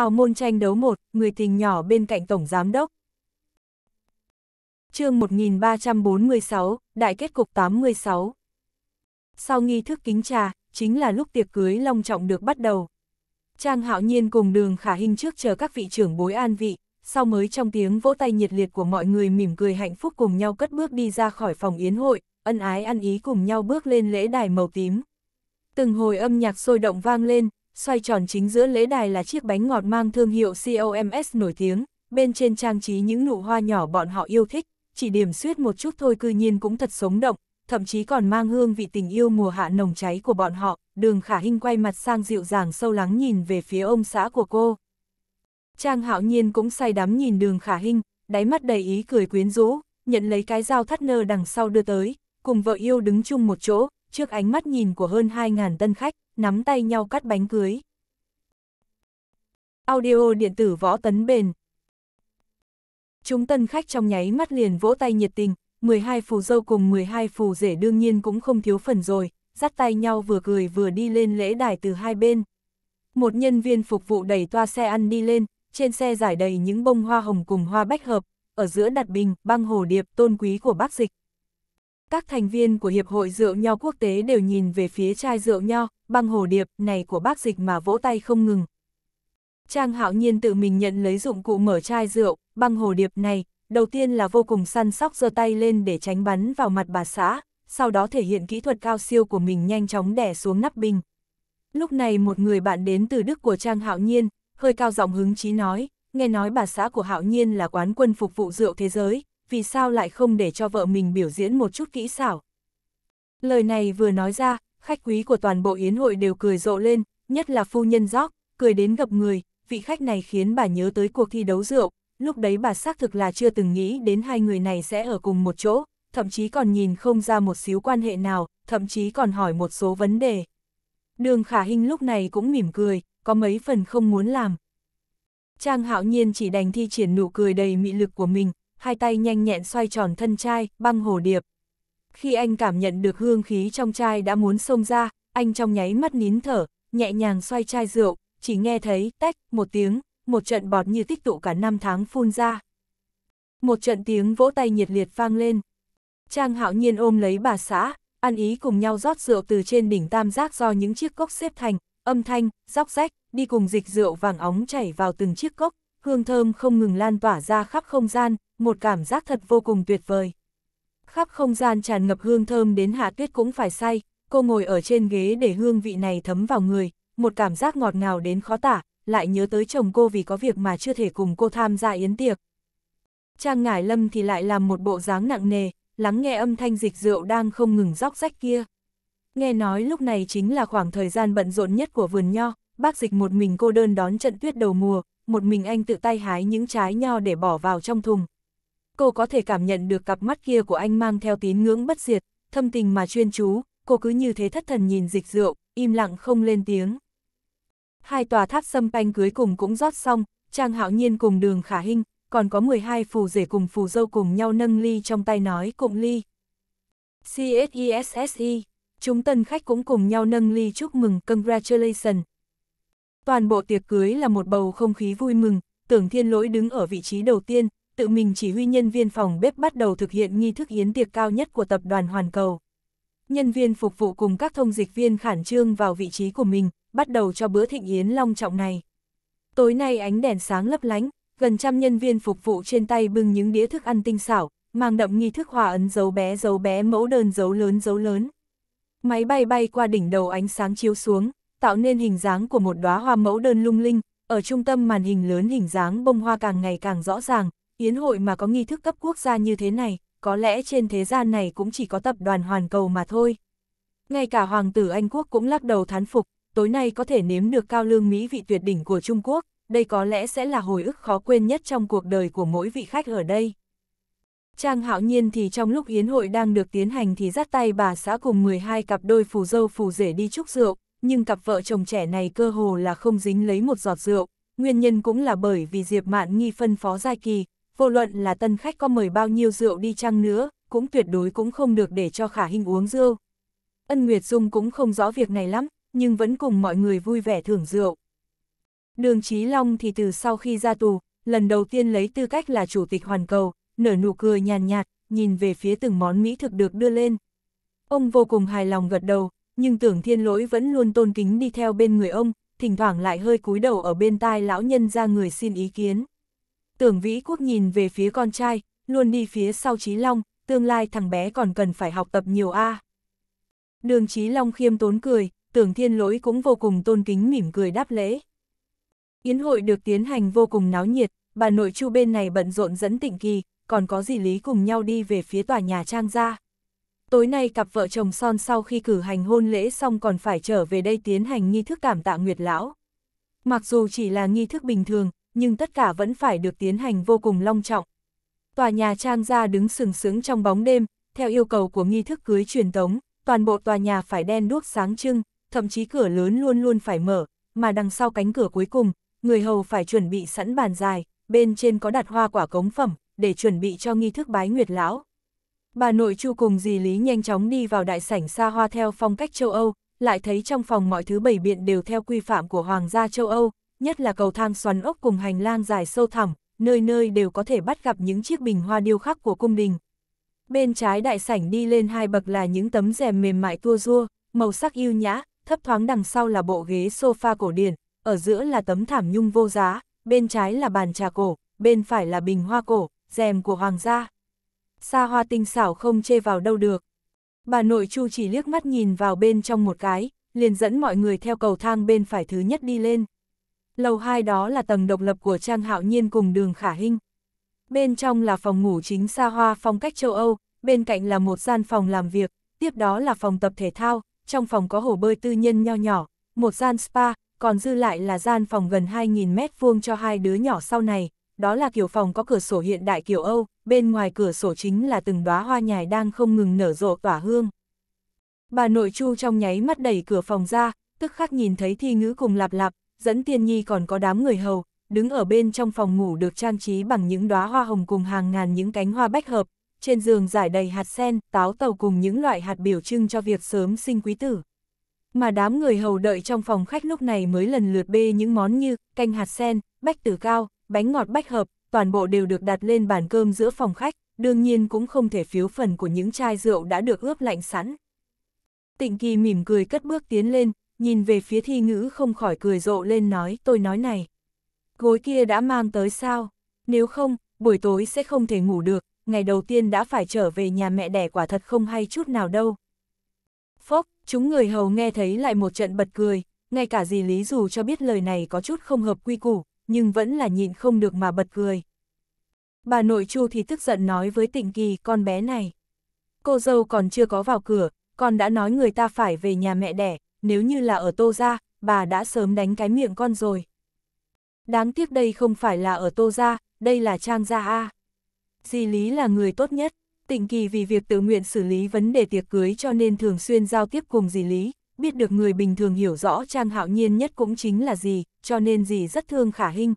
Hào môn tranh đấu một, người tình nhỏ bên cạnh Tổng Giám Đốc. chương 1346, Đại kết cục 86. Sau nghi thức kính trà, chính là lúc tiệc cưới long trọng được bắt đầu. Trang hạo nhiên cùng đường khả hình trước chờ các vị trưởng bối an vị, sau mới trong tiếng vỗ tay nhiệt liệt của mọi người mỉm cười hạnh phúc cùng nhau cất bước đi ra khỏi phòng yến hội, ân ái ăn ý cùng nhau bước lên lễ đài màu tím. Từng hồi âm nhạc sôi động vang lên, xoay tròn chính giữa lễ đài là chiếc bánh ngọt mang thương hiệu COMS nổi tiếng, bên trên trang trí những nụ hoa nhỏ bọn họ yêu thích, chỉ điểm suyết một chút thôi cư nhiên cũng thật sống động, thậm chí còn mang hương vị tình yêu mùa hạ nồng cháy của bọn họ, đường khả hình quay mặt sang dịu dàng sâu lắng nhìn về phía ông xã của cô. Trang hạo nhiên cũng say đắm nhìn đường khả hình đáy mắt đầy ý cười quyến rũ, nhận lấy cái dao thắt nơ đằng sau đưa tới, cùng vợ yêu đứng chung một chỗ, trước ánh mắt nhìn của hơn 2.000 tân khách nắm tay nhau cắt bánh cưới. Audio điện tử võ tấn bền. Chúng tân khách trong nháy mắt liền vỗ tay nhiệt tình, 12 phù dâu cùng 12 phù rể đương nhiên cũng không thiếu phần rồi, dắt tay nhau vừa cười vừa đi lên lễ đài từ hai bên. Một nhân viên phục vụ đẩy toa xe ăn đi lên, trên xe giải đầy những bông hoa hồng cùng hoa bách hợp, ở giữa đặt bình, băng hồ điệp, tôn quý của bác dịch các thành viên của Hiệp hội Rượu Nho Quốc tế đều nhìn về phía chai rượu nho, băng hồ điệp này của bác dịch mà vỗ tay không ngừng. Trang hạo nhiên tự mình nhận lấy dụng cụ mở chai rượu, băng hồ điệp này, đầu tiên là vô cùng săn sóc giơ tay lên để tránh bắn vào mặt bà xã, sau đó thể hiện kỹ thuật cao siêu của mình nhanh chóng đẻ xuống nắp bình. Lúc này một người bạn đến từ Đức của Trang Hạo Nhiên, hơi cao giọng hứng chí nói, nghe nói bà xã của Hạo Nhiên là quán quân phục vụ rượu thế giới, vì sao lại không để cho vợ mình biểu diễn một chút kỹ xảo. Lời này vừa nói ra, khách quý của toàn bộ yến hội đều cười rộ lên, nhất là phu nhân gióc, cười đến gặp người, vị khách này khiến bà nhớ tới cuộc thi đấu rượu, lúc đấy bà xác thực là chưa từng nghĩ đến hai người này sẽ ở cùng một chỗ, thậm chí còn nhìn không ra một xíu quan hệ nào, thậm chí còn hỏi một số vấn đề. Đường khả hình lúc này cũng mỉm cười, có mấy phần không muốn làm. Trang hạo nhiên chỉ đành thi triển nụ cười đầy mị lực của mình, hai tay nhanh nhẹn xoay tròn thân chai, băng hồ điệp. Khi anh cảm nhận được hương khí trong chai đã muốn xông ra, anh trong nháy mắt nín thở, nhẹ nhàng xoay chai rượu, chỉ nghe thấy tách một tiếng, một trận bọt như tích tụ cả năm tháng phun ra. Một trận tiếng vỗ tay nhiệt liệt vang lên. Trang hạo nhiên ôm lấy bà xã, ăn ý cùng nhau rót rượu từ trên đỉnh tam giác do những chiếc cốc xếp thành, âm thanh, róc rách, đi cùng dịch rượu vàng óng chảy vào từng chiếc cốc, hương thơm không ngừng lan tỏa ra khắp không gian, một cảm giác thật vô cùng tuyệt vời. Khắp không gian tràn ngập hương thơm đến hạ tuyết cũng phải say, cô ngồi ở trên ghế để hương vị này thấm vào người, một cảm giác ngọt ngào đến khó tả, lại nhớ tới chồng cô vì có việc mà chưa thể cùng cô tham gia yến tiệc. Trang Ngải Lâm thì lại làm một bộ dáng nặng nề, lắng nghe âm thanh dịch rượu đang không ngừng róc rách kia. Nghe nói lúc này chính là khoảng thời gian bận rộn nhất của vườn nho, bác dịch một mình cô đơn đón trận tuyết đầu mùa, một mình anh tự tay hái những trái nho để bỏ vào trong thùng. Cô có thể cảm nhận được cặp mắt kia của anh mang theo tín ngưỡng bất diệt, thâm tình mà chuyên chú, cô cứ như thế thất thần nhìn dịch rượu, im lặng không lên tiếng. Hai tòa tháp xâm panh cưới cùng cũng rót xong, Trang Hạo Nhiên cùng đường Khả hình còn có 12 phù rể cùng phù dâu cùng nhau nâng ly trong tay nói cùng ly. CSESSE, chúng tân khách cũng cùng nhau nâng ly chúc mừng congratulations, Toàn bộ tiệc cưới là một bầu không khí vui mừng, tưởng thiên lỗi đứng ở vị trí đầu tiên, tự mình chỉ huy nhân viên phòng bếp bắt đầu thực hiện nghi thức yến tiệc cao nhất của tập đoàn Hoàn Cầu. Nhân viên phục vụ cùng các thông dịch viên khản trương vào vị trí của mình, bắt đầu cho bữa thịnh yến long trọng này. Tối nay ánh đèn sáng lấp lánh, gần trăm nhân viên phục vụ trên tay bưng những đĩa thức ăn tinh xảo, mang đậm nghi thức hòa ấn dấu bé dấu bé mẫu đơn dấu lớn dấu lớn. Máy bay bay qua đỉnh đầu ánh sáng chiếu xuống, tạo nên hình dáng của một đóa hoa mẫu đơn lung linh, ở trung tâm màn hình lớn hình dáng bông hoa càng ngày càng rõ ràng, yến hội mà có nghi thức cấp quốc gia như thế này, có lẽ trên thế gian này cũng chỉ có tập đoàn hoàn cầu mà thôi. Ngay cả hoàng tử Anh Quốc cũng lắc đầu thán phục, tối nay có thể nếm được cao lương mỹ vị tuyệt đỉnh của Trung Quốc, đây có lẽ sẽ là hồi ức khó quên nhất trong cuộc đời của mỗi vị khách ở đây. Trang Hạo Nhiên thì trong lúc yến hội đang được tiến hành thì dắt tay bà xã cùng 12 cặp đôi phù dâu phù rể đi chúc rượu, nhưng cặp vợ chồng trẻ này cơ hồ là không dính lấy một giọt rượu, nguyên nhân cũng là bởi vì Diệp Mạn Nghi phân phó giai kỳ, vô luận là tân khách có mời bao nhiêu rượu đi chăng nữa, cũng tuyệt đối cũng không được để cho khả Hinh uống rượu. Ân Nguyệt Dung cũng không rõ việc này lắm, nhưng vẫn cùng mọi người vui vẻ thưởng rượu. Đường Chí Long thì từ sau khi ra tù, lần đầu tiên lấy tư cách là chủ tịch hoàn cầu, nở nụ cười nhàn nhạt, nhìn về phía từng món mỹ thực được đưa lên. Ông vô cùng hài lòng gật đầu, nhưng tưởng thiên lỗi vẫn luôn tôn kính đi theo bên người ông, thỉnh thoảng lại hơi cúi đầu ở bên tai lão nhân ra người xin ý kiến. Tưởng vĩ quốc nhìn về phía con trai, luôn đi phía sau Trí Long, tương lai thằng bé còn cần phải học tập nhiều A. Đường Trí Long khiêm tốn cười, tưởng thiên lỗi cũng vô cùng tôn kính mỉm cười đáp lễ. Yến hội được tiến hành vô cùng náo nhiệt, bà nội chu bên này bận rộn dẫn tịnh kỳ, còn có gì lý cùng nhau đi về phía tòa nhà trang gia. Tối nay cặp vợ chồng son sau khi cử hành hôn lễ xong còn phải trở về đây tiến hành nghi thức cảm tạ Nguyệt Lão. Mặc dù chỉ là nghi thức bình thường, nhưng tất cả vẫn phải được tiến hành vô cùng long trọng. Tòa nhà Trang gia đứng sừng sững trong bóng đêm, theo yêu cầu của nghi thức cưới truyền thống, toàn bộ tòa nhà phải đen đuốc sáng trưng, thậm chí cửa lớn luôn luôn phải mở, mà đằng sau cánh cửa cuối cùng, người hầu phải chuẩn bị sẵn bàn dài, bên trên có đặt hoa quả cống phẩm, để chuẩn bị cho nghi thức bái nguyệt lão. Bà nội Chu cùng dì Lý nhanh chóng đi vào đại sảnh xa hoa theo phong cách châu Âu, lại thấy trong phòng mọi thứ bảy biện đều theo quy phạm của hoàng gia châu Âu, nhất là cầu thang xoắn ốc cùng hành lang dài sâu thẳm, nơi nơi đều có thể bắt gặp những chiếc bình hoa điêu khắc của cung đình. Bên trái đại sảnh đi lên hai bậc là những tấm rèm mềm mại tua rua, màu sắc yêu nhã, thấp thoáng đằng sau là bộ ghế sofa cổ điển, ở giữa là tấm thảm nhung vô giá, bên trái là bàn trà cổ, bên phải là bình hoa cổ, rèm của hoàng gia xa hoa tinh xảo không chê vào đâu được. Bà nội Chu chỉ liếc mắt nhìn vào bên trong một cái, liền dẫn mọi người theo cầu thang bên phải thứ nhất đi lên. Lầu hai đó là tầng độc lập của Trang Hạo Nhiên cùng đường Khả Hinh. Bên trong là phòng ngủ chính xa hoa phong cách châu Âu, bên cạnh là một gian phòng làm việc, tiếp đó là phòng tập thể thao, trong phòng có hồ bơi tư nhân nho nhỏ, một gian spa, còn dư lại là gian phòng gần 2.000 mét vuông cho hai đứa nhỏ sau này, đó là kiểu phòng có cửa sổ hiện đại kiểu Âu, bên ngoài cửa sổ chính là từng đóa hoa nhài đang không ngừng nở rộ tỏa hương. Bà nội Chu trong nháy mắt đẩy cửa phòng ra, tức khắc nhìn thấy thi ngữ cùng lạp lạp, dẫn tiên nhi còn có đám người hầu, đứng ở bên trong phòng ngủ được trang trí bằng những đóa hoa hồng cùng hàng ngàn những cánh hoa bách hợp, trên giường trải đầy hạt sen, táo tàu cùng những loại hạt biểu trưng cho việc sớm sinh quý tử. Mà đám người hầu đợi trong phòng khách lúc này mới lần lượt bê những món như canh hạt sen, bách tử cao, bánh ngọt bách hợp, toàn bộ đều được đặt lên bàn cơm giữa phòng khách, đương nhiên cũng không thể phiếu phần của những chai rượu đã được ướp lạnh sẵn. Tịnh kỳ mỉm cười cất bước tiến lên, nhìn về phía thi ngữ không khỏi cười rộ lên nói tôi nói này. Gối kia đã mang tới sao? Nếu không, buổi tối sẽ không thể ngủ được, ngày đầu tiên đã phải trở về nhà mẹ đẻ quả thật không hay chút nào đâu. Phốc, chúng người hầu nghe thấy lại một trận bật cười, ngay cả dì Lý dù cho biết lời này có chút không hợp quy củ, nhưng vẫn là nhịn không được mà bật cười. Bà nội Chu thì tức giận nói với Tịnh Kỳ con bé này. Cô dâu còn chưa có vào cửa, con đã nói người ta phải về nhà mẹ đẻ, nếu như là ở Tô Gia, bà đã sớm đánh cái miệng con rồi. Đáng tiếc đây không phải là ở Tô Gia, đây là Trang Gia A. Di Lý là người tốt nhất, Tịnh Kỳ vì việc tự nguyện xử lý vấn đề tiệc cưới cho nên thường xuyên giao tiếp cùng Di Lý, biết được người bình thường hiểu rõ Trang Hạo Nhiên nhất cũng chính là gì, cho nên gì rất thương khả hình.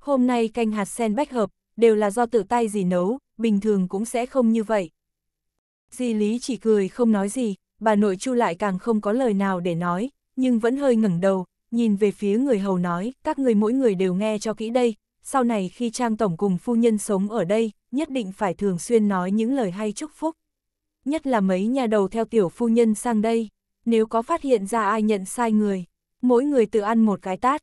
Hôm nay canh hạt sen bách hợp, đều là do tự tay gì nấu, bình thường cũng sẽ không như vậy. dì Lý chỉ cười không nói gì, bà nội Chu lại càng không có lời nào để nói, nhưng vẫn hơi ngẩng đầu, nhìn về phía người hầu nói, các người mỗi người đều nghe cho kỹ đây, sau này khi Trang Tổng cùng phu nhân sống ở đây, nhất định phải thường xuyên nói những lời hay chúc phúc. Nhất là mấy nhà đầu theo tiểu phu nhân sang đây nếu có phát hiện ra ai nhận sai người, mỗi người tự ăn một cái tát.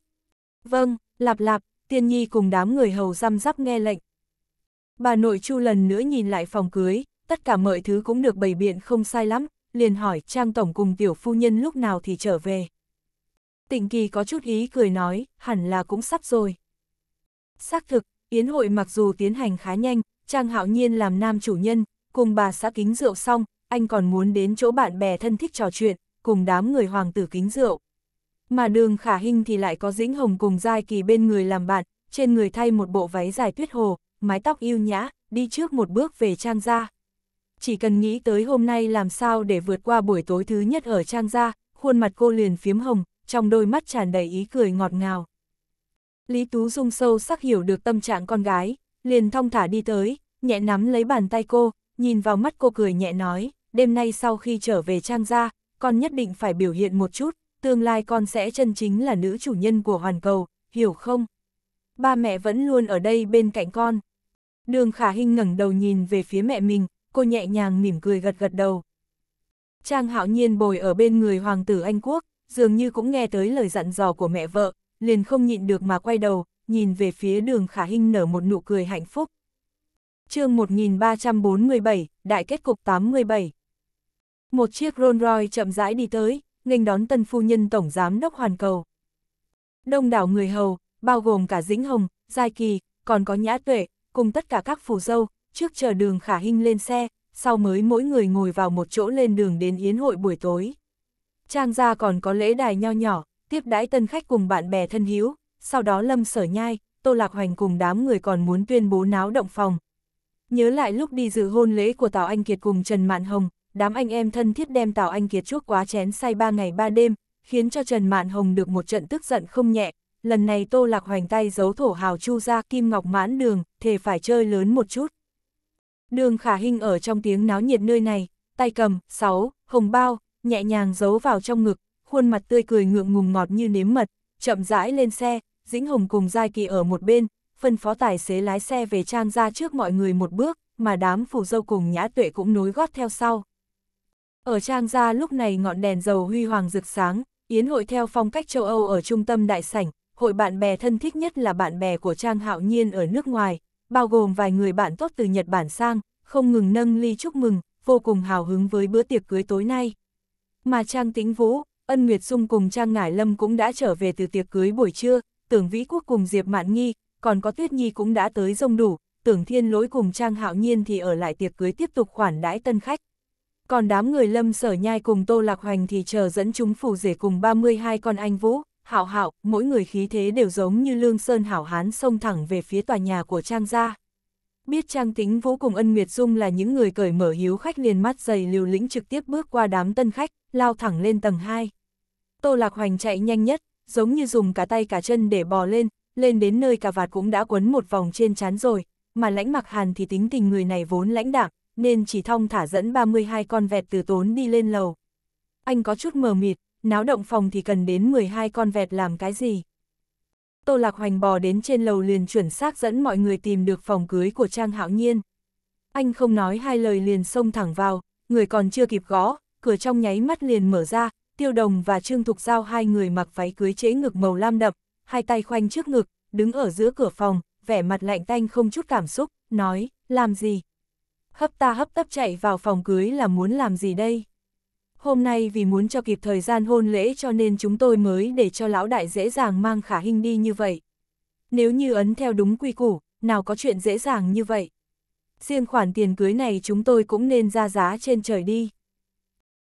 Vâng, lạp lạp, tiên nhi cùng đám người hầu răm rắp nghe lệnh. Bà nội chu lần nữa nhìn lại phòng cưới, tất cả mọi thứ cũng được bày biện không sai lắm, liền hỏi Trang Tổng cùng tiểu phu nhân lúc nào thì trở về. Tịnh kỳ có chút ý cười nói, hẳn là cũng sắp rồi. Xác thực, Yến hội mặc dù tiến hành khá nhanh, Trang Hạo Nhiên làm nam chủ nhân, cùng bà xã kính rượu xong, anh còn muốn đến chỗ bạn bè thân thích trò chuyện, cùng đám người hoàng tử kính rượu. Mà đường khả hình thì lại có dĩnh hồng cùng giai kỳ bên người làm bạn, trên người thay một bộ váy dài tuyết hồ, mái tóc yêu nhã, đi trước một bước về trang gia. Chỉ cần nghĩ tới hôm nay làm sao để vượt qua buổi tối thứ nhất ở trang gia, khuôn mặt cô liền phiếm hồng, trong đôi mắt tràn đầy ý cười ngọt ngào. Lý Tú Dung sâu sắc hiểu được tâm trạng con gái, liền thong thả đi tới, nhẹ nắm lấy bàn tay cô, nhìn vào mắt cô cười nhẹ nói, đêm nay sau khi trở về trang gia, con nhất định phải biểu hiện một chút, tương lai con sẽ chân chính là nữ chủ nhân của hoàn cầu, hiểu không? Ba mẹ vẫn luôn ở đây bên cạnh con. Đường khả hình ngẩng đầu nhìn về phía mẹ mình, cô nhẹ nhàng mỉm cười gật gật đầu. Trang hạo nhiên bồi ở bên người hoàng tử Anh Quốc, dường như cũng nghe tới lời dặn dò của mẹ vợ, liền không nhịn được mà quay đầu, nhìn về phía đường khả hình nở một nụ cười hạnh phúc. chương 1347, Đại kết cục 87 một chiếc Rolls Royce chậm rãi đi tới, nghênh đón tân phu nhân tổng giám đốc hoàn cầu. Đông đảo người hầu, bao gồm cả Dĩnh Hồng, Giai Kỳ, còn có Nhã Tuệ, cùng tất cả các phù dâu, trước chờ đường khả hình lên xe, sau mới mỗi người ngồi vào một chỗ lên đường đến yến hội buổi tối. Trang gia còn có lễ đài nho nhỏ, tiếp đãi tân khách cùng bạn bè thân hiếu, sau đó lâm sở nhai, Tô Lạc Hoành cùng đám người còn muốn tuyên bố náo động phòng. Nhớ lại lúc đi dự hôn lễ của Tào Anh Kiệt cùng Trần Mạn Hồng, đám anh em thân thiết đem Tào Anh Kiệt chuốc quá chén say ba ngày ba đêm, khiến cho Trần Mạn Hồng được một trận tức giận không nhẹ. Lần này Tô Lạc Hoành tay giấu thổ hào chu ra kim ngọc mãn đường, thề phải chơi lớn một chút. Đường khả hình ở trong tiếng náo nhiệt nơi này, tay cầm, sáu, hồng bao, nhẹ nhàng giấu vào trong ngực, khuôn mặt tươi cười ngượng ngùng ngọt như nếm mật, chậm rãi lên xe, Dĩnh Hồng cùng Giai Kỳ ở một bên, phân phó tài xế lái xe về trang ra trước mọi người một bước, mà đám phủ dâu cùng nhã tuệ cũng nối gót theo sau. Ở trang gia lúc này ngọn đèn dầu huy hoàng rực sáng, yến hội theo phong cách châu Âu ở trung tâm đại sảnh, hội bạn bè thân thích nhất là bạn bè của Trang Hạo Nhiên ở nước ngoài, bao gồm vài người bạn tốt từ Nhật Bản sang, không ngừng nâng ly chúc mừng, vô cùng hào hứng với bữa tiệc cưới tối nay. Mà Trang Tĩnh Vũ, Ân Nguyệt Dung cùng Trang Ngải Lâm cũng đã trở về từ tiệc cưới buổi trưa, Tưởng Vĩ Quốc cùng Diệp Mạn Nghi, còn có Tuyết Nhi cũng đã tới rông đủ, Tưởng Thiên Lỗi cùng Trang Hạo Nhiên thì ở lại tiệc cưới tiếp tục khoản đãi tân khách còn đám người lâm sở nhai cùng Tô Lạc Hoành thì chờ dẫn chúng phù rể cùng 32 con anh vũ, hạo hạo, mỗi người khí thế đều giống như lương sơn hảo hán xông thẳng về phía tòa nhà của Trang gia. Biết Trang Tính Vũ cùng Ân Nguyệt Dung là những người cởi mở hiếu khách liền mắt dày liều lĩnh trực tiếp bước qua đám tân khách, lao thẳng lên tầng 2. Tô Lạc Hoành chạy nhanh nhất, giống như dùng cả tay cả chân để bò lên, lên đến nơi cả vạt cũng đã quấn một vòng trên chán rồi, mà lãnh mặc hàn thì tính tình người này vốn lãnh đạm, nên chỉ thong thả dẫn 32 con vẹt từ tốn đi lên lầu. Anh có chút mờ mịt, náo động phòng thì cần đến 12 con vẹt làm cái gì. Tô Lạc Hoành bò đến trên lầu liền chuẩn xác dẫn mọi người tìm được phòng cưới của Trang Hạo Nhiên. Anh không nói hai lời liền xông thẳng vào, người còn chưa kịp gõ, cửa trong nháy mắt liền mở ra, Tiêu Đồng và Trương Thục Giao hai người mặc váy cưới chế ngực màu lam đậm, hai tay khoanh trước ngực, đứng ở giữa cửa phòng, vẻ mặt lạnh tanh không chút cảm xúc, nói, làm gì, hấp ta hấp tấp chạy vào phòng cưới là muốn làm gì đây? Hôm nay vì muốn cho kịp thời gian hôn lễ cho nên chúng tôi mới để cho lão đại dễ dàng mang khả hình đi như vậy. Nếu như ấn theo đúng quy củ, nào có chuyện dễ dàng như vậy. Riêng khoản tiền cưới này chúng tôi cũng nên ra giá trên trời đi.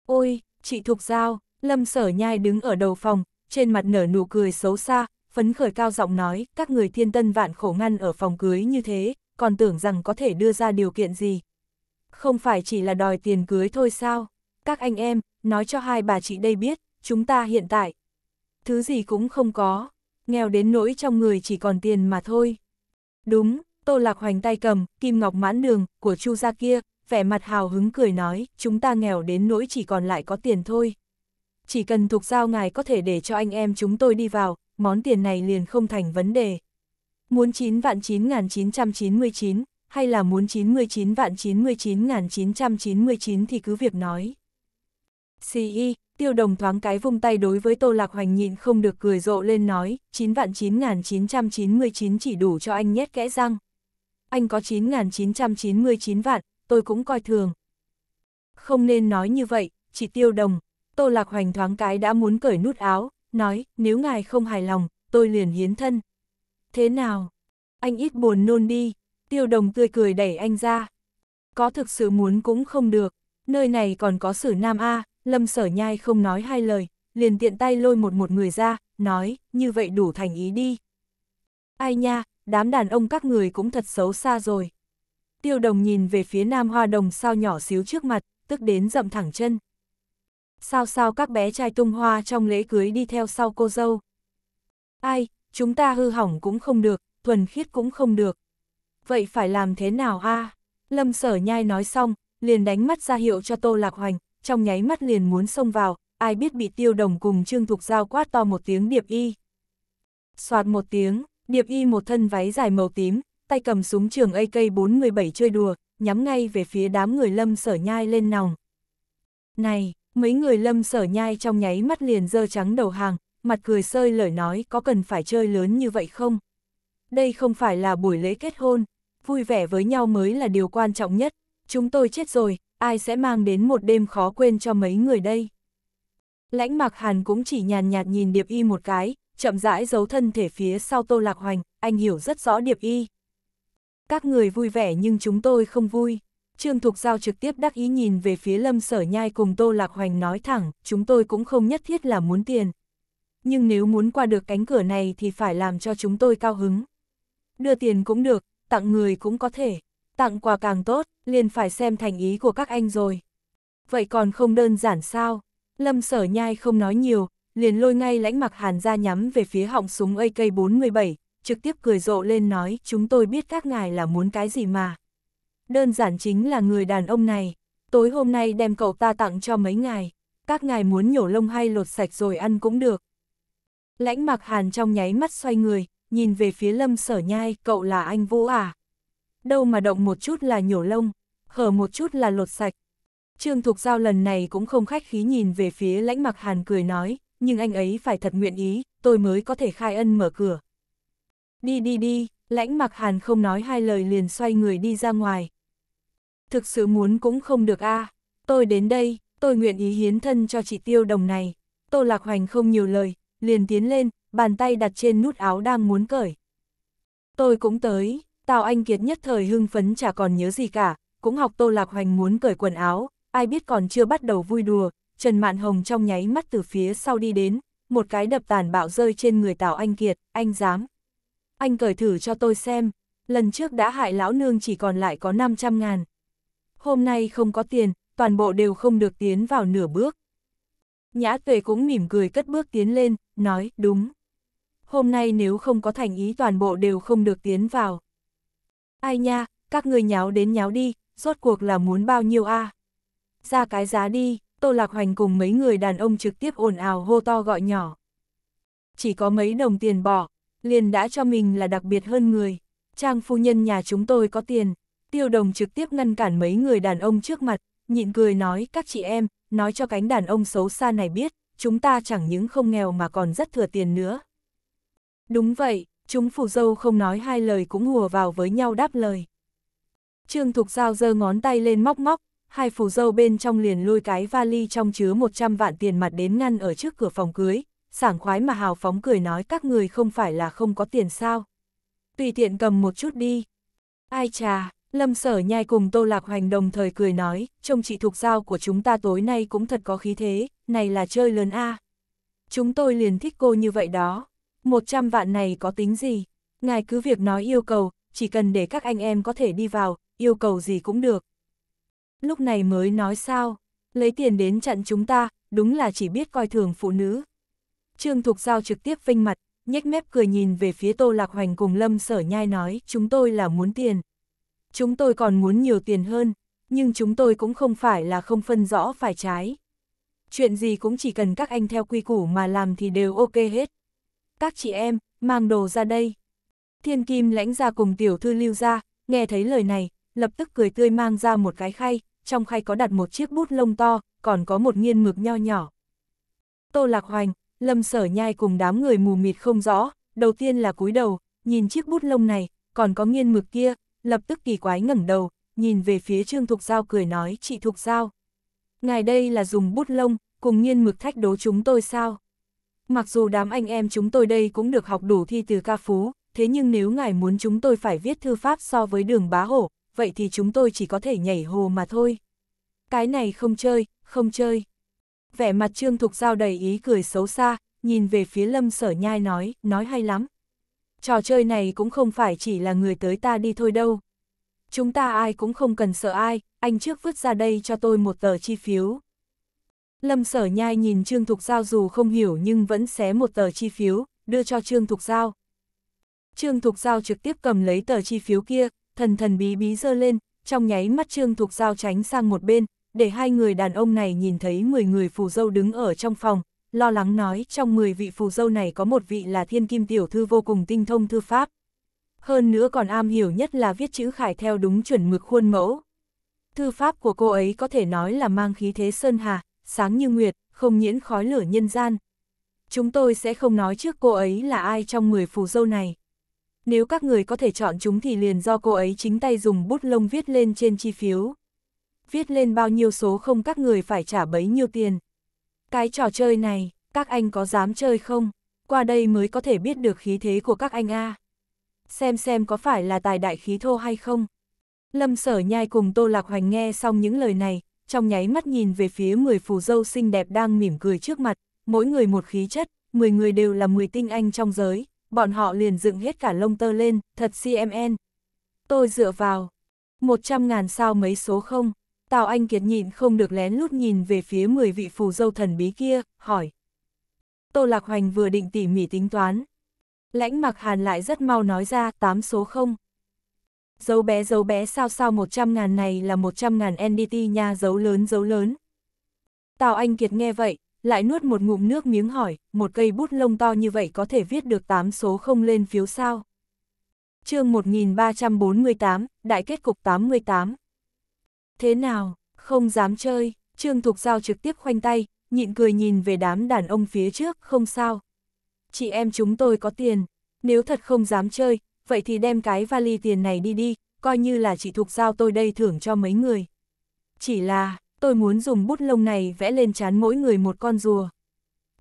Ôi, chị Thục Giao, Lâm Sở Nhai đứng ở đầu phòng, trên mặt nở nụ cười xấu xa, phấn khởi cao giọng nói, các người thiên tân vạn khổ ngăn ở phòng cưới như thế, còn tưởng rằng có thể đưa ra điều kiện gì, không phải chỉ là đòi tiền cưới thôi sao? Các anh em, nói cho hai bà chị đây biết, chúng ta hiện tại, thứ gì cũng không có, nghèo đến nỗi trong người chỉ còn tiền mà thôi. Đúng, Tô Lạc Hoành tay cầm, kim ngọc mãn đường, của Chu gia kia, vẻ mặt hào hứng cười nói, chúng ta nghèo đến nỗi chỉ còn lại có tiền thôi. Chỉ cần thuộc giao ngài có thể để cho anh em chúng tôi đi vào, món tiền này liền không thành vấn đề. Muốn 9 vạn 9999, hay là muốn 99 vạn 99.999 thì cứ việc nói. CE, tiêu đồng thoáng cái vung tay đối với Tô Lạc Hoành nhịn không được cười rộ lên nói, 9 vạn 9.999 chỉ đủ cho anh nhét kẽ răng. Anh có 9.999 vạn, tôi cũng coi thường. Không nên nói như vậy, chỉ tiêu đồng. Tô Lạc Hoành thoáng cái đã muốn cởi nút áo, nói, nếu ngài không hài lòng, tôi liền hiến thân. Thế nào? Anh ít buồn nôn đi, Tiêu đồng tươi cười đẩy anh ra. Có thực sự muốn cũng không được, nơi này còn có sử nam A, lâm sở nhai không nói hai lời, liền tiện tay lôi một một người ra, nói, như vậy đủ thành ý đi. Ai nha, đám đàn ông các người cũng thật xấu xa rồi. Tiêu đồng nhìn về phía nam hoa đồng sao nhỏ xíu trước mặt, tức đến dậm thẳng chân. Sao sao các bé trai tung hoa trong lễ cưới đi theo sau cô dâu. Ai, chúng ta hư hỏng cũng không được, thuần khiết cũng không được vậy phải làm thế nào a Lâm sở nhai nói xong, liền đánh mắt ra hiệu cho Tô Lạc Hoành, trong nháy mắt liền muốn xông vào, ai biết bị tiêu đồng cùng Trương Thục Giao quát to một tiếng điệp y. Xoạt một tiếng, điệp y một thân váy dài màu tím, tay cầm súng trường AK-47 chơi đùa, nhắm ngay về phía đám người lâm sở nhai lên nòng. Này, mấy người lâm sở nhai trong nháy mắt liền dơ trắng đầu hàng, mặt cười sơi lời nói có cần phải chơi lớn như vậy không? Đây không phải là buổi lễ kết hôn, vui vẻ với nhau mới là điều quan trọng nhất. Chúng tôi chết rồi, ai sẽ mang đến một đêm khó quên cho mấy người đây? Lãnh mặc hàn cũng chỉ nhàn nhạt nhìn Điệp Y một cái, chậm rãi giấu thân thể phía sau Tô Lạc Hoành, anh hiểu rất rõ Điệp Y. Các người vui vẻ nhưng chúng tôi không vui. Trương Thục Giao trực tiếp đắc ý nhìn về phía Lâm Sở Nhai cùng Tô Lạc Hoành nói thẳng, chúng tôi cũng không nhất thiết là muốn tiền. Nhưng nếu muốn qua được cánh cửa này thì phải làm cho chúng tôi cao hứng. Đưa tiền cũng được, tặng người cũng có thể, tặng quà càng tốt, liền phải xem thành ý của các anh rồi. Vậy còn không đơn giản sao? Lâm sở nhai không nói nhiều, liền lôi ngay lãnh mặc hàn ra nhắm về phía họng súng AK-47, trực tiếp cười rộ lên nói chúng tôi biết các ngài là muốn cái gì mà. Đơn giản chính là người đàn ông này, tối hôm nay đem cậu ta tặng cho mấy ngài, các ngài muốn nhổ lông hay lột sạch rồi ăn cũng được. Lãnh mặc hàn trong nháy mắt xoay người, nhìn về phía lâm sở nhai, cậu là anh Vũ à? Đâu mà động một chút là nhổ lông, hở một chút là lột sạch. Trương Thục Giao lần này cũng không khách khí nhìn về phía lãnh mặc hàn cười nói, nhưng anh ấy phải thật nguyện ý, tôi mới có thể khai ân mở cửa. Đi đi đi, lãnh mặc hàn không nói hai lời liền xoay người đi ra ngoài. Thực sự muốn cũng không được a à. tôi đến đây, tôi nguyện ý hiến thân cho chị Tiêu Đồng này. Tô Lạc Hoành không nhiều lời, liền tiến lên, bàn tay đặt trên nút áo đang muốn cởi. Tôi cũng tới, Tào Anh Kiệt nhất thời hưng phấn chả còn nhớ gì cả, cũng học Tô Lạc Hoành muốn cởi quần áo, ai biết còn chưa bắt đầu vui đùa, Trần Mạn Hồng trong nháy mắt từ phía sau đi đến, một cái đập tàn bạo rơi trên người Tào Anh Kiệt, anh dám. Anh cởi thử cho tôi xem, lần trước đã hại lão nương chỉ còn lại có 500 ngàn. Hôm nay không có tiền, toàn bộ đều không được tiến vào nửa bước. Nhã tuệ cũng mỉm cười cất bước tiến lên, nói, đúng hôm nay nếu không có thành ý toàn bộ đều không được tiến vào. Ai nha, các người nháo đến nháo đi, rốt cuộc là muốn bao nhiêu a à? Ra cái giá đi, Tô Lạc Hoành cùng mấy người đàn ông trực tiếp ồn ào hô to gọi nhỏ. Chỉ có mấy đồng tiền bỏ, liền đã cho mình là đặc biệt hơn người. Trang phu nhân nhà chúng tôi có tiền, tiêu đồng trực tiếp ngăn cản mấy người đàn ông trước mặt, nhịn cười nói các chị em, nói cho cánh đàn ông xấu xa này biết, chúng ta chẳng những không nghèo mà còn rất thừa tiền nữa. Đúng vậy, chúng phù dâu không nói hai lời cũng hùa vào với nhau đáp lời. Trương Thục Giao giơ ngón tay lên móc móc, hai phù dâu bên trong liền lôi cái vali trong chứa 100 vạn tiền mặt đến ngăn ở trước cửa phòng cưới, sảng khoái mà hào phóng cười nói các người không phải là không có tiền sao. Tùy tiện cầm một chút đi. Ai chà, Lâm Sở Nhai cùng Tô Lạc Hoành đồng thời cười nói, trông chị Thục Giao của chúng ta tối nay cũng thật có khí thế, này là chơi lớn a. Chúng tôi liền thích cô như vậy đó. 100 vạn này có tính gì? Ngài cứ việc nói yêu cầu, chỉ cần để các anh em có thể đi vào, yêu cầu gì cũng được. Lúc này mới nói sao, lấy tiền đến chặn chúng ta, đúng là chỉ biết coi thường phụ nữ. Trương Thục Giao trực tiếp vinh mặt, nhếch mép cười nhìn về phía Tô Lạc Hoành cùng Lâm Sở Nhai nói, chúng tôi là muốn tiền. Chúng tôi còn muốn nhiều tiền hơn, nhưng chúng tôi cũng không phải là không phân rõ phải trái. Chuyện gì cũng chỉ cần các anh theo quy củ mà làm thì đều ok hết, các chị em, mang đồ ra đây. Thiên kim lãnh ra cùng tiểu thư lưu ra, nghe thấy lời này, lập tức cười tươi mang ra một cái khay, trong khay có đặt một chiếc bút lông to, còn có một nghiên mực nho nhỏ. Tô Lạc Hoành, Lâm Sở Nhai cùng đám người mù mịt không rõ, đầu tiên là cúi đầu, nhìn chiếc bút lông này, còn có nghiên mực kia, lập tức kỳ quái ngẩng đầu, nhìn về phía Trương Thục Giao cười nói chị Thục Giao. Ngài đây là dùng bút lông, cùng nghiên mực thách đố chúng tôi sao? Mặc dù đám anh em chúng tôi đây cũng được học đủ thi từ ca phú, thế nhưng nếu ngài muốn chúng tôi phải viết thư pháp so với đường bá hổ, vậy thì chúng tôi chỉ có thể nhảy hồ mà thôi. Cái này không chơi, không chơi. Vẻ mặt Trương Thục Giao đầy ý cười xấu xa, nhìn về phía lâm sở nhai nói, nói hay lắm. Trò chơi này cũng không phải chỉ là người tới ta đi thôi đâu. Chúng ta ai cũng không cần sợ ai, anh trước vứt ra đây cho tôi một tờ chi phiếu, Lâm Sở Nhai nhìn Trương Thục Giao dù không hiểu nhưng vẫn xé một tờ chi phiếu, đưa cho Trương Thục Giao. Trương Thục Giao trực tiếp cầm lấy tờ chi phiếu kia, thần thần bí bí dơ lên, trong nháy mắt Trương Thục Giao tránh sang một bên, để hai người đàn ông này nhìn thấy 10 người phù dâu đứng ở trong phòng, lo lắng nói trong 10 vị phù dâu này có một vị là thiên kim tiểu thư vô cùng tinh thông thư pháp. Hơn nữa còn am hiểu nhất là viết chữ khải theo đúng chuẩn mực khuôn mẫu. Thư pháp của cô ấy có thể nói là mang khí thế sơn hà, sáng như nguyệt, không nhiễn khói lửa nhân gian. Chúng tôi sẽ không nói trước cô ấy là ai trong 10 phù dâu này. Nếu các người có thể chọn chúng thì liền do cô ấy chính tay dùng bút lông viết lên trên chi phiếu. Viết lên bao nhiêu số không các người phải trả bấy nhiêu tiền. Cái trò chơi này, các anh có dám chơi không? Qua đây mới có thể biết được khí thế của các anh a. Xem xem có phải là tài đại khí thô hay không. Lâm sở nhai cùng Tô Lạc Hoành nghe xong những lời này, trong nháy mắt nhìn về phía 10 phù dâu xinh đẹp đang mỉm cười trước mặt, mỗi người một khí chất, 10 người đều là 10 tinh anh trong giới, bọn họ liền dựng hết cả lông tơ lên, thật CMN. Tôi dựa vào, 100.000 sao mấy số không, Tào Anh Kiệt nhịn không được lén lút nhìn về phía 10 vị phù dâu thần bí kia, hỏi. Tô Lạc Hoành vừa định tỉ mỉ tính toán. Lãnh mặc hàn lại rất mau nói ra 8 số không. Dấu bé dấu bé sao sao 100 ngàn này là 100 ngàn NDT nha dấu lớn dấu lớn. Tào Anh Kiệt nghe vậy, lại nuốt một ngụm nước miếng hỏi, một cây bút lông to như vậy có thể viết được 8 số không lên phiếu sao? chương 1348, đại kết cục 88. Thế nào, không dám chơi, Trương Thục Giao trực tiếp khoanh tay, nhịn cười nhìn về đám đàn ông phía trước, không sao. Chị em chúng tôi có tiền, nếu thật không dám chơi, vậy thì đem cái vali tiền này đi đi, coi như là chị thục giao tôi đây thưởng cho mấy người. Chỉ là, tôi muốn dùng bút lông này vẽ lên chán mỗi người một con rùa.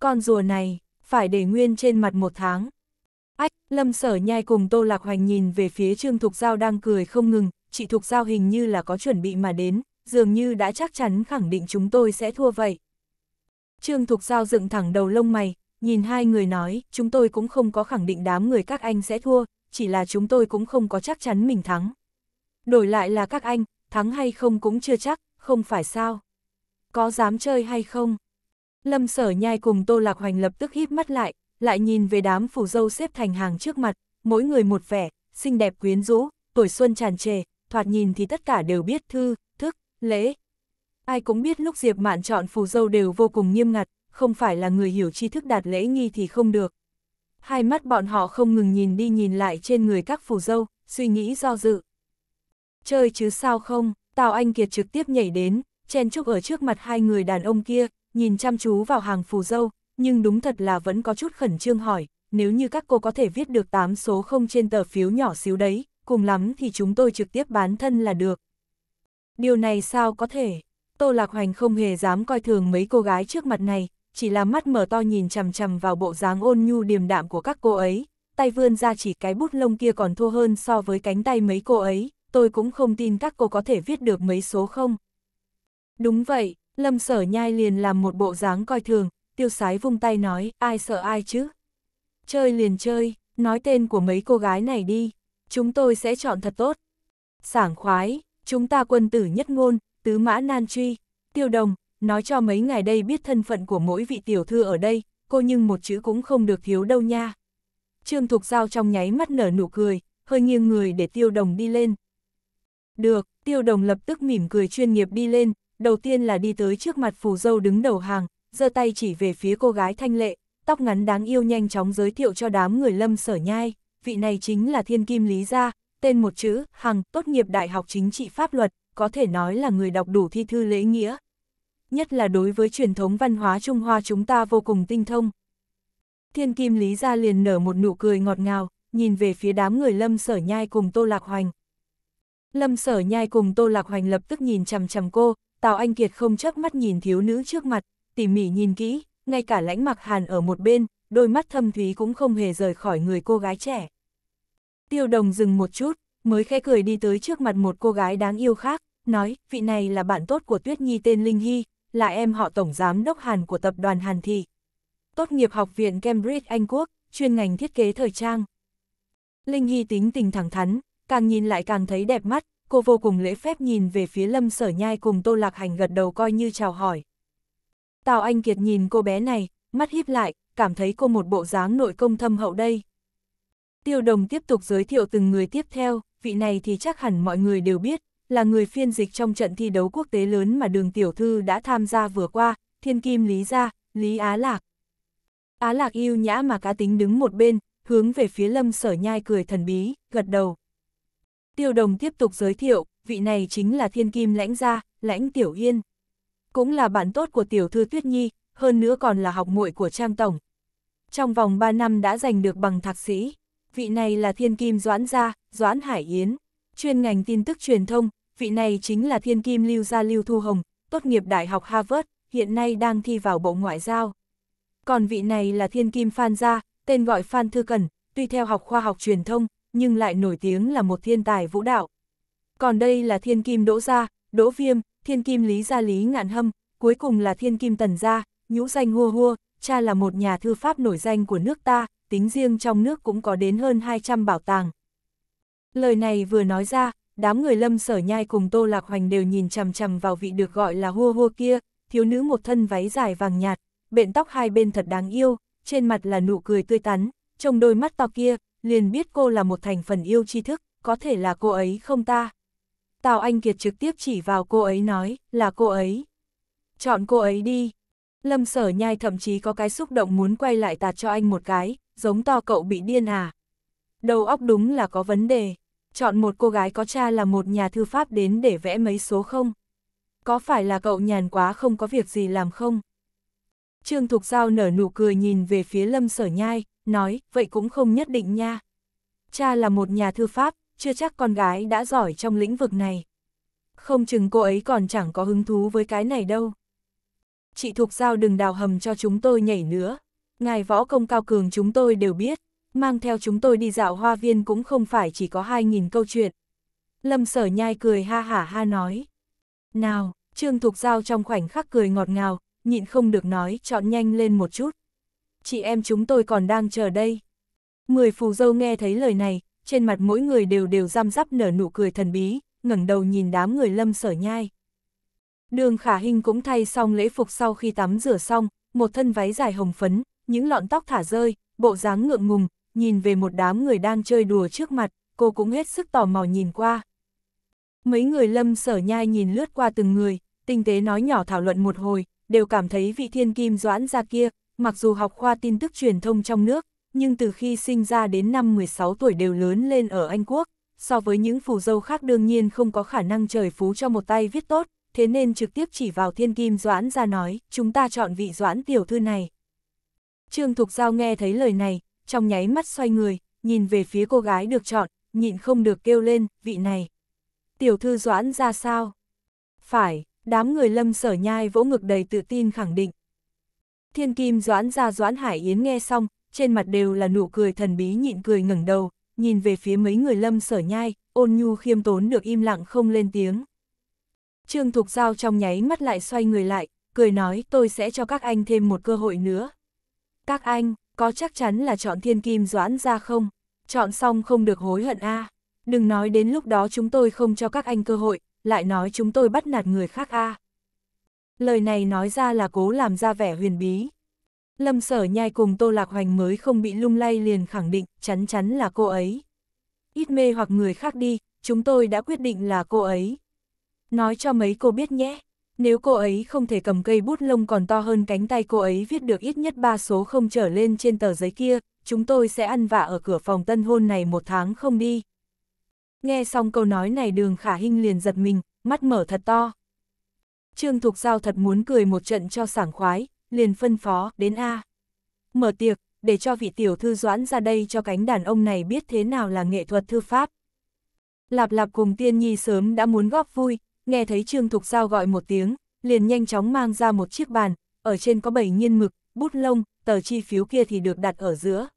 Con rùa này, phải để nguyên trên mặt một tháng. Ách, Lâm Sở Nhai cùng Tô Lạc Hoành nhìn về phía Trương Thục Giao đang cười không ngừng, chị Thục Giao hình như là có chuẩn bị mà đến, dường như đã chắc chắn khẳng định chúng tôi sẽ thua vậy. Trương Thục Giao dựng thẳng đầu lông mày, nhìn hai người nói, chúng tôi cũng không có khẳng định đám người các anh sẽ thua, chỉ là chúng tôi cũng không có chắc chắn mình thắng. Đổi lại là các anh, thắng hay không cũng chưa chắc, không phải sao. Có dám chơi hay không? Lâm sở nhai cùng Tô Lạc Hoành lập tức híp mắt lại, lại nhìn về đám phủ dâu xếp thành hàng trước mặt, mỗi người một vẻ, xinh đẹp quyến rũ, tuổi xuân tràn trề, thoạt nhìn thì tất cả đều biết thư, thức, lễ. Ai cũng biết lúc Diệp Mạn chọn phù dâu đều vô cùng nghiêm ngặt, không phải là người hiểu tri thức đạt lễ nghi thì không được, hai mắt bọn họ không ngừng nhìn đi nhìn lại trên người các phù dâu, suy nghĩ do dự. Chơi chứ sao không, Tào Anh Kiệt trực tiếp nhảy đến, chen chúc ở trước mặt hai người đàn ông kia, nhìn chăm chú vào hàng phù dâu, nhưng đúng thật là vẫn có chút khẩn trương hỏi, nếu như các cô có thể viết được 8 số 0 trên tờ phiếu nhỏ xíu đấy, cùng lắm thì chúng tôi trực tiếp bán thân là được. Điều này sao có thể? Tô Lạc Hoành không hề dám coi thường mấy cô gái trước mặt này, chỉ là mắt mở to nhìn chằm chằm vào bộ dáng ôn nhu điềm đạm của các cô ấy, tay vươn ra chỉ cái bút lông kia còn thô hơn so với cánh tay mấy cô ấy, tôi cũng không tin các cô có thể viết được mấy số không. Đúng vậy, Lâm Sở Nhai liền làm một bộ dáng coi thường, tiêu sái vung tay nói, ai sợ ai chứ? Chơi liền chơi, nói tên của mấy cô gái này đi, chúng tôi sẽ chọn thật tốt. Sảng khoái, chúng ta quân tử nhất ngôn, tứ mã nan truy, tiêu đồng, nói cho mấy ngày đây biết thân phận của mỗi vị tiểu thư ở đây, cô nhưng một chữ cũng không được thiếu đâu nha. Trương Thục Giao trong nháy mắt nở nụ cười, hơi nghiêng người để tiêu đồng đi lên. Được, tiêu đồng lập tức mỉm cười chuyên nghiệp đi lên, đầu tiên là đi tới trước mặt phù dâu đứng đầu hàng, giơ tay chỉ về phía cô gái thanh lệ, tóc ngắn đáng yêu nhanh chóng giới thiệu cho đám người lâm sở nhai, vị này chính là thiên kim lý gia, tên một chữ, hằng, tốt nghiệp đại học chính trị pháp luật, có thể nói là người đọc đủ thi thư lễ nghĩa, nhất là đối với truyền thống văn hóa Trung Hoa chúng ta vô cùng tinh thông. Thiên kim Lý gia liền nở một nụ cười ngọt ngào, nhìn về phía đám người Lâm Sở Nhai cùng Tô Lạc Hoành. Lâm Sở Nhai cùng Tô Lạc Hoành lập tức nhìn chằm chằm cô, Tào Anh Kiệt không chớp mắt nhìn thiếu nữ trước mặt, tỉ mỉ nhìn kỹ, ngay cả lãnh mặc hàn ở một bên, đôi mắt thâm thúy cũng không hề rời khỏi người cô gái trẻ. Tiêu đồng dừng một chút, mới khẽ cười đi tới trước mặt một cô gái đáng yêu khác, nói, vị này là bạn tốt của Tuyết Nhi tên Linh Hy, là em họ Tổng Giám đốc Hàn của tập đoàn Hàn Thị. Tốt nghiệp học viện Cambridge Anh Quốc, chuyên ngành thiết kế thời trang. Linh Hy tính tình thẳng thắn, càng nhìn lại càng thấy đẹp mắt, cô vô cùng lễ phép nhìn về phía Lâm Sở Nhai cùng Tô Lạc Hành gật đầu coi như chào hỏi. Tào Anh Kiệt nhìn cô bé này, mắt híp lại, cảm thấy cô một bộ dáng nội công thâm hậu đây. Tiêu Đồng tiếp tục giới thiệu từng người tiếp theo, vị này thì chắc hẳn mọi người đều biết, là người phiên dịch trong trận thi đấu quốc tế lớn mà đường tiểu thư đã tham gia vừa qua, thiên kim Lý Gia, Lý Á Lạc. Á Lạc yêu nhã mà cá tính đứng một bên, hướng về phía lâm sở nhai cười thần bí, gật đầu. Tiêu đồng tiếp tục giới thiệu, vị này chính là thiên kim lãnh gia, lãnh tiểu yên. Cũng là bạn tốt của tiểu thư Tuyết Nhi, hơn nữa còn là học muội của Trang Tổng. Trong vòng 3 năm đã giành được bằng thạc sĩ, vị này là thiên kim Doãn Gia, Doãn Hải Yến chuyên ngành tin tức truyền thông, vị này chính là thiên kim lưu gia lưu thu hồng, tốt nghiệp Đại học Harvard, hiện nay đang thi vào Bộ Ngoại giao. Còn vị này là thiên kim Phan Gia, tên gọi Phan Thư Cần, tuy theo học khoa học truyền thông, nhưng lại nổi tiếng là một thiên tài vũ đạo. Còn đây là thiên kim Đỗ Gia, Đỗ Viêm, thiên kim Lý Gia Lý Ngạn Hâm, cuối cùng là thiên kim Tần Gia, nhũ danh Hua Hua, cha là một nhà thư pháp nổi danh của nước ta, tính riêng trong nước cũng có đến hơn 200 bảo tàng. Lời này vừa nói ra, đám người lâm sở nhai cùng Tô Lạc Hoành đều nhìn chằm chằm vào vị được gọi là hua hua kia, thiếu nữ một thân váy dài vàng nhạt, bện tóc hai bên thật đáng yêu, trên mặt là nụ cười tươi tắn, trong đôi mắt to kia, liền biết cô là một thành phần yêu tri thức, có thể là cô ấy không ta. Tào Anh Kiệt trực tiếp chỉ vào cô ấy nói, là cô ấy. Chọn cô ấy đi. Lâm sở nhai thậm chí có cái xúc động muốn quay lại tạt cho anh một cái, giống to cậu bị điên à. Đầu óc đúng là có vấn đề chọn một cô gái có cha là một nhà thư pháp đến để vẽ mấy số không? Có phải là cậu nhàn quá không có việc gì làm không? Trương Thục Giao nở nụ cười nhìn về phía Lâm Sở Nhai, nói, vậy cũng không nhất định nha. Cha là một nhà thư pháp, chưa chắc con gái đã giỏi trong lĩnh vực này. Không chừng cô ấy còn chẳng có hứng thú với cái này đâu. Chị Thục Giao đừng đào hầm cho chúng tôi nhảy nữa. Ngài võ công cao cường chúng tôi đều biết mang theo chúng tôi đi dạo hoa viên cũng không phải chỉ có 2.000 câu chuyện. Lâm sở nhai cười ha hả ha nói. Nào, Trương Thục Giao trong khoảnh khắc cười ngọt ngào, nhịn không được nói, chọn nhanh lên một chút. Chị em chúng tôi còn đang chờ đây. Mười phù dâu nghe thấy lời này, trên mặt mỗi người đều đều răm rắp nở nụ cười thần bí, ngẩng đầu nhìn đám người lâm sở nhai. Đường khả hình cũng thay xong lễ phục sau khi tắm rửa xong, một thân váy dài hồng phấn, những lọn tóc thả rơi, bộ dáng ngượng ngùng, nhìn về một đám người đang chơi đùa trước mặt, cô cũng hết sức tò mò nhìn qua. Mấy người lâm sở nhai nhìn lướt qua từng người, tinh tế nói nhỏ thảo luận một hồi, đều cảm thấy vị thiên kim doãn ra kia, mặc dù học khoa tin tức truyền thông trong nước, nhưng từ khi sinh ra đến năm 16 tuổi đều lớn lên ở Anh Quốc, so với những phù dâu khác đương nhiên không có khả năng trời phú cho một tay viết tốt, thế nên trực tiếp chỉ vào thiên kim doãn ra nói, chúng ta chọn vị doãn tiểu thư này. Trương Thục Giao nghe thấy lời này, trong nháy mắt xoay người, nhìn về phía cô gái được chọn, nhịn không được kêu lên, vị này. Tiểu thư doãn ra sao? Phải, đám người lâm sở nhai vỗ ngực đầy tự tin khẳng định. Thiên kim doãn ra doãn hải yến nghe xong, trên mặt đều là nụ cười thần bí nhịn cười ngẩng đầu, nhìn về phía mấy người lâm sở nhai, ôn nhu khiêm tốn được im lặng không lên tiếng. Trương Thục Giao trong nháy mắt lại xoay người lại, cười nói tôi sẽ cho các anh thêm một cơ hội nữa. Các anh, có chắc chắn là chọn thiên kim doãn ra không? Chọn xong không được hối hận a à. Đừng nói đến lúc đó chúng tôi không cho các anh cơ hội, lại nói chúng tôi bắt nạt người khác a à. Lời này nói ra là cố làm ra vẻ huyền bí. Lâm sở nhai cùng Tô Lạc Hoành mới không bị lung lay liền khẳng định, chắn chắn là cô ấy. Ít mê hoặc người khác đi, chúng tôi đã quyết định là cô ấy. Nói cho mấy cô biết nhé. Nếu cô ấy không thể cầm cây bút lông còn to hơn cánh tay cô ấy viết được ít nhất 3 số không trở lên trên tờ giấy kia, chúng tôi sẽ ăn vạ ở cửa phòng tân hôn này một tháng không đi. Nghe xong câu nói này đường khả hinh liền giật mình, mắt mở thật to. Trương Thục Giao thật muốn cười một trận cho sảng khoái, liền phân phó, đến A. Mở tiệc, để cho vị tiểu thư doãn ra đây cho cánh đàn ông này biết thế nào là nghệ thuật thư pháp. Lạp lạp cùng tiên nhi sớm đã muốn góp vui, nghe thấy Trương Thục Giao gọi một tiếng, liền nhanh chóng mang ra một chiếc bàn, ở trên có bảy nhiên mực, bút lông, tờ chi phiếu kia thì được đặt ở giữa.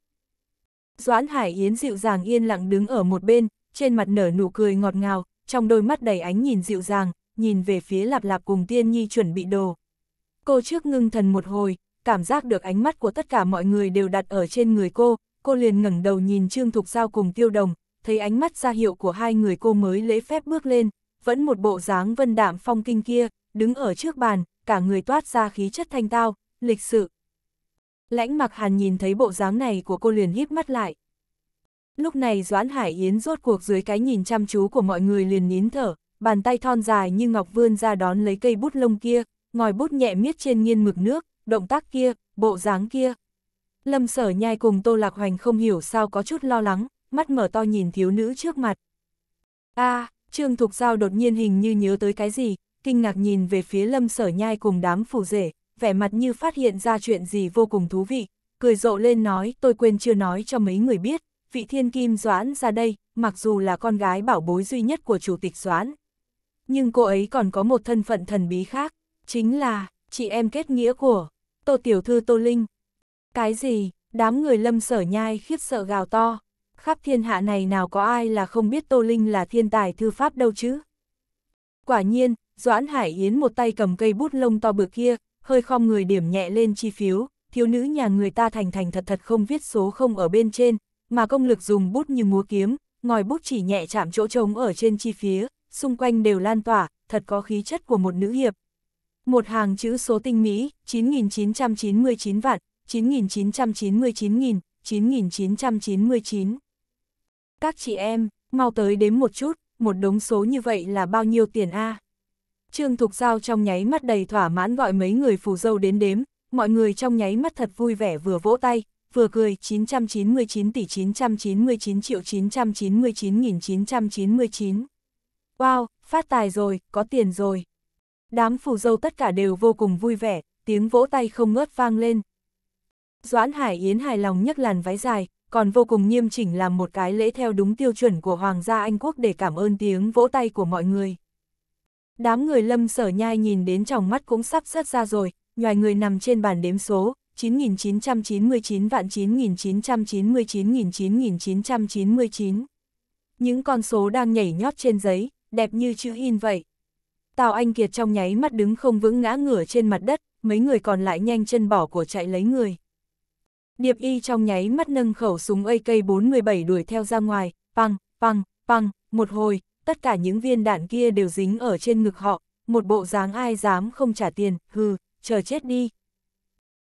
Doãn Hải Yến dịu dàng yên lặng đứng ở một bên, trên mặt nở nụ cười ngọt ngào, trong đôi mắt đầy ánh nhìn dịu dàng, nhìn về phía lạp lạp cùng tiên nhi chuẩn bị đồ. Cô trước ngưng thần một hồi, cảm giác được ánh mắt của tất cả mọi người đều đặt ở trên người cô, cô liền ngẩng đầu nhìn Trương Thục Giao cùng Tiêu Đồng, thấy ánh mắt ra hiệu của hai người cô mới lễ phép bước lên, vẫn một bộ dáng vân đạm phong kinh kia, đứng ở trước bàn, cả người toát ra khí chất thanh tao, lịch sự. Lãnh mặc hàn nhìn thấy bộ dáng này của cô liền híp mắt lại. Lúc này Doãn Hải Yến rốt cuộc dưới cái nhìn chăm chú của mọi người liền nín thở, bàn tay thon dài như ngọc vươn ra đón lấy cây bút lông kia, ngòi bút nhẹ miết trên nghiên mực nước, động tác kia, bộ dáng kia. Lâm sở nhai cùng Tô Lạc Hoành không hiểu sao có chút lo lắng, mắt mở to nhìn thiếu nữ trước mặt. a à, Trương Thục Giao đột nhiên hình như nhớ tới cái gì, kinh ngạc nhìn về phía lâm sở nhai cùng đám phủ rể, vẻ mặt như phát hiện ra chuyện gì vô cùng thú vị, cười rộ lên nói tôi quên chưa nói cho mấy người biết, vị thiên kim Doãn ra đây, mặc dù là con gái bảo bối duy nhất của chủ tịch Doãn. Nhưng cô ấy còn có một thân phận thần bí khác, chính là chị em kết nghĩa của Tô Tiểu Thư Tô Linh. Cái gì, đám người lâm sở nhai khiếp sợ gào to khắp thiên hạ này nào có ai là không biết Tô Linh là thiên tài thư pháp đâu chứ. Quả nhiên, Doãn Hải Yến một tay cầm cây bút lông to bự kia, hơi khom người điểm nhẹ lên chi phiếu, thiếu nữ nhà người ta thành thành thật thật không viết số không ở bên trên, mà công lực dùng bút như múa kiếm, ngòi bút chỉ nhẹ chạm chỗ trống ở trên chi phía, xung quanh đều lan tỏa, thật có khí chất của một nữ hiệp. Một hàng chữ số tinh mỹ, 9.999 vạn, 9.999.000, 9.999 các chị em, mau tới đếm một chút, một đống số như vậy là bao nhiêu tiền a Trương Thục Giao trong nháy mắt đầy thỏa mãn gọi mấy người phù dâu đến đếm, mọi người trong nháy mắt thật vui vẻ vừa vỗ tay, vừa cười 999 tỷ 999 triệu 999.999. Wow, phát tài rồi, có tiền rồi. Đám phù dâu tất cả đều vô cùng vui vẻ, tiếng vỗ tay không ngớt vang lên. Doãn Hải Yến hài lòng nhấc làn váy dài, còn vô cùng nghiêm chỉnh làm một cái lễ theo đúng tiêu chuẩn của Hoàng gia Anh Quốc để cảm ơn tiếng vỗ tay của mọi người. Đám người lâm sở nhai nhìn đến trong mắt cũng sắp sất ra rồi, nhòi người nằm trên bàn đếm số, 9.999 vạn 9.999.999.999. Những con số đang nhảy nhót trên giấy, đẹp như chữ in vậy. Tào Anh Kiệt trong nháy mắt đứng không vững ngã ngửa trên mặt đất, mấy người còn lại nhanh chân bỏ của chạy lấy người. Điệp y trong nháy mắt nâng khẩu súng AK-47 đuổi theo ra ngoài, păng, păng, păng, một hồi, tất cả những viên đạn kia đều dính ở trên ngực họ, một bộ dáng ai dám không trả tiền, hừ, chờ chết đi.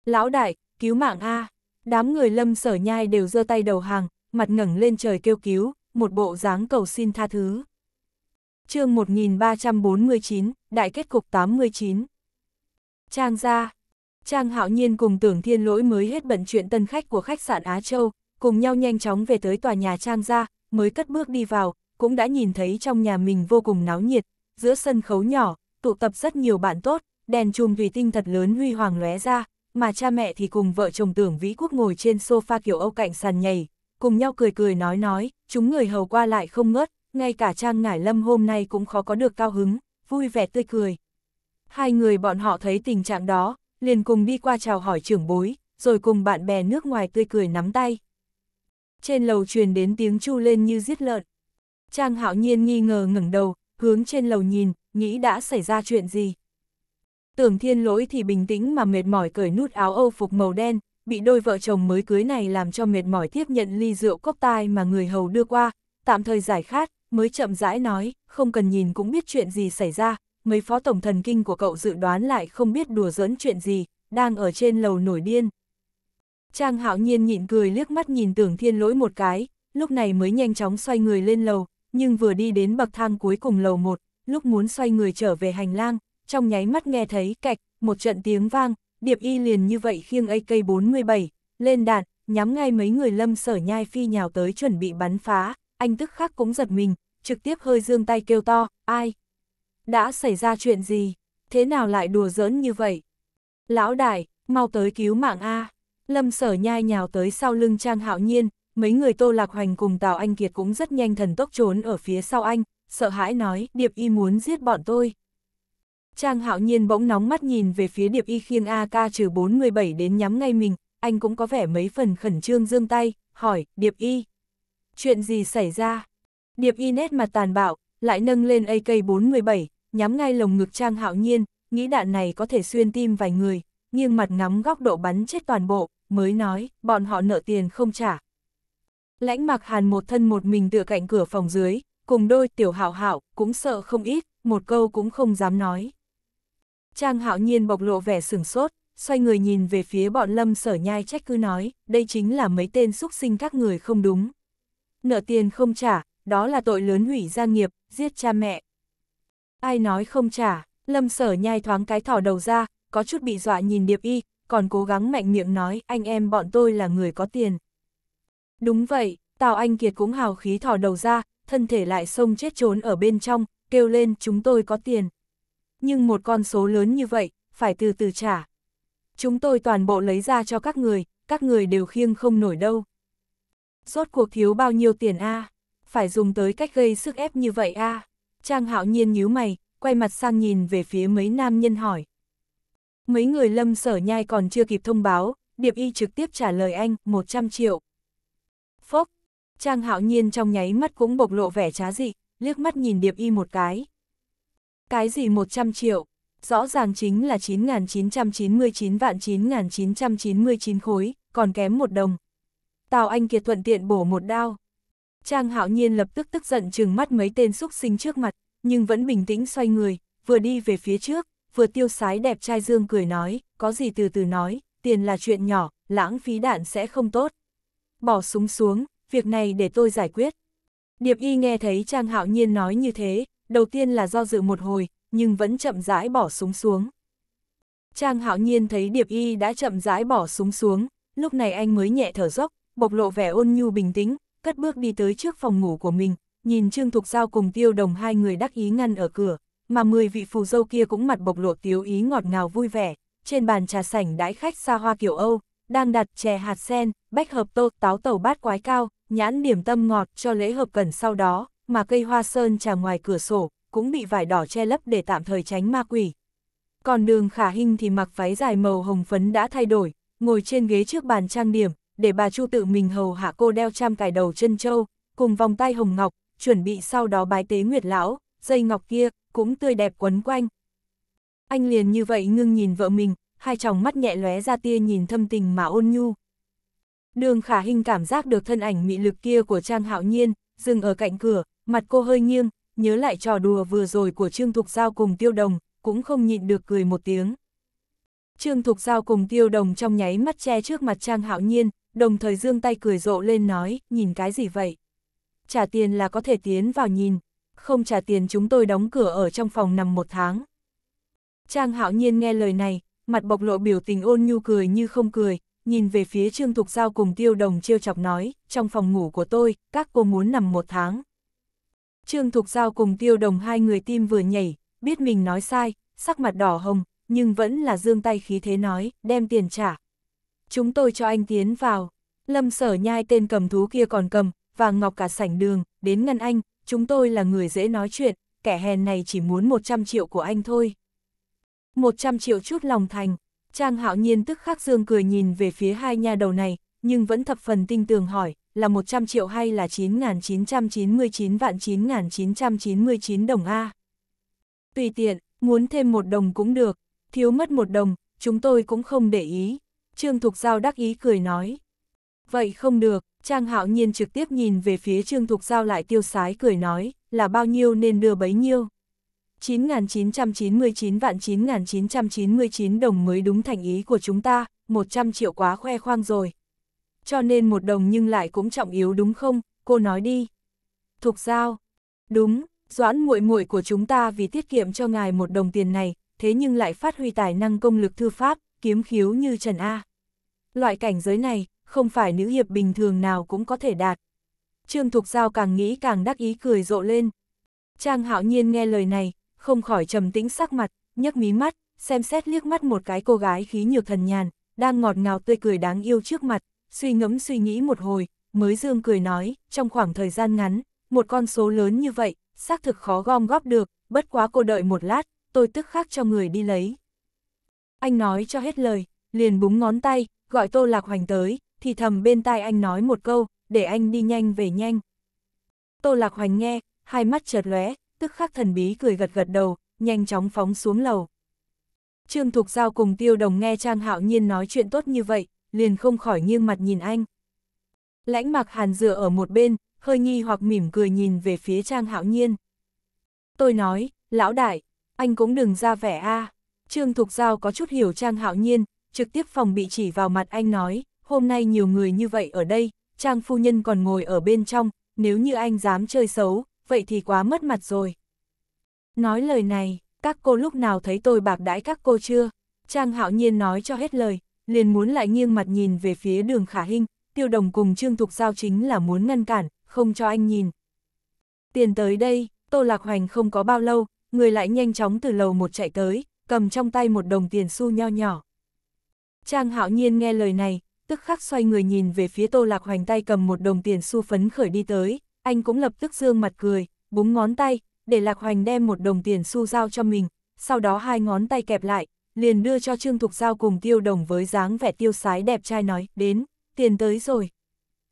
Lão đại, cứu mạng A, đám người lâm sở nhai đều giơ tay đầu hàng, mặt ngẩng lên trời kêu cứu, một bộ dáng cầu xin tha thứ. chương 1349, Đại kết cục 89 Trang gia, Trang Hạo Nhiên cùng Tưởng Thiên Lỗi mới hết bận chuyện tân khách của khách sạn Á Châu, cùng nhau nhanh chóng về tới tòa nhà Trang gia, mới cất bước đi vào, cũng đã nhìn thấy trong nhà mình vô cùng náo nhiệt, giữa sân khấu nhỏ, tụ tập rất nhiều bạn tốt, đèn chùm thủy tinh thật lớn huy hoàng lóe ra, mà cha mẹ thì cùng vợ chồng Tưởng Vĩ Quốc ngồi trên sofa kiểu Âu cạnh sàn nhảy, cùng nhau cười cười nói nói, chúng người hầu qua lại không ngớt, ngay cả Trang Ngải Lâm hôm nay cũng khó có được cao hứng, vui vẻ tươi cười. Hai người bọn họ thấy tình trạng đó, liền cùng đi qua chào hỏi trưởng bối, rồi cùng bạn bè nước ngoài tươi cười nắm tay. Trên lầu truyền đến tiếng chu lên như giết lợn. Trang hạo nhiên nghi ngờ ngẩng đầu, hướng trên lầu nhìn, nghĩ đã xảy ra chuyện gì. Tưởng thiên lỗi thì bình tĩnh mà mệt mỏi cởi nút áo âu phục màu đen, bị đôi vợ chồng mới cưới này làm cho mệt mỏi tiếp nhận ly rượu cốc tai mà người hầu đưa qua, tạm thời giải khát, mới chậm rãi nói, không cần nhìn cũng biết chuyện gì xảy ra, mấy phó tổng thần kinh của cậu dự đoán lại không biết đùa dẫn chuyện gì, đang ở trên lầu nổi điên. Trang hạo nhiên nhịn cười liếc mắt nhìn tưởng thiên lỗi một cái, lúc này mới nhanh chóng xoay người lên lầu, nhưng vừa đi đến bậc thang cuối cùng lầu một, lúc muốn xoay người trở về hành lang, trong nháy mắt nghe thấy cạch, một trận tiếng vang, điệp y liền như vậy khiêng AK-47, lên đạn, nhắm ngay mấy người lâm sở nhai phi nhào tới chuẩn bị bắn phá, anh tức khắc cũng giật mình, trực tiếp hơi dương tay kêu to, ai, đã xảy ra chuyện gì, thế nào lại đùa giỡn như vậy? Lão đại, mau tới cứu mạng A. Lâm sở nhai nhào tới sau lưng Trang Hạo Nhiên, mấy người Tô Lạc Hoành cùng Tào Anh Kiệt cũng rất nhanh thần tốc trốn ở phía sau anh, sợ hãi nói, Điệp Y muốn giết bọn tôi. Trang Hạo Nhiên bỗng nóng mắt nhìn về phía Điệp Y khiêng AK-47 đến nhắm ngay mình, anh cũng có vẻ mấy phần khẩn trương dương tay, hỏi, Điệp Y, chuyện gì xảy ra? Điệp Y nét mặt tàn bạo, lại nâng lên AK-47, nhắm ngay lồng ngực Trang Hạo Nhiên, nghĩ đạn này có thể xuyên tim vài người, nghiêng mặt ngắm góc độ bắn chết toàn bộ, mới nói, bọn họ nợ tiền không trả. Lãnh mặc hàn một thân một mình tựa cạnh cửa phòng dưới, cùng đôi tiểu hạo hạo, cũng sợ không ít, một câu cũng không dám nói. Trang hạo nhiên bộc lộ vẻ sửng sốt, xoay người nhìn về phía bọn lâm sở nhai trách cứ nói, đây chính là mấy tên xúc sinh các người không đúng. Nợ tiền không trả, đó là tội lớn hủy gia nghiệp, giết cha mẹ. Ai nói không trả, lâm sở nhai thoáng cái thỏ đầu ra, có chút bị dọa nhìn điệp y, còn cố gắng mạnh miệng nói anh em bọn tôi là người có tiền. Đúng vậy, Tào Anh Kiệt cũng hào khí thỏ đầu ra, thân thể lại xông chết trốn ở bên trong, kêu lên chúng tôi có tiền. Nhưng một con số lớn như vậy, phải từ từ trả. Chúng tôi toàn bộ lấy ra cho các người, các người đều khiêng không nổi đâu. Rốt cuộc thiếu bao nhiêu tiền a à? Phải dùng tới cách gây sức ép như vậy a à? Trang hạo nhiên nhíu mày, quay mặt sang nhìn về phía mấy nam nhân hỏi. Mấy người lâm sở nhai còn chưa kịp thông báo, Điệp Y trực tiếp trả lời anh, 100 triệu. Phốc, Trang hạo nhiên trong nháy mắt cũng bộc lộ vẻ trá dị, liếc mắt nhìn Điệp Y một cái. Cái gì 100 triệu? Rõ ràng chính là 9.999 vạn 9.999 khối, còn kém một đồng. Tào Anh Kiệt thuận tiện bổ một đao. Trang hạo nhiên lập tức tức giận chừng mắt mấy tên xúc sinh trước mặt, nhưng vẫn bình tĩnh xoay người, vừa đi về phía trước, vừa tiêu sái đẹp trai dương cười nói, có gì từ từ nói, tiền là chuyện nhỏ, lãng phí đạn sẽ không tốt. Bỏ súng xuống, việc này để tôi giải quyết. Điệp y nghe thấy Trang hạo nhiên nói như thế, đầu tiên là do dự một hồi, nhưng vẫn chậm rãi bỏ súng xuống. Trang hạo nhiên thấy Điệp y đã chậm rãi bỏ súng xuống, lúc này anh mới nhẹ thở dốc, bộc lộ vẻ ôn nhu bình tĩnh, cất bước đi tới trước phòng ngủ của mình, nhìn Trương Thục Giao cùng Tiêu Đồng hai người đắc ý ngăn ở cửa, mà 10 vị phù dâu kia cũng mặt bộc lộ tiếu ý ngọt ngào vui vẻ, trên bàn trà sảnh đãi khách xa hoa kiểu Âu, đang đặt chè hạt sen, bách hợp tô, táo tàu bát quái cao, nhãn điểm tâm ngọt cho lễ hợp cần sau đó, mà cây hoa sơn trà ngoài cửa sổ, cũng bị vải đỏ che lấp để tạm thời tránh ma quỷ. Còn đường khả hình thì mặc váy dài màu hồng phấn đã thay đổi, ngồi trên ghế trước bàn trang điểm, để bà Chu tự mình hầu hạ cô đeo trăm cài đầu chân châu, cùng vòng tay hồng ngọc, chuẩn bị sau đó bái tế nguyệt lão, dây ngọc kia, cũng tươi đẹp quấn quanh. Anh liền như vậy ngưng nhìn vợ mình, hai tròng mắt nhẹ lóe ra tia nhìn thâm tình mà ôn nhu. Đường khả hình cảm giác được thân ảnh mị lực kia của Trang Hạo Nhiên, dừng ở cạnh cửa, mặt cô hơi nghiêng, nhớ lại trò đùa vừa rồi của Trương Thục Giao cùng Tiêu Đồng, cũng không nhịn được cười một tiếng. Trương Thục Giao cùng Tiêu Đồng trong nháy mắt che trước mặt Trang Hạo Nhiên, đồng thời dương tay cười rộ lên nói, nhìn cái gì vậy? Trả tiền là có thể tiến vào nhìn, không trả tiền chúng tôi đóng cửa ở trong phòng nằm một tháng. Trang hạo nhiên nghe lời này, mặt bộc lộ biểu tình ôn nhu cười như không cười, nhìn về phía Trương Thục Giao cùng Tiêu Đồng trêu chọc nói, trong phòng ngủ của tôi, các cô muốn nằm một tháng. Trương Thục Giao cùng Tiêu Đồng hai người tim vừa nhảy, biết mình nói sai, sắc mặt đỏ hồng, nhưng vẫn là dương tay khí thế nói, đem tiền trả. Chúng tôi cho anh tiến vào. Lâm sở nhai tên cầm thú kia còn cầm, vàng ngọc cả sảnh đường, đến ngăn anh, chúng tôi là người dễ nói chuyện, kẻ hèn này chỉ muốn 100 triệu của anh thôi. 100 triệu chút lòng thành, Trang hạo nhiên tức khắc dương cười nhìn về phía hai nhà đầu này, nhưng vẫn thập phần tinh tường hỏi, là 100 triệu hay là 9.999 vạn 9.999 đồng A. Tùy tiện, muốn thêm một đồng cũng được, thiếu mất một đồng, chúng tôi cũng không để ý. Trương Thục Giao đắc ý cười nói. Vậy không được, Trang Hạo Nhiên trực tiếp nhìn về phía Trương Thục Giao lại tiêu sái cười nói, là bao nhiêu nên đưa bấy nhiêu. 9.999 vạn 9.999 đồng mới đúng thành ý của chúng ta, 100 triệu quá khoe khoang rồi. Cho nên một đồng nhưng lại cũng trọng yếu đúng không, cô nói đi. Thục Giao, đúng, Doãn muội muội của chúng ta vì tiết kiệm cho ngài một đồng tiền này, thế nhưng lại phát huy tài năng công lực thư pháp, kiếm khiếu như Trần A. Loại cảnh giới này, không phải nữ hiệp bình thường nào cũng có thể đạt. Trương Thục Giao càng nghĩ càng đắc ý cười rộ lên. Trang hạo nhiên nghe lời này, không khỏi trầm tĩnh sắc mặt, nhấc mí mắt, xem xét liếc mắt một cái cô gái khí nhược thần nhàn, đang ngọt ngào tươi cười đáng yêu trước mặt, suy ngẫm suy nghĩ một hồi, mới dương cười nói, trong khoảng thời gian ngắn, một con số lớn như vậy, xác thực khó gom góp được, bất quá cô đợi một lát, tôi tức khắc cho người đi lấy. Anh nói cho hết lời, liền búng ngón tay, gọi Tô Lạc Hoành tới, thì thầm bên tai anh nói một câu, để anh đi nhanh về nhanh. Tô Lạc Hoành nghe, hai mắt chợt lóe, tức khắc thần bí cười gật gật đầu, nhanh chóng phóng xuống lầu. Trương Thục Giao cùng Tiêu Đồng nghe Trang Hạo Nhiên nói chuyện tốt như vậy, liền không khỏi nghiêng mặt nhìn anh. Lãnh mặc Hàn dựa ở một bên, hơi nghi hoặc mỉm cười nhìn về phía Trang Hạo Nhiên. Tôi nói, lão đại, anh cũng đừng ra vẻ a. À. Trương Thục Giao có chút hiểu Trang Hạo Nhiên, trực tiếp phòng bị chỉ vào mặt anh nói, hôm nay nhiều người như vậy ở đây, Trang Phu Nhân còn ngồi ở bên trong, nếu như anh dám chơi xấu, vậy thì quá mất mặt rồi. Nói lời này, các cô lúc nào thấy tôi bạc đãi các cô chưa? Trang Hạo Nhiên nói cho hết lời, liền muốn lại nghiêng mặt nhìn về phía đường khả Hinh. tiêu đồng cùng Trương Thục Giao chính là muốn ngăn cản, không cho anh nhìn. Tiền tới đây, Tô Lạc Hoành không có bao lâu, người lại nhanh chóng từ lầu một chạy tới, cầm trong tay một đồng tiền xu nho nhỏ. Trang hạo nhiên nghe lời này, tức khắc xoay người nhìn về phía tô lạc hoành tay cầm một đồng tiền xu phấn khởi đi tới, anh cũng lập tức dương mặt cười, búng ngón tay, để lạc hoành đem một đồng tiền xu giao cho mình, sau đó hai ngón tay kẹp lại, liền đưa cho Trương Thục Giao cùng tiêu đồng với dáng vẻ tiêu sái đẹp trai nói, đến, tiền tới rồi.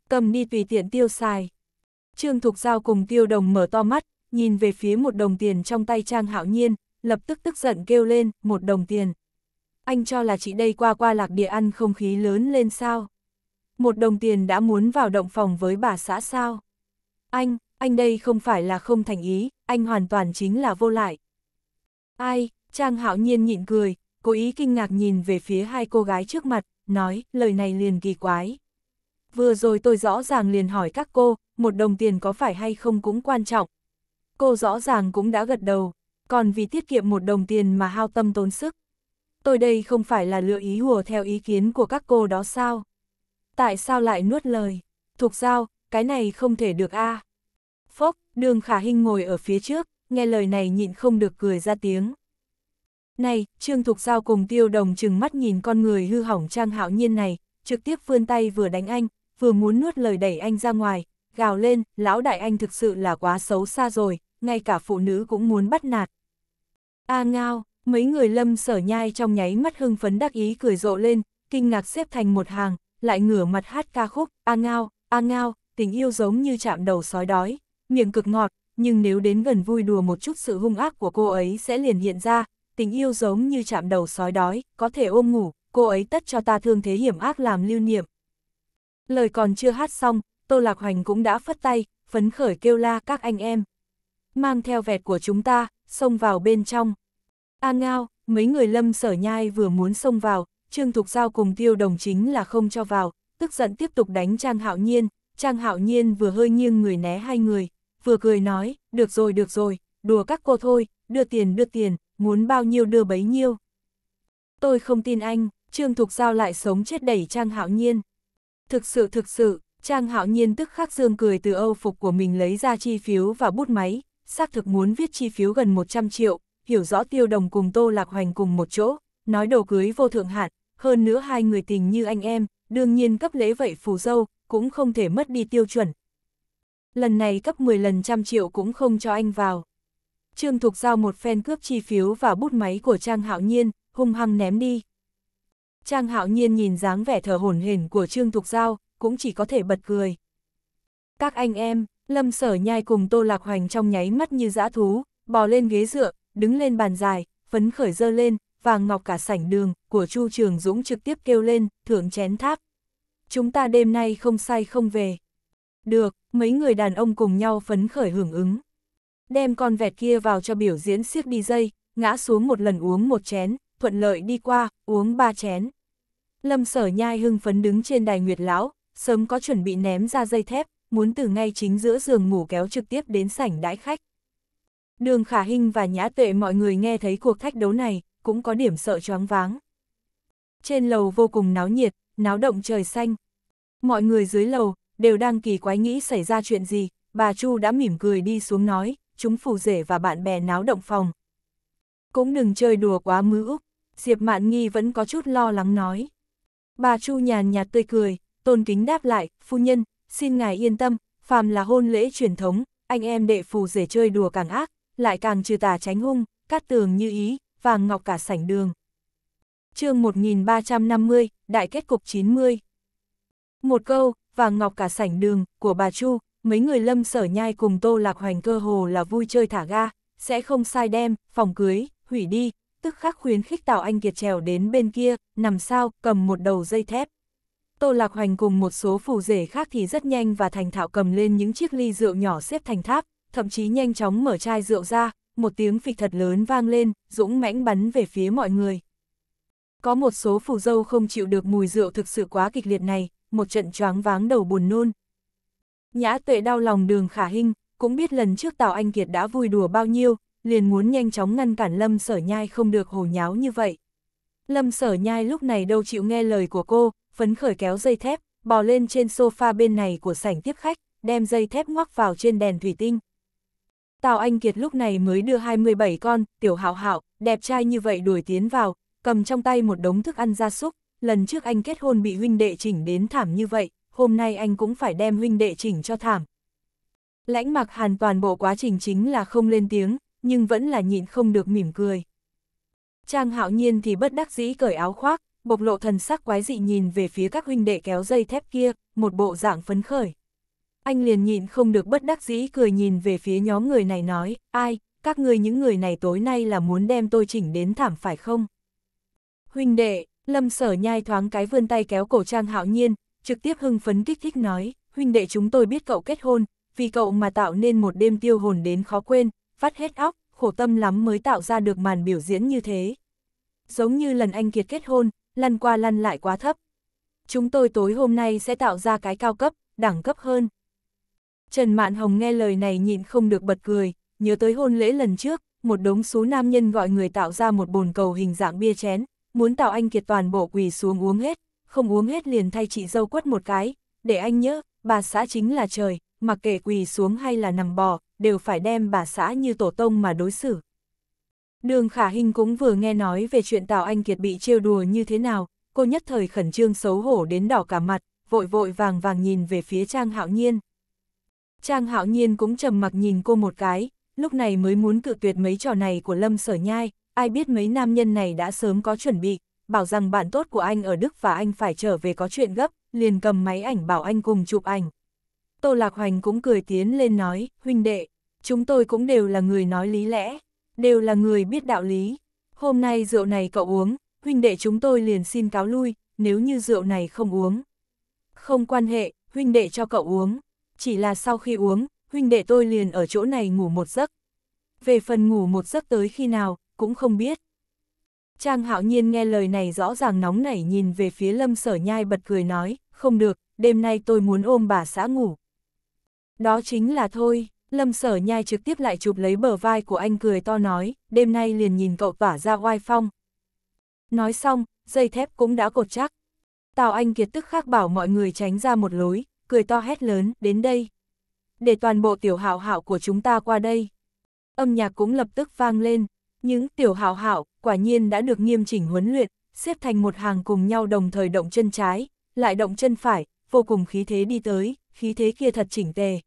Cầm đi tùy tiện tiêu xài. Trương Thục Giao cùng tiêu đồng mở to mắt, nhìn về phía một đồng tiền trong tay Trang Hạo Nhiên, lập tức tức giận kêu lên, một đồng tiền. Anh cho là chị đây qua qua lạc địa ăn không khí lớn lên sao? Một đồng tiền đã muốn vào động phòng với bà xã sao? Anh, anh đây không phải là không thành ý, anh hoàn toàn chính là vô lại. Ai, Trang hạo nhiên nhịn cười, cố ý kinh ngạc nhìn về phía hai cô gái trước mặt, nói, lời này liền kỳ quái. Vừa rồi tôi rõ ràng liền hỏi các cô, một đồng tiền có phải hay không cũng quan trọng. Cô rõ ràng cũng đã gật đầu, còn vì tiết kiệm một đồng tiền mà hao tâm tốn sức. Tôi đây không phải là lựa ý hùa theo ý kiến của các cô đó sao? Tại sao lại nuốt lời? Thục giao, cái này không thể được a. À? Phốc, đường khả hình ngồi ở phía trước, nghe lời này nhịn không được cười ra tiếng. Này, Trương Thục Giao cùng tiêu đồng chừng mắt nhìn con người hư hỏng trang hạo nhiên này, trực tiếp vươn tay vừa đánh anh, vừa muốn nuốt lời đẩy anh ra ngoài, gào lên, lão đại anh thực sự là quá xấu xa rồi, ngay cả phụ nữ cũng muốn bắt nạt, A à ngao, mấy người lâm sở nhai trong nháy mắt hưng phấn đắc ý cười rộ lên, kinh ngạc xếp thành một hàng, lại ngửa mặt hát ca khúc, A à ngao, A à ngao, tình yêu giống như chạm đầu sói đói, miệng cực ngọt, nhưng nếu đến gần vui đùa một chút sự hung ác của cô ấy sẽ liền hiện ra, tình yêu giống như chạm đầu sói đói, có thể ôm ngủ, cô ấy tất cho ta thương thế hiểm ác làm lưu niệm. Lời còn chưa hát xong, Tô Lạc Hoành cũng đã phất tay, phấn khởi kêu la các anh em. Mang theo vẹt của chúng ta, xông vào bên trong. A à Ngao, mấy người lâm sở nhai vừa muốn xông vào, Trương Thục Giao cùng tiêu đồng chính là không cho vào, tức giận tiếp tục đánh Trang Hạo Nhiên, Trang Hạo Nhiên vừa hơi nghiêng người né hai người, vừa cười nói, được rồi được rồi, đùa các cô thôi, đưa tiền đưa tiền, muốn bao nhiêu đưa bấy nhiêu. Tôi không tin anh, Trương Thục Giao lại sống chết đẩy Trang Hạo Nhiên. Thực sự thực sự, Trang Hạo Nhiên tức khắc dương cười từ âu phục của mình lấy ra chi phiếu và bút máy, xác thực muốn viết chi phiếu gần 100 triệu, hiểu rõ tiêu đồng cùng Tô Lạc Hoành cùng một chỗ, nói đồ cưới vô thượng hạn, hơn nữa hai người tình như anh em, đương nhiên cấp lễ vậy phù dâu, cũng không thể mất đi tiêu chuẩn. Lần này cấp 10 lần trăm triệu cũng không cho anh vào. Trương Thục giao một phen cướp chi phiếu và bút máy của Trang Hạo Nhiên, hung hăng ném đi. Trang Hạo Nhiên nhìn dáng vẻ thở hổn hển của Trương Thục Giao, cũng chỉ có thể bật cười. Các anh em, Lâm sở nhai cùng Tô Lạc Hoành trong nháy mắt như dã thú, bò lên ghế dựa, đứng lên bàn dài, phấn khởi dơ lên, vàng ngọc cả sảnh đường, của Chu Trường Dũng trực tiếp kêu lên, thưởng chén tháp. Chúng ta đêm nay không say không về. Được, mấy người đàn ông cùng nhau phấn khởi hưởng ứng. Đem con vẹt kia vào cho biểu diễn siếc dây, ngã xuống một lần uống một chén, thuận lợi đi qua, uống ba chén. Lâm sở nhai hưng phấn đứng trên đài nguyệt lão, sớm có chuẩn bị ném ra dây thép, muốn từ ngay chính giữa giường ngủ kéo trực tiếp đến sảnh đãi khách. Đường Khả Hinh và Nhã Tuệ mọi người nghe thấy cuộc thách đấu này, cũng có điểm sợ choáng váng. Trên lầu vô cùng náo nhiệt, náo động trời xanh. Mọi người dưới lầu, đều đang kỳ quái nghĩ xảy ra chuyện gì, bà Chu đã mỉm cười đi xuống nói, chúng phù rể và bạn bè náo động phòng. Cũng đừng chơi đùa quá mứ úc, Diệp Mạn Nghi vẫn có chút lo lắng nói. Bà Chu nhàn nhạt tươi cười, tôn kính đáp lại, phu nhân, xin ngài yên tâm, phàm là hôn lễ truyền thống, anh em đệ phù rể chơi đùa càng ác, lại càng trừ tà tránh hung, cát tường như ý, vàng ngọc cả sảnh đường. chương 1350, Đại kết cục 90 Một câu, vàng ngọc cả sảnh đường, của bà Chu, mấy người lâm sở nhai cùng tô lạc hoành cơ hồ là vui chơi thả ga, sẽ không sai đem, phòng cưới, hủy đi, tức khắc khuyến khích Tào Anh Kiệt trèo đến bên kia, nằm sao, cầm một đầu dây thép, Tô Lạc Hoành cùng một số phù rể khác thì rất nhanh và thành thạo cầm lên những chiếc ly rượu nhỏ xếp thành tháp, thậm chí nhanh chóng mở chai rượu ra, một tiếng phịch thật lớn vang lên, dũng mãnh bắn về phía mọi người. Có một số phù dâu không chịu được mùi rượu thực sự quá kịch liệt này, một trận choáng váng đầu buồn nôn. Nhã tuệ đau lòng đường khả hinh, cũng biết lần trước Tào Anh Kiệt đã vui đùa bao nhiêu, liền muốn nhanh chóng ngăn cản Lâm Sở Nhai không được hồ nháo như vậy. Lâm Sở Nhai lúc này đâu chịu nghe lời của cô, phấn khởi kéo dây thép, bò lên trên sofa bên này của sảnh tiếp khách, đem dây thép ngoắc vào trên đèn thủy tinh. Tào Anh Kiệt lúc này mới đưa 27 con, tiểu hảo hảo đẹp trai như vậy đuổi tiến vào, cầm trong tay một đống thức ăn gia súc, lần trước anh kết hôn bị huynh đệ chỉnh đến thảm như vậy, hôm nay anh cũng phải đem huynh đệ chỉnh cho thảm. Lãnh mặc hàn toàn bộ quá trình chính là không lên tiếng, nhưng vẫn là nhịn không được mỉm cười. Trang hạo nhiên thì bất đắc dĩ cởi áo khoác, bộc lộ thần sắc quái dị nhìn về phía các huynh đệ kéo dây thép kia, một bộ dạng phấn khởi. Anh liền nhịn không được bất đắc dĩ cười nhìn về phía nhóm người này nói, ai, các người những người này tối nay là muốn đem tôi chỉnh đến thảm phải không? Huynh đệ, lâm sở nhai thoáng cái vươn tay kéo cổ trang hạo nhiên, trực tiếp hưng phấn kích thích nói, huynh đệ chúng tôi biết cậu kết hôn, vì cậu mà tạo nên một đêm tiêu hồn đến khó quên, phát hết óc, khổ tâm lắm mới tạo ra được màn biểu diễn như thế. Giống như lần anh Kiệt kết hôn, lăn qua lăn lại quá thấp. Chúng tôi tối hôm nay sẽ tạo ra cái cao cấp, đẳng cấp hơn. Trần Mạn Hồng nghe lời này nhịn không được bật cười, nhớ tới hôn lễ lần trước, một đống số nam nhân gọi người tạo ra một bồn cầu hình dạng bia chén, muốn tạo anh kiệt toàn bộ quỳ xuống uống hết, không uống hết liền thay chị dâu quất một cái, để anh nhớ, bà xã chính là trời, mặc kệ quỳ xuống hay là nằm bò, đều phải đem bà xã như tổ tông mà đối xử. Đường Khả Hinh cũng vừa nghe nói về chuyện Tào Anh Kiệt bị trêu đùa như thế nào, cô nhất thời khẩn trương xấu hổ đến đỏ cả mặt, vội vội vàng vàng nhìn về phía Trang Hạo Nhiên. Trang Hạo Nhiên cũng trầm mặc nhìn cô một cái, lúc này mới muốn cự tuyệt mấy trò này của Lâm Sở Nhai, ai biết mấy nam nhân này đã sớm có chuẩn bị, bảo rằng bạn tốt của anh ở Đức và anh phải trở về có chuyện gấp, liền cầm máy ảnh bảo anh cùng chụp ảnh. Tô Lạc Hoành cũng cười tiến lên nói, huynh đệ, chúng tôi cũng đều là người nói lý lẽ, đều là người biết đạo lý. Hôm nay rượu này cậu uống, huynh đệ chúng tôi liền xin cáo lui, nếu như rượu này không uống. Không quan hệ, huynh đệ cho cậu uống. Chỉ là sau khi uống, huynh đệ tôi liền ở chỗ này ngủ một giấc. Về phần ngủ một giấc tới khi nào, cũng không biết. Trang hạo nhiên nghe lời này rõ ràng nóng nảy nhìn về phía lâm sở nhai bật cười nói, không được, đêm nay tôi muốn ôm bà xã ngủ. Đó chính là thôi, Lâm sở nhai trực tiếp lại chụp lấy bờ vai của anh cười to nói, đêm nay liền nhìn cậu tỏa ra oai phong. Nói xong, dây thép cũng đã cột chắc. Tào Anh Kiệt tức khắc bảo mọi người tránh ra một lối, cười to hét lớn, đến đây. Để toàn bộ tiểu hảo hảo của chúng ta qua đây. Âm nhạc cũng lập tức vang lên, những tiểu hảo hảo quả nhiên đã được nghiêm chỉnh huấn luyện, xếp thành một hàng cùng nhau đồng thời động chân trái, lại động chân phải, vô cùng khí thế đi tới, khí thế kia thật chỉnh tề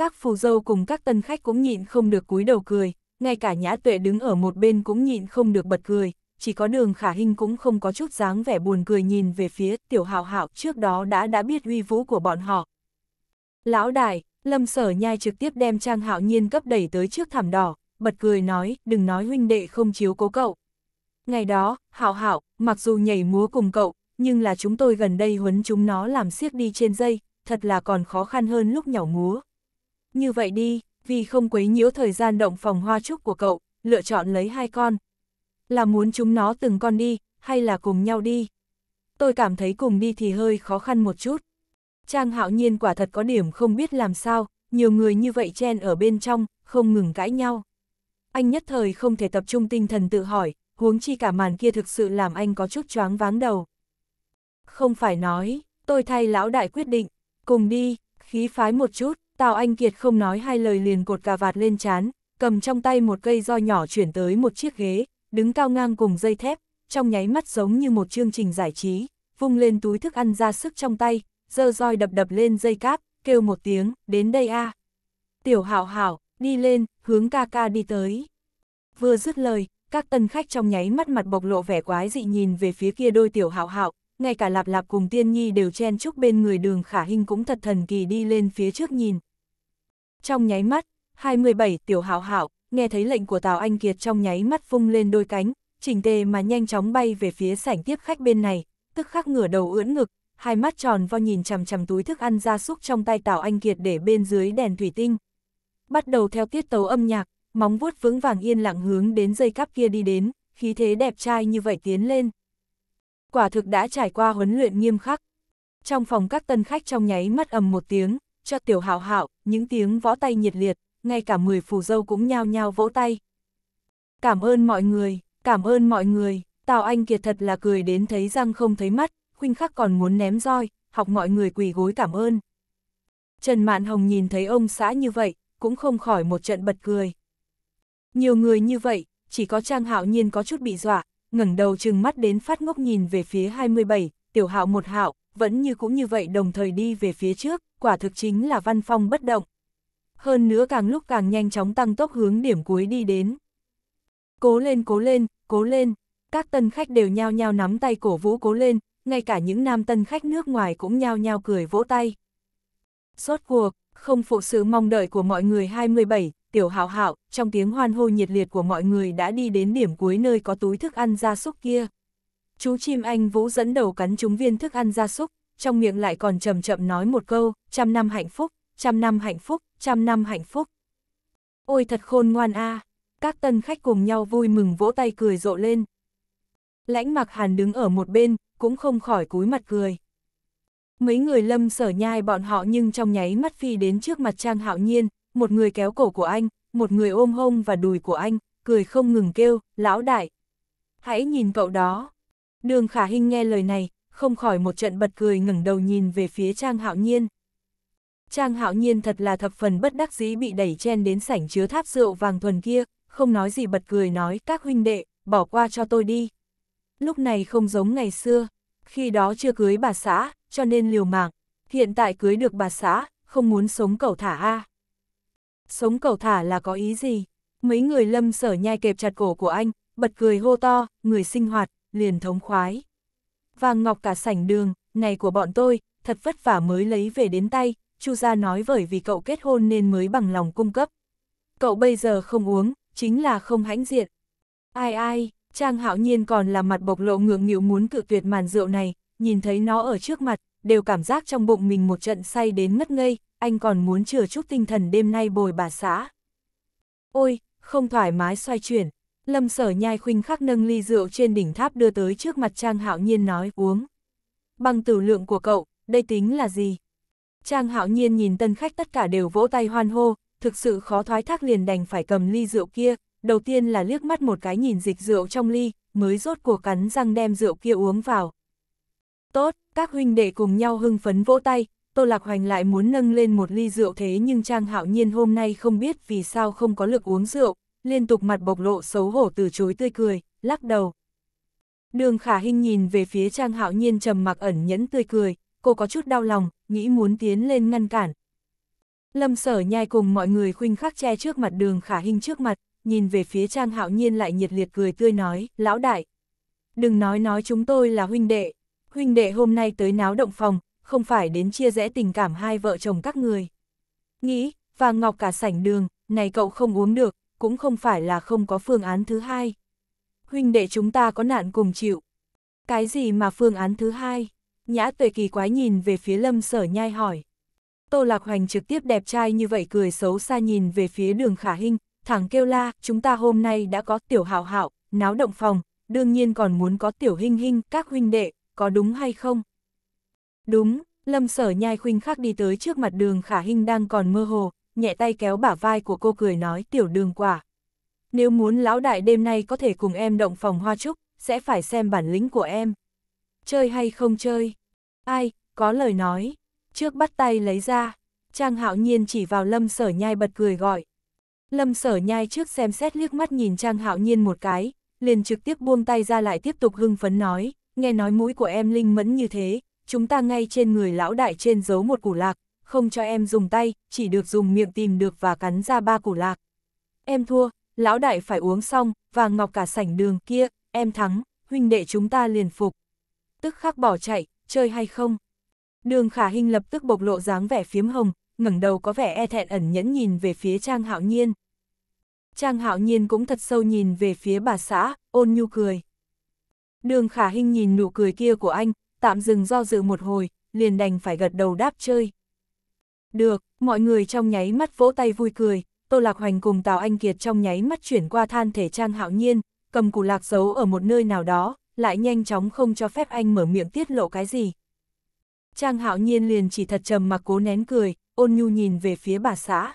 các phù dâu cùng các tân khách cũng nhịn không được cúi đầu cười, ngay cả nhã tuệ đứng ở một bên cũng nhịn không được bật cười, chỉ có đường khả hình cũng không có chút dáng vẻ buồn cười nhìn về phía tiểu hào hạo trước đó đã đã biết uy vũ của bọn họ. Lão đại, lâm sở nhai trực tiếp đem trang hạo nhiên cấp đẩy tới trước thảm đỏ, bật cười nói, đừng nói huynh đệ không chiếu cố cậu. Ngày đó, hạo hạo, mặc dù nhảy múa cùng cậu, nhưng là chúng tôi gần đây huấn chúng nó làm siếc đi trên dây, thật là còn khó khăn hơn lúc nhỏ múa. Như vậy đi, vì không quấy nhiễu thời gian động phòng hoa trúc của cậu, lựa chọn lấy hai con. Là muốn chúng nó từng con đi, hay là cùng nhau đi? Tôi cảm thấy cùng đi thì hơi khó khăn một chút. Trang hạo nhiên quả thật có điểm không biết làm sao, nhiều người như vậy chen ở bên trong, không ngừng cãi nhau. Anh nhất thời không thể tập trung tinh thần tự hỏi, huống chi cả màn kia thực sự làm anh có chút choáng váng đầu. Không phải nói, tôi thay lão đại quyết định, cùng đi, khí phái một chút, Tào Anh Kiệt không nói hai lời liền cột cà vạt lên chán, cầm trong tay một cây roi nhỏ chuyển tới một chiếc ghế, đứng cao ngang cùng dây thép, trong nháy mắt giống như một chương trình giải trí, vung lên túi thức ăn ra sức trong tay, giơ roi đập đập lên dây cáp, kêu một tiếng, đến đây a. Tiểu hảo hảo, đi lên, hướng ca ca đi tới. Vừa dứt lời, các tân khách trong nháy mắt mặt bộc lộ vẻ quái dị nhìn về phía kia đôi tiểu hảo hảo ngay cả lạp lạp cùng tiên nhi đều chen chúc bên người đường khả hình cũng thật thần kỳ đi lên phía trước nhìn, trong nháy mắt, 27 tiểu hảo hảo, nghe thấy lệnh của Tào Anh Kiệt trong nháy mắt vung lên đôi cánh, chỉnh tề mà nhanh chóng bay về phía sảnh tiếp khách bên này, tức khắc ngửa đầu ưỡn ngực, hai mắt tròn vo nhìn chằm chằm túi thức ăn ra súc trong tay Tào Anh Kiệt để bên dưới đèn thủy tinh. Bắt đầu theo tiết tấu âm nhạc, móng vuốt vững vàng yên lặng hướng đến dây cáp kia đi đến, khí thế đẹp trai như vậy tiến lên. Quả thực đã trải qua huấn luyện nghiêm khắc. Trong phòng các tân khách trong nháy mắt ầm một tiếng, cho tiểu hào hạo, những tiếng vỗ tay nhiệt liệt, ngay cả 10 phù dâu cũng nhao nhao vỗ tay. Cảm ơn mọi người, cảm ơn mọi người, Tào Anh Kiệt thật là cười đến thấy răng không thấy mắt, khuynh khắc còn muốn ném roi, học mọi người quỳ gối cảm ơn. Trần Mạn Hồng nhìn thấy ông xã như vậy, cũng không khỏi một trận bật cười. Nhiều người như vậy, chỉ có Trang Hạo Nhiên có chút bị dọa, ngẩng đầu trừng mắt đến phát ngốc nhìn về phía 27, tiểu hạo một hạo, vẫn như cũng như vậy đồng thời đi về phía trước, quả thực chính là văn phong bất động. Hơn nữa càng lúc càng nhanh chóng tăng tốc hướng điểm cuối đi đến. Cố lên cố lên, cố lên, các tân khách đều nhao nhao nắm tay cổ vũ cố lên, ngay cả những nam tân khách nước ngoài cũng nhao nhao cười vỗ tay. Sốt cuộc, không phụ sự mong đợi của mọi người 27, tiểu hạo hạo, trong tiếng hoan hô nhiệt liệt của mọi người đã đi đến điểm cuối nơi có túi thức ăn ra súc kia. Chú chim anh Vũ dẫn đầu cắn chúng viên thức ăn gia súc, trong miệng lại còn chậm chậm nói một câu, trăm năm hạnh phúc, trăm năm hạnh phúc, trăm năm hạnh phúc. Ôi thật khôn ngoan a à. các tân khách cùng nhau vui mừng vỗ tay cười rộ lên. Lãnh mặc hàn đứng ở một bên, cũng không khỏi cúi mặt cười. Mấy người lâm sở nhai bọn họ nhưng trong nháy mắt phi đến trước mặt Trang Hạo Nhiên, một người kéo cổ của anh, một người ôm hông và đùi của anh, cười không ngừng kêu, lão đại. Hãy nhìn cậu đó, Đường khả hình nghe lời này, không khỏi một trận bật cười ngẩng đầu nhìn về phía Trang Hạo Nhiên. Trang Hạo Nhiên thật là thập phần bất đắc dĩ bị đẩy chen đến sảnh chứa tháp rượu vàng thuần kia, không nói gì bật cười nói các huynh đệ, bỏ qua cho tôi đi. Lúc này không giống ngày xưa, khi đó chưa cưới bà xã, cho nên liều mạng, hiện tại cưới được bà xã, không muốn sống cầu thả a. Sống cầu thả là có ý gì? Mấy người lâm sở nhai kẹp chặt cổ của anh, bật cười hô to, người sinh hoạt, liền thống khoái. Vàng ngọc cả sảnh đường, này của bọn tôi, thật vất vả mới lấy về đến tay, Chu gia nói bởi vì cậu kết hôn nên mới bằng lòng cung cấp. Cậu bây giờ không uống, chính là không hãnh diện. Ai ai, Trang Hạo Nhiên còn là mặt bộc lộ ngượng nghịu muốn cự tuyệt màn rượu này, nhìn thấy nó ở trước mặt, đều cảm giác trong bụng mình một trận say đến ngất ngây, anh còn muốn chừa chút tinh thần đêm nay bồi bà xã. Ôi, không thoải mái xoay chuyển, Lâm sở nhai khuynh khắc nâng ly rượu trên đỉnh tháp đưa tới trước mặt Trang Hạo Nhiên nói uống. Bằng tử lượng của cậu, đây tính là gì? Trang Hạo Nhiên nhìn tân khách tất cả đều vỗ tay hoan hô, thực sự khó thoái thác liền đành phải cầm ly rượu kia, đầu tiên là liếc mắt một cái nhìn dịch rượu trong ly, mới rốt cuộc cắn răng đem rượu kia uống vào. Tốt, các huynh đệ cùng nhau hưng phấn vỗ tay, Tô Lạc Hoành lại muốn nâng lên một ly rượu thế nhưng Trang Hạo Nhiên hôm nay không biết vì sao không có lực uống rượu, liên tục mặt bộc lộ xấu hổ từ chối tươi cười, lắc đầu. Đường khả hình nhìn về phía Trang Hạo Nhiên trầm mặc ẩn nhẫn tươi cười, cô có chút đau lòng, nghĩ muốn tiến lên ngăn cản. Lâm sở nhai cùng mọi người khuynh khắc che trước mặt đường khả hình trước mặt, nhìn về phía Trang Hạo Nhiên lại nhiệt liệt cười tươi nói, lão đại. Đừng nói nói chúng tôi là huynh đệ, huynh đệ hôm nay tới náo động phòng, không phải đến chia rẽ tình cảm hai vợ chồng các người. Nghĩ, và ngọc cả sảnh đường, này cậu không uống được, cũng không phải là không có phương án thứ hai. Huynh đệ chúng ta có nạn cùng chịu. Cái gì mà phương án thứ hai? Nhã tuệ kỳ quái nhìn về phía lâm sở nhai hỏi. Tô Lạc Hoành trực tiếp đẹp trai như vậy cười xấu xa nhìn về phía đường khả hình, thẳng kêu la, chúng ta hôm nay đã có tiểu hạo hạo, náo động phòng, đương nhiên còn muốn có tiểu hình hình, các huynh đệ, có đúng hay không? Đúng, lâm sở nhai khuynh khắc đi tới trước mặt đường khả hình đang còn mơ hồ, nhẹ tay kéo bả vai của cô cười nói tiểu đường quả. Nếu muốn lão đại đêm nay có thể cùng em động phòng hoa trúc, sẽ phải xem bản lĩnh của em. Chơi hay không chơi? Ai, có lời nói. Trước bắt tay lấy ra, Trang hạo nhiên chỉ vào lâm sở nhai bật cười gọi. Lâm sở nhai trước xem xét liếc mắt nhìn Trang hạo nhiên một cái, liền trực tiếp buông tay ra lại tiếp tục hưng phấn nói, nghe nói mũi của em linh mẫn như thế, chúng ta ngay trên người lão đại trên giấu một củ lạc, không cho em dùng tay, chỉ được dùng miệng tìm được và cắn ra ba củ lạc. Em thua, lão đại phải uống xong, và ngọc cả sảnh đường kia, em thắng, huynh đệ chúng ta liền phục. Tức khắc bỏ chạy, chơi hay không? Đường khả hình lập tức bộc lộ dáng vẻ phiếm hồng, ngẩng đầu có vẻ e thẹn ẩn nhẫn nhìn về phía Trang Hạo Nhiên. Trang Hạo Nhiên cũng thật sâu nhìn về phía bà xã, ôn nhu cười. Đường khả hình nhìn nụ cười kia của anh, tạm dừng do dự một hồi, liền đành phải gật đầu đáp chơi. Được, mọi người trong nháy mắt vỗ tay vui cười, Tô Lạc Hoành cùng Tào Anh Kiệt trong nháy mắt chuyển qua than thể trang hạo nhiên, cầm củ lạc giấu ở một nơi nào đó, lại nhanh chóng không cho phép anh mở miệng tiết lộ cái gì. Trang hạo nhiên liền chỉ thật trầm mặc cố nén cười, ôn nhu nhìn về phía bà xã.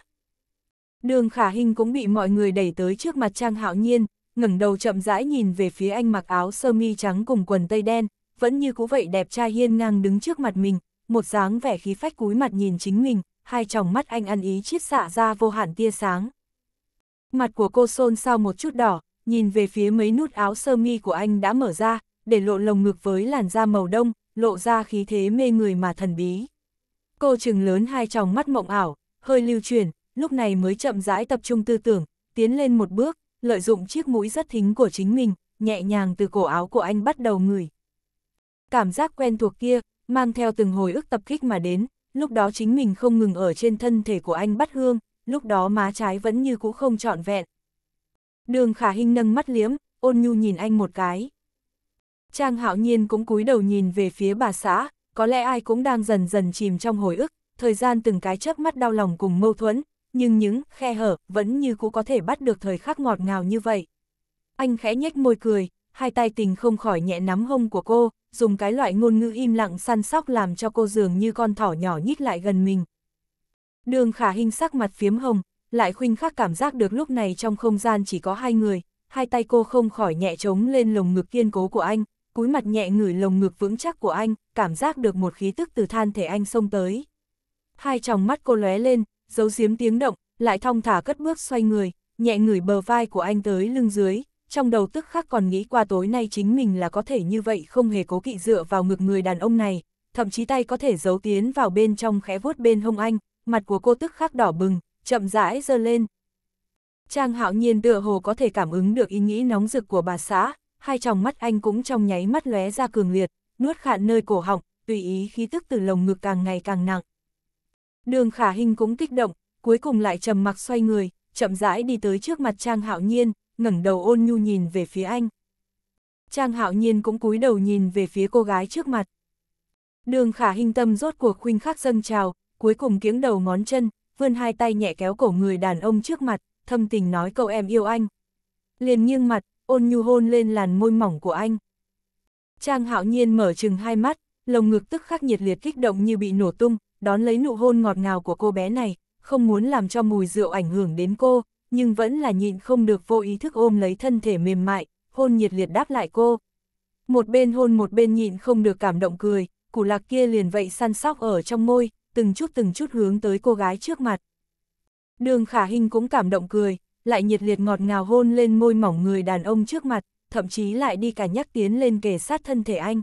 Đường khả hình cũng bị mọi người đẩy tới trước mặt Trang hạo nhiên, ngẩng đầu chậm rãi nhìn về phía anh mặc áo sơ mi trắng cùng quần tây đen, vẫn như cũ vậy đẹp trai hiên ngang đứng trước mặt mình, một dáng vẻ khí phách cúi mặt nhìn chính mình, hai tròng mắt anh ăn ý chiết xạ ra vô hạn tia sáng. Mặt của cô xôn sau một chút đỏ, nhìn về phía mấy nút áo sơ mi của anh đã mở ra, để lộ lồng ngực với làn da màu đông, lộ ra khí thế mê người mà thần bí. Cô trừng lớn hai tròng mắt mộng ảo, hơi lưu truyền, lúc này mới chậm rãi tập trung tư tưởng, tiến lên một bước, lợi dụng chiếc mũi rất thính của chính mình, nhẹ nhàng từ cổ áo của anh bắt đầu ngửi. Cảm giác quen thuộc kia, mang theo từng hồi ức tập kích mà đến, lúc đó chính mình không ngừng ở trên thân thể của anh bắt hương, lúc đó má trái vẫn như cũ không trọn vẹn. Đường khả hình nâng mắt liếm, ôn nhu nhìn anh một cái. Trang hạo nhiên cũng cúi đầu nhìn về phía bà xã, có lẽ ai cũng đang dần dần chìm trong hồi ức, thời gian từng cái chớp mắt đau lòng cùng mâu thuẫn, nhưng những khe hở vẫn như cũ có thể bắt được thời khắc ngọt ngào như vậy. Anh khẽ nhếch môi cười, hai tay tình không khỏi nhẹ nắm hông của cô, dùng cái loại ngôn ngữ im lặng săn sóc làm cho cô dường như con thỏ nhỏ nhích lại gần mình. Đường khả hình sắc mặt phiếm hồng, lại khuynh khắc cảm giác được lúc này trong không gian chỉ có hai người, hai tay cô không khỏi nhẹ trống lên lồng ngực kiên cố của anh, cúi mặt nhẹ ngửi lồng ngực vững chắc của anh, cảm giác được một khí tức từ than thể anh xông tới. Hai tròng mắt cô lóe lên, giấu giếm tiếng động, lại thong thả cất bước xoay người, nhẹ ngửi bờ vai của anh tới lưng dưới, trong đầu tức khắc còn nghĩ qua tối nay chính mình là có thể như vậy không hề cố kỵ dựa vào ngực người đàn ông này, thậm chí tay có thể giấu tiến vào bên trong khẽ vuốt bên hông anh, mặt của cô tức khắc đỏ bừng, chậm rãi dơ lên. Trang hạo nhiên tựa hồ có thể cảm ứng được ý nghĩ nóng rực của bà xã, hai tròng mắt anh cũng trong nháy mắt lóe ra cường liệt, nuốt khạn nơi cổ họng, tùy ý khí tức từ lồng ngực càng ngày càng nặng. Đường khả hình cũng kích động, cuối cùng lại trầm mặc xoay người, chậm rãi đi tới trước mặt Trang hạo nhiên, ngẩng đầu ôn nhu nhìn về phía anh. Trang hạo nhiên cũng cúi đầu nhìn về phía cô gái trước mặt. Đường khả hình tâm rốt cuộc khuynh khắc dâng trào, cuối cùng kiếng đầu ngón chân, vươn hai tay nhẹ kéo cổ người đàn ông trước mặt, thâm tình nói câu em yêu anh. Liền nghiêng mặt, ôn nhu hôn lên làn môi mỏng của anh. Trang hạo nhiên mở chừng hai mắt, lồng ngực tức khắc nhiệt liệt kích động như bị nổ tung, đón lấy nụ hôn ngọt ngào của cô bé này, không muốn làm cho mùi rượu ảnh hưởng đến cô, nhưng vẫn là nhịn không được vô ý thức ôm lấy thân thể mềm mại, hôn nhiệt liệt đáp lại cô. Một bên hôn một bên nhịn không được cảm động cười, củ lạc kia liền vậy săn sóc ở trong môi, từng chút từng chút hướng tới cô gái trước mặt. Đường khả hình cũng cảm động cười, lại nhiệt liệt ngọt ngào hôn lên môi mỏng người đàn ông trước mặt, thậm chí lại đi cả nhắc tiến lên kề sát thân thể anh.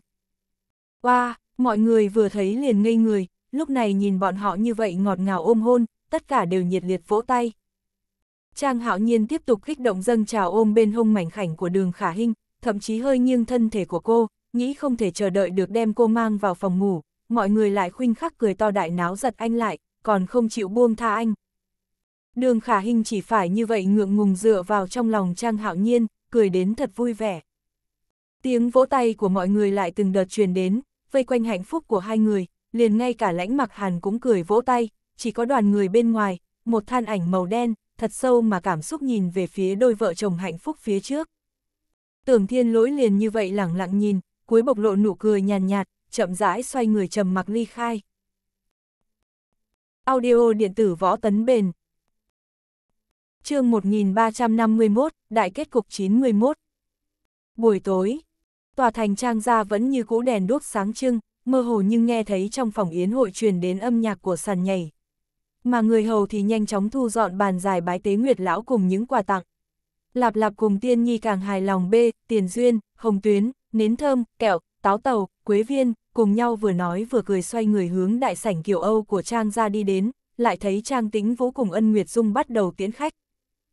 Wow, mọi người vừa thấy liền ngây người, lúc này nhìn bọn họ như vậy ngọt ngào ôm hôn, tất cả đều nhiệt liệt vỗ tay. Trang hạo nhiên tiếp tục kích động dâng trào ôm bên hông mảnh khảnh của đường khả hinh, thậm chí hơi nghiêng thân thể của cô, nghĩ không thể chờ đợi được đem cô mang vào phòng ngủ, mọi người lại khuynh khắc cười to đại náo giật anh lại, còn không chịu buông tha anh. Đường khả Hinh chỉ phải như vậy ngượng ngùng dựa vào trong lòng Trang Hạo Nhiên, cười đến thật vui vẻ. Tiếng vỗ tay của mọi người lại từng đợt truyền đến, vây quanh hạnh phúc của hai người, liền ngay cả lãnh mặc hàn cũng cười vỗ tay, chỉ có đoàn người bên ngoài, một than ảnh màu đen, thật sâu mà cảm xúc nhìn về phía đôi vợ chồng hạnh phúc phía trước. Tưởng thiên lỗi liền như vậy lẳng lặng nhìn, cuối bộc lộ nụ cười nhàn nhạt, nhạt, chậm rãi xoay người trầm mặc ly khai. Audio điện tử võ tấn bền chương 1351, đại kết cục 911 Buổi tối, tòa thành trang gia vẫn như cũ đèn đuốc sáng trưng, mơ hồ nhưng nghe thấy trong phòng yến hội truyền đến âm nhạc của sàn nhảy, mà người hầu thì nhanh chóng thu dọn bàn dài bái tế nguyệt lão cùng những quà tặng. Lạp lạp cùng tiên nhi càng hài lòng bê, tiền duyên, hồng tuyến, nến thơm, kẹo, táo tàu, quế viên, cùng nhau vừa nói vừa cười xoay người hướng đại sảnh kiểu Âu của Trang ra đi đến, lại thấy Trang tính Vũ cùng Ân Nguyệt Dung bắt đầu tiến khách.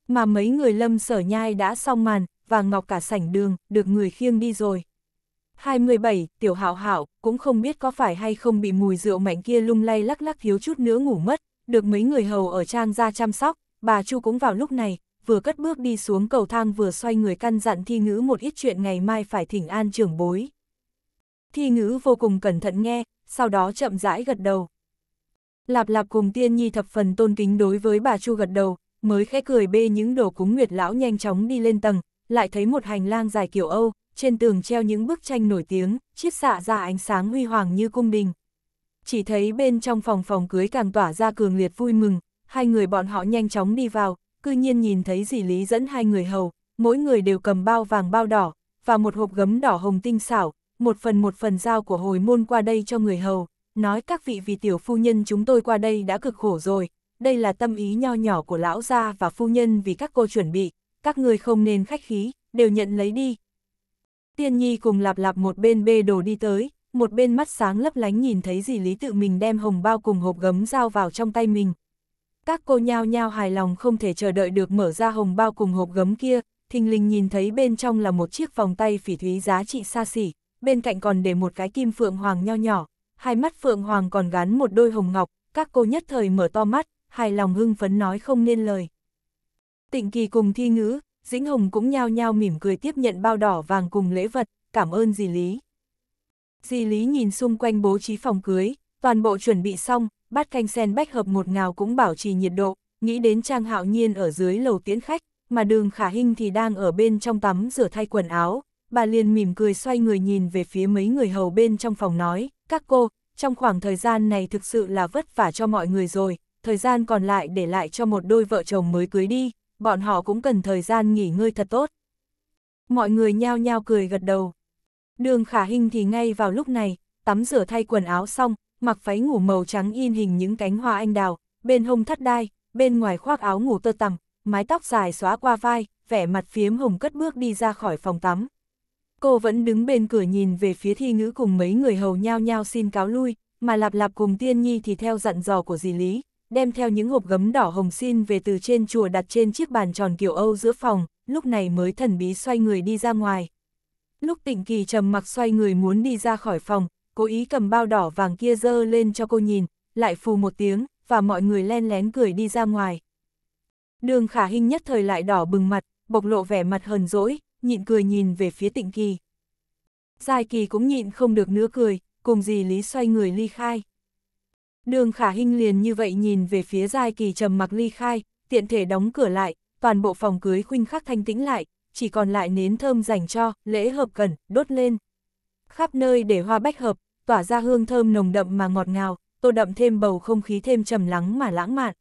Mà mấy người lâm sở nhai đã xong màn, và ngọc cả sảnh đường, được người khiêng đi rồi. 27, tiểu hảo hảo, cũng không biết có phải hay không bị mùi rượu mạnh kia lung lay lắc lắc thiếu chút nữa ngủ mất, được mấy người hầu ở Trang ra chăm sóc, bà Chu cũng vào lúc này, vừa cất bước đi xuống cầu thang vừa xoay người căn dặn thi ngữ một ít chuyện ngày mai phải thỉnh an trưởng bối. Thi ngữ vô cùng cẩn thận nghe, sau đó chậm rãi gật đầu. Lạp lạp cùng tiên nhi thập phần tôn kính đối với bà Chu gật đầu, mới khẽ cười bê những đồ cúng nguyệt lão nhanh chóng đi lên tầng, lại thấy một hành lang dài kiểu Âu, trên tường treo những bức tranh nổi tiếng, chiếc xạ ra ánh sáng huy hoàng như cung đình chỉ thấy bên trong phòng phòng cưới càng tỏa ra cường liệt vui mừng, hai người bọn họ nhanh chóng đi vào, cư nhiên nhìn thấy dì Lý dẫn hai người hầu, mỗi người đều cầm bao vàng bao đỏ, và một hộp gấm đỏ hồng tinh xảo, một phần một phần dao của hồi môn qua đây cho người hầu, nói các vị vì tiểu phu nhân chúng tôi qua đây đã cực khổ rồi, đây là tâm ý nho nhỏ của lão gia và phu nhân vì các cô chuẩn bị, các người không nên khách khí, đều nhận lấy đi. Tiên Nhi cùng lạp lạp một bên bê đồ đi tới, một bên mắt sáng lấp lánh nhìn thấy gì Lý tự mình đem hồng bao cùng hộp gấm giao vào trong tay mình. Các cô nhao nhao hài lòng không thể chờ đợi được mở ra hồng bao cùng hộp gấm kia, thình lình nhìn thấy bên trong là một chiếc vòng tay phỉ thúy giá trị xa xỉ, bên cạnh còn để một cái kim phượng hoàng nho nhỏ, hai mắt phượng hoàng còn gắn một đôi hồng ngọc, các cô nhất thời mở to mắt, hài lòng hưng phấn nói không nên lời. Tịnh kỳ cùng thi ngữ, Dĩnh Hồng cũng nhao nhao mỉm cười tiếp nhận bao đỏ vàng cùng lễ vật, cảm ơn dì Lý. Di Lý nhìn xung quanh bố trí phòng cưới, toàn bộ chuẩn bị xong, bát canh sen bách hợp một ngào cũng bảo trì nhiệt độ, nghĩ đến Trang Hạo Nhiên ở dưới lầu tiễn khách, mà đường khả Hinh thì đang ở bên trong tắm rửa thay quần áo, bà liền mỉm cười xoay người nhìn về phía mấy người hầu bên trong phòng nói, các cô, trong khoảng thời gian này thực sự là vất vả cho mọi người rồi, thời gian còn lại để lại cho một đôi vợ chồng mới cưới đi, bọn họ cũng cần thời gian nghỉ ngơi thật tốt. Mọi người nhao nhao cười gật đầu. Đường khả hình thì ngay vào lúc này, tắm rửa thay quần áo xong, mặc váy ngủ màu trắng in hình những cánh hoa anh đào, bên hông thắt đai, bên ngoài khoác áo ngủ tơ tằm, mái tóc dài xóa qua vai, vẻ mặt phiếm hồng cất bước đi ra khỏi phòng tắm. Cô vẫn đứng bên cửa nhìn về phía thi ngữ cùng mấy người hầu nhao nhao xin cáo lui, mà lạp lạp cùng tiên nhi thì theo dặn dò của dì Lý, đem theo những hộp gấm đỏ hồng xin về từ trên chùa đặt trên chiếc bàn tròn kiểu Âu giữa phòng, lúc này mới thần bí xoay người đi ra ngoài. Lúc tịnh kỳ trầm mặc xoay người muốn đi ra khỏi phòng, cố ý cầm bao đỏ vàng kia dơ lên cho cô nhìn, lại phù một tiếng, và mọi người len lén cười đi ra ngoài. Đường khả hình nhất thời lại đỏ bừng mặt, bộc lộ vẻ mặt hờn dỗi, nhịn cười nhìn về phía tịnh kỳ. Giai kỳ cũng nhịn không được nữa cười, cùng dì Lý xoay người ly khai. Đường khả hình liền như vậy nhìn về phía Giai kỳ trầm mặc ly khai, tiện thể đóng cửa lại, toàn bộ phòng cưới khuynh khắc thanh tĩnh lại, chỉ còn lại nến thơm dành cho lễ hợp gần, đốt lên. Khắp nơi để hoa bách hợp, tỏa ra hương thơm nồng đậm mà ngọt ngào, tô đậm thêm bầu không khí thêm trầm lắng mà lãng mạn.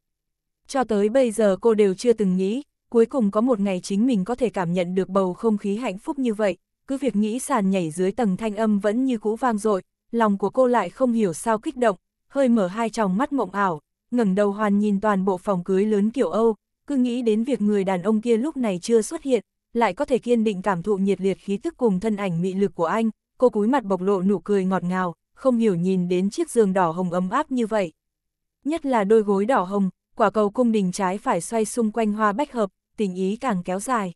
Cho tới bây giờ cô đều chưa từng nghĩ, cuối cùng có một ngày chính mình có thể cảm nhận được bầu không khí hạnh phúc như vậy, cứ việc nghĩ sàn nhảy dưới tầng thanh âm vẫn như cũ vang dội, lòng của cô lại không hiểu sao kích động, hơi mở hai tròng mắt mộng ảo, ngẩng đầu hoàn nhìn toàn bộ phòng cưới lớn kiểu Âu, cứ nghĩ đến việc người đàn ông kia lúc này chưa xuất hiện, lại có thể kiên định cảm thụ nhiệt liệt khí tức cùng thân ảnh mị lực của anh, cô cúi mặt bộc lộ nụ cười ngọt ngào, không hiểu nhìn đến chiếc giường đỏ hồng ấm áp như vậy. Nhất là đôi gối đỏ hồng, quả cầu cung đình trái phải xoay xung quanh hoa bách hợp, tình ý càng kéo dài.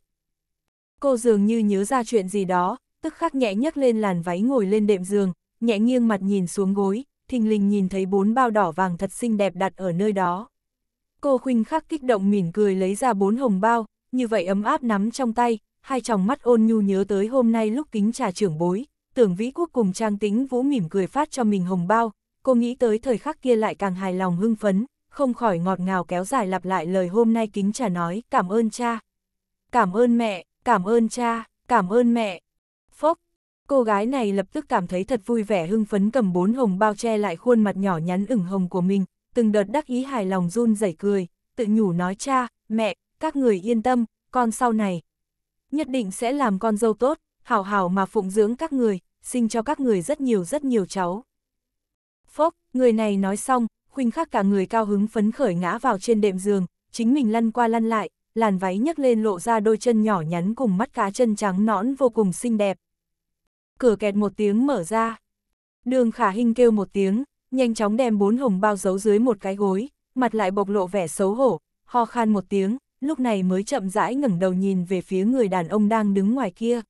Cô dường như nhớ ra chuyện gì đó, tức khắc nhẹ nhấc lên làn váy ngồi lên đệm giường, nhẹ nghiêng mặt nhìn xuống gối, thình lình nhìn thấy bốn bao đỏ vàng thật xinh đẹp đặt ở nơi đó. Cô khuynh khắc kích động mỉm cười lấy ra bốn hồng bao, như vậy ấm áp nắm trong tay, hai tròng mắt ôn nhu nhớ tới hôm nay lúc kính trà trưởng bối, tưởng vĩ quốc cùng trang tính vũ mỉm cười phát cho mình hồng bao, cô nghĩ tới thời khắc kia lại càng hài lòng hưng phấn, không khỏi ngọt ngào kéo dài lặp lại lời hôm nay kính trà nói, cảm ơn cha, cảm ơn mẹ, cảm ơn cha, cảm ơn mẹ. Phốc, cô gái này lập tức cảm thấy thật vui vẻ hưng phấn cầm bốn hồng bao che lại khuôn mặt nhỏ nhắn ửng hồng của mình, từng đợt đắc ý hài lòng run rẩy cười, tự nhủ nói cha, mẹ, các người yên tâm, con sau này nhất định sẽ làm con dâu tốt, hảo hảo mà phụng dưỡng các người, sinh cho các người rất nhiều rất nhiều cháu. Phốc, người này nói xong, khuynh khắc cả người cao hứng phấn khởi ngã vào trên đệm giường, chính mình lăn qua lăn lại, làn váy nhấc lên lộ ra đôi chân nhỏ nhắn cùng mắt cá chân trắng nõn vô cùng xinh đẹp. Cửa kẹt một tiếng mở ra. Đường khả hình kêu một tiếng, nhanh chóng đem bốn hồng bao giấu dưới một cái gối, mặt lại bộc lộ vẻ xấu hổ, ho khan một tiếng, lúc này mới chậm rãi ngẩng đầu nhìn về phía người đàn ông đang đứng ngoài kia.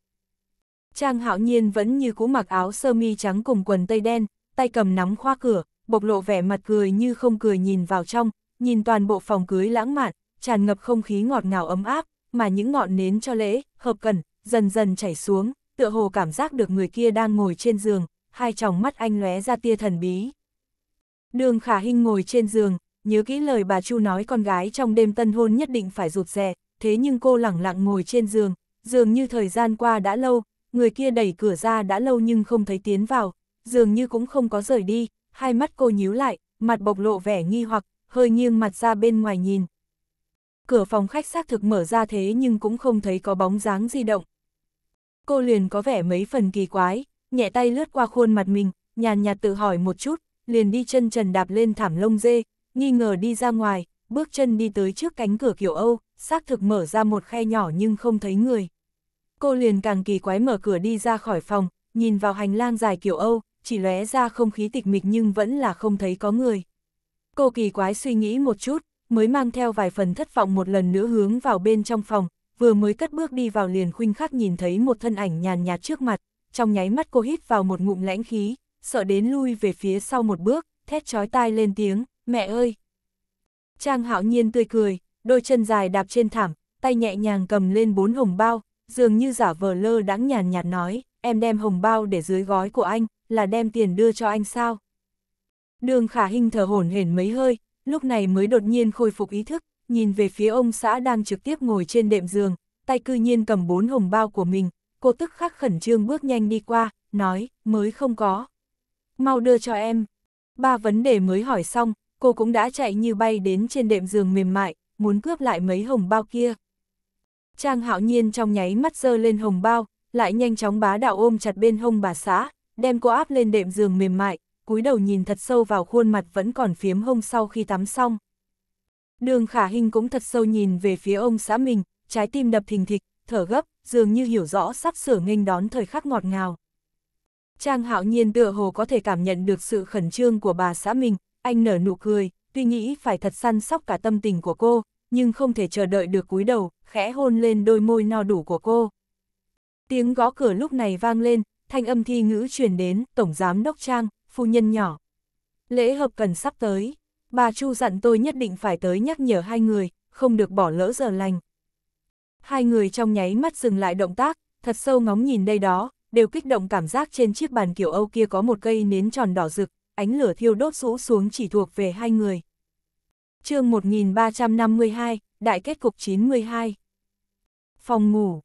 Trang hạo nhiên vẫn như cũ mặc áo sơ mi trắng cùng quần tây đen, tay cầm nắm khoa cửa, bộc lộ vẻ mặt cười như không cười nhìn vào trong, nhìn toàn bộ phòng cưới lãng mạn, tràn ngập không khí ngọt ngào ấm áp, mà những ngọn nến cho lễ, hợp cần, dần dần chảy xuống, tựa hồ cảm giác được người kia đang ngồi trên giường, hai tròng mắt anh lóe ra tia thần bí. Đường khả hinh ngồi trên giường, nhớ kỹ lời bà Chu nói con gái trong đêm tân hôn nhất định phải rụt rè, thế nhưng cô lẳng lặng ngồi trên giường, dường như thời gian qua đã lâu, người kia đẩy cửa ra đã lâu nhưng không thấy tiến vào, dường như cũng không có rời đi, hai mắt cô nhíu lại, mặt bộc lộ vẻ nghi hoặc, hơi nghiêng mặt ra bên ngoài nhìn. Cửa phòng khách xác thực mở ra thế nhưng cũng không thấy có bóng dáng di động. Cô liền có vẻ mấy phần kỳ quái, nhẹ tay lướt qua khuôn mặt mình, nhàn nhạt tự hỏi một chút, liền đi chân trần đạp lên thảm lông dê, nghi ngờ đi ra ngoài, bước chân đi tới trước cánh cửa kiểu Âu, xác thực mở ra một khe nhỏ nhưng không thấy người. Cô liền càng kỳ quái mở cửa đi ra khỏi phòng, nhìn vào hành lang dài kiểu Âu, chỉ lóe ra không khí tịch mịch nhưng vẫn là không thấy có người. Cô kỳ quái suy nghĩ một chút, mới mang theo vài phần thất vọng một lần nữa hướng vào bên trong phòng, vừa mới cất bước đi vào liền khuynh khắc nhìn thấy một thân ảnh nhàn nhạt trước mặt, trong nháy mắt cô hít vào một ngụm lãnh khí, sợ đến lui về phía sau một bước, thét chói tai lên tiếng, mẹ ơi! Trang hạo nhiên tươi cười, đôi chân dài đạp trên thảm, tay nhẹ nhàng cầm lên bốn hồng bao, dường như giả vờ lơ đãng nhàn nhạt nói, em đem hồng bao để dưới gói của anh, là đem tiền đưa cho anh sao? Đường khả hình thở hổn hển mấy hơi, lúc này mới đột nhiên khôi phục ý thức, nhìn về phía ông xã đang trực tiếp ngồi trên đệm giường, tay cư nhiên cầm bốn hồng bao của mình, cô tức khắc khẩn trương bước nhanh đi qua, nói, mới không có. Mau đưa cho em. Ba vấn đề mới hỏi xong, cô cũng đã chạy như bay đến trên đệm giường mềm mại, muốn cướp lại mấy hồng bao kia. Trang hạo nhiên trong nháy mắt dơ lên hồng bao, lại nhanh chóng bá đạo ôm chặt bên hông bà xã, đem cô áp lên đệm giường mềm mại, cúi đầu nhìn thật sâu vào khuôn mặt vẫn còn phiếm hông sau khi tắm xong. Đường khả hình cũng thật sâu nhìn về phía ông xã mình, trái tim đập thình thịch, thở gấp, dường như hiểu rõ sắp sửa nghênh đón thời khắc ngọt ngào. Trang hạo nhiên tựa hồ có thể cảm nhận được sự khẩn trương của bà xã mình, anh nở nụ cười, tuy nghĩ phải thật săn sóc cả tâm tình của cô, nhưng không thể chờ đợi được cúi đầu, khẽ hôn lên đôi môi no đủ của cô. Tiếng gõ cửa lúc này vang lên, thanh âm thi ngữ truyền đến, Tổng Giám Đốc Trang, phu nhân nhỏ. Lễ hợp cần sắp tới, bà Chu dặn tôi nhất định phải tới nhắc nhở hai người, không được bỏ lỡ giờ lành. Hai người trong nháy mắt dừng lại động tác, thật sâu ngóng nhìn đây đó, đều kích động cảm giác trên chiếc bàn kiểu Âu kia có một cây nến tròn đỏ rực, ánh lửa thiêu đốt rũ xuống chỉ thuộc về hai người. chương 1352, Đại kết cục 92 Phòng ngủ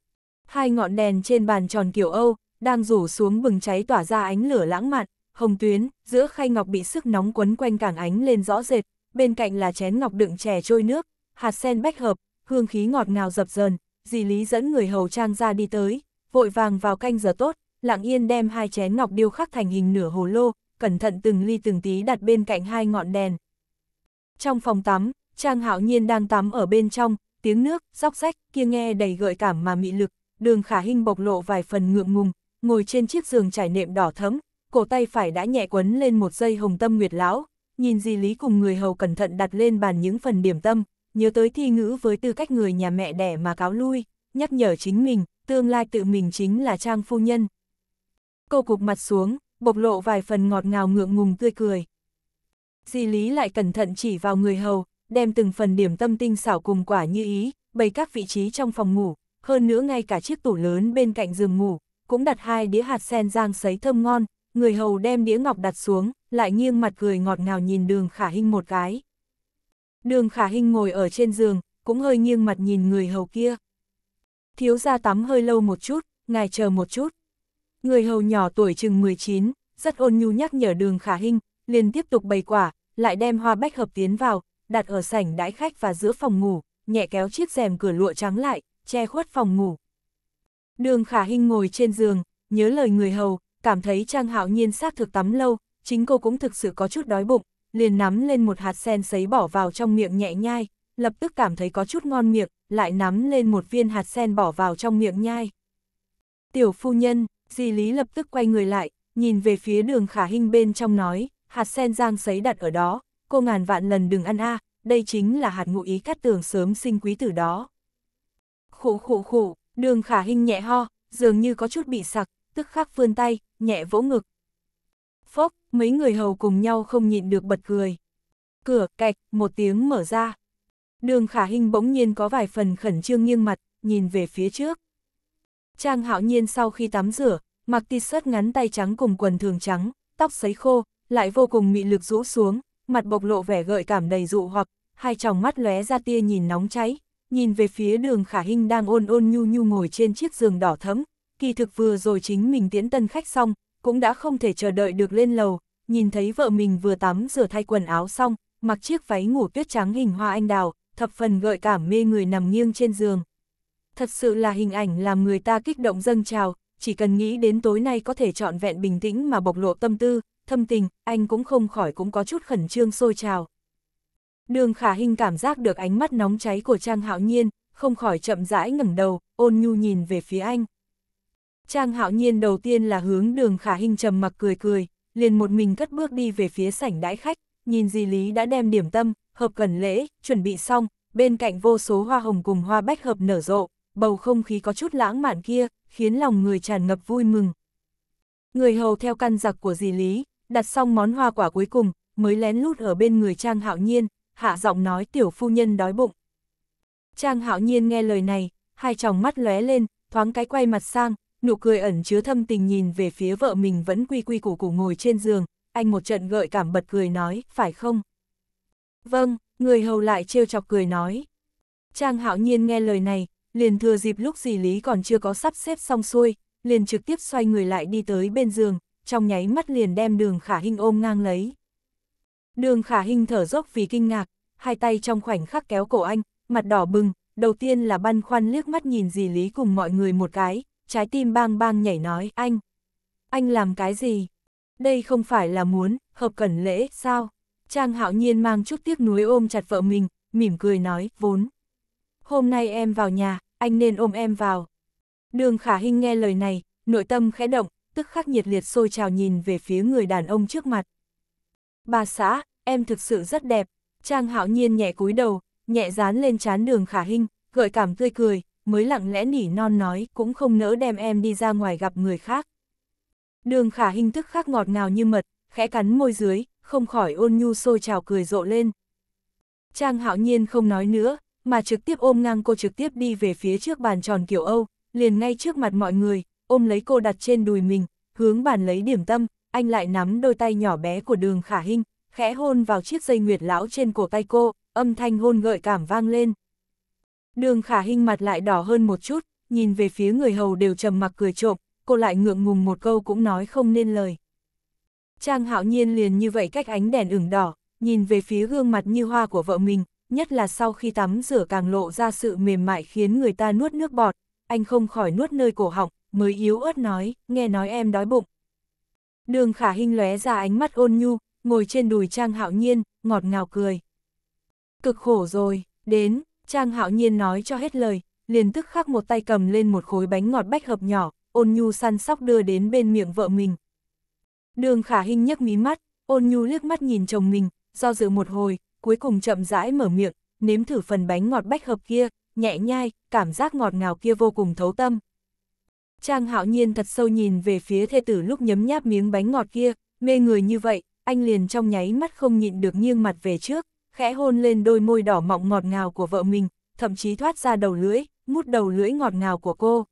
Hai ngọn đèn trên bàn tròn kiểu Âu, đang rủ xuống bừng cháy tỏa ra ánh lửa lãng mạn, hồng tuyến, giữa khay ngọc bị sức nóng quấn quanh càng ánh lên rõ rệt, bên cạnh là chén ngọc đựng chè trôi nước, hạt sen bách hợp, hương khí ngọt ngào dập dờn, dì Lý dẫn người hầu trang ra đi tới, vội vàng vào canh giờ tốt, lặng yên đem hai chén ngọc điêu khắc thành hình nửa hồ lô, cẩn thận từng ly từng tí đặt bên cạnh hai ngọn đèn. Trong phòng tắm, Trang Hạo Nhiên đang tắm ở bên trong, tiếng nước, róc rách, kia nghe đầy gợi cảm mà mị lực, đường khả hình bộc lộ vài phần ngượng ngùng, ngồi trên chiếc giường trải nệm đỏ thấm, cổ tay phải đã nhẹ quấn lên một dây hồng tâm nguyệt lão, nhìn di lý cùng người hầu cẩn thận đặt lên bàn những phần điểm tâm, nhớ tới thi ngữ với tư cách người nhà mẹ đẻ mà cáo lui, nhắc nhở chính mình, tương lai tự mình chính là Trang Phu Nhân. Cô cục mặt xuống, bộc lộ vài phần ngọt ngào ngượng ngùng tươi cười. Di Lý lại cẩn thận chỉ vào người hầu, đem từng phần điểm tâm tinh xảo cùng quả như ý, bày các vị trí trong phòng ngủ, hơn nữa ngay cả chiếc tủ lớn bên cạnh giường ngủ, cũng đặt hai đĩa hạt sen rang sấy thơm ngon, người hầu đem đĩa ngọc đặt xuống, lại nghiêng mặt cười ngọt ngào nhìn đường khả hình một cái. Đường khả hình ngồi ở trên giường, cũng hơi nghiêng mặt nhìn người hầu kia. Thiếu ra tắm hơi lâu một chút, ngài chờ một chút. Người hầu nhỏ tuổi chừng 19, rất ôn nhu nhắc nhở đường khả hình, liền tiếp tục bày quả, lại đem hoa bách hợp tiến vào, đặt ở sảnh đãi khách và giữa phòng ngủ, nhẹ kéo chiếc rèm cửa lụa trắng lại, che khuất phòng ngủ. Đường khả hình ngồi trên giường, nhớ lời người hầu, cảm thấy Trang Hạo Nhiên xác thực tắm lâu, chính cô cũng thực sự có chút đói bụng, liền nắm lên một hạt sen sấy bỏ vào trong miệng nhẹ nhai, lập tức cảm thấy có chút ngon miệng, lại nắm lên một viên hạt sen bỏ vào trong miệng nhai. Tiểu phu nhân, Di Lý lập tức quay người lại, nhìn về phía đường khả hình bên trong nói, hạt sen giang sấy đặt ở đó, cô ngàn vạn lần đừng ăn a đây chính là hạt ngụ ý cắt tường sớm sinh quý tử đó. Khủ khủ khủ, đường khả hình nhẹ ho, dường như có chút bị sặc, tức khắc vươn tay, nhẹ vỗ ngực. Phốc, mấy người hầu cùng nhau không nhịn được bật cười. Cửa, cạch, một tiếng mở ra. Đường khả hình bỗng nhiên có vài phần khẩn trương nghiêng mặt, nhìn về phía trước. Trang hạo nhiên sau khi tắm rửa, mặc t-shirt ngắn tay trắng cùng quần thường trắng, tóc sấy khô, lại vô cùng mị lực rũ xuống, mặt bộc lộ vẻ gợi cảm đầy dụ hoặc, hai tròng mắt lóe ra tia nhìn nóng cháy, nhìn về phía đường khả hình đang ôn ôn nhu nhu ngồi trên chiếc giường đỏ thẫm, kỳ thực vừa rồi chính mình tiễn tân khách xong, cũng đã không thể chờ đợi được lên lầu, nhìn thấy vợ mình vừa tắm rửa thay quần áo xong, mặc chiếc váy ngủ tuyết trắng hình hoa anh đào, thập phần gợi cảm mê người nằm nghiêng trên giường. Thật sự là hình ảnh làm người ta kích động dâng trào, chỉ cần nghĩ đến tối nay có thể trọn vẹn bình tĩnh mà bộc lộ tâm tư, thâm tình, anh cũng không khỏi cũng có chút khẩn trương sôi trào. Đường khả hình cảm giác được ánh mắt nóng cháy của Trang Hạo Nhiên, không khỏi chậm rãi ngẩng đầu, ôn nhu nhìn về phía anh. Trang Hạo Nhiên đầu tiên là hướng đường khả hình trầm mặc cười cười, liền một mình cất bước đi về phía sảnh đãi khách, nhìn di lý đã đem điểm tâm, hợp cần lễ, chuẩn bị xong, bên cạnh vô số hoa hồng cùng hoa bách hợp nở rộ, bầu không khí có chút lãng mạn kia, khiến lòng người tràn ngập vui mừng. Người hầu theo căn giặc của dì Lý, đặt xong món hoa quả cuối cùng, mới lén lút ở bên người Trang Hạo Nhiên, hạ giọng nói tiểu phu nhân đói bụng. Trang Hạo Nhiên nghe lời này, hai tròng mắt lóe lên, thoáng cái quay mặt sang, nụ cười ẩn chứa thâm tình nhìn về phía vợ mình vẫn quy quy củ củ ngồi trên giường, anh một trận gợi cảm bật cười nói, phải không? Vâng, người hầu lại trêu chọc cười nói. Trang Hạo Nhiên nghe lời này, liền thừa dịp lúc dì Lý còn chưa có sắp xếp xong xuôi, liền trực tiếp xoay người lại đi tới bên giường, trong nháy mắt liền đem đường khả hình ôm ngang lấy. Đường khả hình thở dốc vì kinh ngạc, hai tay trong khoảnh khắc kéo cổ anh, mặt đỏ bừng, đầu tiên là băn khoăn liếc mắt nhìn dì Lý cùng mọi người một cái, trái tim bang bang nhảy nói, anh, anh làm cái gì? Đây không phải là muốn, hợp cẩn lễ, sao? Trang hạo nhiên mang chút tiếc nuối ôm chặt vợ mình, mỉm cười nói, vốn. Hôm nay em vào nhà, anh nên ôm em vào. Đường khả hinh nghe lời này, nội tâm khẽ động, tức khắc nhiệt liệt sôi trào nhìn về phía người đàn ông trước mặt. Bà xã, em thực sự rất đẹp, Trang hạo nhiên nhẹ cúi đầu, nhẹ dán lên chán đường khả hinh, gợi cảm tươi cười, mới lặng lẽ nỉ non nói cũng không nỡ đem em đi ra ngoài gặp người khác. Đường khả hình tức khắc ngọt ngào như mật, khẽ cắn môi dưới, không khỏi ôn nhu sôi trào cười rộ lên. Trang hạo nhiên không nói nữa, mà trực tiếp ôm ngang cô trực tiếp đi về phía trước bàn tròn kiểu Âu, liền ngay trước mặt mọi người, ôm lấy cô đặt trên đùi mình, hướng bàn lấy điểm tâm, anh lại nắm đôi tay nhỏ bé của đường khả hình, khẽ hôn vào chiếc dây nguyệt lão trên cổ tay cô, âm thanh hôn gợi cảm vang lên. Đường khả hình mặt lại đỏ hơn một chút, nhìn về phía người hầu đều trầm mặc cười trộm, cô lại ngượng ngùng một câu cũng nói không nên lời. Trang hạo nhiên liền như vậy cách ánh đèn ửng đỏ, nhìn về phía gương mặt như hoa của vợ mình, nhất là sau khi tắm rửa càng lộ ra sự mềm mại khiến người ta nuốt nước bọt, anh không khỏi nuốt nơi cổ họng, mới yếu ớt nói, nghe nói em đói bụng. Đường khả hình lóe ra ánh mắt ôn nhu, ngồi trên đùi Trang Hạo Nhiên, ngọt ngào cười. Cực khổ rồi, đến, Trang Hạo Nhiên nói cho hết lời, liền tức khắc một tay cầm lên một khối bánh ngọt bách hợp nhỏ, ôn nhu săn sóc đưa đến bên miệng vợ mình. Đường khả hình nhấc mí mắt, ôn nhu liếc mắt nhìn chồng mình, do dự một hồi, cuối cùng chậm rãi mở miệng, nếm thử phần bánh ngọt bách hợp kia, nhẹ nhai, cảm giác ngọt ngào kia vô cùng thấu tâm. Trang hạo nhiên thật sâu nhìn về phía thê tử lúc nhấm nháp miếng bánh ngọt kia, mê người như vậy, anh liền trong nháy mắt không nhịn được nghiêng mặt về trước, khẽ hôn lên đôi môi đỏ mọng ngọt ngào của vợ mình, thậm chí thoát ra đầu lưỡi, mút đầu lưỡi ngọt ngào của cô.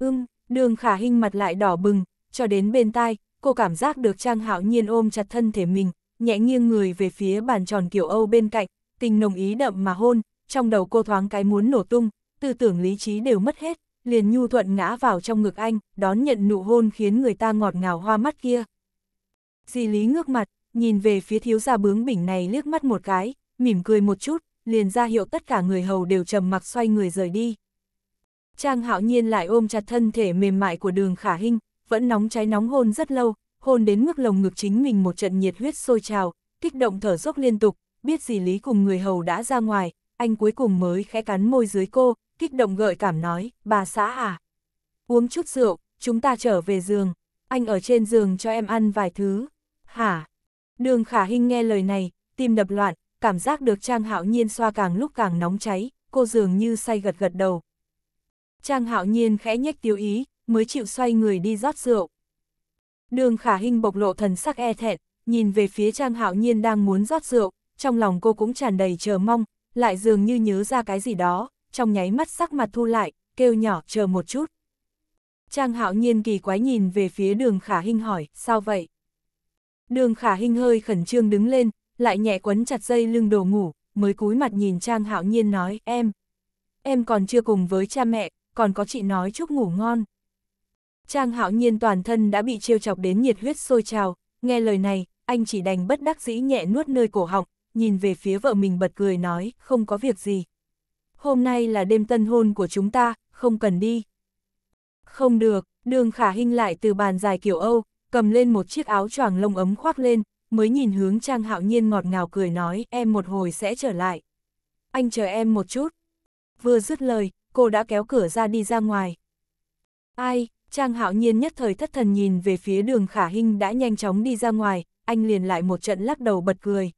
Ưm, đường khả hình mặt lại đỏ bừng, cho đến bên tai, cô cảm giác được Trang hạo nhiên ôm chặt thân thể mình, nhẹ nghiêng người về phía bàn tròn kiểu Âu bên cạnh, tình nồng ý đậm mà hôn, trong đầu cô thoáng cái muốn nổ tung, tư tưởng lý trí đều mất hết, liền nhu thuận ngã vào trong ngực anh, đón nhận nụ hôn khiến người ta ngọt ngào hoa mắt kia. Di Lý ngước mặt, nhìn về phía thiếu gia bướng bỉnh này liếc mắt một cái, mỉm cười một chút, liền ra hiệu tất cả người hầu đều trầm mặc xoay người rời đi. Trang hạo nhiên lại ôm chặt thân thể mềm mại của đường khả hinh, vẫn nóng cháy nóng hôn rất lâu, hôn đến mức lồng ngực chính mình một trận nhiệt huyết sôi trào, kích động thở dốc liên tục, biết gì lý cùng người hầu đã ra ngoài, anh cuối cùng mới khẽ cắn môi dưới cô, kích động gợi cảm nói, bà xã à. Uống chút rượu, chúng ta trở về giường, anh ở trên giường cho em ăn vài thứ. Hả? Đường khả hình nghe lời này, tim đập loạn, cảm giác được Trang Hạo Nhiên xoa càng lúc càng nóng cháy, cô dường như say gật gật đầu. Trang Hạo Nhiên khẽ nhếch tiêu ý, mới chịu xoay người đi rót rượu. Đường khả hình bộc lộ thần sắc e thẹn, nhìn về phía Trang Hạo Nhiên đang muốn rót rượu, trong lòng cô cũng tràn đầy chờ mong, lại dường như nhớ ra cái gì đó, trong nháy mắt sắc mặt thu lại, kêu nhỏ chờ một chút. Trang Hạo Nhiên kỳ quái nhìn về phía đường khả hình hỏi, sao vậy? Đường khả hình hơi khẩn trương đứng lên, lại nhẹ quấn chặt dây lưng đồ ngủ, mới cúi mặt nhìn Trang Hạo Nhiên nói, em, em còn chưa cùng với cha mẹ, còn có chị nói chúc ngủ ngon. Trang hạo nhiên toàn thân đã bị trêu chọc đến nhiệt huyết sôi trào, nghe lời này, anh chỉ đành bất đắc dĩ nhẹ nuốt nơi cổ họng, nhìn về phía vợ mình bật cười nói, không có việc gì. Hôm nay là đêm tân hôn của chúng ta, không cần đi. Không được, đường khả hình lại từ bàn dài kiểu Âu, cầm lên một chiếc áo choàng lông ấm khoác lên, mới nhìn hướng Trang Hạo Nhiên ngọt ngào cười nói, em một hồi sẽ trở lại. Anh chờ em một chút. Vừa dứt lời, cô đã kéo cửa ra đi ra ngoài. Ai, Trang hạo nhiên nhất thời thất thần nhìn về phía đường khả hinh đã nhanh chóng đi ra ngoài, anh liền lại một trận lắc đầu bật cười.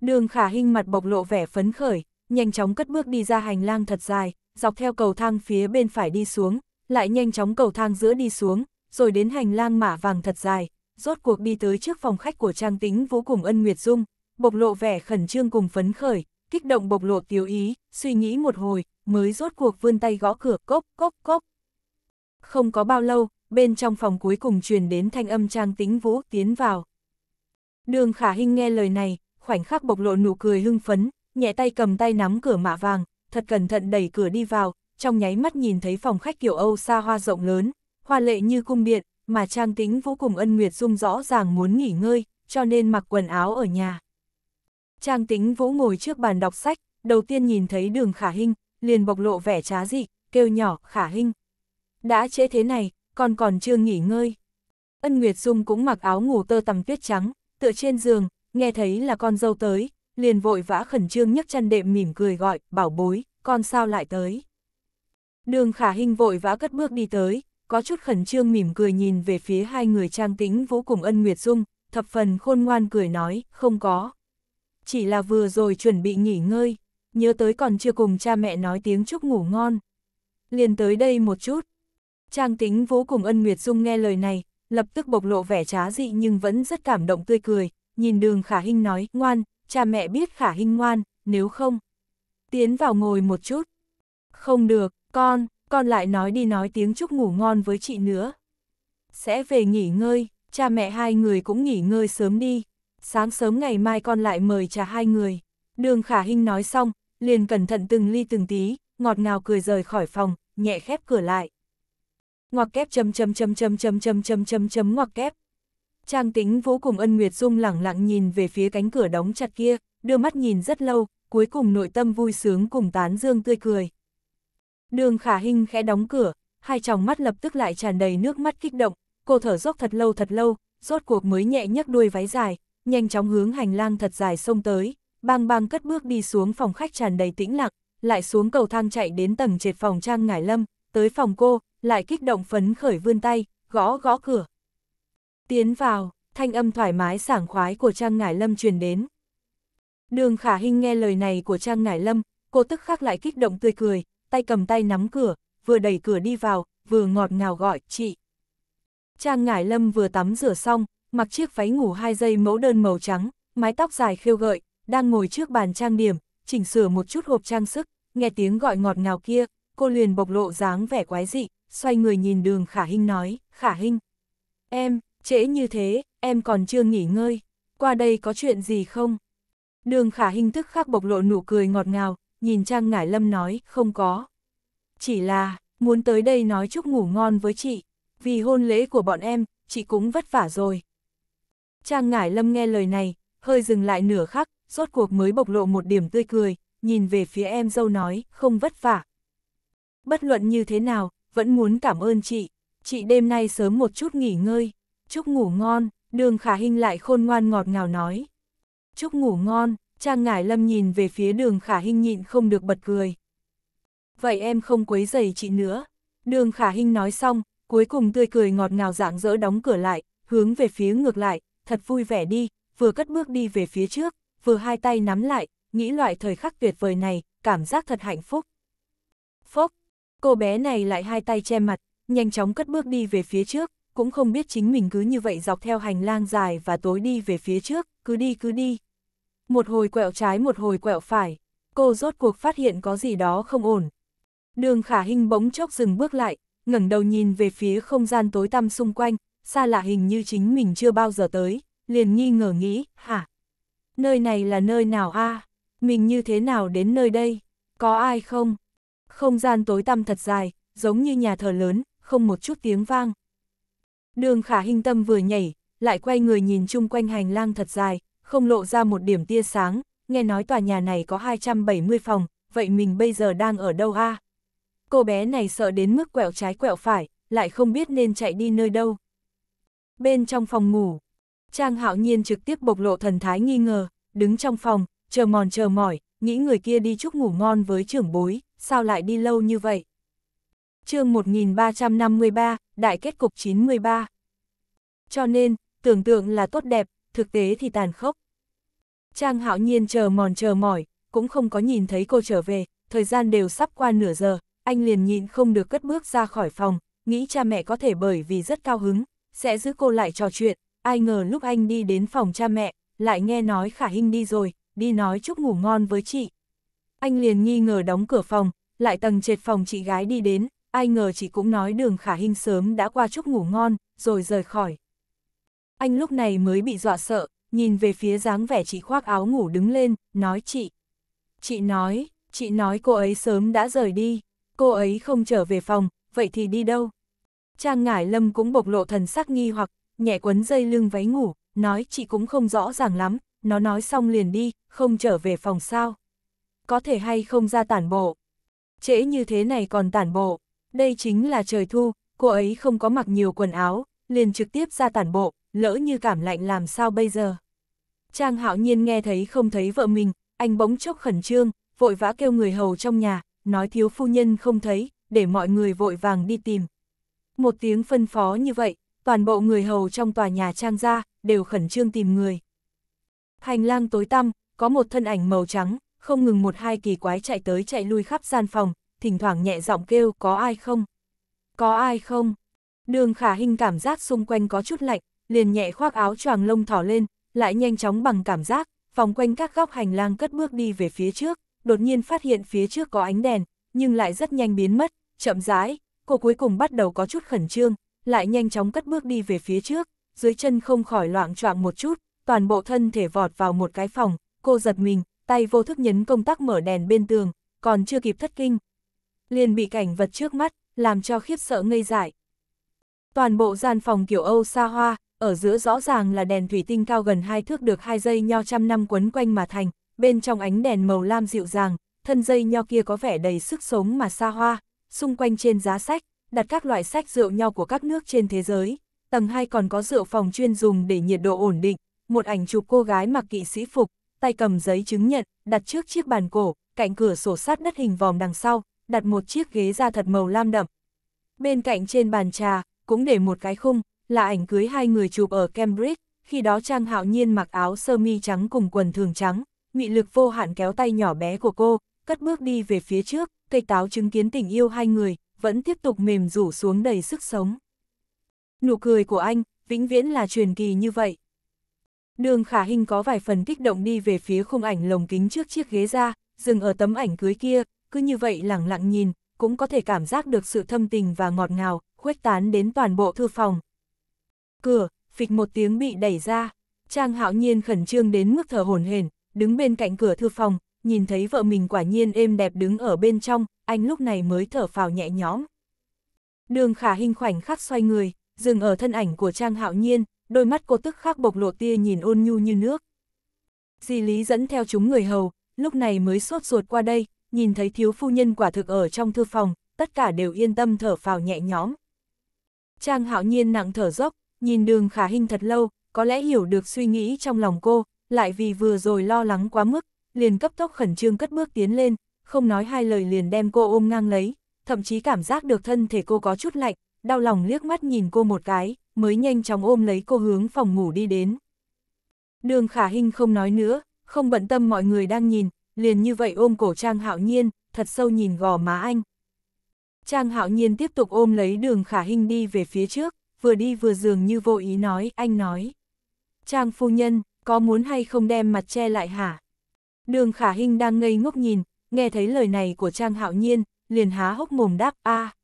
Đường khả hinh mặt bộc lộ vẻ phấn khởi, nhanh chóng cất bước đi ra hành lang thật dài, dọc theo cầu thang phía bên phải đi xuống, lại nhanh chóng cầu thang giữa đi xuống, rồi đến hành lang mả vàng thật dài, rốt cuộc đi tới trước phòng khách của Trang Tính Vũ cùng ân nguyệt dung, bộc lộ vẻ khẩn trương cùng phấn khởi, kích động bộc lộ tiểu ý, suy nghĩ một hồi, mới rốt cuộc vươn tay gõ cửa cốc cốc cốc. Không có bao lâu, bên trong phòng cuối cùng truyền đến thanh âm trang tính vũ tiến vào. Đường khả hinh nghe lời này, khoảnh khắc bộc lộ nụ cười hưng phấn, nhẹ tay cầm tay nắm cửa mạ vàng, thật cẩn thận đẩy cửa đi vào, trong nháy mắt nhìn thấy phòng khách kiểu Âu xa hoa rộng lớn, hoa lệ như cung điện, mà trang tính vũ cùng ân nguyệt dung rõ ràng muốn nghỉ ngơi, cho nên mặc quần áo ở nhà. Trang tính vũ ngồi trước bàn đọc sách, đầu tiên nhìn thấy đường khả hinh, liền bộc lộ vẻ trá dị, kêu nhỏ khả hinh. Đã trễ thế này, còn còn chưa nghỉ ngơi. Ân Nguyệt Dung cũng mặc áo ngủ tơ tằm tuyết trắng, tựa trên giường, nghe thấy là con dâu tới, liền vội vã khẩn trương nhấc chăn đệm mỉm cười gọi, bảo bối, con sao lại tới. Đường khả hình vội vã cất bước đi tới, có chút khẩn trương mỉm cười nhìn về phía hai người trang tĩnh vũ cùng ân Nguyệt Dung, thập phần khôn ngoan cười nói, không có. Chỉ là vừa rồi chuẩn bị nghỉ ngơi, nhớ tới còn chưa cùng cha mẹ nói tiếng chúc ngủ ngon. Liền tới đây một chút, Trang tính vô cùng ân Nguyệt Dung nghe lời này, lập tức bộc lộ vẻ trá dị nhưng vẫn rất cảm động tươi cười, nhìn đường khả Hinh nói, ngoan, cha mẹ biết khả Hinh ngoan, nếu không. Tiến vào ngồi một chút. Không được, con, con lại nói đi nói tiếng chúc ngủ ngon với chị nữa. Sẽ về nghỉ ngơi, cha mẹ hai người cũng nghỉ ngơi sớm đi. Sáng sớm ngày mai con lại mời trà hai người. Đường khả Hinh nói xong, liền cẩn thận từng ly từng tí, ngọt ngào cười rời khỏi phòng, nhẹ khép cửa lại ngoặc kép chấm chấm chấm chấm chấm chấm chấm chấm chấm ngoặc kép. Trang tính vũ cùng ân nguyệt dung lẳng lặng nhìn về phía cánh cửa đóng chặt kia, đưa mắt nhìn rất lâu, cuối cùng nội tâm vui sướng cùng tán dương tươi cười. Đường khả hình khẽ đóng cửa, hai tròng mắt lập tức lại tràn đầy nước mắt kích động, cô thở dốc thật lâu thật lâu, rốt cuộc mới nhẹ nhấc đuôi váy dài, nhanh chóng hướng hành lang thật dài xông tới, bang bang cất bước đi xuống phòng khách tràn đầy tĩnh lặng, lại xuống cầu thang chạy đến tầng trệt phòng Trang Ngải Lâm, tới phòng cô, lại kích động phấn khởi vươn tay, gõ gõ cửa. Tiến vào, thanh âm thoải mái sảng khoái của Trang Ngải Lâm truyền đến. Đường Khả Hinh nghe lời này của Trang Ngải Lâm, cô tức khắc lại kích động tươi cười, tay cầm tay nắm cửa, vừa đẩy cửa đi vào, vừa ngọt ngào gọi, chị. Trang Ngải Lâm vừa tắm rửa xong, mặc chiếc váy ngủ hai dây mẫu đơn màu trắng, mái tóc dài khiêu gợi, đang ngồi trước bàn trang điểm, chỉnh sửa một chút hộp trang sức, nghe tiếng gọi ngọt ngào kia, cô liền bộc lộ dáng vẻ quái dị, xoay người nhìn đường khả hinh nói, khả hinh. Em, trễ như thế, em còn chưa nghỉ ngơi, qua đây có chuyện gì không? Đường khả hinh tức khắc bộc lộ nụ cười ngọt ngào, nhìn Trang Ngải Lâm nói, không có. Chỉ là, muốn tới đây nói chúc ngủ ngon với chị, vì hôn lễ của bọn em, chị cũng vất vả rồi. Trang Ngải Lâm nghe lời này, hơi dừng lại nửa khắc, rốt cuộc mới bộc lộ một điểm tươi cười, nhìn về phía em dâu nói, không vất vả, Bất luận như thế nào, vẫn muốn cảm ơn chị. Chị đêm nay sớm một chút nghỉ ngơi. Chúc ngủ ngon, đường khả hình lại khôn ngoan ngọt ngào nói. Chúc ngủ ngon, Trang Ngải Lâm nhìn về phía đường khả hình nhịn không được bật cười. Vậy em không quấy giày chị nữa. Đường khả hình nói xong, cuối cùng tươi cười ngọt ngào dạng dỡ đóng cửa lại, hướng về phía ngược lại, thật vui vẻ đi, vừa cất bước đi về phía trước, vừa hai tay nắm lại, nghĩ loại thời khắc tuyệt vời này, cảm giác thật hạnh phúc. Phốc, Cô bé này lại hai tay che mặt, nhanh chóng cất bước đi về phía trước, cũng không biết chính mình cứ như vậy dọc theo hành lang dài và tối đi về phía trước, cứ đi cứ đi. Một hồi quẹo trái một hồi quẹo phải, cô rốt cuộc phát hiện có gì đó không ổn. Đường khả hình bỗng chốc dừng bước lại, ngẩng đầu nhìn về phía không gian tối tăm xung quanh, xa lạ hình như chính mình chưa bao giờ tới, liền nghi ngờ nghĩ, hả? Nơi này là nơi nào a Mình như thế nào đến nơi đây? Có ai không? Không gian tối tăm thật dài, giống như nhà thờ lớn, không một chút tiếng vang. Đường khả hình tâm vừa nhảy, lại quay người nhìn chung quanh hành lang thật dài, không lộ ra một điểm tia sáng, nghe nói tòa nhà này có 270 phòng, vậy mình bây giờ đang ở đâu a? Cô bé này sợ đến mức quẹo trái quẹo phải, lại không biết nên chạy đi nơi đâu. Bên trong phòng ngủ, Trang Hạo Nhiên trực tiếp bộc lộ thần thái nghi ngờ, đứng trong phòng, chờ mòn chờ mỏi, nghĩ người kia đi chúc ngủ ngon với trưởng bối, sao lại đi lâu như vậy? chương 1353, Đại kết cục 93 Cho nên, tưởng tượng là tốt đẹp, thực tế thì tàn khốc. Trang hạo nhiên chờ mòn chờ mỏi, cũng không có nhìn thấy cô trở về, thời gian đều sắp qua nửa giờ, anh liền nhịn không được cất bước ra khỏi phòng, nghĩ cha mẹ có thể bởi vì rất cao hứng, sẽ giữ cô lại trò chuyện, ai ngờ lúc anh đi đến phòng cha mẹ, lại nghe nói khả hình đi rồi, đi nói chúc ngủ ngon với chị. Anh liền nghi ngờ đóng cửa phòng, lại tầng trệt phòng chị gái đi đến, ai ngờ chị cũng nói đường khả hình sớm đã qua chúc ngủ ngon, rồi rời khỏi. Anh lúc này mới bị dọa sợ, nhìn về phía dáng vẻ chị khoác áo ngủ đứng lên, nói chị. Chị nói, chị nói cô ấy sớm đã rời đi, cô ấy không trở về phòng, vậy thì đi đâu? Trang Ngải Lâm cũng bộc lộ thần sắc nghi hoặc, nhẹ quấn dây lưng váy ngủ, nói chị cũng không rõ ràng lắm, nó nói xong liền đi, không trở về phòng sao. Có thể hay không ra tản bộ. Trễ như thế này còn tản bộ, đây chính là trời thu, cô ấy không có mặc nhiều quần áo, liền trực tiếp ra tản bộ, lỡ như cảm lạnh làm sao bây giờ. Trang hạo nhiên nghe thấy không thấy vợ mình, anh bỗng chốc khẩn trương, vội vã kêu người hầu trong nhà, nói thiếu phu nhân không thấy, để mọi người vội vàng đi tìm. Một tiếng phân phó như vậy, toàn bộ người hầu trong tòa nhà trang ra, đều khẩn trương tìm người. Hành lang tối tăm, có một thân ảnh màu trắng, không ngừng một hai kỳ quái chạy tới chạy lui khắp gian phòng, thỉnh thoảng nhẹ giọng kêu có ai không? Có ai không? Đường khả hình cảm giác xung quanh có chút lạnh, liền nhẹ khoác áo choàng lông thỏ lên, lại nhanh chóng bằng cảm giác, vòng quanh các góc hành lang cất bước đi về phía trước, đột nhiên phát hiện phía trước có ánh đèn, nhưng lại rất nhanh biến mất, chậm rãi, cô cuối cùng bắt đầu có chút khẩn trương, lại nhanh chóng cất bước đi về phía trước, dưới chân không khỏi loạn choạng một chút, toàn bộ thân thể vọt vào một cái phòng, cô giật mình, tay vô thức nhấn công tắc mở đèn bên tường, còn chưa kịp thất kinh. Liền bị cảnh vật trước mắt, làm cho khiếp sợ ngây dại. Toàn bộ gian phòng kiểu Âu xa hoa, ở giữa rõ ràng là đèn thủy tinh cao gần hai thước được hai dây nho trăm năm quấn quanh mà thành, bên trong ánh đèn màu lam dịu dàng, thân dây nho kia có vẻ đầy sức sống mà xa hoa, xung quanh trên giá sách, đặt các loại sách rượu nho của các nước trên thế giới, tầng 2 còn có rượu phòng chuyên dùng để nhiệt độ ổn định, một ảnh chụp cô gái mặc kỵ sĩ phục, tay cầm giấy chứng nhận, đặt trước chiếc bàn cổ, cạnh cửa sổ sát đất hình vòm đằng sau, đặt một chiếc ghế da thật màu lam đậm. Bên cạnh trên bàn trà, cũng để một cái khung, là ảnh cưới hai người chụp ở Cambridge, khi đó Trang Hạo Nhiên mặc áo sơ mi trắng cùng quần thường trắng, mị lực vô hạn kéo tay nhỏ bé của cô, cất bước đi về phía trước, cây táo chứng kiến tình yêu hai người, vẫn tiếp tục mềm rủ xuống đầy sức sống. Nụ cười của anh, vĩnh viễn là truyền kỳ như vậy. Đường khả hình có vài phần kích động đi về phía khung ảnh lồng kính trước chiếc ghế ra, dừng ở tấm ảnh cưới kia, cứ như vậy lẳng lặng nhìn, cũng có thể cảm giác được sự thâm tình và ngọt ngào, khuếch tán đến toàn bộ thư phòng. Cửa, phịch một tiếng bị đẩy ra, Trang hạo nhiên khẩn trương đến mức thở hổn hển, đứng bên cạnh cửa thư phòng, nhìn thấy vợ mình quả nhiên êm đẹp đứng ở bên trong, anh lúc này mới thở phào nhẹ nhõm. Đường khả hình khoảnh khắc xoay người, dừng ở thân ảnh của Trang hạo nhiên, đôi mắt cô tức khắc bộc lộ tia nhìn ôn nhu như nước. Di Lý dẫn theo chúng người hầu, lúc này mới sốt ruột qua đây, nhìn thấy thiếu phu nhân quả thực ở trong thư phòng, tất cả đều yên tâm thở phào nhẹ nhõm. Trang hạo nhiên nặng thở dốc, nhìn đường khả hình thật lâu, có lẽ hiểu được suy nghĩ trong lòng cô, lại vì vừa rồi lo lắng quá mức, liền cấp tốc khẩn trương cất bước tiến lên, không nói hai lời liền đem cô ôm ngang lấy, thậm chí cảm giác được thân thể cô có chút lạnh, đau lòng liếc mắt nhìn cô một cái mới nhanh chóng ôm lấy cô hướng phòng ngủ đi đến. Đường khả hình không nói nữa, không bận tâm mọi người đang nhìn, liền như vậy ôm cổ Trang Hạo Nhiên, thật sâu nhìn gò má anh. Trang Hạo Nhiên tiếp tục ôm lấy đường khả hình đi về phía trước, vừa đi vừa dường như vô ý nói, anh nói. Trang phu nhân, có muốn hay không đem mặt che lại hả? Đường khả hình đang ngây ngốc nhìn, nghe thấy lời này của Trang Hạo Nhiên, liền há hốc mồm đáp a. À.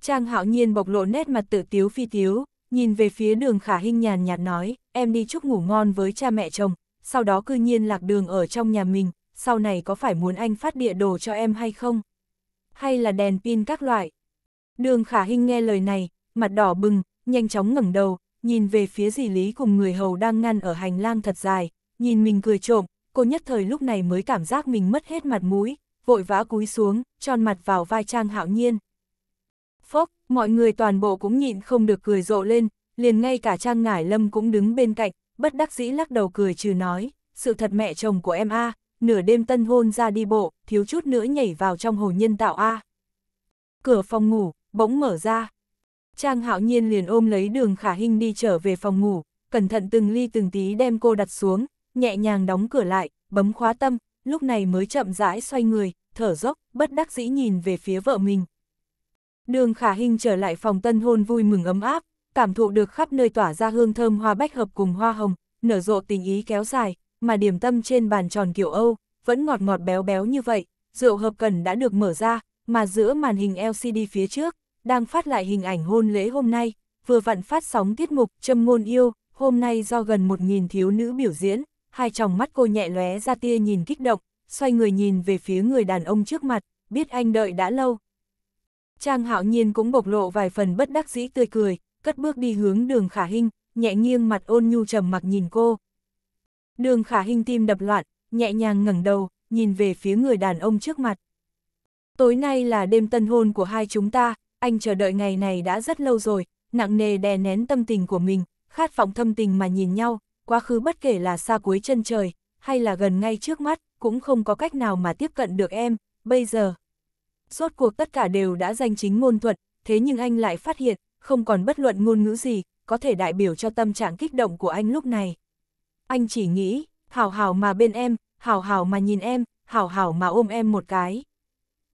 Trang Hạo Nhiên bộc lộ nét mặt tự tiếu phi tiếu, nhìn về phía đường khả hinh nhàn nhạt nói, em đi chúc ngủ ngon với cha mẹ chồng, sau đó cư nhiên lạc đường ở trong nhà mình, sau này có phải muốn anh phát địa đồ cho em hay không? Hay là đèn pin các loại? Đường khả hinh nghe lời này, mặt đỏ bừng, nhanh chóng ngẩng đầu, nhìn về phía dì Lý cùng người hầu đang ngăn ở hành lang thật dài, nhìn mình cười trộm, cô nhất thời lúc này mới cảm giác mình mất hết mặt mũi, vội vã cúi xuống, tròn mặt vào vai Trang Hạo Nhiên. Phốc, mọi người toàn bộ cũng nhịn không được cười rộ lên, liền ngay cả Trang Ngải Lâm cũng đứng bên cạnh, bất đắc dĩ lắc đầu cười trừ nói, sự thật mẹ chồng của em a, nửa đêm tân hôn ra đi bộ, thiếu chút nữa nhảy vào trong hồ nhân tạo a. Cửa phòng ngủ, bỗng mở ra. Trang hạo nhiên liền ôm lấy đường khả Hinh đi trở về phòng ngủ, cẩn thận từng ly từng tí đem cô đặt xuống, nhẹ nhàng đóng cửa lại, bấm khóa tâm, lúc này mới chậm rãi xoay người, thở dốc, bất đắc dĩ nhìn về phía vợ mình, Đường khả hình trở lại phòng tân hôn vui mừng ấm áp, cảm thụ được khắp nơi tỏa ra hương thơm hoa bách hợp cùng hoa hồng, nở rộ tình ý kéo dài, mà điểm tâm trên bàn tròn kiểu Âu, vẫn ngọt ngọt béo béo như vậy, rượu hợp cần đã được mở ra, mà giữa màn hình LCD phía trước, đang phát lại hình ảnh hôn lễ hôm nay, vừa vặn phát sóng tiết mục Châm ngôn yêu, hôm nay do gần 1.000 thiếu nữ biểu diễn, hai tròng mắt cô nhẹ lóe ra tia nhìn kích động, xoay người nhìn về phía người đàn ông trước mặt, biết anh đợi đã lâu, Trang hạo nhiên cũng bộc lộ vài phần bất đắc dĩ tươi cười, cất bước đi hướng đường khả Hinh, nhẹ nghiêng mặt ôn nhu trầm mặc nhìn cô. Đường khả Hinh tim đập loạn, nhẹ nhàng ngẩng đầu, nhìn về phía người đàn ông trước mặt. Tối nay là đêm tân hôn của hai chúng ta, anh chờ đợi ngày này đã rất lâu rồi, nặng nề đè nén tâm tình của mình, khát vọng thâm tình mà nhìn nhau, quá khứ bất kể là xa cuối chân trời, hay là gần ngay trước mắt, cũng không có cách nào mà tiếp cận được em, bây giờ rốt cuộc tất cả đều đã danh chính ngôn thuận, thế nhưng anh lại phát hiện, không còn bất luận ngôn ngữ gì, có thể đại biểu cho tâm trạng kích động của anh lúc này. Anh chỉ nghĩ, hào hào mà bên em, hào hào mà nhìn em, hào hào mà ôm em một cái.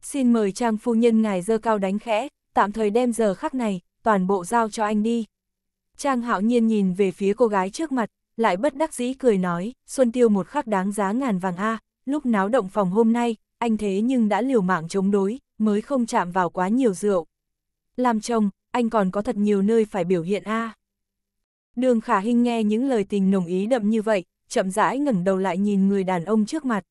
Xin mời trang phu nhân ngài dơ cao đánh khẽ, tạm thời đem giờ khắc này, toàn bộ giao cho anh đi. Trang hạo nhiên nhìn về phía cô gái trước mặt, lại bất đắc dĩ cười nói, Xuân Tiêu một khắc đáng giá ngàn vàng A, lúc náo động phòng hôm nay, anh thế nhưng đã liều mạng chống đối, mới không chạm vào quá nhiều rượu. Làm chồng, anh còn có thật nhiều nơi phải biểu hiện a. Đường Khả Hinh nghe những lời tình nồng ý đậm như vậy, chậm rãi ngẩng đầu lại nhìn người đàn ông trước mặt.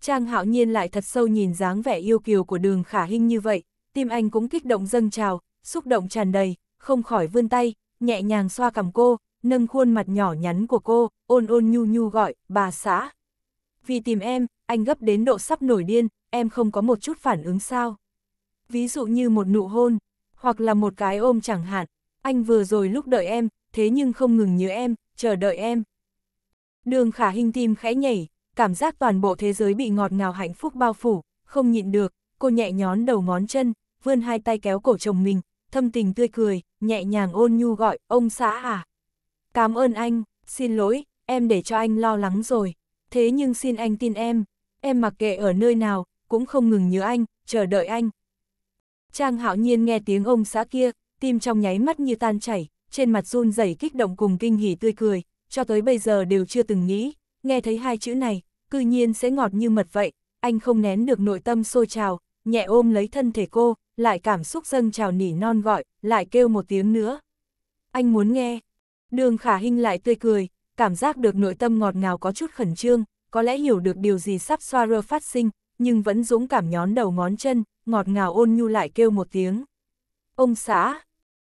Trang Hạo Nhiên lại thật sâu nhìn dáng vẻ yêu kiều của Đường Khả Hinh như vậy, tim anh cũng kích động dâng trào, xúc động tràn đầy, không khỏi vươn tay, nhẹ nhàng xoa cằm cô, nâng khuôn mặt nhỏ nhắn của cô, ôn ôn nhu nhu gọi, bà xã. Vì tìm em, anh gấp đến độ sắp nổi điên, em không có một chút phản ứng sao? Ví dụ như một nụ hôn, hoặc là một cái ôm chẳng hạn, anh vừa rồi lúc đợi em, thế nhưng không ngừng nhớ em, chờ đợi em. Đường khả hình tim khẽ nhảy, cảm giác toàn bộ thế giới bị ngọt ngào hạnh phúc bao phủ, không nhịn được, cô nhẹ nhón đầu ngón chân, vươn hai tay kéo cổ chồng mình, thâm tình tươi cười, nhẹ nhàng ôn nhu gọi, ông xã à. Cảm ơn anh, xin lỗi, em để cho anh lo lắng rồi, thế nhưng xin anh tin em, em mặc kệ ở nơi nào, cũng không ngừng nhớ anh, chờ đợi anh. Trang hạo nhiên nghe tiếng ông xã kia, tim trong nháy mắt như tan chảy, trên mặt run rẩy kích động cùng kinh hỉ tươi cười, cho tới bây giờ đều chưa từng nghĩ, nghe thấy hai chữ này, cư nhiên sẽ ngọt như mật vậy, anh không nén được nội tâm sôi trào, nhẹ ôm lấy thân thể cô, lại cảm xúc dâng trào nỉ non gọi, lại kêu một tiếng nữa. Anh muốn nghe. Đường khả hình lại tươi cười, cảm giác được nội tâm ngọt ngào có chút khẩn trương, có lẽ hiểu được điều gì sắp xoa rơ phát sinh, nhưng vẫn dũng cảm nhón đầu ngón chân, ngọt ngào ôn nhu lại kêu một tiếng. Ông xã!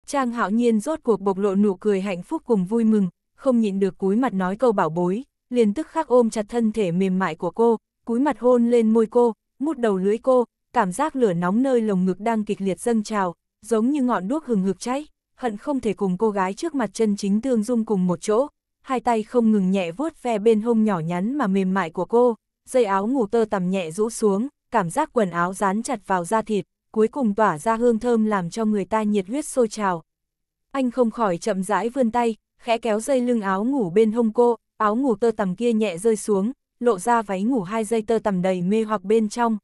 Trang hạo nhiên rốt cuộc bộc lộ nụ cười hạnh phúc cùng vui mừng, không nhịn được cúi mặt nói câu bảo bối, liền tức khắc ôm chặt thân thể mềm mại của cô, cúi mặt hôn lên môi cô, mút đầu lưỡi cô, cảm giác lửa nóng nơi lồng ngực đang kịch liệt dâng trào, giống như ngọn đuốc hừng hực cháy, hận không thể cùng cô gái trước mặt chân chính tương dung cùng một chỗ, hai tay không ngừng nhẹ vuốt ve bên hông nhỏ nhắn mà mềm mại của cô dây áo ngủ tơ tằm nhẹ rũ xuống, cảm giác quần áo dán chặt vào da thịt, cuối cùng tỏa ra hương thơm làm cho người ta nhiệt huyết sôi trào. Anh không khỏi chậm rãi vươn tay, khẽ kéo dây lưng áo ngủ bên hông cô, áo ngủ tơ tằm kia nhẹ rơi xuống, lộ ra váy ngủ hai dây tơ tằm đầy mê hoặc bên trong.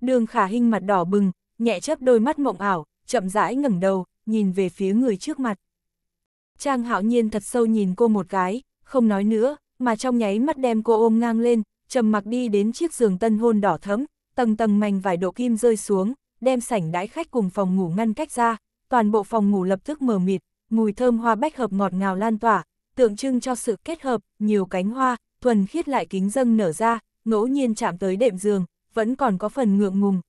Đường khả hình mặt đỏ bừng, nhẹ chớp đôi mắt mộng ảo, chậm rãi ngẩng đầu, nhìn về phía người trước mặt. Trang hạo nhiên thật sâu nhìn cô một cái, không nói nữa, mà trong nháy mắt đem cô ôm ngang lên, trầm mặc đi đến chiếc giường tân hôn đỏ thẫm, tầng tầng mảnh vải độ kim rơi xuống, đem sảnh đãi khách cùng phòng ngủ ngăn cách ra, toàn bộ phòng ngủ lập tức mờ mịt, mùi thơm hoa bách hợp ngọt ngào lan tỏa, tượng trưng cho sự kết hợp, nhiều cánh hoa, thuần khiết lại kính dâng nở ra, ngẫu nhiên chạm tới đệm giường, vẫn còn có phần ngượng ngùng.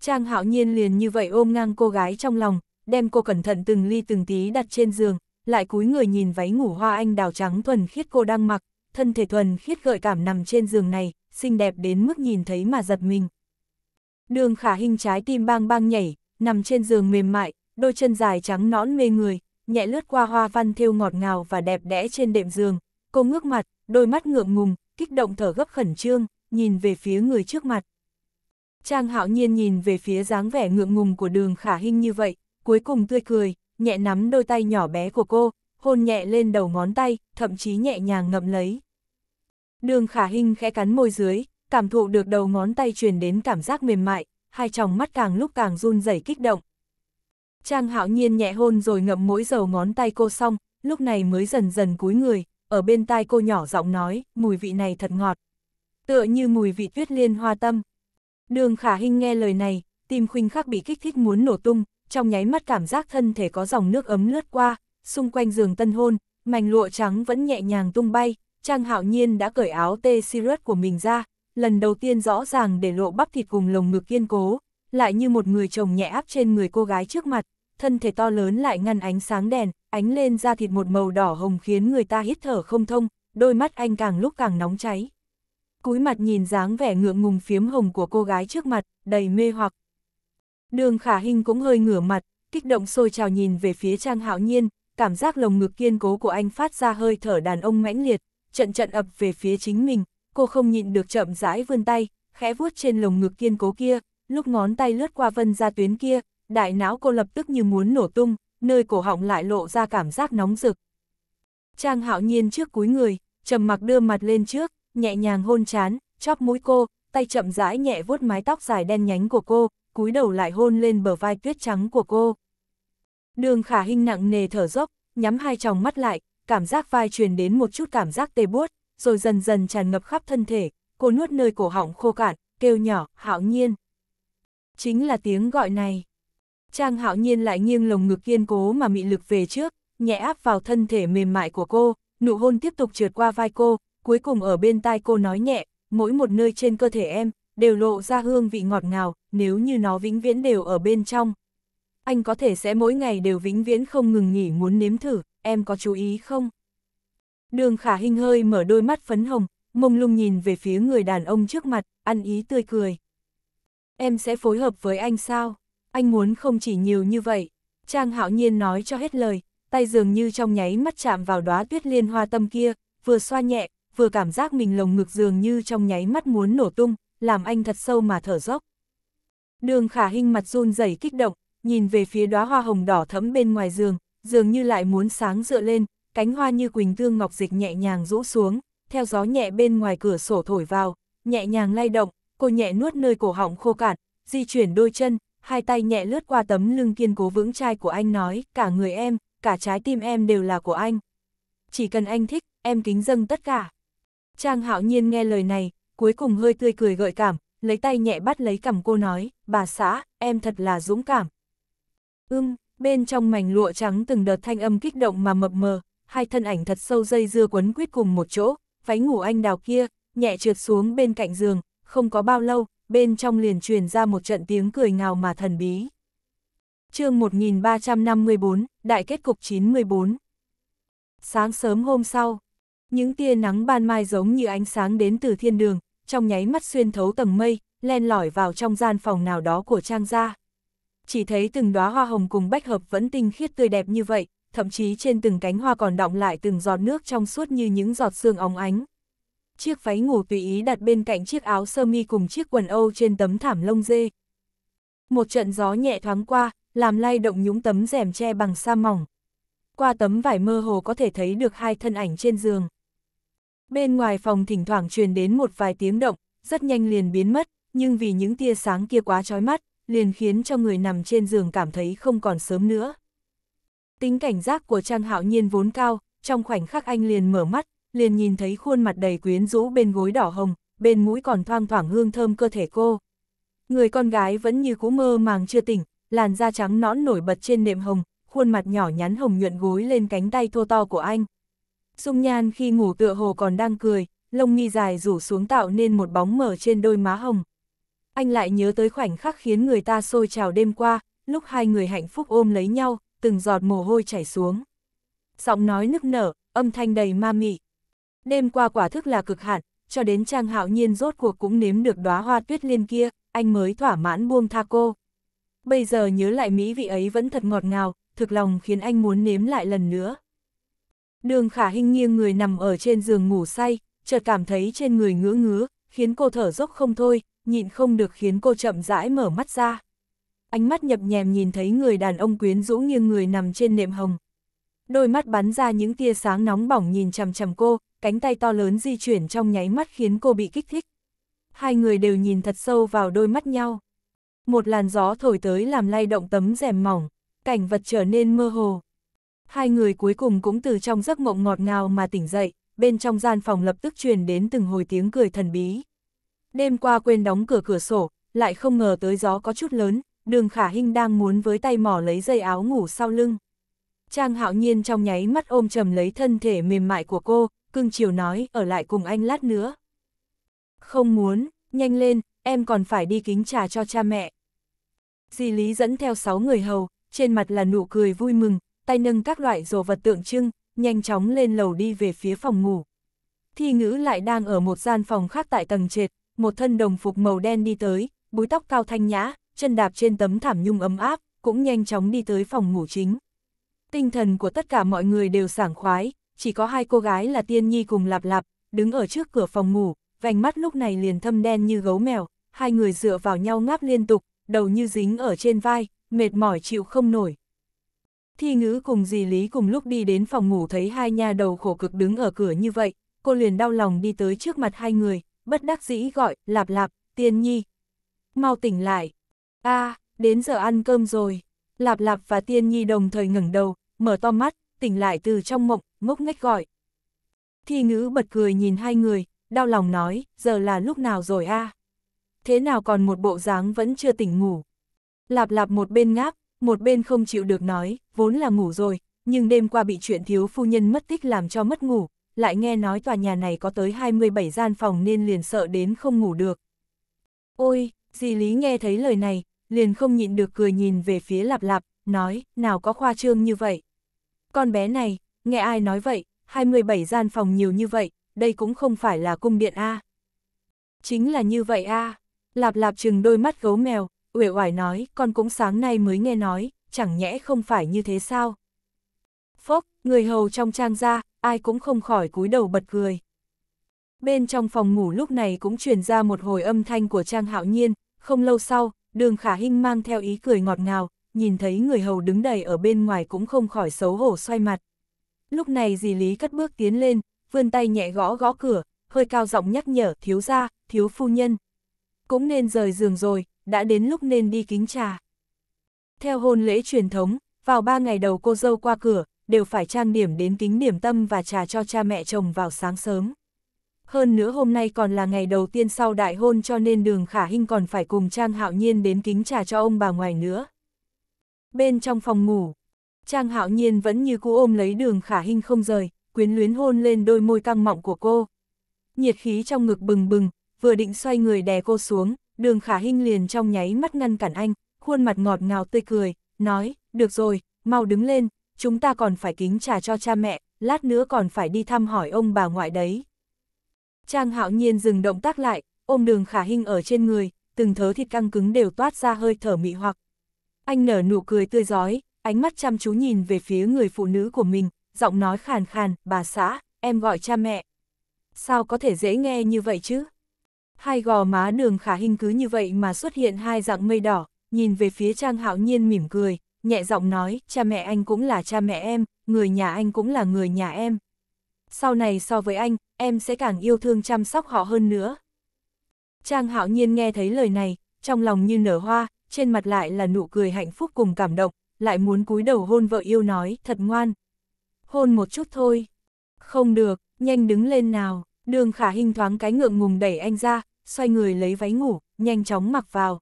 Trang hạo nhiên liền như vậy ôm ngang cô gái trong lòng, đem cô cẩn thận từng ly từng tí đặt trên giường, lại cúi người nhìn váy ngủ hoa anh đào trắng thuần khiết cô đang mặc, thân thể thuần khiết gợi cảm nằm trên giường này, xinh đẹp đến mức nhìn thấy mà giật mình. Đường khả hình trái tim bang bang nhảy, nằm trên giường mềm mại, đôi chân dài trắng nõn mê người, nhẹ lướt qua hoa văn thêu ngọt ngào và đẹp đẽ trên đệm giường. Cô ngước mặt, đôi mắt ngượng ngùng, kích động thở gấp khẩn trương, nhìn về phía người trước mặt. Trang hạo nhiên nhìn về phía dáng vẻ ngượng ngùng của đường khả hình như vậy, cuối cùng tươi cười, nhẹ nắm đôi tay nhỏ bé của cô, hôn nhẹ lên đầu ngón tay, thậm chí nhẹ nhàng ngậm lấy. Đường khả hình khẽ cắn môi dưới, cảm thụ được đầu ngón tay truyền đến cảm giác mềm mại, hai tròng mắt càng lúc càng run rẩy kích động. Trang hạo nhiên nhẹ hôn rồi ngậm mỗi dầu ngón tay cô xong, lúc này mới dần dần cúi người, ở bên tai cô nhỏ giọng nói, mùi vị này thật ngọt. Tựa như mùi vị tuyết liên hoa tâm. Đường khả hình nghe lời này, tim khuynh khắc bị kích thích muốn nổ tung, trong nháy mắt cảm giác thân thể có dòng nước ấm lướt qua, xung quanh giường tân hôn, mảnh lụa trắng vẫn nhẹ nhàng tung bay, Trang Hạo Nhiên đã cởi áo tê sirut của mình ra, lần đầu tiên rõ ràng để lộ bắp thịt cùng lồng ngực kiên cố, lại như một người chồng nhẹ áp trên người cô gái trước mặt, thân thể to lớn lại ngăn ánh sáng đèn, ánh lên da thịt một màu đỏ hồng khiến người ta hít thở không thông, đôi mắt anh càng lúc càng nóng cháy. Cúi mặt nhìn dáng vẻ ngượng ngùng phiếm hồng của cô gái trước mặt, đầy mê hoặc. Đường khả Hinh cũng hơi ngửa mặt, kích động sôi trào nhìn về phía Trang Hạo Nhiên, cảm giác lồng ngực kiên cố của anh phát ra hơi thở đàn ông mãnh liệt, trận trận ập về phía chính mình, cô không nhịn được chậm rãi vươn tay, khẽ vuốt trên lồng ngực kiên cố kia, lúc ngón tay lướt qua vân ra tuyến kia, đại não cô lập tức như muốn nổ tung, nơi cổ họng lại lộ ra cảm giác nóng rực. Trang hạo nhiên trước cúi người, trầm mặc đưa mặt lên trước, nhẹ nhàng hôn chán, chóp mũi cô, tay chậm rãi nhẹ vuốt mái tóc dài đen nhánh của cô, cúi đầu lại hôn lên bờ vai tuyết trắng của cô. Đường khả hình nặng nề thở dốc, nhắm hai tròng mắt lại, cảm giác vai truyền đến một chút cảm giác tê buốt, rồi dần dần tràn ngập khắp thân thể, cô nuốt nơi cổ họng khô cạn, kêu nhỏ, hạo nhiên. Chính là tiếng gọi này. Trang hạo nhiên lại nghiêng lồng ngực kiên cố mà mị lực về trước, nhẹ áp vào thân thể mềm mại của cô, nụ hôn tiếp tục trượt qua vai cô, cuối cùng ở bên tai cô nói nhẹ, mỗi một nơi trên cơ thể em, đều lộ ra hương vị ngọt ngào, nếu như nó vĩnh viễn đều ở bên trong. Anh có thể sẽ mỗi ngày đều vĩnh viễn không ngừng nghỉ muốn nếm thử, em có chú ý không? Đường khả hình hơi mở đôi mắt phấn hồng, mông lung nhìn về phía người đàn ông trước mặt, ăn ý tươi cười. Em sẽ phối hợp với anh sao? Anh muốn không chỉ nhiều như vậy. Trang hạo nhiên nói cho hết lời, tay dường như trong nháy mắt chạm vào đóa tuyết liên hoa tâm kia, vừa xoa nhẹ, vừa cảm giác mình lồng ngực dường như trong nháy mắt muốn nổ tung, làm anh thật sâu mà thở dốc. Đường khả hình mặt run rẩy kích động, nhìn về phía đóa hoa hồng đỏ thẫm bên ngoài giường, dường như lại muốn sáng dựa lên, cánh hoa như quỳnh tương ngọc dịch nhẹ nhàng rũ xuống, theo gió nhẹ bên ngoài cửa sổ thổi vào, nhẹ nhàng lay động, cô nhẹ nuốt nơi cổ họng khô cạn, di chuyển đôi chân, hai tay nhẹ lướt qua tấm lưng kiên cố vững chai của anh nói, cả người em, cả trái tim em đều là của anh. Chỉ cần anh thích, em kính dâng tất cả. Trang hạo nhiên nghe lời này, cuối cùng hơi tươi cười gợi cảm, lấy tay nhẹ bắt lấy cầm cô nói, bà xã, em thật là dũng cảm. Ưm, bên trong mảnh lụa trắng từng đợt thanh âm kích động mà mập mờ, hai thân ảnh thật sâu dây dưa quấn quýt cùng một chỗ, váy ngủ anh đào kia, nhẹ trượt xuống bên cạnh giường, không có bao lâu, bên trong liền truyền ra một trận tiếng cười ngào mà thần bí. chương 1354, Đại kết cục 914 Sáng sớm hôm sau, những tia nắng ban mai giống như ánh sáng đến từ thiên đường, trong nháy mắt xuyên thấu tầng mây, len lỏi vào trong gian phòng nào đó của Trang gia chỉ thấy từng đóa hoa hồng cùng bách hợp vẫn tinh khiết tươi đẹp như vậy, thậm chí trên từng cánh hoa còn đọng lại từng giọt nước trong suốt như những giọt sương óng ánh. Chiếc váy ngủ tùy ý đặt bên cạnh chiếc áo sơ mi cùng chiếc quần âu trên tấm thảm lông dê. Một trận gió nhẹ thoáng qua, làm lay động nhúng tấm rèm che bằng sa mỏng. Qua tấm vải mơ hồ có thể thấy được hai thân ảnh trên giường. Bên ngoài phòng thỉnh thoảng truyền đến một vài tiếng động, rất nhanh liền biến mất, nhưng vì những tia sáng kia quá chói mắt, liền khiến cho người nằm trên giường cảm thấy không còn sớm nữa. Tính cảnh giác của Trang Hạo Nhiên vốn cao, trong khoảnh khắc anh liền mở mắt, liền nhìn thấy khuôn mặt đầy quyến rũ bên gối đỏ hồng, bên mũi còn thoang thoảng hương thơm cơ thể cô. Người con gái vẫn như cú mơ màng chưa tỉnh, làn da trắng nõn nổi bật trên nệm hồng, khuôn mặt nhỏ nhắn hồng nhuận gối lên cánh tay thô to của anh. Dung nhan khi ngủ tựa hồ còn đang cười, lông mi dài rủ xuống tạo nên một bóng mờ trên đôi má hồng anh lại nhớ tới khoảnh khắc khiến người ta sôi trào đêm qua, lúc hai người hạnh phúc ôm lấy nhau, từng giọt mồ hôi chảy xuống. Giọng nói nức nở, âm thanh đầy ma mị. Đêm qua quả thức là cực hạn, cho đến Trang Hạo Nhiên rốt cuộc cũng nếm được đóa hoa tuyết liên kia, anh mới thỏa mãn buông tha cô. Bây giờ nhớ lại mỹ vị ấy vẫn thật ngọt ngào, thực lòng khiến anh muốn nếm lại lần nữa. Đường khả hình nghiêng người nằm ở trên giường ngủ say, chợt cảm thấy trên người ngứa ngứa, khiến cô thở dốc không thôi, nhịn không được khiến cô chậm rãi mở mắt ra. Ánh mắt nhập nhèm nhìn thấy người đàn ông quyến rũ nghiêng người nằm trên nệm hồng. Đôi mắt bắn ra những tia sáng nóng bỏng nhìn chằm chằm cô, cánh tay to lớn di chuyển trong nháy mắt khiến cô bị kích thích. Hai người đều nhìn thật sâu vào đôi mắt nhau. Một làn gió thổi tới làm lay động tấm rèm mỏng, cảnh vật trở nên mơ hồ. Hai người cuối cùng cũng từ trong giấc mộng ngọt ngào mà tỉnh dậy, bên trong gian phòng lập tức truyền đến từng hồi tiếng cười thần bí. Đêm qua quên đóng cửa cửa sổ, lại không ngờ tới gió có chút lớn, đường khả hinh đang muốn với tay mỏ lấy dây áo ngủ sau lưng. Trang hạo nhiên trong nháy mắt ôm trầm lấy thân thể mềm mại của cô, cưng chiều nói ở lại cùng anh lát nữa. Không muốn, nhanh lên, em còn phải đi kính trà cho cha mẹ. Di Lý dẫn theo 6 người hầu, trên mặt là nụ cười vui mừng, tay nâng các loại đồ vật tượng trưng, nhanh chóng lên lầu đi về phía phòng ngủ. Thi ngữ lại đang ở một gian phòng khác tại tầng trệt, một thân đồng phục màu đen đi tới, búi tóc cao thanh nhã, chân đạp trên tấm thảm nhung ấm áp, cũng nhanh chóng đi tới phòng ngủ chính. Tinh thần của tất cả mọi người đều sảng khoái, chỉ có hai cô gái là Tiên Nhi cùng Lạp Lạp, đứng ở trước cửa phòng ngủ, vành mắt lúc này liền thâm đen như gấu mèo, hai người dựa vào nhau ngáp liên tục, đầu như dính ở trên vai, mệt mỏi chịu không nổi. Thi ngữ cùng dì Lý cùng lúc đi đến phòng ngủ thấy hai nha đầu khổ cực đứng ở cửa như vậy, cô liền đau lòng đi tới trước mặt hai người, bất đắc dĩ gọi, lạp lạp, tiên nhi. Mau tỉnh lại. a à, đến giờ ăn cơm rồi. Lạp lạp và tiên nhi đồng thời ngẩng đầu, mở to mắt, tỉnh lại từ trong mộng, ngốc nghếch gọi. Thi ngữ bật cười nhìn hai người, đau lòng nói, giờ là lúc nào rồi a à? Thế nào còn một bộ dáng vẫn chưa tỉnh ngủ. Lạp lạp một bên ngáp, một bên không chịu được nói, vốn là ngủ rồi, nhưng đêm qua bị chuyện thiếu phu nhân mất tích làm cho mất ngủ, lại nghe nói tòa nhà này có tới 27 gian phòng nên liền sợ đến không ngủ được. Ôi, dì Lý nghe thấy lời này, liền không nhịn được cười nhìn về phía lạp lạp, nói, nào có khoa trương như vậy. Con bé này, nghe ai nói vậy, 27 gian phòng nhiều như vậy, đây cũng không phải là cung điện A. Chính là như vậy A, lạp lạp chừng đôi mắt gấu mèo, uể oải nói, con cũng sáng nay mới nghe nói, chẳng nhẽ không phải như thế sao. Phốc, người hầu trong trang gia, ai cũng không khỏi cúi đầu bật cười. Bên trong phòng ngủ lúc này cũng truyền ra một hồi âm thanh của Trang Hạo Nhiên, không lâu sau, đường khả hinh mang theo ý cười ngọt ngào, nhìn thấy người hầu đứng đầy ở bên ngoài cũng không khỏi xấu hổ xoay mặt. Lúc này dì Lý cất bước tiến lên, vươn tay nhẹ gõ gõ cửa, hơi cao giọng nhắc nhở thiếu gia, thiếu phu nhân. Cũng nên rời giường rồi, đã đến lúc nên đi kính trà. Theo hôn lễ truyền thống, vào ba ngày đầu cô dâu qua cửa, đều phải trang điểm đến kính điểm tâm và trà cho cha mẹ chồng vào sáng sớm. Hơn nữa hôm nay còn là ngày đầu tiên sau đại hôn cho nên đường khả hinh còn phải cùng Trang Hạo Nhiên đến kính trà cho ông bà ngoài nữa. Bên trong phòng ngủ, Trang Hạo Nhiên vẫn như cũ ôm lấy đường khả hinh không rời, quyến luyến hôn lên đôi môi căng mọng của cô. Nhiệt khí trong ngực bừng bừng, vừa định xoay người đè cô xuống, đường khả hinh liền trong nháy mắt ngăn cản anh, khuôn mặt ngọt ngào tươi cười, nói, được rồi, mau đứng lên, chúng ta còn phải kính trà cho cha mẹ, lát nữa còn phải đi thăm hỏi ông bà ngoại đấy. Trang hạo nhiên dừng động tác lại, ôm đường khả hình ở trên người, từng thớ thịt căng cứng đều toát ra hơi thở mị hoặc. Anh nở nụ cười tươi giói, ánh mắt chăm chú nhìn về phía người phụ nữ của mình, giọng nói khàn khàn, bà xã, em gọi cha mẹ. Sao có thể dễ nghe như vậy chứ? Hai gò má đường khả hình cứ như vậy mà xuất hiện hai dạng mây đỏ, nhìn về phía Trang Hạo Nhiên mỉm cười, nhẹ giọng nói, cha mẹ anh cũng là cha mẹ em, người nhà anh cũng là người nhà em. Sau này so với anh, em sẽ càng yêu thương chăm sóc họ hơn nữa. Trang hạo nhiên nghe thấy lời này, trong lòng như nở hoa, trên mặt lại là nụ cười hạnh phúc cùng cảm động, lại muốn cúi đầu hôn vợ yêu nói, thật ngoan. Hôn một chút thôi. Không được, nhanh đứng lên nào, đường khả hình thoáng cái ngượng ngùng đẩy anh ra, xoay người lấy váy ngủ, nhanh chóng mặc vào.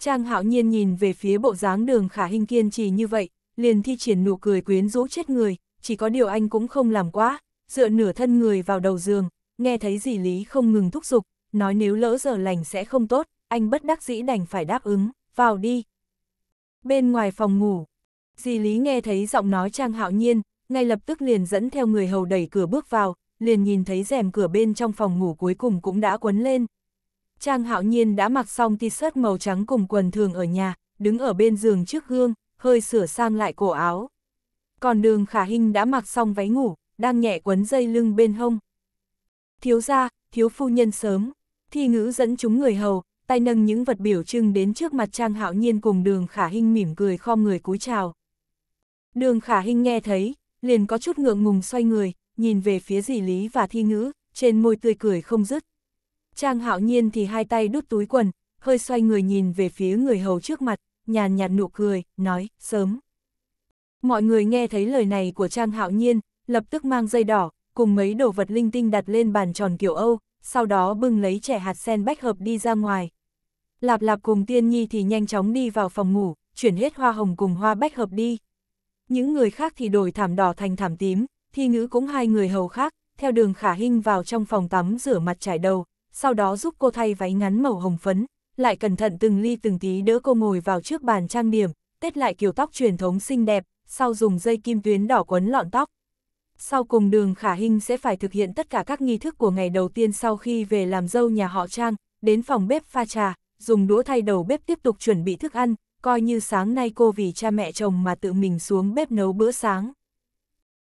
Trang hạo nhiên nhìn về phía bộ dáng đường khả hình kiên trì như vậy, liền thi triển nụ cười quyến rũ chết người, chỉ có điều anh cũng không làm quá, dựa nửa thân người vào đầu giường, nghe thấy dì Lý không ngừng thúc giục, nói nếu lỡ giờ lành sẽ không tốt, anh bất đắc dĩ đành phải đáp ứng, vào đi. Bên ngoài phòng ngủ, dì Lý nghe thấy giọng nói Trang Hạo Nhiên, ngay lập tức liền dẫn theo người hầu đẩy cửa bước vào, liền nhìn thấy rèm cửa bên trong phòng ngủ cuối cùng cũng đã quấn lên, Trang hạo nhiên đã mặc xong t-shirt màu trắng cùng quần thường ở nhà, đứng ở bên giường trước gương, hơi sửa sang lại cổ áo. Còn đường khả Hinh đã mặc xong váy ngủ, đang nhẹ quấn dây lưng bên hông. Thiếu gia, thiếu phu nhân sớm, thi ngữ dẫn chúng người hầu, tay nâng những vật biểu trưng đến trước mặt Trang Hạo Nhiên cùng đường khả Hinh mỉm cười khom người cúi chào. Đường khả Hinh nghe thấy, liền có chút ngượng ngùng xoay người, nhìn về phía dì Lý và thi ngữ, trên môi tươi cười không dứt. Trang hạo nhiên thì hai tay đút túi quần, hơi xoay người nhìn về phía người hầu trước mặt, nhàn nhạt nụ cười, nói, sớm. Mọi người nghe thấy lời này của Trang hạo nhiên, lập tức mang dây đỏ, cùng mấy đồ vật linh tinh đặt lên bàn tròn kiểu Âu, sau đó bưng lấy trẻ hạt sen bách hợp đi ra ngoài. Lạp lạp cùng tiên nhi thì nhanh chóng đi vào phòng ngủ, chuyển hết hoa hồng cùng hoa bách hợp đi. Những người khác thì đổi thảm đỏ thành thảm tím, thi ngữ cũng hai người hầu khác, theo đường khả hinh vào trong phòng tắm rửa mặt trải đầu, sau đó giúp cô thay váy ngắn màu hồng phấn, lại cẩn thận từng ly từng tí đỡ cô ngồi vào trước bàn trang điểm, tết lại kiểu tóc truyền thống xinh đẹp, sau dùng dây kim tuyến đỏ quấn lọn tóc. Sau cùng đường khả hình sẽ phải thực hiện tất cả các nghi thức của ngày đầu tiên sau khi về làm dâu nhà họ Trang, đến phòng bếp pha trà, dùng đũa thay đầu bếp tiếp tục chuẩn bị thức ăn, coi như sáng nay cô vì cha mẹ chồng mà tự mình xuống bếp nấu bữa sáng.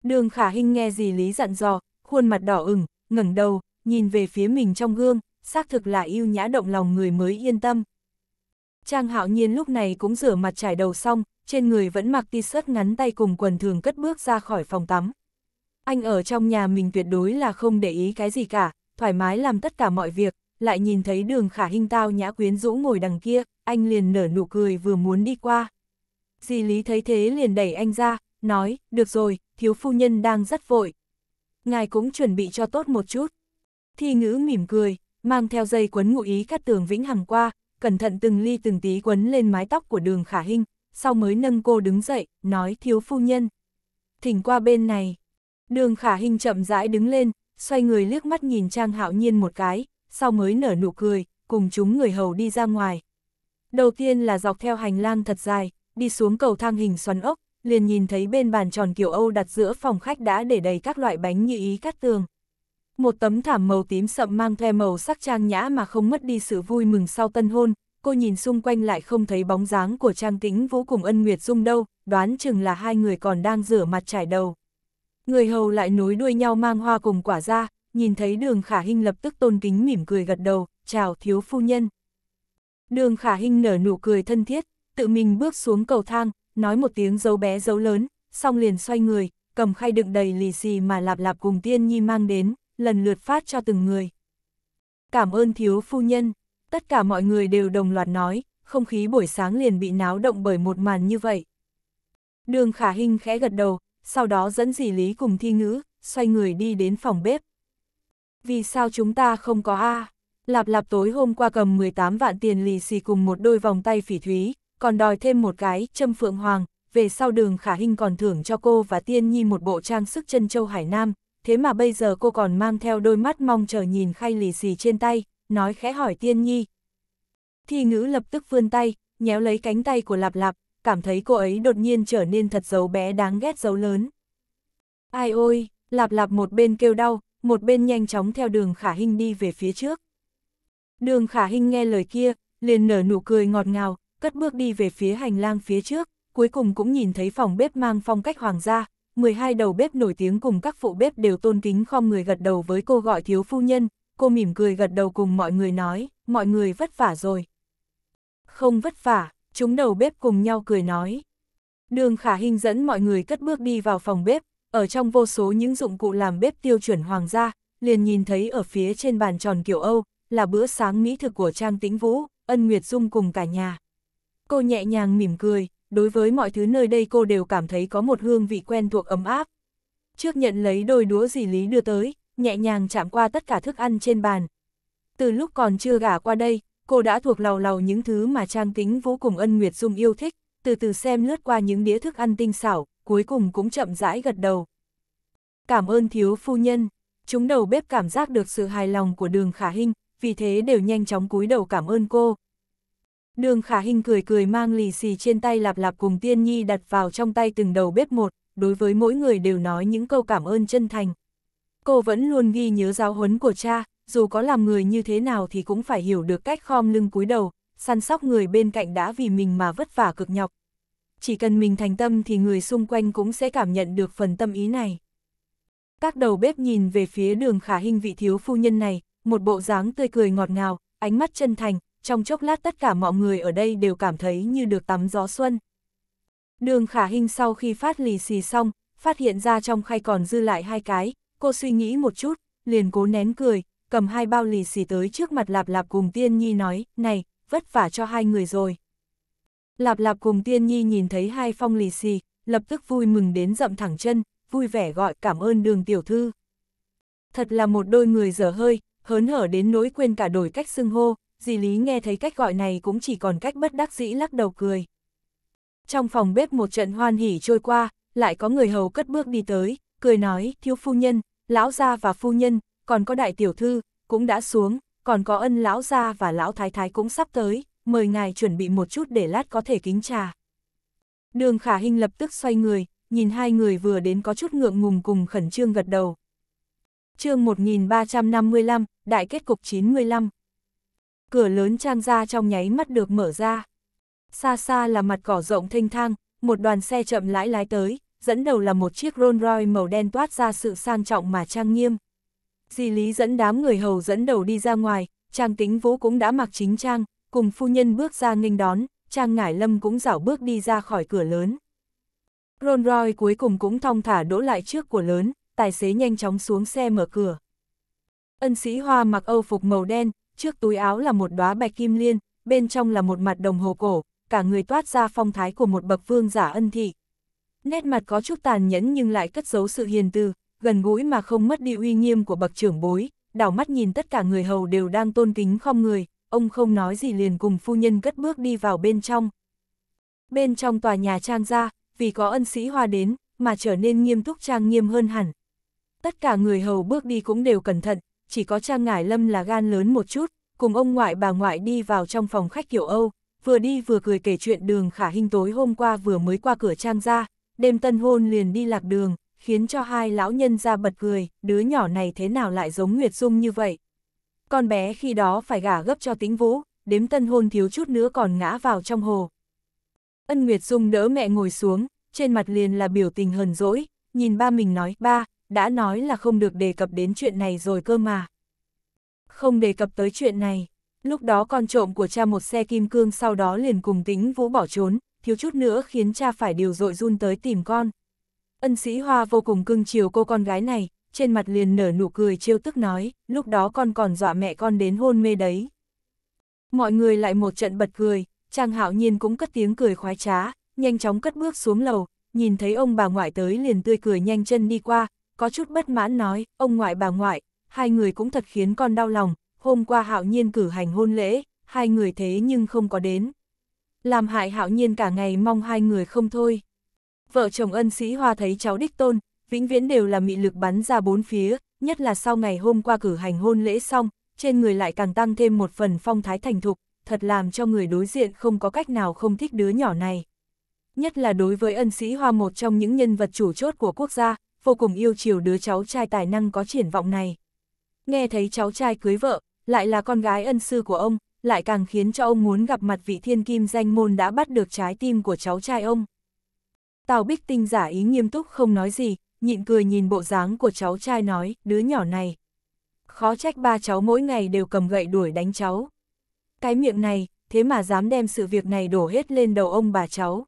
Đường khả hình nghe gì Lý dặn dò, khuôn mặt đỏ ửng, ngẩng đầu, nhìn về phía mình trong gương, xác thực là yêu nhã động lòng người mới yên tâm. Trang hạo nhiên lúc này cũng rửa mặt trải đầu xong, trên người vẫn mặc t-shirt ngắn tay cùng quần thường cất bước ra khỏi phòng tắm. Anh ở trong nhà mình tuyệt đối là không để ý cái gì cả, thoải mái làm tất cả mọi việc, lại nhìn thấy đường khả hình tao nhã quyến rũ ngồi đằng kia, anh liền nở nụ cười vừa muốn đi qua. Di Lý thấy thế liền đẩy anh ra, nói, được rồi, thiếu phu nhân đang rất vội. Ngài cũng chuẩn bị cho tốt một chút. Thi ngữ mỉm cười, mang theo dây quấn ngụ ý cắt tường vĩnh hằng qua, cẩn thận từng ly từng tí quấn lên mái tóc của đường khả hình, sau mới nâng cô đứng dậy, nói thiếu phu nhân. Thỉnh qua bên này. Đường khả hình chậm rãi đứng lên, xoay người liếc mắt nhìn Trang Hạo Nhiên một cái, sau mới nở nụ cười, cùng chúng người hầu đi ra ngoài. Đầu tiên là dọc theo hành lang thật dài, đi xuống cầu thang hình xoắn ốc, liền nhìn thấy bên bàn tròn kiểu Âu đặt giữa phòng khách đã để đầy các loại bánh như ý cắt tường một tấm thảm màu tím sậm mang theo màu sắc trang nhã mà không mất đi sự vui mừng sau tân hôn, cô nhìn xung quanh lại không thấy bóng dáng của Trang kính Vũ cùng Ân Nguyệt Dung đâu, đoán chừng là hai người còn đang rửa mặt trải đầu. Người hầu lại nối đuôi nhau mang hoa cùng quả ra, nhìn thấy đường khả hình lập tức tôn kính mỉm cười gật đầu, chào thiếu phu nhân. Đường khả hình nở nụ cười thân thiết, tự mình bước xuống cầu thang, nói một tiếng dấu bé dấu lớn, xong liền xoay người, cầm khay đựng đầy lì xì mà lạp lạp cùng tiên nhi mang đến, lần lượt phát cho từng người. Cảm ơn thiếu phu nhân, tất cả mọi người đều đồng loạt nói, không khí buổi sáng liền bị náo động bởi một màn như vậy. Đường khả hình khẽ gật đầu, sau đó dẫn dì lý cùng thi ngữ, xoay người đi đến phòng bếp. Vì sao chúng ta không có A? Lạp lạp tối hôm qua cầm 18 vạn tiền lì xì cùng một đôi vòng tay phỉ thúy, còn đòi thêm một cái châm phượng hoàng, về sau đường khả hình còn thưởng cho cô và tiên nhi một bộ trang sức chân châu Hải Nam, thế mà bây giờ cô còn mang theo đôi mắt mong chờ nhìn khay lì xì trên tay, nói khẽ hỏi tiên nhi. Thi ngữ lập tức vươn tay, nhéo lấy cánh tay của lạp lạp, cảm thấy cô ấy đột nhiên trở nên thật dấu bé đáng ghét dấu lớn. Ai ôi, lạp lạp một bên kêu đau, một bên nhanh chóng theo đường khả hình đi về phía trước. Đường khả hình nghe lời kia, liền nở nụ cười ngọt ngào, cất bước đi về phía hành lang phía trước, cuối cùng cũng nhìn thấy phòng bếp mang phong cách hoàng gia, 12 đầu bếp nổi tiếng cùng các phụ bếp đều tôn kính khom người gật đầu với cô gọi thiếu phu nhân, cô mỉm cười gật đầu cùng mọi người nói, mọi người vất vả rồi. Không vất vả, chúng đầu bếp cùng nhau cười nói. Đường khả hình dẫn mọi người cất bước đi vào phòng bếp, ở trong vô số những dụng cụ làm bếp tiêu chuẩn hoàng gia, liền nhìn thấy ở phía trên bàn tròn kiểu Âu, là bữa sáng mỹ thực của Trang Tĩnh Vũ, Ân Nguyệt Dung cùng cả nhà. Cô nhẹ nhàng mỉm cười, đối với mọi thứ nơi đây cô đều cảm thấy có một hương vị quen thuộc ấm áp. Trước nhận lấy đôi đũa dì Lý đưa tới, nhẹ nhàng chạm qua tất cả thức ăn trên bàn. Từ lúc còn chưa gả qua đây, cô đã thuộc lầu lầu những thứ mà Trang Kính vô cùng Ân Nguyệt Dung yêu thích, từ từ xem lướt qua những đĩa thức ăn tinh xảo, cuối cùng cũng chậm rãi gật đầu. Cảm ơn thiếu phu nhân, chúng đầu bếp cảm giác được sự hài lòng của đường khả hình, vì thế đều nhanh chóng cúi đầu cảm ơn cô, Đường khả hình cười cười mang lì xì trên tay lạp lạp cùng tiên nhi đặt vào trong tay từng đầu bếp một, đối với mỗi người đều nói những câu cảm ơn chân thành. Cô vẫn luôn ghi nhớ giáo huấn của cha, dù có làm người như thế nào thì cũng phải hiểu được cách khom lưng cúi đầu, săn sóc người bên cạnh đã vì mình mà vất vả cực nhọc. Chỉ cần mình thành tâm thì người xung quanh cũng sẽ cảm nhận được phần tâm ý này. Các đầu bếp nhìn về phía đường khả hình vị thiếu phu nhân này, một bộ dáng tươi cười ngọt ngào, ánh mắt chân thành, trong chốc lát tất cả mọi người ở đây đều cảm thấy như được tắm gió xuân. Đường khả hình sau khi phát lì xì xong, phát hiện ra trong khay còn dư lại hai cái, cô suy nghĩ một chút, liền cố nén cười, cầm hai bao lì xì tới trước mặt lạp lạp cùng tiên nhi nói, này, vất vả cho hai người rồi. Lạp lạp cùng tiên nhi nhìn thấy hai phong lì xì, lập tức vui mừng đến dậm thẳng chân, vui vẻ gọi cảm ơn đường tiểu thư. Thật là một đôi người dở hơi, hớn hở đến nỗi quên cả đổi cách xưng hô, dì Lý nghe thấy cách gọi này cũng chỉ còn cách bất đắc dĩ lắc đầu cười. Trong phòng bếp một trận hoan hỉ trôi qua, lại có người hầu cất bước đi tới, cười nói, thiếu phu nhân, lão gia và phu nhân, còn có đại tiểu thư, cũng đã xuống, còn có ân lão gia và lão thái thái cũng sắp tới, mời ngài chuẩn bị một chút để lát có thể kính trà. Đường khả hình lập tức xoay người, nhìn hai người vừa đến có chút ngượng ngùng cùng khẩn trương gật đầu. chương 1355, đại kết cục 95 cửa lớn trang ra trong nháy mắt được mở ra. Xa xa là mặt cỏ rộng thênh thang, một đoàn xe chậm lãi lái tới, dẫn đầu là một chiếc Rolls Royce màu đen toát ra sự sang trọng mà trang nghiêm. Di Lý dẫn đám người hầu dẫn đầu đi ra ngoài, Trang Tính Vũ cũng đã mặc chính trang, cùng phu nhân bước ra nghênh đón, Trang Ngải Lâm cũng dạo bước đi ra khỏi cửa lớn. Rolls Royce cuối cùng cũng thong thả đỗ lại trước của lớn, tài xế nhanh chóng xuống xe mở cửa. Ân sĩ Hoa mặc âu phục màu đen, trước túi áo là một đóa bạch kim liên, bên trong là một mặt đồng hồ cổ, cả người toát ra phong thái của một bậc vương giả ân thị. Nét mặt có chút tàn nhẫn nhưng lại cất giấu sự hiền từ, gần gũi mà không mất đi uy nghiêm của bậc trưởng bối, đảo mắt nhìn tất cả người hầu đều đang tôn kính không người, ông không nói gì liền cùng phu nhân cất bước đi vào bên trong. Bên trong tòa nhà trang gia, vì có ân sĩ hoa đến, mà trở nên nghiêm túc trang nghiêm hơn hẳn. Tất cả người hầu bước đi cũng đều cẩn thận, chỉ có cha Ngải Lâm là gan lớn một chút, cùng ông ngoại bà ngoại đi vào trong phòng khách kiểu Âu, vừa đi vừa cười kể chuyện đường khả hình tối hôm qua vừa mới qua cửa Trang ra, đêm tân hôn liền đi lạc đường, khiến cho hai lão nhân ra bật cười, đứa nhỏ này thế nào lại giống Nguyệt Dung như vậy. Con bé khi đó phải gả gấp cho tính vũ, đếm tân hôn thiếu chút nữa còn ngã vào trong hồ. Ân Nguyệt Dung đỡ mẹ ngồi xuống, trên mặt liền là biểu tình hờn dỗi, nhìn ba mình nói, ba, đã nói là không được đề cập đến chuyện này rồi cơ mà. Không đề cập tới chuyện này, lúc đó con trộm của cha một xe kim cương sau đó liền cùng tính vũ bỏ trốn, thiếu chút nữa khiến cha phải điều dội run tới tìm con. Ân sĩ Hoa vô cùng cưng chiều cô con gái này, trên mặt liền nở nụ cười trêu tức nói, lúc đó con còn dọa mẹ con đến hôn mê đấy. Mọi người lại một trận bật cười, Trang Hạo Nhiên cũng cất tiếng cười khoái trá, nhanh chóng cất bước xuống lầu, nhìn thấy ông bà ngoại tới liền tươi cười nhanh chân đi qua, có chút bất mãn nói, ông ngoại bà ngoại, hai người cũng thật khiến con đau lòng, hôm qua hạo nhiên cử hành hôn lễ, hai người thế nhưng không có đến. Làm hại hạo nhiên cả ngày mong hai người không thôi. Vợ chồng ân sĩ hoa thấy cháu đích tôn, vĩnh viễn đều là mị lực bắn ra bốn phía, nhất là sau ngày hôm qua cử hành hôn lễ xong, trên người lại càng tăng thêm một phần phong thái thành thục, thật làm cho người đối diện không có cách nào không thích đứa nhỏ này. Nhất là đối với ân sĩ hoa một trong những nhân vật chủ chốt của quốc gia, vô cùng yêu chiều đứa cháu trai tài năng có triển vọng này. Nghe thấy cháu trai cưới vợ, lại là con gái ân sư của ông, lại càng khiến cho ông muốn gặp mặt vị thiên kim danh môn đã bắt được trái tim của cháu trai ông. Tào Bích Tinh giả ý nghiêm túc không nói gì, nhịn cười nhìn bộ dáng của cháu trai nói, đứa nhỏ này. Khó trách ba cháu mỗi ngày đều cầm gậy đuổi đánh cháu. Cái miệng này, thế mà dám đem sự việc này đổ hết lên đầu ông bà cháu.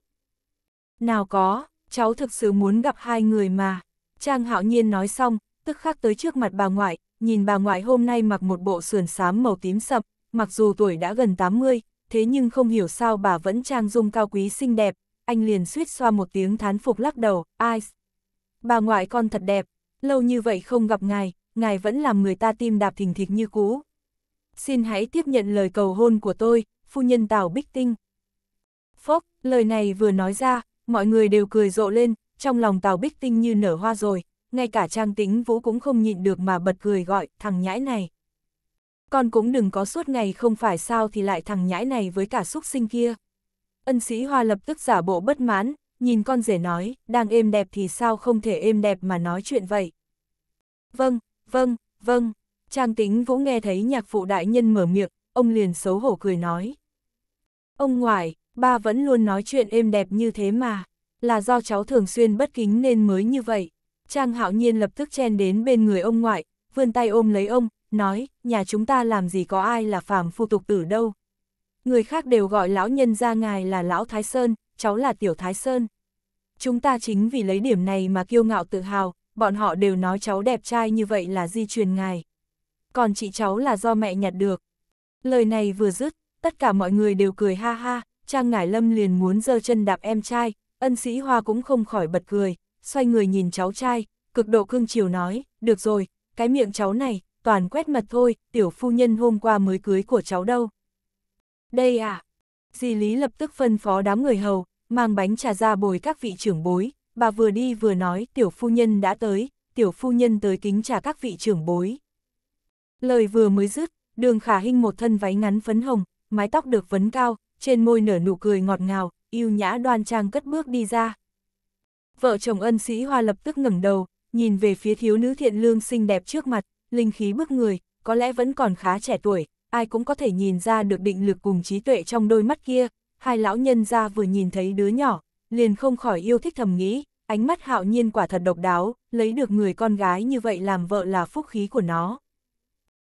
Nào có, cháu thực sự muốn gặp hai người mà. Trang hạo nhiên nói xong, tức khắc tới trước mặt bà ngoại, nhìn bà ngoại hôm nay mặc một bộ sườn xám màu tím sậm, mặc dù tuổi đã gần 80, thế nhưng không hiểu sao bà vẫn trang dung cao quý xinh đẹp, anh liền suýt xoa một tiếng thán phục lắc đầu, ai? Bà ngoại con thật đẹp, lâu như vậy không gặp ngài, ngài vẫn làm người ta tim đạp thình thịch như cũ. Xin hãy tiếp nhận lời cầu hôn của tôi, phu nhân Tào Bích Tinh. Phốc, lời này vừa nói ra, mọi người đều cười rộ lên, trong lòng Tào Bích Tinh như nở hoa rồi, ngay cả Trang tính Vũ cũng không nhịn được mà bật cười gọi, thằng nhãi này. Con cũng đừng có suốt ngày không phải sao thì lại thằng nhãi này với cả xúc sinh kia. Ân sĩ Hoa lập tức giả bộ bất mãn, nhìn con rể nói, đang êm đẹp thì sao không thể êm đẹp mà nói chuyện vậy. Vâng, vâng, vâng, Trang tính Vũ nghe thấy nhạc phụ đại nhân mở miệng, ông liền xấu hổ cười nói. Ông ngoại, ba vẫn luôn nói chuyện êm đẹp như thế mà. Là do cháu thường xuyên bất kính nên mới như vậy. Trang hạo nhiên lập tức chen đến bên người ông ngoại, vươn tay ôm lấy ông, nói, nhà chúng ta làm gì có ai là phàm phu tục tử đâu. Người khác đều gọi lão nhân ra ngài là lão Thái Sơn, cháu là tiểu Thái Sơn. Chúng ta chính vì lấy điểm này mà kiêu ngạo tự hào, bọn họ đều nói cháu đẹp trai như vậy là di truyền ngài. Còn chị cháu là do mẹ nhặt được. Lời này vừa dứt, tất cả mọi người đều cười ha ha, Trang Ngải Lâm liền muốn giơ chân đạp em trai, Ân sĩ Hoa cũng không khỏi bật cười, xoay người nhìn cháu trai, cực độ cương chiều nói, được rồi, cái miệng cháu này, toàn quét mật thôi, tiểu phu nhân hôm qua mới cưới của cháu đâu. Đây à, Di Lý lập tức phân phó đám người hầu, mang bánh trà ra bồi các vị trưởng bối, bà vừa đi vừa nói tiểu phu nhân đã tới, tiểu phu nhân tới kính trà các vị trưởng bối. Lời vừa mới dứt, đường khả Hinh một thân váy ngắn phấn hồng, mái tóc được vấn cao, trên môi nở nụ cười ngọt ngào, yêu nhã đoan trang cất bước đi ra. Vợ chồng ân sĩ hoa lập tức ngẩng đầu, nhìn về phía thiếu nữ thiện lương xinh đẹp trước mặt, linh khí bức người, có lẽ vẫn còn khá trẻ tuổi, ai cũng có thể nhìn ra được định lực cùng trí tuệ trong đôi mắt kia. Hai lão nhân ra vừa nhìn thấy đứa nhỏ, liền không khỏi yêu thích thầm nghĩ, ánh mắt hạo nhiên quả thật độc đáo, lấy được người con gái như vậy làm vợ là phúc khí của nó.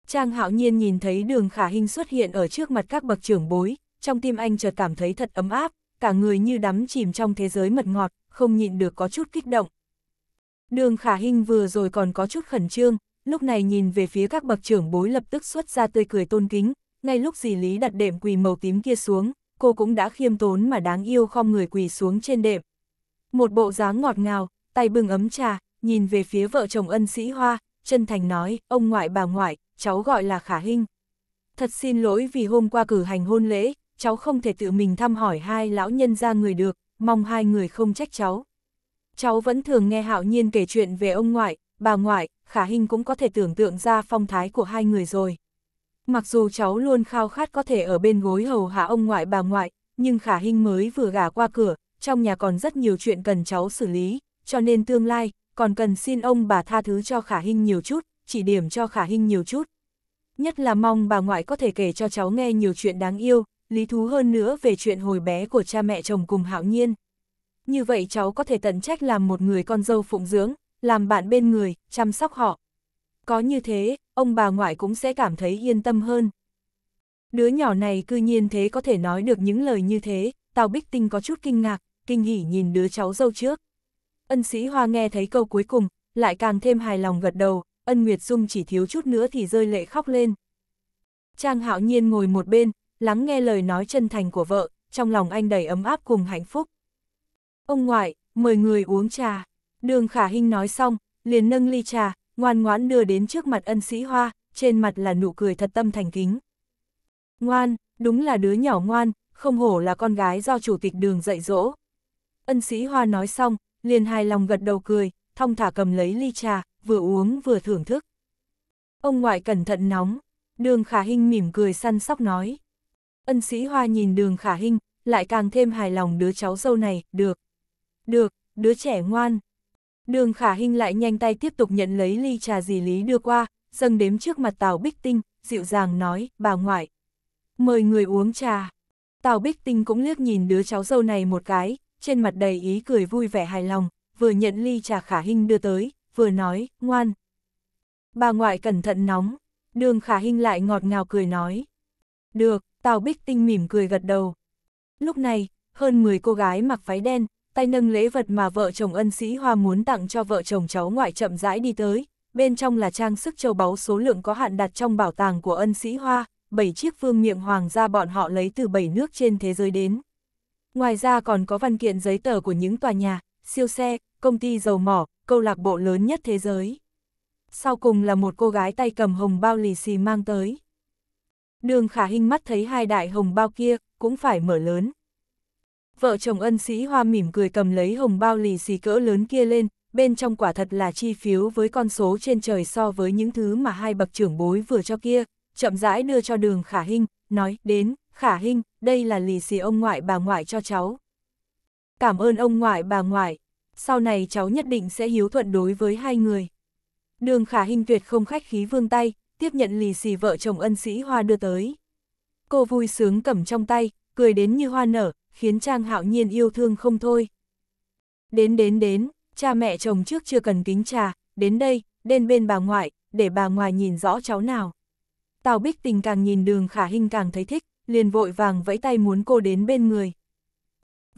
Trang hạo nhiên nhìn thấy đường khả hình xuất hiện ở trước mặt các bậc trưởng bối, trong tim anh chợt cảm thấy thật ấm áp, cả người như đắm chìm trong thế giới mật ngọt, không nhịn được có chút kích động. Đường khả hình vừa rồi còn có chút khẩn trương, lúc này nhìn về phía các bậc trưởng bối lập tức xuất ra tươi cười tôn kính, ngay lúc dì Lý đặt đệm quỳ màu tím kia xuống, cô cũng đã khiêm tốn mà đáng yêu khom người quỳ xuống trên đệm. Một bộ dáng ngọt ngào, tay bưng ấm trà, nhìn về phía vợ chồng ân sĩ Hoa, chân thành nói, ông ngoại bà ngoại, cháu gọi là khả hình. Thật xin lỗi vì hôm qua cử hành hôn lễ, cháu không thể tự mình thăm hỏi hai lão nhân ra người được, mong hai người không trách cháu. Cháu vẫn thường nghe hạo nhiên kể chuyện về ông ngoại, bà ngoại, khả hình cũng có thể tưởng tượng ra phong thái của hai người rồi. Mặc dù cháu luôn khao khát có thể ở bên gối hầu hạ ông ngoại bà ngoại, nhưng khả hình mới vừa gả qua cửa, trong nhà còn rất nhiều chuyện cần cháu xử lý, cho nên tương lai, còn cần xin ông bà tha thứ cho khả hình nhiều chút, chỉ điểm cho khả hình nhiều chút. Nhất là mong bà ngoại có thể kể cho cháu nghe nhiều chuyện đáng yêu, lý thú hơn nữa về chuyện hồi bé của cha mẹ chồng cùng hạo nhiên. Như vậy cháu có thể tận trách làm một người con dâu phụng dưỡng, làm bạn bên người, chăm sóc họ. Có như thế, ông bà ngoại cũng sẽ cảm thấy yên tâm hơn. Đứa nhỏ này cư nhiên thế có thể nói được những lời như thế, Tào Bích Tinh có chút kinh ngạc, kinh hỉ nhìn đứa cháu dâu trước. Ân sĩ Hoa nghe thấy câu cuối cùng, lại càng thêm hài lòng gật đầu, ân Nguyệt Dung chỉ thiếu chút nữa thì rơi lệ khóc lên. Trang hạo nhiên ngồi một bên, lắng nghe lời nói chân thành của vợ, trong lòng anh đầy ấm áp cùng hạnh phúc. Ông ngoại, mời người uống trà. Đường khả Hinh nói xong, liền nâng ly trà, ngoan ngoãn đưa đến trước mặt ân sĩ hoa, trên mặt là nụ cười thật tâm thành kính. Ngoan, đúng là đứa nhỏ ngoan, không hổ là con gái do chủ tịch đường dạy dỗ. Ân sĩ hoa nói xong, liền hài lòng gật đầu cười, thong thả cầm lấy ly trà, vừa uống vừa thưởng thức. Ông ngoại cẩn thận nóng, đường khả Hinh mỉm cười săn sóc nói. Ân sĩ hoa nhìn đường khả hình, lại càng thêm hài lòng đứa cháu dâu này, được. Được, đứa trẻ ngoan. Đường khả hình lại nhanh tay tiếp tục nhận lấy ly trà dì lý đưa qua, dâng đếm trước mặt Tào Bích Tinh, dịu dàng nói, bà ngoại. Mời người uống trà. Tào Bích Tinh cũng liếc nhìn đứa cháu dâu này một cái, trên mặt đầy ý cười vui vẻ hài lòng, vừa nhận ly trà khả hình đưa tới, vừa nói, ngoan. Bà ngoại cẩn thận nóng, đường khả hình lại ngọt ngào cười nói. Được, Tào Bích Tinh mỉm cười gật đầu. Lúc này, hơn 10 cô gái mặc váy đen, tay nâng lễ vật mà vợ chồng ân sĩ hoa muốn tặng cho vợ chồng cháu ngoại chậm rãi đi tới, bên trong là trang sức châu báu số lượng có hạn đặt trong bảo tàng của ân sĩ hoa, bảy chiếc vương miệng hoàng gia bọn họ lấy từ bảy nước trên thế giới đến. Ngoài ra còn có văn kiện giấy tờ của những tòa nhà, siêu xe, công ty dầu mỏ, câu lạc bộ lớn nhất thế giới. Sau cùng là một cô gái tay cầm hồng bao lì xì mang tới đường khả hình mắt thấy hai đại hồng bao kia, cũng phải mở lớn. Vợ chồng ân sĩ hoa mỉm cười cầm lấy hồng bao lì xì cỡ lớn kia lên, bên trong quả thật là chi phiếu với con số trên trời so với những thứ mà hai bậc trưởng bối vừa cho kia, chậm rãi đưa cho đường khả hình, nói đến, khả hình, đây là lì xì ông ngoại bà ngoại cho cháu. Cảm ơn ông ngoại bà ngoại, sau này cháu nhất định sẽ hiếu thuận đối với hai người. Đường khả hình tuyệt không khách khí vương tay, tiếp nhận lì xì vợ chồng ân sĩ hoa đưa tới. Cô vui sướng cầm trong tay, cười đến như hoa nở, khiến Trang hạo nhiên yêu thương không thôi. Đến đến đến, cha mẹ chồng trước chưa cần kính trà, đến đây, đến bên bà ngoại, để bà ngoại nhìn rõ cháu nào. Tào Bích tình càng nhìn đường khả hình càng thấy thích, liền vội vàng vẫy tay muốn cô đến bên người.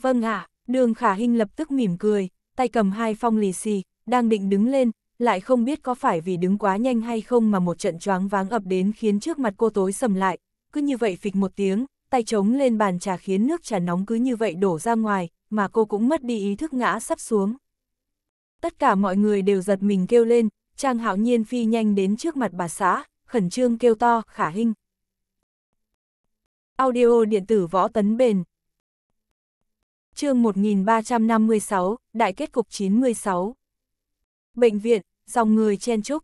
Vâng ạ, đường khả hình lập tức mỉm cười, tay cầm hai phong lì xì, đang định đứng lên, lại không biết có phải vì đứng quá nhanh hay không mà một trận choáng váng ập đến khiến trước mặt cô tối sầm lại, cứ như vậy phịch một tiếng, tay trống lên bàn trà khiến nước trà nóng cứ như vậy đổ ra ngoài, mà cô cũng mất đi ý thức ngã sắp xuống. Tất cả mọi người đều giật mình kêu lên, Trang Hạo Nhiên phi nhanh đến trước mặt bà xã, khẩn trương kêu to, khả hình. Audio điện tử võ tấn bền. Chương 1356, đại kết cục 96 bệnh viện, dòng người chen chúc.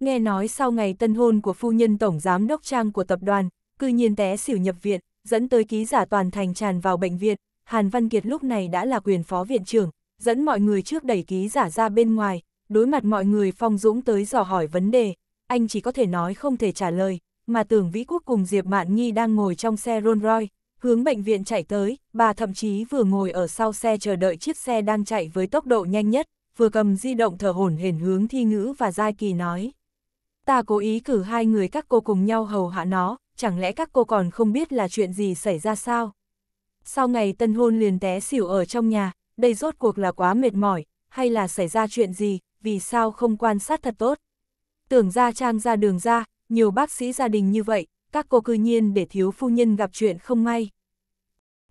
Nghe nói sau ngày tân hôn của phu nhân tổng giám đốc trang của tập đoàn, cư nhiên té xỉu nhập viện, dẫn tới ký giả toàn thành tràn vào bệnh viện, Hàn Văn Kiệt lúc này đã là quyền phó viện trưởng, dẫn mọi người trước đẩy ký giả ra bên ngoài, đối mặt mọi người phong dũng tới dò hỏi vấn đề, anh chỉ có thể nói không thể trả lời, mà tưởng Vĩ Quốc cùng Diệp Mạn Nhi đang ngồi trong xe Rolls Royce, hướng bệnh viện chạy tới, bà thậm chí vừa ngồi ở sau xe chờ đợi chiếc xe đang chạy với tốc độ nhanh nhất vừa cầm di động thở hổn hển hướng thi ngữ và giai kỳ nói. Ta cố ý cử hai người các cô cùng nhau hầu hạ nó, chẳng lẽ các cô còn không biết là chuyện gì xảy ra sao? Sau ngày tân hôn liền té xỉu ở trong nhà, đây rốt cuộc là quá mệt mỏi, hay là xảy ra chuyện gì, vì sao không quan sát thật tốt? Tưởng ra trang ra đường ra, nhiều bác sĩ gia đình như vậy, các cô cư nhiên để thiếu phu nhân gặp chuyện không may.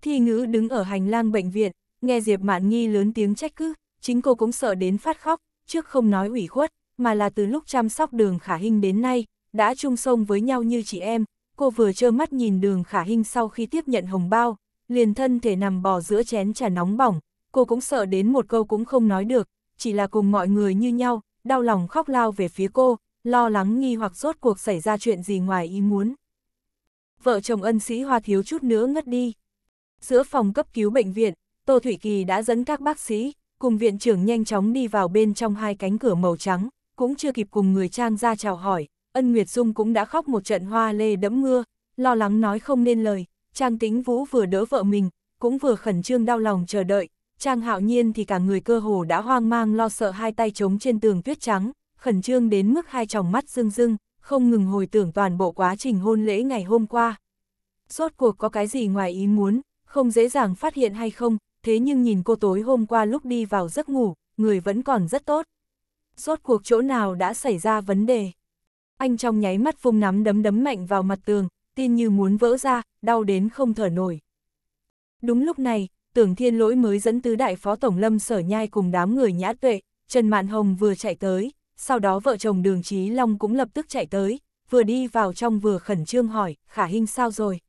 Thi ngữ đứng ở hành lang bệnh viện, nghe Diệp Mạn Nghi lớn tiếng trách cứ, chính cô cũng sợ đến phát khóc, trước không nói ủy khuất, mà là từ lúc chăm sóc đường khả hình đến nay, đã chung sông với nhau như chị em, cô vừa trơ mắt nhìn đường khả hình sau khi tiếp nhận hồng bao, liền thân thể nằm bò giữa chén trà nóng bỏng, cô cũng sợ đến một câu cũng không nói được, chỉ là cùng mọi người như nhau, đau lòng khóc lao về phía cô, lo lắng nghi hoặc rốt cuộc xảy ra chuyện gì ngoài ý muốn. Vợ chồng ân sĩ hoa thiếu chút nữa ngất đi. Giữa phòng cấp cứu bệnh viện, Tô Thủy Kỳ đã dẫn các bác sĩ, cùng viện trưởng nhanh chóng đi vào bên trong hai cánh cửa màu trắng, cũng chưa kịp cùng người trang ra chào hỏi, ân Nguyệt Dung cũng đã khóc một trận hoa lê đẫm mưa, lo lắng nói không nên lời, trang tính vũ vừa đỡ vợ mình, cũng vừa khẩn trương đau lòng chờ đợi, trang hạo nhiên thì cả người cơ hồ đã hoang mang lo sợ hai tay trống trên tường tuyết trắng, khẩn trương đến mức hai tròng mắt rưng rưng, không ngừng hồi tưởng toàn bộ quá trình hôn lễ ngày hôm qua. Rốt cuộc có cái gì ngoài ý muốn, không dễ dàng phát hiện hay không, thế nhưng nhìn cô tối hôm qua lúc đi vào giấc ngủ, người vẫn còn rất tốt. Rốt cuộc chỗ nào đã xảy ra vấn đề? Anh trong nháy mắt phung nắm đấm đấm mạnh vào mặt tường, tin như muốn vỡ ra, đau đến không thở nổi. Đúng lúc này, tưởng thiên lỗi mới dẫn tứ đại phó tổng lâm sở nhai cùng đám người nhã tuệ, Trần Mạn Hồng vừa chạy tới, sau đó vợ chồng đường Trí Long cũng lập tức chạy tới, vừa đi vào trong vừa khẩn trương hỏi, khả hình sao rồi?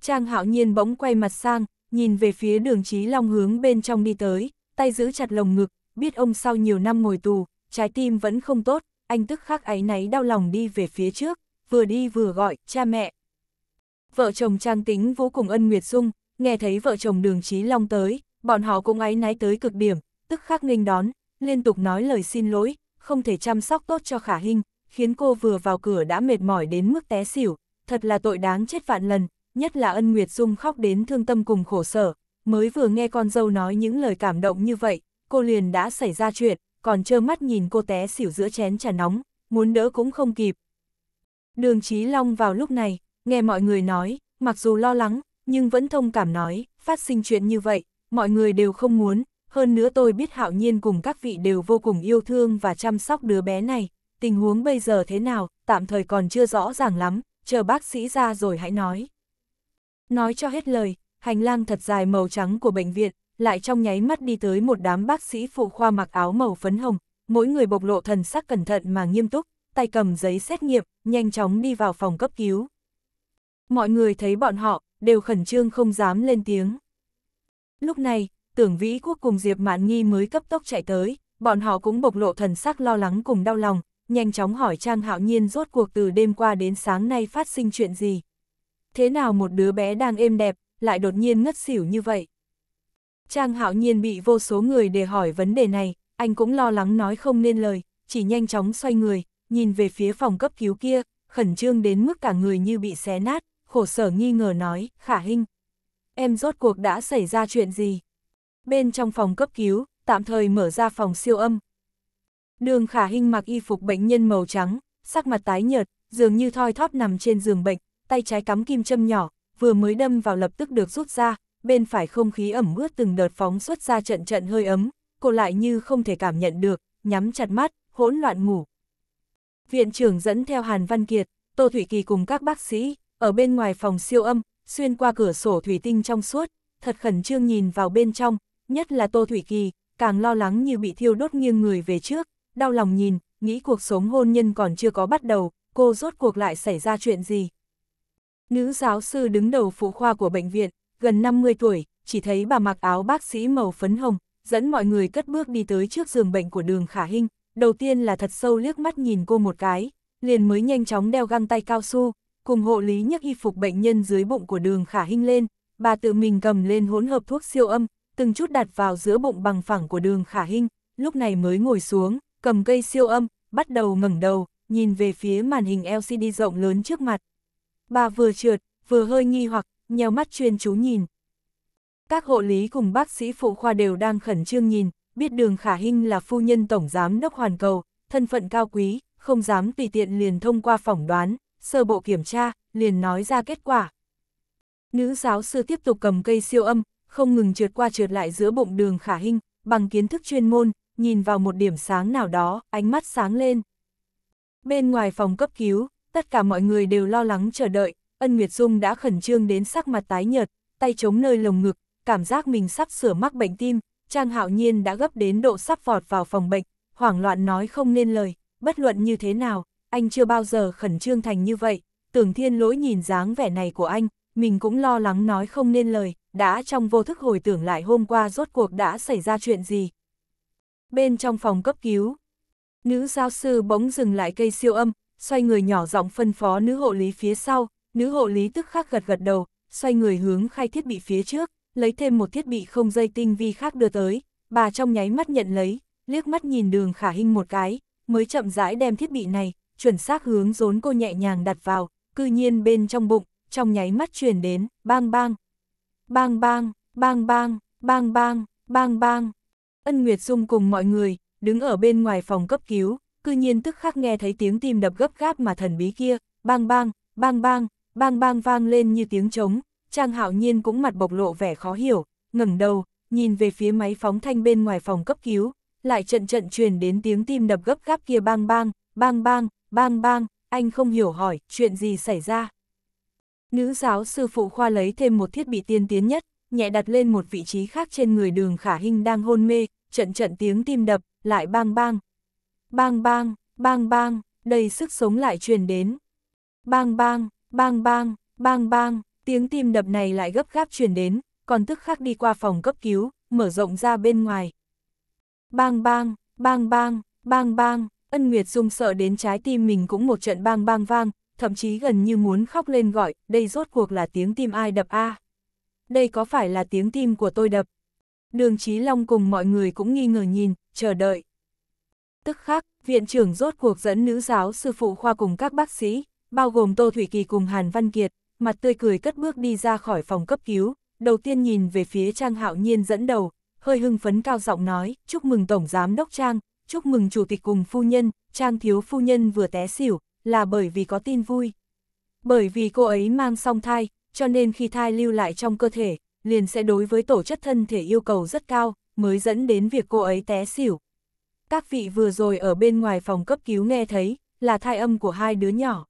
Trang hạo nhiên bỗng quay mặt sang, nhìn về phía đường trí Long hướng bên trong đi tới, tay giữ chặt lồng ngực, biết ông sau nhiều năm ngồi tù, trái tim vẫn không tốt, anh tức khắc áy náy đau lòng đi về phía trước, vừa đi vừa gọi, cha mẹ. Vợ chồng Trang Tính vô cùng ân nguyệt dung, nghe thấy vợ chồng đường trí Long tới, bọn họ cũng áy náy tới cực điểm, tức khắc nghênh đón, liên tục nói lời xin lỗi, không thể chăm sóc tốt cho khả hình, khiến cô vừa vào cửa đã mệt mỏi đến mức té xỉu, thật là tội đáng chết vạn lần, nhất là ân Nguyệt Dung khóc đến thương tâm cùng khổ sở, mới vừa nghe con dâu nói những lời cảm động như vậy, cô liền đã xảy ra chuyện, còn trơ mắt nhìn cô té xỉu giữa chén trà nóng, muốn đỡ cũng không kịp. Đường Chí Long vào lúc này, nghe mọi người nói, mặc dù lo lắng, nhưng vẫn thông cảm nói, phát sinh chuyện như vậy, mọi người đều không muốn, hơn nữa tôi biết hạo nhiên cùng các vị đều vô cùng yêu thương và chăm sóc đứa bé này, tình huống bây giờ thế nào, tạm thời còn chưa rõ ràng lắm, chờ bác sĩ ra rồi hãy nói. Nói cho hết lời, hành lang thật dài màu trắng của bệnh viện, lại trong nháy mắt đi tới một đám bác sĩ phụ khoa mặc áo màu phấn hồng, mỗi người bộc lộ thần sắc cẩn thận mà nghiêm túc, tay cầm giấy xét nghiệm, nhanh chóng đi vào phòng cấp cứu. Mọi người thấy bọn họ, đều khẩn trương không dám lên tiếng. Lúc này, tưởng vĩ quốc cùng Diệp Mạn Nghi mới cấp tốc chạy tới, bọn họ cũng bộc lộ thần sắc lo lắng cùng đau lòng, nhanh chóng hỏi Trang Hạo Nhiên rốt cuộc từ đêm qua đến sáng nay phát sinh chuyện gì thế nào một đứa bé đang êm đẹp, lại đột nhiên ngất xỉu như vậy? Trang hạo nhiên bị vô số người đề hỏi vấn đề này, anh cũng lo lắng nói không nên lời, chỉ nhanh chóng xoay người, nhìn về phía phòng cấp cứu kia, khẩn trương đến mức cả người như bị xé nát, khổ sở nghi ngờ nói, khả Hinh, Em rốt cuộc đã xảy ra chuyện gì? Bên trong phòng cấp cứu, tạm thời mở ra phòng siêu âm. Đường khả Hinh mặc y phục bệnh nhân màu trắng, sắc mặt tái nhợt, dường như thoi thóp nằm trên giường bệnh, tay trái cắm kim châm nhỏ, vừa mới đâm vào lập tức được rút ra, bên phải không khí ẩm ướt từng đợt phóng xuất ra trận trận hơi ấm, cô lại như không thể cảm nhận được, nhắm chặt mắt, hỗn loạn ngủ. Viện trưởng dẫn theo Hàn Văn Kiệt, Tô Thủy Kỳ cùng các bác sĩ, ở bên ngoài phòng siêu âm, xuyên qua cửa sổ thủy tinh trong suốt, thật khẩn trương nhìn vào bên trong, nhất là Tô Thủy Kỳ, càng lo lắng như bị thiêu đốt nghiêng người về trước, đau lòng nhìn, nghĩ cuộc sống hôn nhân còn chưa có bắt đầu, cô rốt cuộc lại xảy ra chuyện gì. Nữ giáo sư đứng đầu phụ khoa của bệnh viện, gần 50 tuổi, chỉ thấy bà mặc áo bác sĩ màu phấn hồng, dẫn mọi người cất bước đi tới trước giường bệnh của đường Khả Hinh, đầu tiên là thật sâu liếc mắt nhìn cô một cái, liền mới nhanh chóng đeo găng tay cao su, cùng hộ lý nhấc y phục bệnh nhân dưới bụng của đường Khả Hinh lên, bà tự mình cầm lên hỗn hợp thuốc siêu âm, từng chút đặt vào giữa bụng bằng phẳng của đường Khả Hinh, lúc này mới ngồi xuống, cầm cây siêu âm, bắt đầu ngẩng đầu, nhìn về phía màn hình LCD rộng lớn trước mặt, Bà vừa trượt, vừa hơi nghi hoặc, nheo mắt chuyên chú nhìn. Các hộ lý cùng bác sĩ phụ khoa đều đang khẩn trương nhìn, biết đường khả hinh là phu nhân tổng giám đốc hoàn cầu, thân phận cao quý, không dám tùy tiện liền thông qua phỏng đoán, sơ bộ kiểm tra, liền nói ra kết quả. Nữ giáo sư tiếp tục cầm cây siêu âm, không ngừng trượt qua trượt lại giữa bụng đường khả hinh, bằng kiến thức chuyên môn, nhìn vào một điểm sáng nào đó, ánh mắt sáng lên. Bên ngoài phòng cấp cứu, tất cả mọi người đều lo lắng chờ đợi, Ân Nguyệt Dung đã khẩn trương đến sắc mặt tái nhợt, tay chống nơi lồng ngực, cảm giác mình sắp sửa mắc bệnh tim, Trang Hạo Nhiên đã gấp đến độ sắp vọt vào phòng bệnh, hoảng loạn nói không nên lời, bất luận như thế nào, anh chưa bao giờ khẩn trương thành như vậy, tưởng thiên lỗi nhìn dáng vẻ này của anh, mình cũng lo lắng nói không nên lời, đã trong vô thức hồi tưởng lại hôm qua rốt cuộc đã xảy ra chuyện gì. Bên trong phòng cấp cứu, nữ giáo sư bỗng dừng lại cây siêu âm, xoay người nhỏ giọng phân phó nữ hộ lý phía sau, nữ hộ lý tức khắc gật gật đầu, xoay người hướng khai thiết bị phía trước, lấy thêm một thiết bị không dây tinh vi khác đưa tới, bà trong nháy mắt nhận lấy, liếc mắt nhìn đường khả hình một cái, mới chậm rãi đem thiết bị này, chuẩn xác hướng rốn cô nhẹ nhàng đặt vào, cư nhiên bên trong bụng, trong nháy mắt truyền đến, bang bang, bang bang, bang bang, bang bang, bang bang. Ân Nguyệt Dung cùng mọi người, đứng ở bên ngoài phòng cấp cứu, cư nhiên tức khắc nghe thấy tiếng tim đập gấp gáp mà thần bí kia, bang bang, bang bang, bang bang vang lên như tiếng trống, Trang Hạo Nhiên cũng mặt bộc lộ vẻ khó hiểu, ngẩng đầu, nhìn về phía máy phóng thanh bên ngoài phòng cấp cứu, lại trận trận truyền đến tiếng tim đập gấp gáp kia bang bang, bang bang, bang bang, anh không hiểu hỏi, chuyện gì xảy ra. Nữ giáo sư phụ khoa lấy thêm một thiết bị tiên tiến nhất, nhẹ đặt lên một vị trí khác trên người đường khả hình đang hôn mê, trận trận tiếng tim đập, lại bang bang, Bang bang, bang bang, đầy sức sống lại truyền đến. Bang bang, bang bang, bang bang, tiếng tim đập này lại gấp gáp truyền đến, còn tức khắc đi qua phòng cấp cứu, mở rộng ra bên ngoài. Bang bang, bang bang, bang bang, ân nguyệt dung sợ đến trái tim mình cũng một trận bang bang vang, thậm chí gần như muốn khóc lên gọi, đây rốt cuộc là tiếng tim ai đập a Đây có phải là tiếng tim của tôi đập? Đường Chí Long cùng mọi người cũng nghi ngờ nhìn, chờ đợi. Tức khắc, viện trưởng rốt cuộc dẫn nữ giáo sư phụ khoa cùng các bác sĩ, bao gồm Tô Thủy Kỳ cùng Hàn Văn Kiệt, mặt tươi cười cất bước đi ra khỏi phòng cấp cứu, đầu tiên nhìn về phía Trang Hạo Nhiên dẫn đầu, hơi hưng phấn cao giọng nói, chúc mừng Tổng Giám Đốc Trang, chúc mừng Chủ tịch cùng phu nhân, Trang Thiếu Phu Nhân vừa té xỉu, là bởi vì có tin vui. Bởi vì cô ấy mang song thai, cho nên khi thai lưu lại trong cơ thể, liền sẽ đối với tổ chất thân thể yêu cầu rất cao, mới dẫn đến việc cô ấy té xỉu các vị vừa rồi ở bên ngoài phòng cấp cứu nghe thấy, là thai âm của hai đứa nhỏ.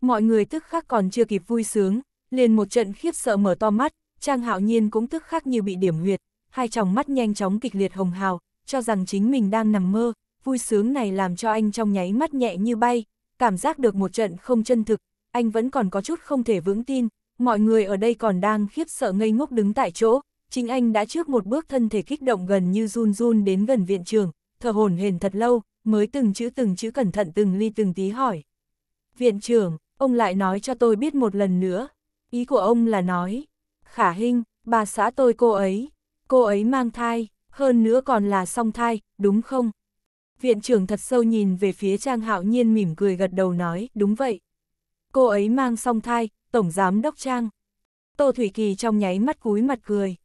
Mọi người tức khắc còn chưa kịp vui sướng, liền một trận khiếp sợ mở to mắt, Trang Hạo Nhiên cũng tức khắc như bị điểm huyệt, hai tròng mắt nhanh chóng kịch liệt hồng hào, cho rằng chính mình đang nằm mơ, vui sướng này làm cho anh trong nháy mắt nhẹ như bay, cảm giác được một trận không chân thực, anh vẫn còn có chút không thể vững tin, mọi người ở đây còn đang khiếp sợ ngây ngốc đứng tại chỗ, chính anh đã trước một bước thân thể kích động gần như run run đến gần viện trường, thở hồn hển thật lâu, mới từng chữ từng chữ cẩn thận từng ly từng tí hỏi. Viện trưởng, ông lại nói cho tôi biết một lần nữa. Ý của ông là nói, khả hình, bà xã tôi cô ấy, cô ấy mang thai, hơn nữa còn là song thai, đúng không? Viện trưởng thật sâu nhìn về phía Trang Hạo Nhiên mỉm cười gật đầu nói, đúng vậy. Cô ấy mang song thai, Tổng Giám Đốc Trang. Tô Thủy Kỳ trong nháy mắt cúi mặt cười.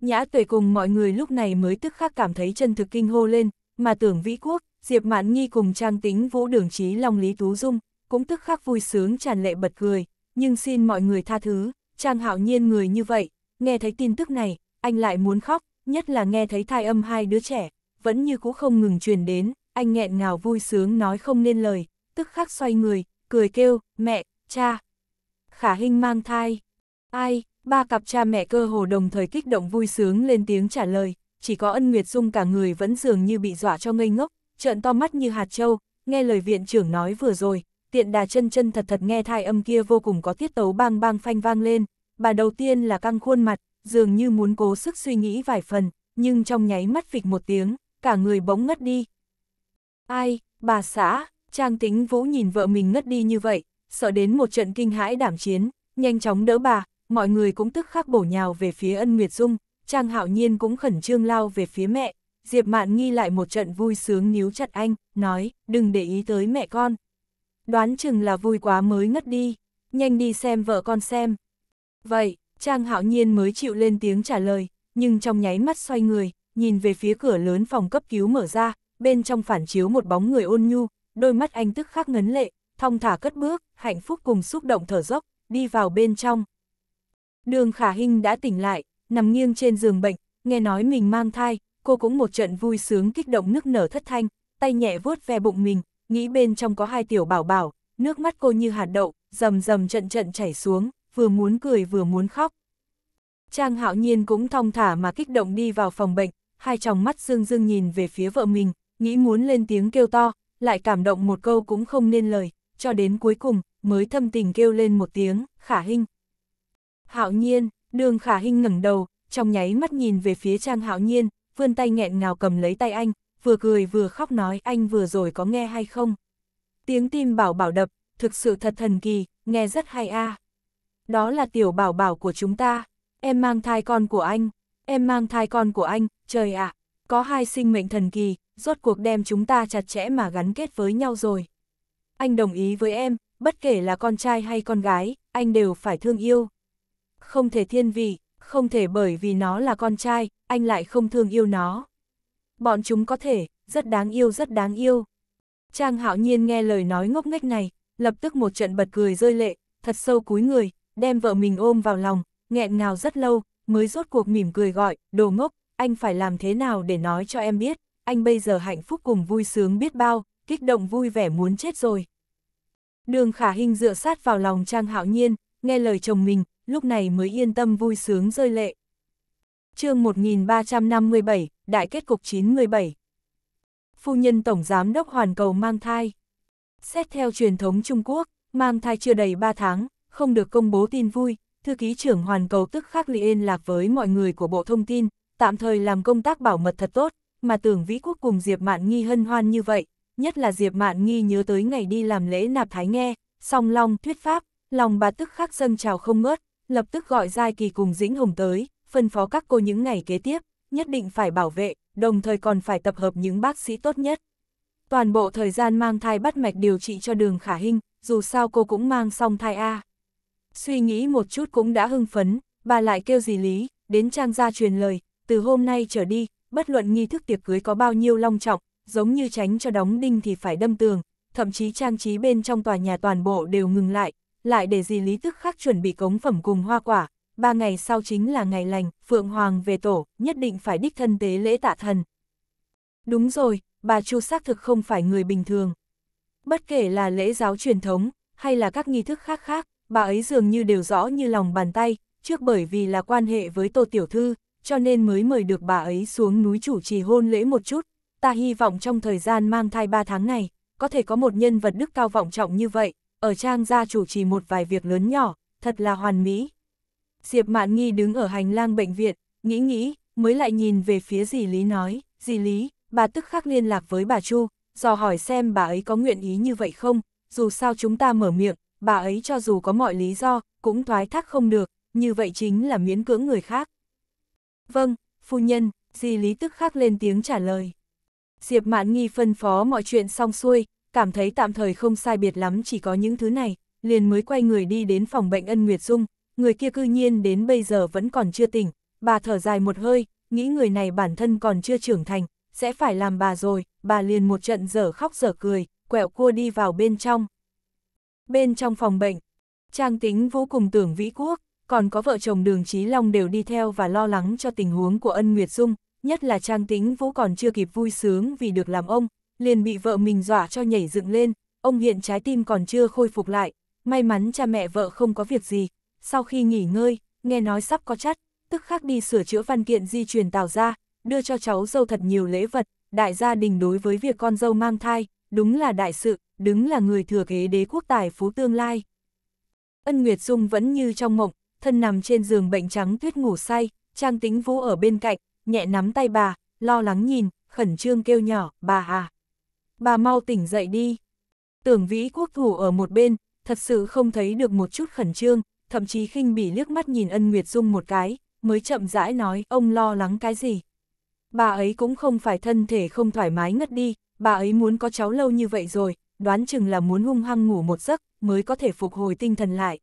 Nhã tuệ cùng mọi người lúc này mới tức khắc cảm thấy chân thực kinh hô lên, mà tưởng vĩ quốc, Diệp Mạn Nghi cùng Trang Tính Vũ Đường Trí Long Lý Tú Dung, cũng tức khắc vui sướng tràn lệ bật cười, nhưng xin mọi người tha thứ, Trang Hạo Nhiên người như vậy, nghe thấy tin tức này, anh lại muốn khóc, nhất là nghe thấy thai âm hai đứa trẻ, vẫn như cũ không ngừng truyền đến, anh nghẹn ngào vui sướng nói không nên lời, tức khắc xoay người, cười kêu, mẹ, cha. Khả Hinh mang thai. Ai, ba cặp cha mẹ cơ hồ đồng thời kích động vui sướng lên tiếng trả lời, chỉ có ân Nguyệt Dung cả người vẫn dường như bị dọa cho ngây ngốc, trợn to mắt như hạt trâu, nghe lời viện trưởng nói vừa rồi, tiện đà chân chân thật thật nghe thai âm kia vô cùng có tiết tấu bang bang phanh vang lên, bà đầu tiên là căng khuôn mặt, dường như muốn cố sức suy nghĩ vài phần, nhưng trong nháy mắt vịch một tiếng, cả người bỗng ngất đi. Ai, bà xã, Trang tính vũ nhìn vợ mình ngất đi như vậy, sợ đến một trận kinh hãi đảm chiến, nhanh chóng đỡ bà, mọi người cũng tức khắc bổ nhào về phía ân Nguyệt Dung, Trang hạo nhiên cũng khẩn trương lao về phía mẹ, Diệp Mạn nghi lại một trận vui sướng níu chặt anh, nói, đừng để ý tới mẹ con. Đoán chừng là vui quá mới ngất đi, nhanh đi xem vợ con xem. Vậy, Trang hạo nhiên mới chịu lên tiếng trả lời, nhưng trong nháy mắt xoay người, nhìn về phía cửa lớn phòng cấp cứu mở ra, bên trong phản chiếu một bóng người ôn nhu, đôi mắt anh tức khắc ngấn lệ, thong thả cất bước, hạnh phúc cùng xúc động thở dốc, đi vào bên trong. Đường Khả Hinh đã tỉnh lại, nằm nghiêng trên giường bệnh, nghe nói mình mang thai, cô cũng một trận vui sướng kích động nước nở thất thanh, tay nhẹ vuốt ve bụng mình, nghĩ bên trong có hai tiểu bảo bảo, nước mắt cô như hạt đậu, rầm rầm trận trận chảy xuống, vừa muốn cười vừa muốn khóc. Trang hạo nhiên cũng thong thả mà kích động đi vào phòng bệnh, hai tròng mắt dương dương nhìn về phía vợ mình, nghĩ muốn lên tiếng kêu to, lại cảm động một câu cũng không nên lời, cho đến cuối cùng, mới thâm tình kêu lên một tiếng, khả hình. Hạo nhiên, Đường khả hình ngẩng đầu, trong nháy mắt nhìn về phía Trang Hạo Nhiên, vươn tay nghẹn ngào cầm lấy tay anh, vừa cười vừa khóc nói anh vừa rồi có nghe hay không. Tiếng tim bảo bảo đập, thực sự thật thần kỳ, nghe rất hay a. À. Đó là tiểu bảo bảo của chúng ta, em mang thai con của anh, em mang thai con của anh, trời ạ, à, có hai sinh mệnh thần kỳ, rốt cuộc đem chúng ta chặt chẽ mà gắn kết với nhau rồi. Anh đồng ý với em, bất kể là con trai hay con gái, anh đều phải thương yêu không thể thiên vị, không thể bởi vì nó là con trai, anh lại không thương yêu nó. Bọn chúng có thể, rất đáng yêu rất đáng yêu. Trang hạo nhiên nghe lời nói ngốc nghếch này, lập tức một trận bật cười rơi lệ, thật sâu cúi người, đem vợ mình ôm vào lòng, nghẹn ngào rất lâu, mới rốt cuộc mỉm cười gọi, đồ ngốc, anh phải làm thế nào để nói cho em biết, anh bây giờ hạnh phúc cùng vui sướng biết bao, kích động vui vẻ muốn chết rồi. Đường khả hình dựa sát vào lòng Trang hạo nhiên, nghe lời chồng mình, lúc này mới yên tâm vui sướng rơi lệ. chương 1357, Đại kết cục 917 Phu nhân Tổng Giám đốc Hoàn Cầu mang thai Xét theo truyền thống Trung Quốc, mang thai chưa đầy 3 tháng, không được công bố tin vui, thư ký trưởng Hoàn Cầu tức khắc liên lạc với mọi người của Bộ Thông tin, tạm thời làm công tác bảo mật thật tốt, mà tưởng Vĩ Quốc cùng Diệp Mạn Nghi hân hoan như vậy, nhất là Diệp Mạn Nghi nhớ tới ngày đi làm lễ nạp thái nghe, song long thuyết pháp, lòng bà tức khắc dâng trào không ngớt, lập tức gọi Giai Kỳ cùng Dĩnh Hồng tới, phân phó các cô những ngày kế tiếp, nhất định phải bảo vệ, đồng thời còn phải tập hợp những bác sĩ tốt nhất. Toàn bộ thời gian mang thai bắt mạch điều trị cho đường khả hình, dù sao cô cũng mang xong thai A. Suy nghĩ một chút cũng đã hưng phấn, bà lại kêu gì lý, đến trang gia truyền lời, từ hôm nay trở đi, bất luận nghi thức tiệc cưới có bao nhiêu long trọng, giống như tránh cho đóng đinh thì phải đâm tường, thậm chí trang trí bên trong tòa nhà toàn bộ đều ngừng lại, lại để gì lý tức khắc chuẩn bị cống phẩm cùng hoa quả. Ba ngày sau chính là ngày lành, Phượng Hoàng về tổ, nhất định phải đích thân tế lễ tạ thần. Đúng rồi, bà Chu xác thực không phải người bình thường. Bất kể là lễ giáo truyền thống, hay là các nghi thức khác khác, bà ấy dường như đều rõ như lòng bàn tay, trước bởi vì là quan hệ với Tô Tiểu Thư, cho nên mới mời được bà ấy xuống núi chủ trì hôn lễ một chút. Ta hy vọng trong thời gian mang thai 3 tháng này, có thể có một nhân vật đức cao vọng trọng như vậy, ở trang gia chủ trì một vài việc lớn nhỏ, thật là hoàn mỹ. Diệp Mạn Nghi đứng ở hành lang bệnh viện, nghĩ nghĩ, mới lại nhìn về phía dì Lý nói, dì Lý, bà tức khắc liên lạc với bà Chu, dò hỏi xem bà ấy có nguyện ý như vậy không, dù sao chúng ta mở miệng, bà ấy cho dù có mọi lý do, cũng thoái thác không được, như vậy chính là miễn cưỡng người khác. Vâng, phu nhân, dì Lý tức khắc lên tiếng trả lời. Diệp Mạn Nghi phân phó mọi chuyện xong xuôi, cảm thấy tạm thời không sai biệt lắm chỉ có những thứ này, liền mới quay người đi đến phòng bệnh ân Nguyệt Dung, người kia cư nhiên đến bây giờ vẫn còn chưa tỉnh, bà thở dài một hơi, nghĩ người này bản thân còn chưa trưởng thành, sẽ phải làm bà rồi, bà liền một trận dở khóc dở cười, quẹo cua đi vào bên trong. Bên trong phòng bệnh, Trang Tính vô cùng tưởng Vĩ Quốc, còn có vợ chồng Đường Trí Long đều đi theo và lo lắng cho tình huống của ân Nguyệt Dung, nhất là Trang Tính Vũ còn chưa kịp vui sướng vì được làm ông, liền bị vợ mình dọa cho nhảy dựng lên, ông hiện trái tim còn chưa khôi phục lại, may mắn cha mẹ vợ không có việc gì, sau khi nghỉ ngơi, nghe nói sắp có chắt, tức khắc đi sửa chữa văn kiện di truyền tào ra, đưa cho cháu dâu thật nhiều lễ vật, đại gia đình đối với việc con dâu mang thai, đúng là đại sự, đứng là người thừa kế đế quốc tài phú tương lai. Ân Nguyệt Dung vẫn như trong mộng, thân nằm trên giường bệnh trắng tuyết ngủ say, Trang Tĩnh Vũ ở bên cạnh, nhẹ nắm tay bà, lo lắng nhìn, khẩn trương kêu nhỏ, bà à bà mau tỉnh dậy đi. Tưởng vĩ quốc thủ ở một bên, thật sự không thấy được một chút khẩn trương, thậm chí khinh bỉ liếc mắt nhìn ân Nguyệt Dung một cái, mới chậm rãi nói ông lo lắng cái gì. Bà ấy cũng không phải thân thể không thoải mái ngất đi, bà ấy muốn có cháu lâu như vậy rồi, đoán chừng là muốn hung hăng ngủ một giấc mới có thể phục hồi tinh thần lại.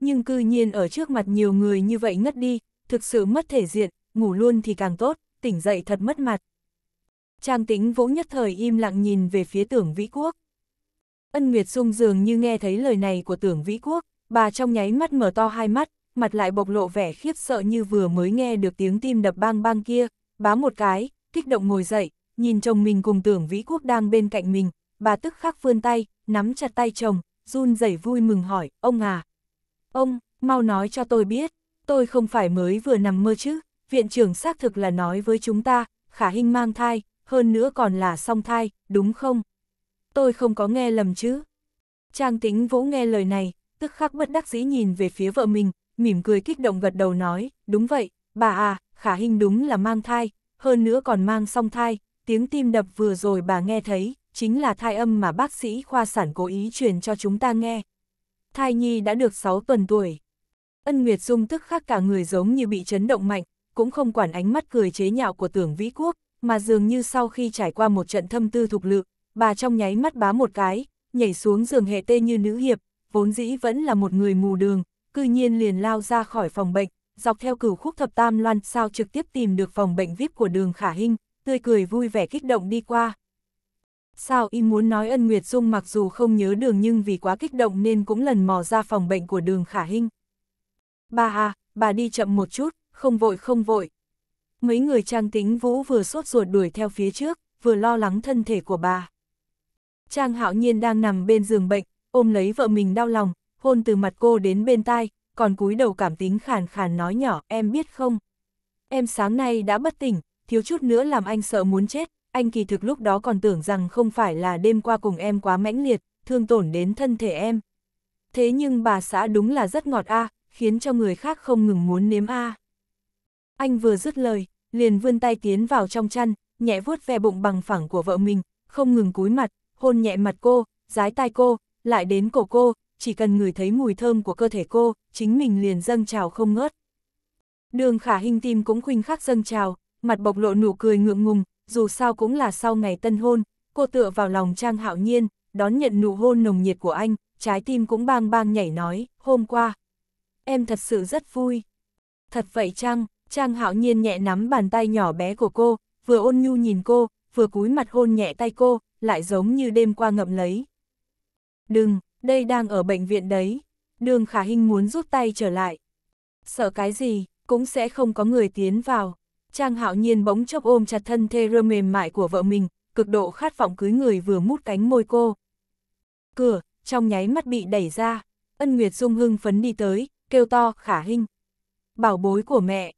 Nhưng cư nhiên ở trước mặt nhiều người như vậy ngất đi, thực sự mất thể diện, ngủ luôn thì càng tốt, tỉnh dậy thật mất mặt. Trang tính vỗ nhất thời im lặng nhìn về phía tưởng vĩ quốc. Ân Nguyệt Dung dường như nghe thấy lời này của tưởng vĩ quốc, bà trong nháy mắt mở to hai mắt, mặt lại bộc lộ vẻ khiếp sợ như vừa mới nghe được tiếng tim đập bang bang kia, bá một cái, kích động ngồi dậy, nhìn chồng mình cùng tưởng vĩ quốc đang bên cạnh mình, bà tức khắc vươn tay, nắm chặt tay chồng, run rẩy vui mừng hỏi, ông à. Ông, mau nói cho tôi biết, tôi không phải mới vừa nằm mơ chứ, viện trưởng xác thực là nói với chúng ta, khả hình mang thai, hơn nữa còn là song thai, đúng không? Tôi không có nghe lầm chứ. Trang tính vỗ nghe lời này, tức khắc bất đắc dĩ nhìn về phía vợ mình, mỉm cười kích động gật đầu nói, đúng vậy, bà à, khả hình đúng là mang thai, hơn nữa còn mang song thai, tiếng tim đập vừa rồi bà nghe thấy, chính là thai âm mà bác sĩ khoa sản cố ý truyền cho chúng ta nghe. Thai nhi đã được 6 tuần tuổi. Ân Nguyệt Dung tức khắc cả người giống như bị chấn động mạnh, cũng không quản ánh mắt cười chế nhạo của tưởng Vĩ Quốc, mà dường như sau khi trải qua một trận thâm tư thục lự, bà trong nháy mắt bá một cái, nhảy xuống giường hệ tê như nữ hiệp, vốn dĩ vẫn là một người mù đường, cư nhiên liền lao ra khỏi phòng bệnh, dọc theo cửu khúc thập tam loan sao trực tiếp tìm được phòng bệnh VIP của đường khả hinh, tươi cười vui vẻ kích động đi qua. Sao y muốn nói ân Nguyệt Dung mặc dù không nhớ đường nhưng vì quá kích động nên cũng lần mò ra phòng bệnh của đường khả hinh. Bà à, bà đi chậm một chút, không vội không vội, mấy người Trang Tĩnh Vũ vừa sốt ruột đuổi theo phía trước, vừa lo lắng thân thể của bà. Trang Hạo Nhiên đang nằm bên giường bệnh, ôm lấy vợ mình đau lòng, hôn từ mặt cô đến bên tai, còn cúi đầu cảm tính khàn khàn nói nhỏ, em biết không? Em sáng nay đã bất tỉnh, thiếu chút nữa làm anh sợ muốn chết, anh kỳ thực lúc đó còn tưởng rằng không phải là đêm qua cùng em quá mãnh liệt, thương tổn đến thân thể em. Thế nhưng bà xã đúng là rất ngọt a, khiến cho người khác không ngừng muốn nếm a. Anh vừa dứt lời, liền vươn tay tiến vào trong chăn, nhẹ vuốt ve bụng bằng phẳng của vợ mình, không ngừng cúi mặt, hôn nhẹ mặt cô, dái tai cô, lại đến cổ cô, chỉ cần ngửi thấy mùi thơm của cơ thể cô, chính mình liền dâng trào không ngớt. Đường khả hình tim cũng khuynh khắc dâng trào, mặt bộc lộ nụ cười ngượng ngùng, dù sao cũng là sau ngày tân hôn, cô tựa vào lòng Trang Hạo Nhiên, đón nhận nụ hôn nồng nhiệt của anh, trái tim cũng bang bang nhảy nói, hôm qua. Em thật sự rất vui. Thật vậy chăng? Trang hạo nhiên nhẹ nắm bàn tay nhỏ bé của cô, vừa ôn nhu nhìn cô, vừa cúi mặt hôn nhẹ tay cô, lại giống như đêm qua ngậm lấy. Đừng, đây đang ở bệnh viện đấy. Đường khả Hinh muốn rút tay trở lại. Sợ cái gì, cũng sẽ không có người tiến vào. Trang hạo nhiên bỗng chốc ôm chặt thân thê rơ mềm mại của vợ mình, cực độ khát vọng cưới người vừa mút cánh môi cô. Cửa, trong nháy mắt bị đẩy ra, ân nguyệt dung hưng phấn đi tới, kêu to, khả Hinh, Bảo bối của mẹ,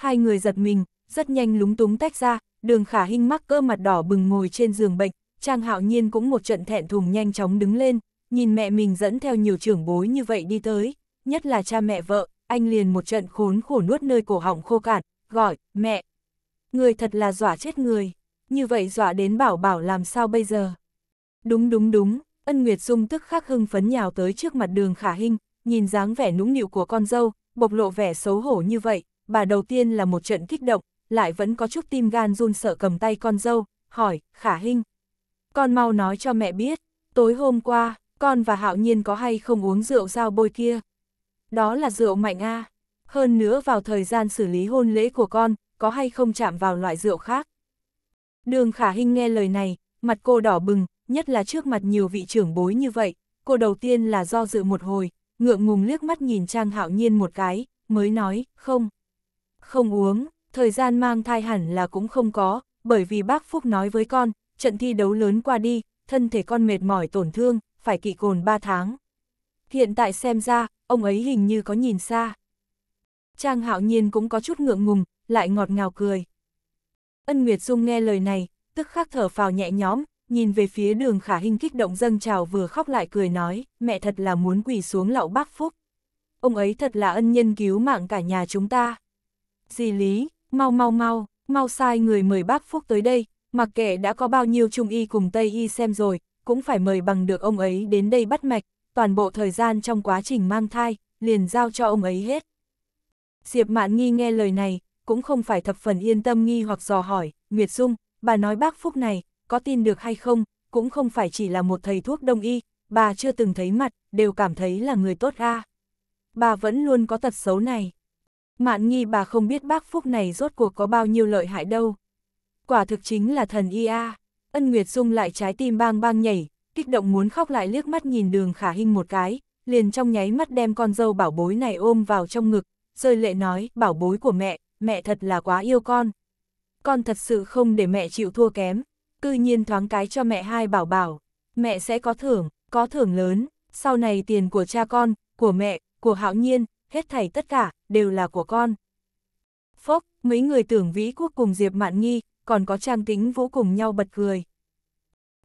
hai người giật mình, rất nhanh lúng túng tách ra, đường khả hinh mắc cơ mặt đỏ bừng ngồi trên giường bệnh, Trang Hạo Nhiên cũng một trận thẹn thùng nhanh chóng đứng lên, nhìn mẹ mình dẫn theo nhiều trưởng bối như vậy đi tới, nhất là cha mẹ vợ, anh liền một trận khốn khổ nuốt nơi cổ họng khô cạn, gọi, mẹ. Người thật là dọa chết người, như vậy dọa đến bảo bảo làm sao bây giờ. Đúng đúng đúng, ân Nguyệt Dung tức khắc hưng phấn nhào tới trước mặt đường khả hinh, nhìn dáng vẻ nũng nịu của con dâu, bộc lộ vẻ xấu hổ như vậy, bà đầu tiên là một trận kích động, lại vẫn có chút tim gan run sợ cầm tay con dâu, hỏi, khả hình. Con mau nói cho mẹ biết, tối hôm qua, con và hạo nhiên có hay không uống rượu dao bôi kia. Đó là rượu mạnh a hơn nữa vào thời gian xử lý hôn lễ của con, có hay không chạm vào loại rượu khác. Đường khả hình nghe lời này, mặt cô đỏ bừng, nhất là trước mặt nhiều vị trưởng bối như vậy, cô đầu tiên là do dự một hồi, ngượng ngùng liếc mắt nhìn Trang Hạo Nhiên một cái, mới nói, không. Không uống, thời gian mang thai hẳn là cũng không có, bởi vì bác Phúc nói với con, trận thi đấu lớn qua đi, thân thể con mệt mỏi tổn thương, phải kỵ cồn 3 tháng. Hiện tại xem ra, ông ấy hình như có nhìn xa. Trang hạo nhiên cũng có chút ngượng ngùng, lại ngọt ngào cười. Ân Nguyệt Dung nghe lời này, tức khắc thở phào nhẹ nhõm, nhìn về phía đường khả hình kích động dâng trào vừa khóc lại cười nói, mẹ thật là muốn quỳ xuống lậu bác Phúc. Ông ấy thật là ân nhân cứu mạng cả nhà chúng ta. Dì Lý, mau mau mau, mau sai người mời bác Phúc tới đây, mặc kệ đã có bao nhiêu trung y cùng tây y xem rồi, cũng phải mời bằng được ông ấy đến đây bắt mạch, toàn bộ thời gian trong quá trình mang thai, liền giao cho ông ấy hết. Diệp Mạn Nghi nghe lời này, cũng không phải thập phần yên tâm nghi hoặc dò hỏi, Nguyệt Dung, bà nói bác Phúc này, có tin được hay không, cũng không phải chỉ là một thầy thuốc đông y, bà chưa từng thấy mặt, đều cảm thấy là người tốt ra. Bà vẫn luôn có tật xấu này. Mạn nghi bà không biết bác Phúc này rốt cuộc có bao nhiêu lợi hại đâu. Quả thực chính là thần ia. À. Ân Nguyệt Dung lại trái tim bang bang nhảy, kích động muốn khóc lại liếc mắt nhìn đường khả hình một cái, liền trong nháy mắt đem con dâu bảo bối này ôm vào trong ngực, rơi lệ nói, bảo bối của mẹ, mẹ thật là quá yêu con. Con thật sự không để mẹ chịu thua kém, cư nhiên thoáng cái cho mẹ hai bảo bảo, mẹ sẽ có thưởng, có thưởng lớn, sau này tiền của cha con, của mẹ, của hạo nhiên, hết thảy tất cả, đều là của con. Phốc, mấy người tưởng vĩ quốc cùng Diệp Mạn Nghi, còn có Trang Tĩnh Vũ cùng nhau bật cười.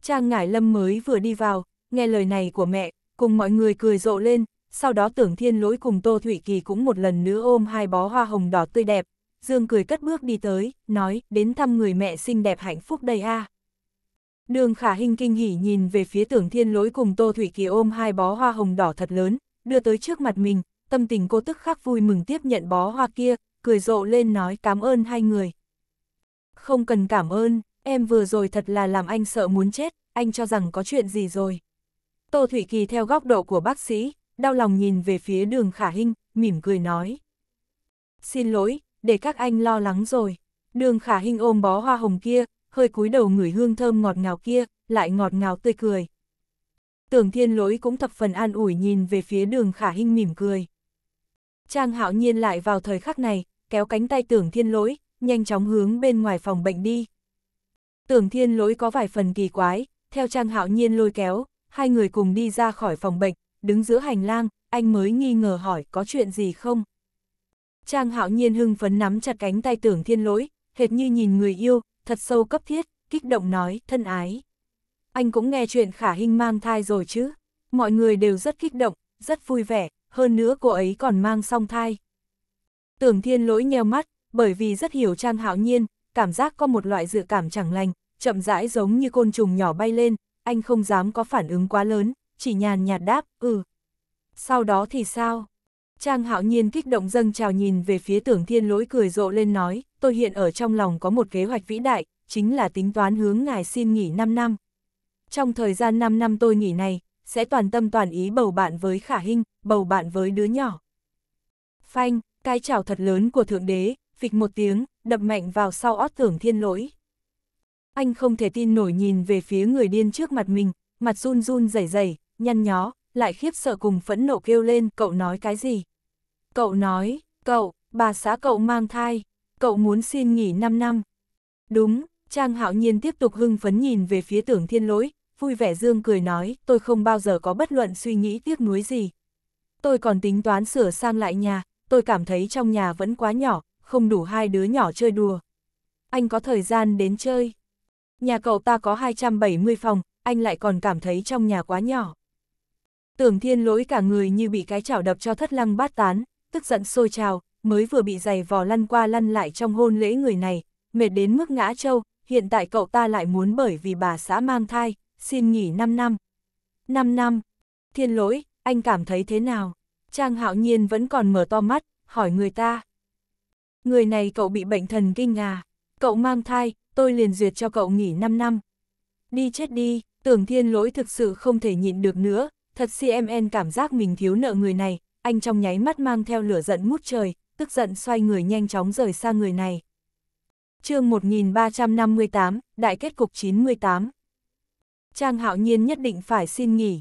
Trang Ngải Lâm mới vừa đi vào, nghe lời này của mẹ, cùng mọi người cười rộ lên, sau đó tưởng thiên lỗi cùng Tô Thủy Kỳ cũng một lần nữa ôm hai bó hoa hồng đỏ tươi đẹp, Dương cười cất bước đi tới, nói, đến thăm người mẹ xinh đẹp hạnh phúc đây a. Đường khả hình kinh hỉ nhìn về phía tưởng thiên lỗi cùng Tô Thủy Kỳ ôm hai bó hoa hồng đỏ thật lớn, đưa tới trước mặt mình, tâm tình cô tức khắc vui mừng tiếp nhận bó hoa kia, cười rộ lên nói cảm ơn hai người. Không cần cảm ơn, em vừa rồi thật là làm anh sợ muốn chết, anh cho rằng có chuyện gì rồi. Tô Thủy Kỳ theo góc độ của bác sĩ, đau lòng nhìn về phía đường khả hinh, mỉm cười nói. Xin lỗi, để các anh lo lắng rồi. Đường khả hinh ôm bó hoa hồng kia, hơi cúi đầu ngửi hương thơm ngọt ngào kia, lại ngọt ngào tươi cười. Tưởng thiên lỗi cũng thập phần an ủi nhìn về phía đường khả hinh mỉm cười. Trang hạo nhiên lại vào thời khắc này, kéo cánh tay tưởng thiên lỗi, nhanh chóng hướng bên ngoài phòng bệnh đi. Tưởng thiên lỗi có vài phần kỳ quái, theo trang hạo nhiên lôi kéo, hai người cùng đi ra khỏi phòng bệnh, đứng giữa hành lang, anh mới nghi ngờ hỏi có chuyện gì không. Trang hạo nhiên hưng phấn nắm chặt cánh tay tưởng thiên lỗi, hệt như nhìn người yêu, thật sâu cấp thiết, kích động nói, thân ái. Anh cũng nghe chuyện khả Hinh mang thai rồi chứ, mọi người đều rất kích động, rất vui vẻ, hơn nữa cô ấy còn mang song thai. Tưởng thiên lỗi nheo mắt, bởi vì rất hiểu Trang Hạo Nhiên, cảm giác có một loại dự cảm chẳng lành, chậm rãi giống như côn trùng nhỏ bay lên, anh không dám có phản ứng quá lớn, chỉ nhàn nhạt đáp, ừ. Sau đó thì sao? Trang Hạo Nhiên kích động dâng trào nhìn về phía tưởng thiên lỗi cười rộ lên nói, tôi hiện ở trong lòng có một kế hoạch vĩ đại, chính là tính toán hướng ngài xin nghỉ 5 năm. Trong thời gian 5 năm tôi nghỉ này, sẽ toàn tâm toàn ý bầu bạn với Khả Hinh, bầu bạn với đứa nhỏ. Phanh, cái chảo thật lớn của Thượng Đế, phịch một tiếng, đập mạnh vào sau ót tưởng thiên lỗi. Anh không thể tin nổi nhìn về phía người điên trước mặt mình, mặt run run rẩy rẩy, nhăn nhó, lại khiếp sợ cùng phẫn nộ kêu lên, cậu nói cái gì? Cậu nói, cậu, bà xã cậu mang thai, cậu muốn xin nghỉ 5 năm. Đúng, Trang Hạo Nhiên tiếp tục hưng phấn nhìn về phía tưởng thiên lỗi, vui vẻ dương cười nói, tôi không bao giờ có bất luận suy nghĩ tiếc nuối gì tôi còn tính toán sửa sang lại nhà, tôi cảm thấy trong nhà vẫn quá nhỏ, không đủ hai đứa nhỏ chơi đùa. Anh có thời gian đến chơi. Nhà cậu ta có 270 phòng, anh lại còn cảm thấy trong nhà quá nhỏ. Tưởng thiên lỗi cả người như bị cái chảo đập cho thất lăng bát tán, tức giận sôi trào, mới vừa bị giày vò lăn qua lăn lại trong hôn lễ người này, mệt đến mức ngã trâu, hiện tại cậu ta lại muốn bởi vì bà xã mang thai, xin nghỉ 5 năm. 5 năm, thiên lỗi, anh cảm thấy thế nào? Trang hạo nhiên vẫn còn mở to mắt, hỏi người ta. Người này cậu bị bệnh thần kinh à? Cậu mang thai, tôi liền duyệt cho cậu nghỉ 5 năm. Đi chết đi, tưởng thiên lỗi thực sự không thể nhịn được nữa, thật CMN cảm giác mình thiếu nợ người này, anh trong nháy mắt mang theo lửa giận mút trời, tức giận xoay người nhanh chóng rời xa người này. chương 1358, Đại kết cục 98 Trang hạo nhiên nhất định phải xin nghỉ,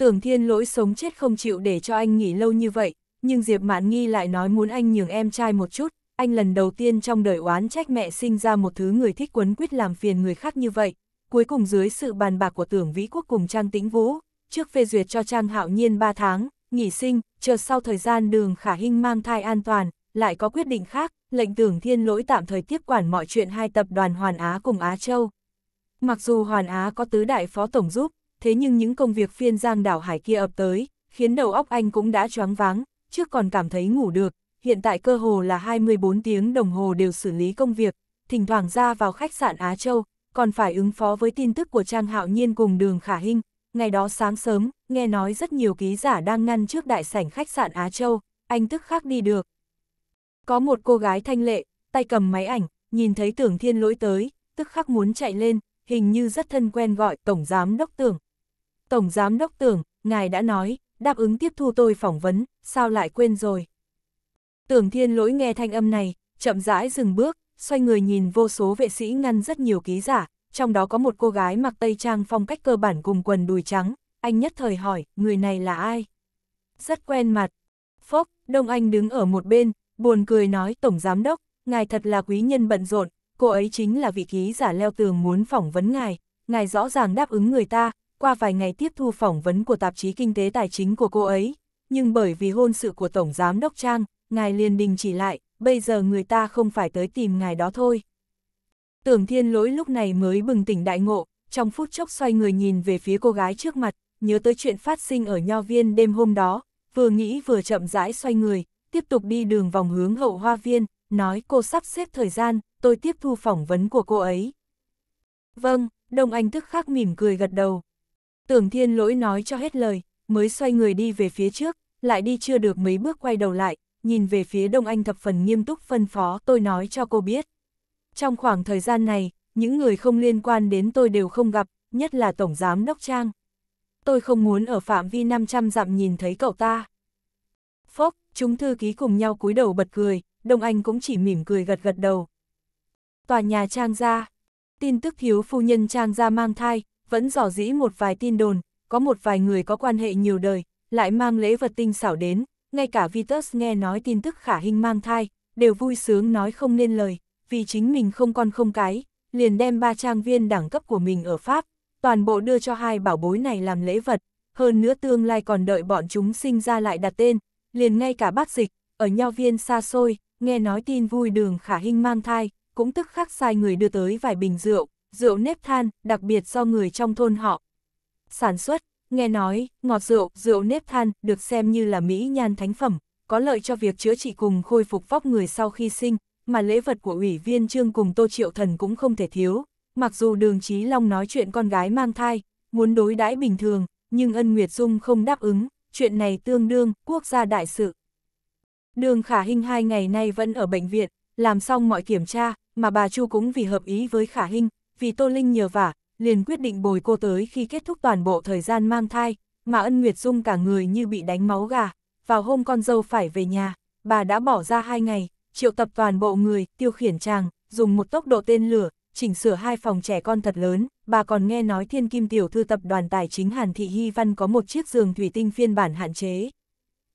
Tưởng thiên lỗi sống chết không chịu để cho anh nghỉ lâu như vậy, nhưng Diệp Mạn Nghi lại nói muốn anh nhường em trai một chút, anh lần đầu tiên trong đời oán trách mẹ sinh ra một thứ người thích quấn quýt làm phiền người khác như vậy. Cuối cùng dưới sự bàn bạc của tưởng vĩ quốc cùng Trang Tĩnh Vũ, trước phê duyệt cho Trang Hạo Nhiên 3 tháng, nghỉ sinh, chờ sau thời gian đường khả hinh mang thai an toàn, lại có quyết định khác, lệnh tưởng thiên lỗi tạm thời tiếp quản mọi chuyện hai tập đoàn Hoàn Á cùng Á Châu. Mặc dù Hoàn Á có tứ đại phó tổng giúp, thế nhưng những công việc phiên giang đảo hải kia ập tới, khiến đầu óc anh cũng đã choáng váng, trước còn cảm thấy ngủ được, hiện tại cơ hồ là 24 tiếng đồng hồ đều xử lý công việc, thỉnh thoảng ra vào khách sạn Á Châu, còn phải ứng phó với tin tức của Trang Hạo Nhiên cùng đường Khả Hinh. Ngày đó sáng sớm, nghe nói rất nhiều ký giả đang ngăn trước đại sảnh khách sạn Á Châu, anh tức khắc đi được. Có một cô gái thanh lệ, tay cầm máy ảnh, nhìn thấy tưởng thiên lỗi tới, tức khắc muốn chạy lên, hình như rất thân quen gọi tổng giám đốc tưởng. Tổng Giám Đốc Tưởng, ngài đã nói, đáp ứng tiếp thu tôi phỏng vấn, sao lại quên rồi. Tưởng Thiên Lỗi nghe thanh âm này, chậm rãi dừng bước, xoay người nhìn vô số vệ sĩ ngăn rất nhiều ký giả, trong đó có một cô gái mặc tây trang phong cách cơ bản cùng quần đùi trắng, anh nhất thời hỏi, người này là ai? Rất quen mặt. Phốc, Đông Anh đứng ở một bên, buồn cười nói Tổng Giám Đốc, ngài thật là quý nhân bận rộn, cô ấy chính là vị ký giả leo tường muốn phỏng vấn ngài, ngài rõ ràng đáp ứng người ta, qua vài ngày tiếp thu phỏng vấn của tạp chí kinh tế tài chính của cô ấy, nhưng bởi vì hôn sự của Tổng Giám Đốc Trang, ngài liền đình chỉ lại, bây giờ người ta không phải tới tìm ngài đó thôi. Tưởng thiên lỗi lúc này mới bừng tỉnh đại ngộ, trong phút chốc xoay người nhìn về phía cô gái trước mặt, nhớ tới chuyện phát sinh ở nho viên đêm hôm đó, vừa nghĩ vừa chậm rãi xoay người, tiếp tục đi đường vòng hướng hậu hoa viên, nói cô sắp xếp thời gian, tôi tiếp thu phỏng vấn của cô ấy. Vâng, Đông Anh tức khắc mỉm cười gật đầu, Tưởng thiên lỗi nói cho hết lời, mới xoay người đi về phía trước, lại đi chưa được mấy bước quay đầu lại, nhìn về phía Đông Anh thập phần nghiêm túc phân phó tôi nói cho cô biết. Trong khoảng thời gian này, những người không liên quan đến tôi đều không gặp, nhất là Tổng Giám Đốc Trang. Tôi không muốn ở phạm vi 500 dặm nhìn thấy cậu ta. Phốc, chúng thư ký cùng nhau cúi đầu bật cười, Đông Anh cũng chỉ mỉm cười gật gật đầu. Tòa nhà Trang gia, tin tức thiếu phu nhân Trang gia mang thai, vẫn dò dĩ một vài tin đồn, có một vài người có quan hệ nhiều đời, lại mang lễ vật tinh xảo đến, ngay cả Vitus nghe nói tin tức khả hình mang thai, đều vui sướng nói không nên lời, vì chính mình không con không cái, liền đem ba trang viên đẳng cấp của mình ở Pháp, toàn bộ đưa cho hai bảo bối này làm lễ vật, hơn nữa tương lai còn đợi bọn chúng sinh ra lại đặt tên, liền ngay cả bác dịch, ở nhau viên xa xôi, nghe nói tin vui đường khả hình mang thai, cũng tức khắc sai người đưa tới vài bình rượu, rượu nếp than, đặc biệt do người trong thôn họ. Sản xuất, nghe nói, ngọt rượu, rượu nếp than được xem như là mỹ nhan thánh phẩm, có lợi cho việc chữa trị cùng khôi phục vóc người sau khi sinh, mà lễ vật của ủy viên trương cùng Tô Triệu Thần cũng không thể thiếu. Mặc dù đường trí Long nói chuyện con gái mang thai, muốn đối đãi bình thường, nhưng Ân Nguyệt Dung không đáp ứng, chuyện này tương đương quốc gia đại sự. Đường Khả hình hai ngày nay vẫn ở bệnh viện, làm xong mọi kiểm tra, mà bà Chu cũng vì hợp ý với Khả hình vì Tô Linh nhờ vả, liền quyết định bồi cô tới khi kết thúc toàn bộ thời gian mang thai, mà Ân Nguyệt Dung cả người như bị đánh máu gà, vào hôm con dâu phải về nhà, bà đã bỏ ra hai ngày, triệu tập toàn bộ người, tiêu khiển chàng, dùng một tốc độ tên lửa, chỉnh sửa hai phòng trẻ con thật lớn, bà còn nghe nói thiên kim tiểu thư tập đoàn tài chính Hàn Thị Hy Văn có một chiếc giường thủy tinh phiên bản hạn chế.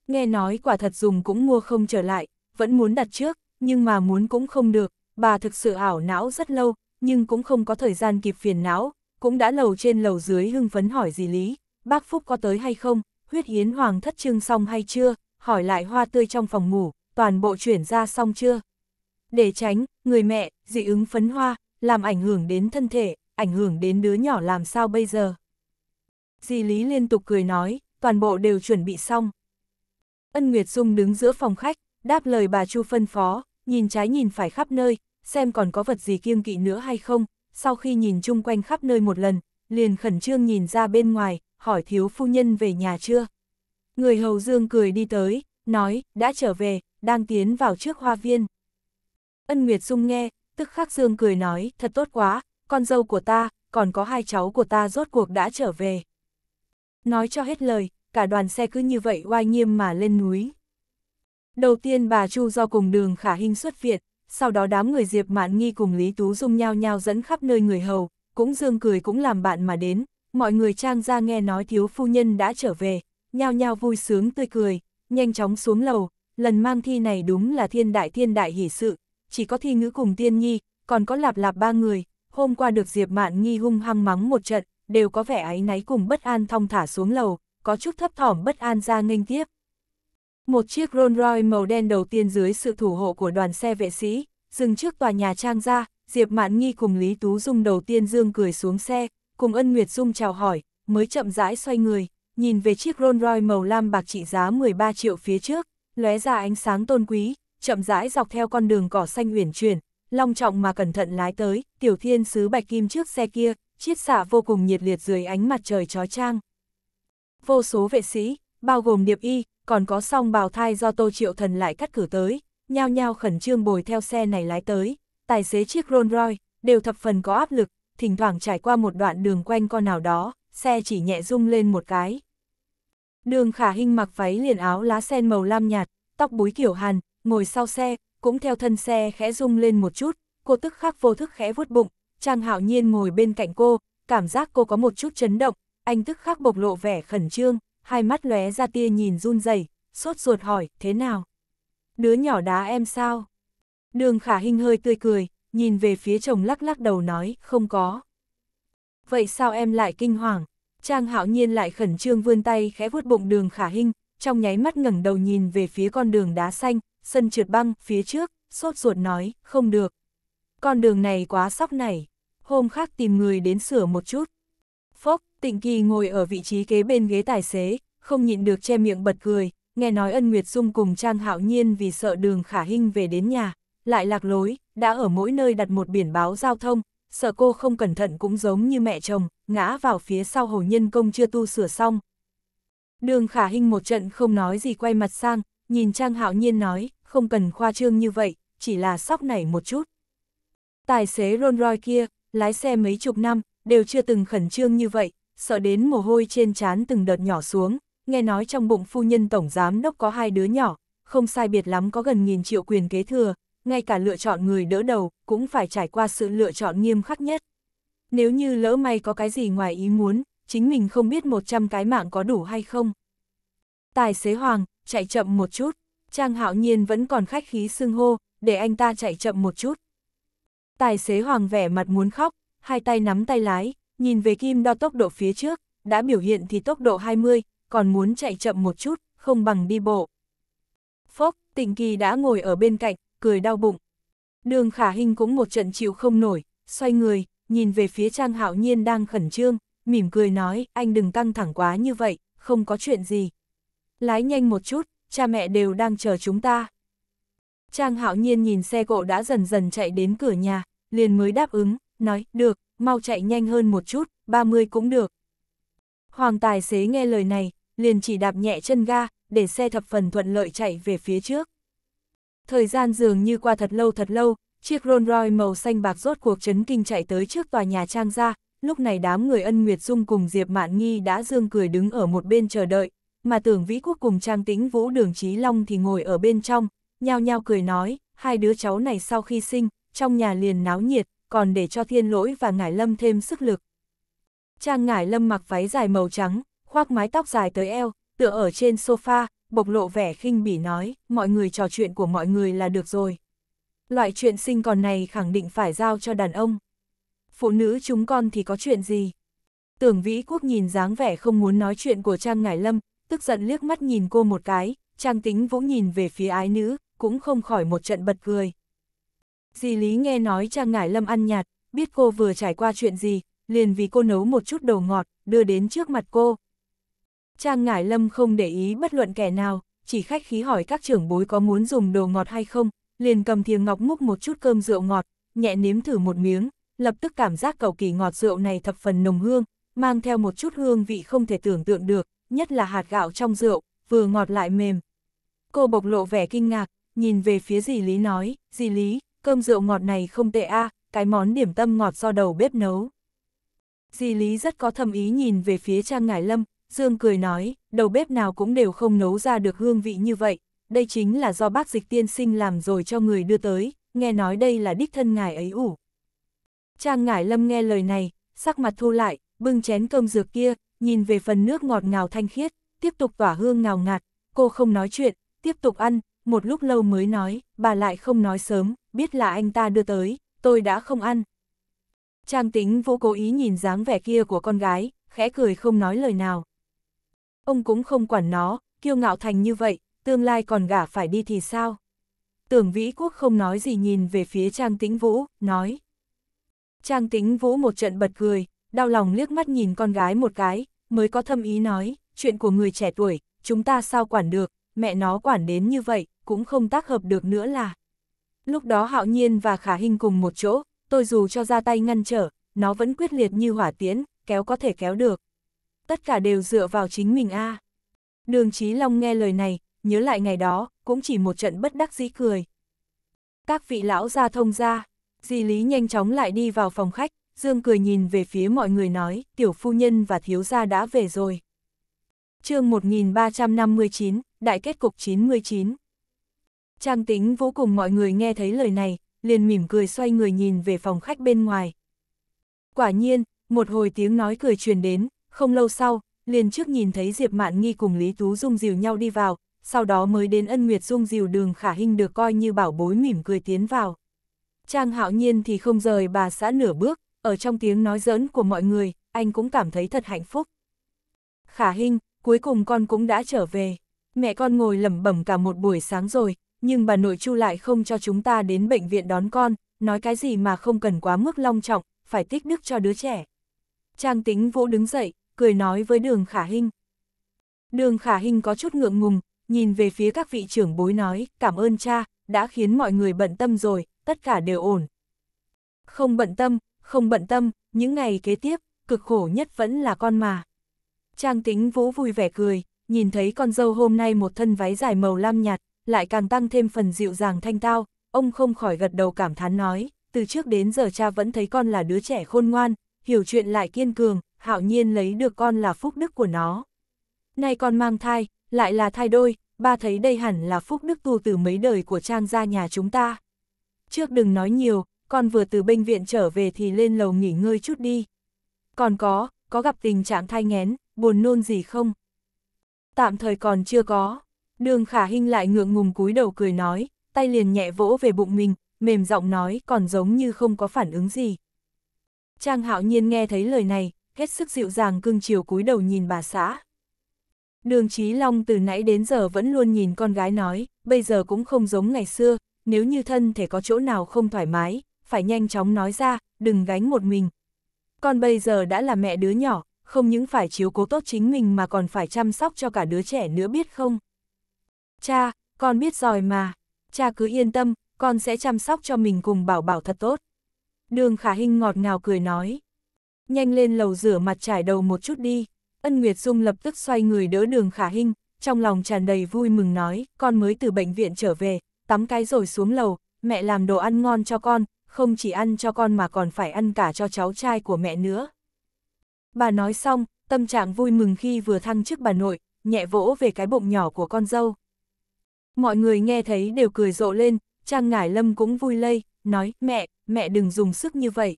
Nghe nói quả thật dùng cũng mua không trở lại, vẫn muốn đặt trước, nhưng mà muốn cũng không được, bà thực sự ảo não rất lâu, nhưng cũng không có thời gian kịp phiền não, cũng đã lầu trên lầu dưới hưng phấn hỏi gì lý, bác Phúc có tới hay không, huyết hiến hoàng thất trương xong hay chưa, hỏi lại hoa tươi trong phòng ngủ, toàn bộ chuyển ra xong chưa. Để tránh, người mẹ, dị ứng phấn hoa, làm ảnh hưởng đến thân thể, ảnh hưởng đến đứa nhỏ làm sao bây giờ. Dì Lý liên tục cười nói, toàn bộ đều chuẩn bị xong. Ân Nguyệt Dung đứng giữa phòng khách, đáp lời bà Chu phân phó, nhìn trái nhìn phải khắp nơi, xem còn có vật gì kiêng kỵ nữa hay không, sau khi nhìn chung quanh khắp nơi một lần, liền khẩn trương nhìn ra bên ngoài, hỏi thiếu phu nhân về nhà chưa. Người hầu dương cười đi tới, nói, đã trở về, đang tiến vào trước hoa viên. Ân Nguyệt Dung nghe, tức khắc dương cười nói, thật tốt quá, con dâu của ta, còn có hai cháu của ta rốt cuộc đã trở về. Nói cho hết lời, cả đoàn xe cứ như vậy oai nghiêm mà lên núi. Đầu tiên bà Chu do cùng đường khả hình xuất viện, sau đó đám người Diệp Mạn Nghi cùng Lý Tú Dung nhao nhao dẫn khắp nơi người hầu, cũng dương cười cũng làm bạn mà đến, mọi người trang ra nghe nói thiếu phu nhân đã trở về, nhao nhao vui sướng tươi cười, nhanh chóng xuống lầu, lần mang thi này đúng là thiên đại thiên đại hỷ sự, chỉ có thi ngữ cùng tiên nhi, còn có lạp lạp ba người, hôm qua được Diệp Mạn Nghi hung hăng mắng một trận, đều có vẻ áy náy cùng bất an thong thả xuống lầu, có chút thấp thỏm bất an ra nghênh tiếp. Một chiếc Rolls Royce màu đen đầu tiên dưới sự thủ hộ của đoàn xe vệ sĩ, dừng trước tòa nhà trang ra, Diệp Mạn Nghi cùng Lý Tú Dung đầu tiên dương cười xuống xe, cùng Ân Nguyệt Dung chào hỏi, mới chậm rãi xoay người, nhìn về chiếc Rolls Royce màu lam bạc trị giá 13 triệu phía trước, lóe ra ánh sáng tôn quý, chậm rãi dọc theo con đường cỏ xanh uyển chuyển, long trọng mà cẩn thận lái tới, tiểu thiên sứ bạch kim trước xe kia, chiết xạ vô cùng nhiệt liệt dưới ánh mặt trời chói chang. Vô số vệ sĩ, bao gồm điệp y, còn có song bào thai do Tô Triệu Thần lại cắt cử tới, nhao nhao khẩn trương bồi theo xe này lái tới, tài xế chiếc Rolls Royce, đều thập phần có áp lực, thỉnh thoảng trải qua một đoạn đường quanh con nào đó, xe chỉ nhẹ rung lên một cái. Đường khả hình mặc váy liền áo lá sen màu lam nhạt, tóc búi kiểu hàn, ngồi sau xe, cũng theo thân xe khẽ rung lên một chút, cô tức khắc vô thức khẽ vuốt bụng, Trang Hạo Nhiên ngồi bên cạnh cô, cảm giác cô có một chút chấn động, anh tức khắc bộc lộ vẻ khẩn trương, hai mắt lóe ra tia nhìn run rẩy, sốt ruột hỏi, thế nào? Đứa nhỏ đá em sao? Đường khả hình hơi tươi cười, nhìn về phía chồng lắc lắc đầu nói, không có. Vậy sao em lại kinh hoàng? Trang hạo nhiên lại khẩn trương vươn tay khẽ vuốt bụng đường khả hình, trong nháy mắt ngẩng đầu nhìn về phía con đường đá xanh, sân trượt băng, phía trước, sốt ruột nói, không được. Con đường này quá sóc này, hôm khác tìm người đến sửa một chút. Phốc, Tịnh Kỳ ngồi ở vị trí kế bên ghế tài xế, không nhịn được che miệng bật cười, nghe nói Ân Nguyệt Dung cùng Trang Hạo Nhiên vì sợ đường khả hinh về đến nhà, lại lạc lối, đã ở mỗi nơi đặt một biển báo giao thông, sợ cô không cẩn thận cũng giống như mẹ chồng, ngã vào phía sau hồ nhân công chưa tu sửa xong. Đường khả hinh một trận không nói gì quay mặt sang, nhìn Trang Hạo Nhiên nói, không cần khoa trương như vậy, chỉ là sóc nảy một chút. Tài xế Rolls Royce kia, lái xe mấy chục năm, đều chưa từng khẩn trương như vậy, sợ đến mồ hôi trên trán từng đợt nhỏ xuống, nghe nói trong bụng phu nhân tổng giám đốc có hai đứa nhỏ, không sai biệt lắm có gần nghìn triệu quyền kế thừa, ngay cả lựa chọn người đỡ đầu cũng phải trải qua sự lựa chọn nghiêm khắc nhất. Nếu như lỡ may có cái gì ngoài ý muốn, chính mình không biết 100 cái mạng có đủ hay không. Tài xế Hoàng, chạy chậm một chút, Trang Hạo Nhiên vẫn còn khách khí xưng hô, để anh ta chạy chậm một chút. Tài xế Hoàng vẻ mặt muốn khóc, hai tay nắm tay lái, nhìn về kim đo tốc độ phía trước, đã biểu hiện thì tốc độ 20, còn muốn chạy chậm một chút, không bằng đi bộ. Phốc, tịnh kỳ đã ngồi ở bên cạnh, cười đau bụng. Đường khả hình cũng một trận chịu không nổi, xoay người, nhìn về phía Trang Hạo Nhiên đang khẩn trương, mỉm cười nói, anh đừng căng thẳng quá như vậy, không có chuyện gì. Lái nhanh một chút, cha mẹ đều đang chờ chúng ta. Trang Hạo Nhiên nhìn xe cộ đã dần dần chạy đến cửa nhà, liền mới đáp ứng, nói, được, mau chạy nhanh hơn một chút, 30 cũng được. Hoàng tài xế nghe lời này, liền chỉ đạp nhẹ chân ga, để xe thập phần thuận lợi chạy về phía trước. Thời gian dường như qua thật lâu thật lâu, chiếc Rolls Royce màu xanh bạc rốt cuộc chấn kinh chạy tới trước tòa nhà trang gia, lúc này đám người ân Nguyệt Dung cùng Diệp Mạn Nghi đã dương cười đứng ở một bên chờ đợi, mà tưởng vĩ quốc cùng trang tĩnh vũ đường trí long thì ngồi ở bên trong, nhao nhao cười nói, hai đứa cháu này sau khi sinh, trong nhà liền náo nhiệt, còn để cho thiên lỗi và ngải lâm thêm sức lực. Trang ngải lâm mặc váy dài màu trắng, khoác mái tóc dài tới eo, tựa ở trên sofa, bộc lộ vẻ khinh bỉ nói, mọi người trò chuyện của mọi người là được rồi. Loại chuyện sinh còn này khẳng định phải giao cho đàn ông. Phụ nữ chúng con thì có chuyện gì? Tưởng Vĩ Quốc nhìn dáng vẻ không muốn nói chuyện của Trang Ngải Lâm, tức giận liếc mắt nhìn cô một cái, Trang Tính Vũ nhìn về phía ái nữ, cũng không khỏi một trận bật cười. Di Lý nghe nói cha ngải lâm ăn nhạt, biết cô vừa trải qua chuyện gì, liền vì cô nấu một chút đồ ngọt, đưa đến trước mặt cô. Trang Ngải Lâm không để ý bất luận kẻ nào, chỉ khách khí hỏi các trưởng bối có muốn dùng đồ ngọt hay không, liền cầm thìa ngọc múc một chút cơm rượu ngọt, nhẹ nếm thử một miếng, lập tức cảm giác cầu kỳ ngọt rượu này thập phần nồng hương, mang theo một chút hương vị không thể tưởng tượng được, nhất là hạt gạo trong rượu, vừa ngọt lại mềm. Cô bộc lộ vẻ kinh ngạc, nhìn về phía dì Lý nói, dì Lý, cơm rượu ngọt này không tệ a, à, cái món điểm tâm ngọt do đầu bếp nấu. Di Lý rất có thâm ý nhìn về phía Trang Ngải Lâm, Dương cười nói, đầu bếp nào cũng đều không nấu ra được hương vị như vậy, đây chính là do bác dịch tiên sinh làm rồi cho người đưa tới, nghe nói đây là đích thân ngài ấy ủ. Trang Ngải Lâm nghe lời này, sắc mặt thu lại, bưng chén cơm dược kia, nhìn về phần nước ngọt ngào thanh khiết, tiếp tục tỏa hương ngào ngạt, cô không nói chuyện, tiếp tục ăn, một lúc lâu mới nói, bà lại không nói sớm, biết là anh ta đưa tới, tôi đã không ăn. Trang tính vô cố ý nhìn dáng vẻ kia của con gái, khẽ cười không nói lời nào. Ông cũng không quản nó, kiêu ngạo thành như vậy, tương lai còn gả phải đi thì sao? Tưởng Vĩ Quốc không nói gì nhìn về phía Trang Tĩnh Vũ, nói. Trang Tĩnh Vũ một trận bật cười, đau lòng liếc mắt nhìn con gái một cái, mới có thâm ý nói, chuyện của người trẻ tuổi, chúng ta sao quản được, mẹ nó quản đến như vậy, cũng không tác hợp được nữa là. Lúc đó hạo nhiên và khả hình cùng một chỗ, tôi dù cho ra tay ngăn trở, nó vẫn quyết liệt như hỏa tiễn, kéo có thể kéo được. Tất cả đều dựa vào chính mình a. À. Đường Chí Long nghe lời này, nhớ lại ngày đó, cũng chỉ một trận bất đắc dĩ cười. Các vị lão gia thông ra, di lý nhanh chóng lại đi vào phòng khách, Dương cười nhìn về phía mọi người nói, tiểu phu nhân và thiếu gia đã về rồi chương 1359, đại kết cục 99. Trang tính vô cùng mọi người nghe thấy lời này, liền mỉm cười xoay người nhìn về phòng khách bên ngoài. Quả nhiên, một hồi tiếng nói cười truyền đến, không lâu sau, liền trước nhìn thấy Diệp Mạn Nghi cùng Lý Tú Dung dìu nhau đi vào, sau đó mới đến ân nguyệt dung dìu đường khả hình được coi như bảo bối mỉm cười tiến vào. Trang hạo nhiên thì không rời bà xã nửa bước, ở trong tiếng nói giỡn của mọi người, anh cũng cảm thấy thật hạnh phúc. Khả hình, cuối cùng con cũng đã trở về. Mẹ con ngồi lẩm bẩm cả một buổi sáng rồi, nhưng bà nội Chu lại không cho chúng ta đến bệnh viện đón con, nói cái gì mà không cần quá mức long trọng, phải tích đức cho đứa trẻ. Trang tính vũ đứng dậy, cười nói với đường khả hinh. Đường khả hinh có chút ngượng ngùng, nhìn về phía các vị trưởng bối nói, cảm ơn cha, đã khiến mọi người bận tâm rồi, tất cả đều ổn. Không bận tâm, không bận tâm, những ngày kế tiếp, cực khổ nhất vẫn là con mà. Trang tính vũ vui vẻ cười, nhìn thấy con dâu hôm nay một thân váy dài màu lam nhạt, lại càng tăng thêm phần dịu dàng thanh tao, ông không khỏi gật đầu cảm thán nói, từ trước đến giờ cha vẫn thấy con là đứa trẻ khôn ngoan, hiểu chuyện lại kiên cường, hạo nhiên lấy được con là phúc đức của nó. Nay con mang thai, lại là thai đôi, ba thấy đây hẳn là phúc đức tu từ mấy đời của Trang gia nhà chúng ta. Trước đừng nói nhiều, con vừa từ bệnh viện trở về thì lên lầu nghỉ ngơi chút đi. Còn có, có gặp tình trạng thai nghén, buồn nôn gì không? Tạm thời còn chưa có. Đường khả hinh lại ngượng ngùng cúi đầu cười nói, tay liền nhẹ vỗ về bụng mình, mềm giọng nói còn giống như không có phản ứng gì. Trang hạo nhiên nghe thấy lời này, hết sức dịu dàng cưng chiều cúi đầu nhìn bà xã. Đường Chí Long từ nãy đến giờ vẫn luôn nhìn con gái nói, bây giờ cũng không giống ngày xưa, nếu như thân thể có chỗ nào không thoải mái, phải nhanh chóng nói ra, đừng gánh một mình. Con bây giờ đã là mẹ đứa nhỏ, không những phải chiếu cố tốt chính mình mà còn phải chăm sóc cho cả đứa trẻ nữa biết không? Cha, con biết rồi mà, cha cứ yên tâm, con sẽ chăm sóc cho mình cùng bảo bảo thật tốt. Đường khả hình ngọt ngào cười nói. Nhanh lên lầu rửa mặt trải đầu một chút đi. Ân Nguyệt Dung lập tức xoay người đỡ đường khả hình, trong lòng tràn đầy vui mừng nói, con mới từ bệnh viện trở về, tắm cái rồi xuống lầu, mẹ làm đồ ăn ngon cho con, không chỉ ăn cho con mà còn phải ăn cả cho cháu trai của mẹ nữa. Bà nói xong, tâm trạng vui mừng khi vừa thăng chức bà nội, nhẹ vỗ về cái bụng nhỏ của con dâu. Mọi người nghe thấy đều cười rộ lên, Trang Ngải Lâm cũng vui lây, nói, mẹ, mẹ đừng dùng sức như vậy.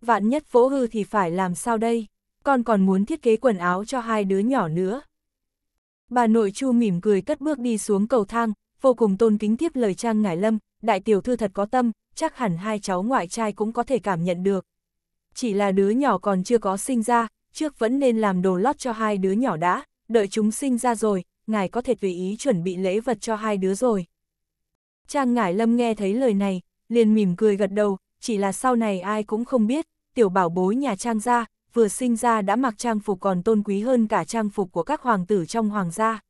Vạn nhất vỗ hư thì phải làm sao đây, con còn muốn thiết kế quần áo cho hai đứa nhỏ nữa. Bà nội Chu mỉm cười cất bước đi xuống cầu thang, vô cùng tôn kính tiếp lời Trang Ngải Lâm, đại tiểu thư thật có tâm, chắc hẳn hai cháu ngoại trai cũng có thể cảm nhận được chỉ là đứa nhỏ còn chưa có sinh ra, trước vẫn nên làm đồ lót cho hai đứa nhỏ đã, đợi chúng sinh ra rồi, ngài có thể tùy ý chuẩn bị lễ vật cho hai đứa rồi. Trang Ngải Lâm nghe thấy lời này, liền mỉm cười gật đầu, chỉ là sau này ai cũng không biết, tiểu bảo bối nhà Trang gia, vừa sinh ra đã mặc trang phục còn tôn quý hơn cả trang phục của các hoàng tử trong hoàng gia.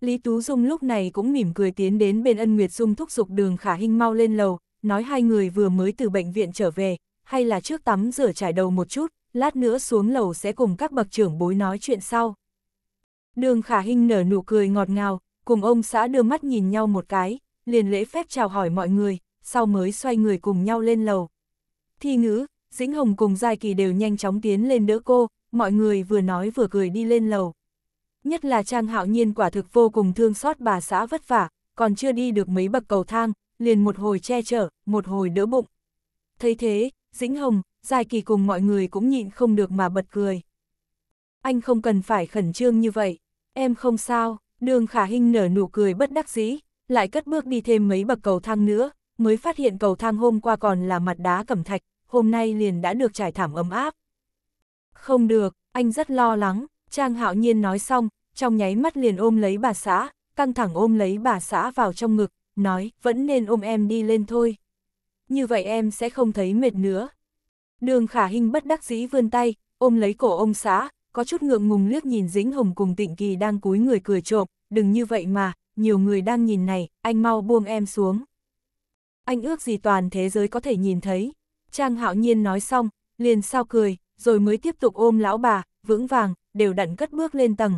Lý Tú Dung lúc này cũng mỉm cười tiến đến bên ân Nguyệt Dung thúc giục đường khả hinh mau lên lầu, nói hai người vừa mới từ bệnh viện trở về, hay là trước tắm rửa trải đầu một chút, lát nữa xuống lầu sẽ cùng các bậc trưởng bối nói chuyện sau. Đường khả hình nở nụ cười ngọt ngào, cùng ông xã đưa mắt nhìn nhau một cái, liền lễ phép chào hỏi mọi người, sau mới xoay người cùng nhau lên lầu. Thi ngữ, Dĩnh Hồng cùng Giai Kỳ đều nhanh chóng tiến lên đỡ cô, mọi người vừa nói vừa cười đi lên lầu. Nhất là Trang Hạo Nhiên quả thực vô cùng thương xót bà xã vất vả, còn chưa đi được mấy bậc cầu thang, liền một hồi che chở, một hồi đỡ bụng. Thấy thế, Dĩnh Hồng, Dài Kỳ cùng mọi người cũng nhịn không được mà bật cười. Anh không cần phải khẩn trương như vậy, em không sao, đường khả hình nở nụ cười bất đắc dĩ, lại cất bước đi thêm mấy bậc cầu thang nữa, mới phát hiện cầu thang hôm qua còn là mặt đá cẩm thạch, hôm nay liền đã được trải thảm ấm áp. Không được, anh rất lo lắng, Trang Hạo Nhiên nói xong, trong nháy mắt liền ôm lấy bà xã, căng thẳng ôm lấy bà xã vào trong ngực, nói, vẫn nên ôm em đi lên thôi như vậy em sẽ không thấy mệt nữa. Đường khả hình bất đắc dĩ vươn tay, ôm lấy cổ ông xã, có chút ngượng ngùng liếc nhìn Dĩnh Hồng cùng Tịnh Kỳ đang cúi người cười trộm, đừng như vậy mà, nhiều người đang nhìn này, anh mau buông em xuống. Anh ước gì toàn thế giới có thể nhìn thấy. Trang hạo nhiên nói xong, liền sao cười, rồi mới tiếp tục ôm lão bà, vững vàng, đều đặn cất bước lên tầng.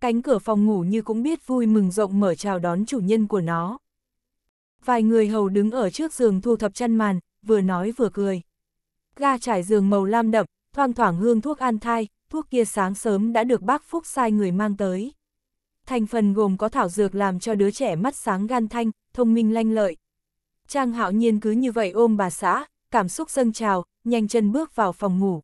Cánh cửa phòng ngủ như cũng biết vui mừng rộng mở chào đón chủ nhân của nó. Vài người hầu đứng ở trước giường thu thập chăn màn, vừa nói vừa cười. Ga trải giường màu lam đậm, thoang thoảng hương thuốc an thai, thuốc kia sáng sớm đã được bác Phúc sai người mang tới. Thành phần gồm có thảo dược làm cho đứa trẻ mắt sáng gan thanh, thông minh lanh lợi. Trang hạo nhiên cứ như vậy ôm bà xã, cảm xúc dâng trào, nhanh chân bước vào phòng ngủ.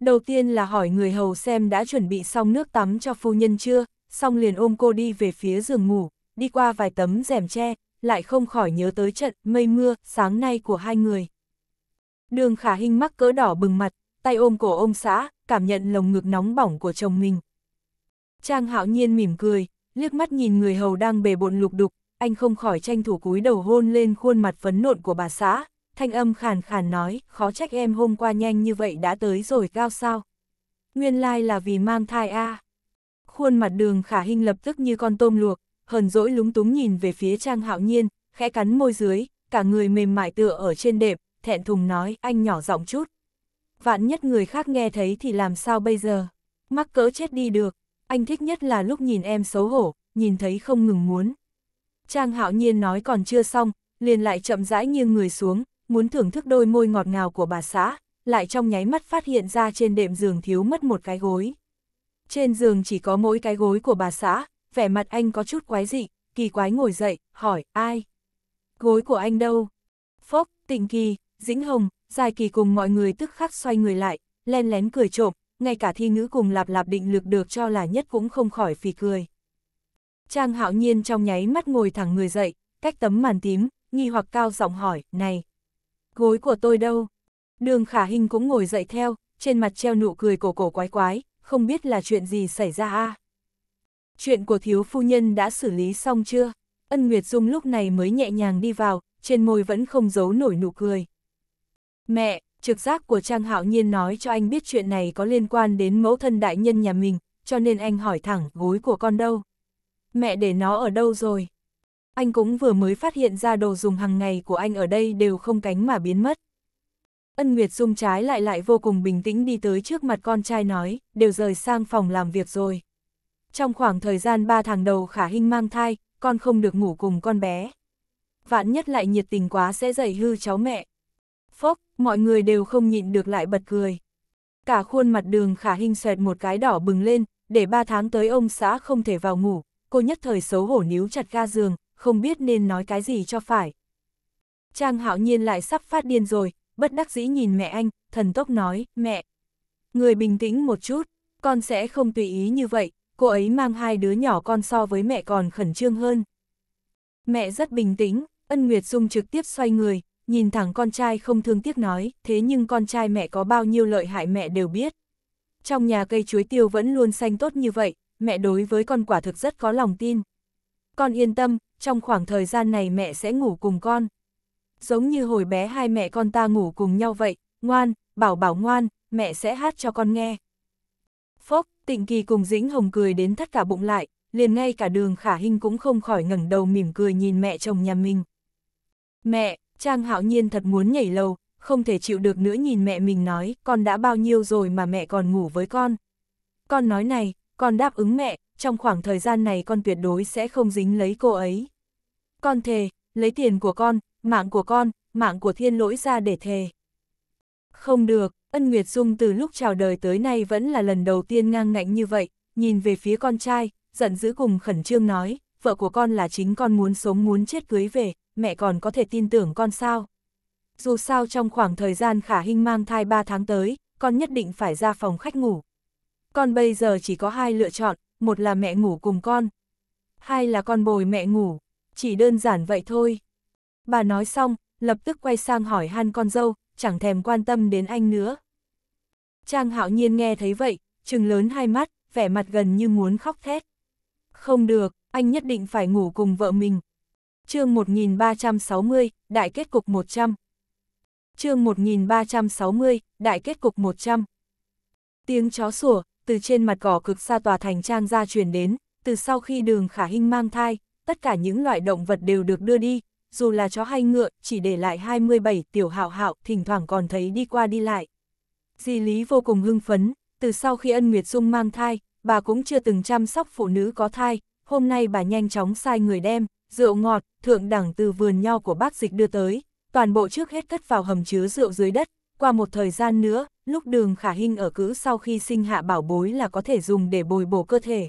Đầu tiên là hỏi người hầu xem đã chuẩn bị xong nước tắm cho phu nhân chưa, xong liền ôm cô đi về phía giường ngủ, đi qua vài tấm rèm tre, lại không khỏi nhớ tới trận mây mưa sáng nay của hai người. Đường khả hình mắc cỡ đỏ bừng mặt, tay ôm cổ ông xã, cảm nhận lồng ngực nóng bỏng của chồng mình. Trang hạo nhiên mỉm cười, liếc mắt nhìn người hầu đang bề bộn lục đục, anh không khỏi tranh thủ cúi đầu hôn lên khuôn mặt phấn nộn của bà xã, thanh âm khàn khàn nói, khó trách em hôm qua nhanh như vậy đã tới rồi cao sao. Nguyên lai like là vì mang thai a. À. Khuôn mặt đường khả hình lập tức như con tôm luộc, hờn dỗi lúng túng nhìn về phía Trang Hạo Nhiên, khẽ cắn môi dưới, cả người mềm mại tựa ở trên đệm, thẹn thùng nói, anh nhỏ giọng chút. Vạn nhất người khác nghe thấy thì làm sao bây giờ? Mắc cỡ chết đi được, anh thích nhất là lúc nhìn em xấu hổ, nhìn thấy không ngừng muốn. Trang Hạo Nhiên nói còn chưa xong, liền lại chậm rãi nghiêng người xuống, muốn thưởng thức đôi môi ngọt ngào của bà xã, lại trong nháy mắt phát hiện ra trên đệm giường thiếu mất một cái gối. Trên giường chỉ có mỗi cái gối của bà xã, vẻ mặt anh có chút quái dị, kỳ quái ngồi dậy, hỏi, ai? Gối của anh đâu? Phốc, tình kỳ, dĩnh hồng, dài kỳ cùng mọi người tức khắc xoay người lại, len lén cười trộm, ngay cả thi nữ cùng lạp lạp định lực được cho là nhất cũng không khỏi phì cười. Trang hạo nhiên trong nháy mắt ngồi thẳng người dậy, cách tấm màn tím, nghi hoặc cao giọng hỏi, này, gối của tôi đâu? Đường khả hình cũng ngồi dậy theo, trên mặt treo nụ cười cổ cổ quái quái, không biết là chuyện gì xảy ra a à? Chuyện của thiếu phu nhân đã xử lý xong chưa? Ân Nguyệt Dung lúc này mới nhẹ nhàng đi vào, trên môi vẫn không giấu nổi nụ cười. Mẹ, trực giác của Trang Hạo Nhiên nói cho anh biết chuyện này có liên quan đến mẫu thân đại nhân nhà mình, cho nên anh hỏi thẳng gối của con đâu. Mẹ để nó ở đâu rồi? Anh cũng vừa mới phát hiện ra đồ dùng hàng ngày của anh ở đây đều không cánh mà biến mất. Ân Nguyệt Dung trái lại lại vô cùng bình tĩnh đi tới trước mặt con trai nói, đều rời sang phòng làm việc rồi trong khoảng thời gian ba tháng đầu khả hình mang thai, con không được ngủ cùng con bé. Vạn nhất lại nhiệt tình quá sẽ dậy hư cháu mẹ. Phốc, mọi người đều không nhịn được lại bật cười. Cả khuôn mặt đường khả hình xoẹt một cái đỏ bừng lên, để ba tháng tới ông xã không thể vào ngủ, cô nhất thời xấu hổ níu chặt ga giường, không biết nên nói cái gì cho phải. Trang hạo nhiên lại sắp phát điên rồi, bất đắc dĩ nhìn mẹ anh, thần tốc nói, mẹ. Người bình tĩnh một chút, con sẽ không tùy ý như vậy, cô ấy mang hai đứa nhỏ con so với mẹ còn khẩn trương hơn. Mẹ rất bình tĩnh, Ân Nguyệt Dung trực tiếp xoay người, nhìn thẳng con trai không thương tiếc nói, thế nhưng con trai mẹ có bao nhiêu lợi hại mẹ đều biết. Trong nhà cây chuối tiêu vẫn luôn xanh tốt như vậy, mẹ đối với con quả thực rất có lòng tin. Con yên tâm, trong khoảng thời gian này mẹ sẽ ngủ cùng con. Giống như hồi bé hai mẹ con ta ngủ cùng nhau vậy, ngoan, bảo bảo ngoan, mẹ sẽ hát cho con nghe. Phốc, tịnh kỳ cùng Dĩnh Hồng cười đến thắt cả bụng lại, liền ngay cả đường khả hình cũng không khỏi ngẩng đầu mỉm cười nhìn mẹ chồng nhà mình. Mẹ, Trang hạo nhiên thật muốn nhảy lầu, không thể chịu được nữa nhìn mẹ mình nói, con đã bao nhiêu rồi mà mẹ còn ngủ với con. Con nói này, con đáp ứng mẹ, trong khoảng thời gian này con tuyệt đối sẽ không dính lấy cô ấy. Con thề, lấy tiền của con, mạng của con, mạng của thiên lỗi ra để thề. Không được, Ân Nguyệt Dung từ lúc chào đời tới nay vẫn là lần đầu tiên ngang ngạnh như vậy, nhìn về phía con trai, giận dữ cùng khẩn trương nói, vợ của con là chính con muốn sống muốn chết cưới về, mẹ còn có thể tin tưởng con sao. Dù sao trong khoảng thời gian khả hình mang thai 3 tháng tới, con nhất định phải ra phòng khách ngủ. Con bây giờ chỉ có hai lựa chọn, một là mẹ ngủ cùng con, hai là con bồi mẹ ngủ, chỉ đơn giản vậy thôi. Bà nói xong, lập tức quay sang hỏi han con dâu, chẳng thèm quan tâm đến anh nữa. Trang hạo nhiên nghe thấy vậy, trừng lớn hai mắt, vẻ mặt gần như muốn khóc thét. Không được, anh nhất định phải ngủ cùng vợ mình. chương 1360, Đại kết cục 100 chương 1360, Đại kết cục 100 Tiếng chó sủa, từ trên mặt cỏ cực xa tòa thành trang ra truyền đến, từ sau khi đường khả hình mang thai, tất cả những loại động vật đều được đưa đi, dù là chó hay ngựa, chỉ để lại 27 tiểu hạo hạo, thỉnh thoảng còn thấy đi qua đi lại. Di Lý vô cùng hưng phấn, từ sau khi ân Nguyệt Dung mang thai, bà cũng chưa từng chăm sóc phụ nữ có thai, hôm nay bà nhanh chóng sai người đem, rượu ngọt, thượng đẳng từ vườn nho của bác dịch đưa tới, toàn bộ trước hết cất vào hầm chứa rượu dưới đất, qua một thời gian nữa, lúc đường khả hình ở cữ sau khi sinh hạ bảo bối là có thể dùng để bồi bổ cơ thể.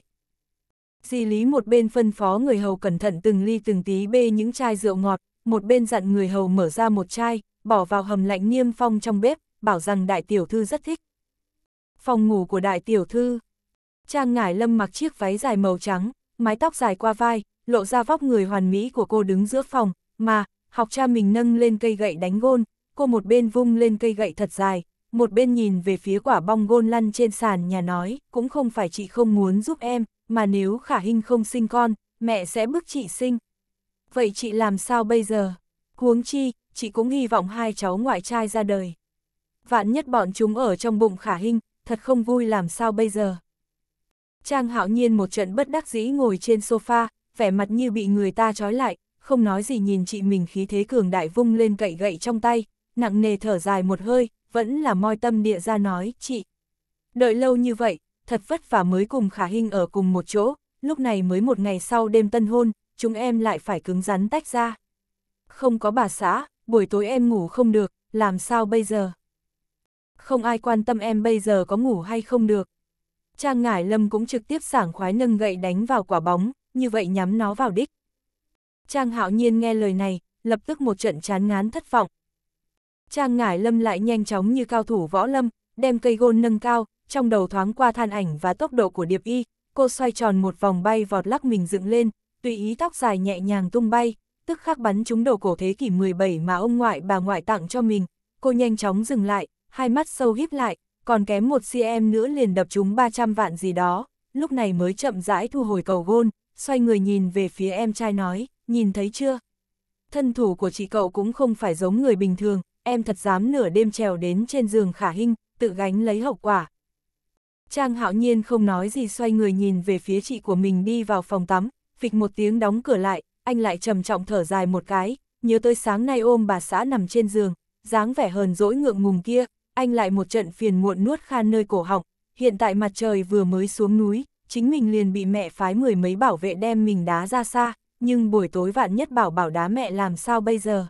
Di Lý một bên phân phó người hầu cẩn thận từng ly từng tí bê những chai rượu ngọt, một bên dặn người hầu mở ra một chai, bỏ vào hầm lạnh niêm phong trong bếp, bảo rằng đại tiểu thư rất thích. Phòng ngủ của đại tiểu thư. Trang ngải lâm mặc chiếc váy dài màu trắng, mái tóc dài qua vai, lộ ra vóc người hoàn mỹ của cô đứng giữa phòng, mà, học cha mình nâng lên cây gậy đánh gôn, cô một bên vung lên cây gậy thật dài, một bên nhìn về phía quả bong gôn lăn trên sàn nhà nói, cũng không phải chị không muốn giúp em, mà nếu khả hình không sinh con, mẹ sẽ bức chị sinh. Vậy chị làm sao bây giờ? Huống chi, chị cũng hy vọng hai cháu ngoại trai ra đời. Vạn nhất bọn chúng ở trong bụng khả hình, thật không vui làm sao bây giờ. Trang hạo nhiên một trận bất đắc dĩ ngồi trên sofa, vẻ mặt như bị người ta trói lại, không nói gì nhìn chị mình khí thế cường đại vung lên cậy gậy trong tay, nặng nề thở dài một hơi, vẫn là moi tâm địa ra nói, chị. Đợi lâu như vậy, thật vất vả mới cùng Khả hình ở cùng một chỗ, lúc này mới một ngày sau đêm tân hôn, chúng em lại phải cứng rắn tách ra. Không có bà xã, buổi tối em ngủ không được, làm sao bây giờ? Không ai quan tâm em bây giờ có ngủ hay không được. Trang Ngải Lâm cũng trực tiếp sảng khoái nâng gậy đánh vào quả bóng, như vậy nhắm nó vào đích. Trang Hạo Nhiên nghe lời này, lập tức một trận chán ngán thất vọng. Trang Ngải Lâm lại nhanh chóng như cao thủ võ lâm, đem cây gôn nâng cao, trong đầu thoáng qua than ảnh và tốc độ của Điệp Y, cô xoay tròn một vòng bay vọt lắc mình dựng lên, tùy ý tóc dài nhẹ nhàng tung bay, tức khắc bắn trúng đầu cổ thế kỷ 17 mà ông ngoại bà ngoại tặng cho mình, cô nhanh chóng dừng lại, hai mắt sâu híp lại, còn kém một cm nữa liền đập trúng 300 vạn gì đó, lúc này mới chậm rãi thu hồi cầu gôn, xoay người nhìn về phía em trai nói, nhìn thấy chưa? Thân thủ của chị cậu cũng không phải giống người bình thường, em thật dám nửa đêm trèo đến trên giường khả hình, tự gánh lấy hậu quả, Trang hạo nhiên không nói gì xoay người nhìn về phía chị của mình đi vào phòng tắm, phịch một tiếng đóng cửa lại, anh lại trầm trọng thở dài một cái, nhớ tới sáng nay ôm bà xã nằm trên giường, dáng vẻ hờn dỗi ngượng ngùng kia, anh lại một trận phiền muộn nuốt khan nơi cổ họng, hiện tại mặt trời vừa mới xuống núi, chính mình liền bị mẹ phái mười mấy bảo vệ đem mình đá ra xa, nhưng buổi tối vạn nhất bảo bảo đá mẹ làm sao bây giờ?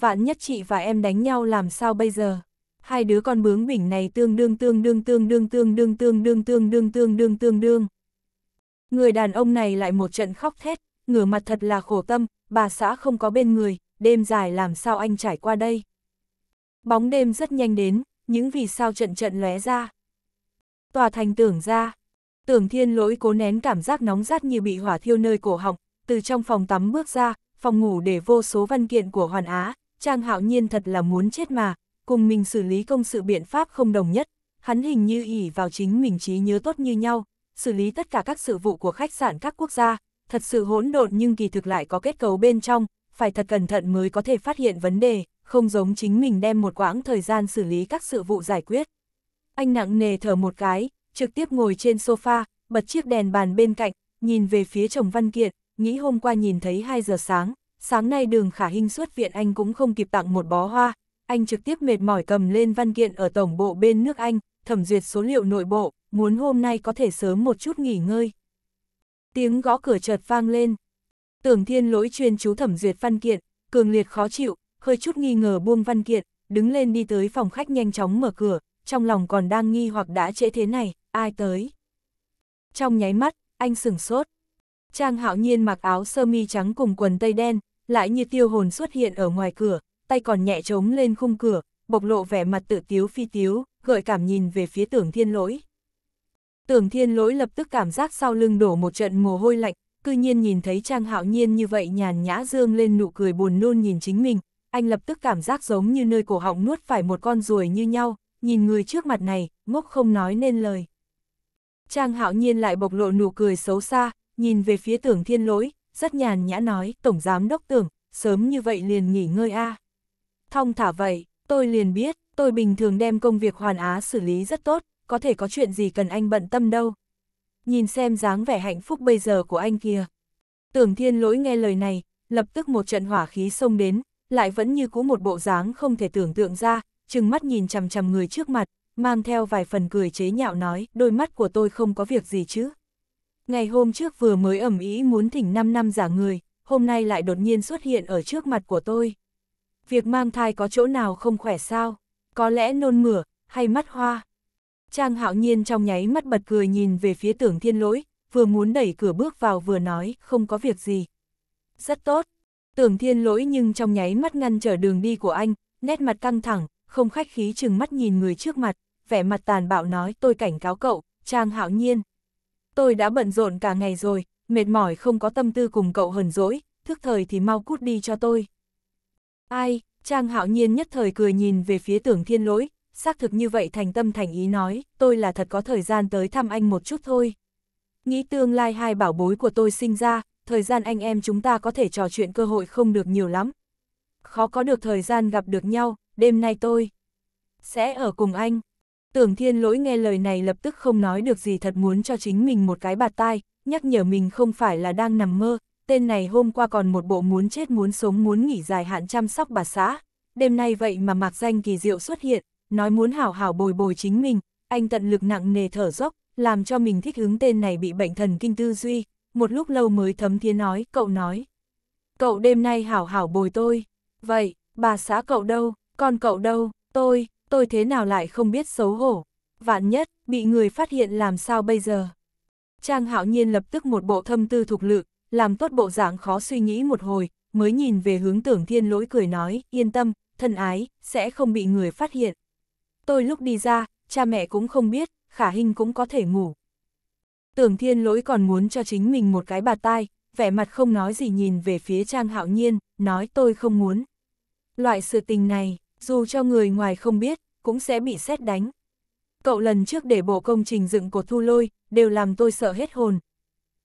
Vạn nhất chị và em đánh nhau làm sao bây giờ? hai đứa con bướng bỉnh này tương đương tương đương tương đương tương đương tương đương tương đương tương đương tương đương. Người đàn ông này lại một trận khóc thét, ngửa mặt thật là khổ tâm, bà xã không có bên người, đêm dài làm sao anh trải qua đây. Bóng đêm rất nhanh đến, những vì sao trận trận lóe ra. Tòa thành tưởng ra, tưởng thiên lỗi cố nén cảm giác nóng rát như bị hỏa thiêu nơi cổ họng, từ trong phòng tắm bước ra, phòng ngủ để vô số văn kiện của Hoàn Á, Trang Hạo Nhiên thật là muốn chết mà, cùng mình xử lý công sự biện pháp không đồng nhất, hắn hình như ỉ vào chính mình trí nhớ tốt như nhau, xử lý tất cả các sự vụ của khách sạn các quốc gia, thật sự hỗn độn nhưng kỳ thực lại có kết cấu bên trong, phải thật cẩn thận mới có thể phát hiện vấn đề, không giống chính mình đem một quãng thời gian xử lý các sự vụ giải quyết. Anh nặng nề thở một cái, trực tiếp ngồi trên sofa, bật chiếc đèn bàn bên cạnh, nhìn về phía chồng văn kiện, nghĩ hôm qua nhìn thấy 2 giờ sáng, sáng nay đường khả hình xuất viện anh cũng không kịp tặng một bó hoa, anh trực tiếp mệt mỏi cầm lên văn kiện ở tổng bộ bên nước Anh, thẩm duyệt số liệu nội bộ, muốn hôm nay có thể sớm một chút nghỉ ngơi. Tiếng gõ cửa chợt vang lên. Tưởng thiên lỗi chuyên chú thẩm duyệt văn kiện, cường liệt khó chịu, hơi chút nghi ngờ buông văn kiện, đứng lên đi tới phòng khách nhanh chóng mở cửa, trong lòng còn đang nghi hoặc đã trễ thế này, ai tới. Trong nháy mắt, anh sửng sốt. Trang hạo nhiên mặc áo sơ mi trắng cùng quần tây đen, lại như tiêu hồn xuất hiện ở ngoài cửa, tay còn nhẹ trống lên khung cửa, bộc lộ vẻ mặt tự tiếu phi tiếu, gợi cảm nhìn về phía tưởng thiên lỗi. Tưởng thiên lỗi lập tức cảm giác sau lưng đổ một trận mồ hôi lạnh, cư nhiên nhìn thấy Trang Hạo Nhiên như vậy nhàn nhã dương lên nụ cười buồn nôn nhìn chính mình, anh lập tức cảm giác giống như nơi cổ họng nuốt phải một con ruồi như nhau, nhìn người trước mặt này, ngốc không nói nên lời. Trang Hạo Nhiên lại bộc lộ nụ cười xấu xa, nhìn về phía tưởng thiên lỗi, rất nhàn nhã nói, Tổng Giám Đốc Tưởng, sớm như vậy liền nghỉ ngơi a à. Thong thả vậy, tôi liền biết, tôi bình thường đem công việc hoàn á xử lý rất tốt, có thể có chuyện gì cần anh bận tâm đâu. Nhìn xem dáng vẻ hạnh phúc bây giờ của anh kia. Tưởng thiên lỗi nghe lời này, lập tức một trận hỏa khí xông đến, lại vẫn như cũ một bộ dáng không thể tưởng tượng ra, chừng mắt nhìn chằm chằm người trước mặt, mang theo vài phần cười chế nhạo nói, đôi mắt của tôi không có việc gì chứ. Ngày hôm trước vừa mới ẩm ý muốn thỉnh 5 năm giả người, hôm nay lại đột nhiên xuất hiện ở trước mặt của tôi việc mang thai có chỗ nào không khỏe sao? Có lẽ nôn mửa, hay mắt hoa? Trang hạo nhiên trong nháy mắt bật cười nhìn về phía tưởng thiên lỗi, vừa muốn đẩy cửa bước vào vừa nói, không có việc gì. Rất tốt. Tưởng thiên lỗi nhưng trong nháy mắt ngăn trở đường đi của anh, nét mặt căng thẳng, không khách khí chừng mắt nhìn người trước mặt, vẻ mặt tàn bạo nói tôi cảnh cáo cậu, Trang hạo nhiên. Tôi đã bận rộn cả ngày rồi, mệt mỏi không có tâm tư cùng cậu hờn dỗi, thức thời thì mau cút đi cho tôi. Ai, Trang hạo nhiên nhất thời cười nhìn về phía tưởng thiên lỗi, xác thực như vậy thành tâm thành ý nói, tôi là thật có thời gian tới thăm anh một chút thôi. Nghĩ tương lai hai bảo bối của tôi sinh ra, thời gian anh em chúng ta có thể trò chuyện cơ hội không được nhiều lắm. Khó có được thời gian gặp được nhau, đêm nay tôi sẽ ở cùng anh. Tưởng thiên lỗi nghe lời này lập tức không nói được gì thật muốn cho chính mình một cái bạt tai, nhắc nhở mình không phải là đang nằm mơ, tên này hôm qua còn một bộ muốn chết muốn sống muốn nghỉ dài hạn chăm sóc bà xã, đêm nay vậy mà mạc danh kỳ diệu xuất hiện, nói muốn hảo hảo bồi bồi chính mình, anh tận lực nặng nề thở dốc, làm cho mình thích hứng tên này bị bệnh thần kinh tư duy, một lúc lâu mới thấm thía nói, cậu nói. Cậu đêm nay hảo hảo bồi tôi, vậy, bà xã cậu đâu, con cậu đâu, tôi, tôi thế nào lại không biết xấu hổ, vạn nhất, bị người phát hiện làm sao bây giờ. Trang hạo nhiên lập tức một bộ thâm tư thục lự, làm tốt bộ dạng khó suy nghĩ một hồi, mới nhìn về hướng tưởng thiên lỗi cười nói, yên tâm, thân ái, sẽ không bị người phát hiện. Tôi lúc đi ra, cha mẹ cũng không biết, khả hình cũng có thể ngủ. Tưởng thiên lỗi còn muốn cho chính mình một cái bạt tai, vẻ mặt không nói gì nhìn về phía Trang Hạo Nhiên, nói tôi không muốn. Loại sự tình này, dù cho người ngoài không biết, cũng sẽ bị xét đánh. Cậu lần trước để bộ công trình dựng cột thu lôi, đều làm tôi sợ hết hồn,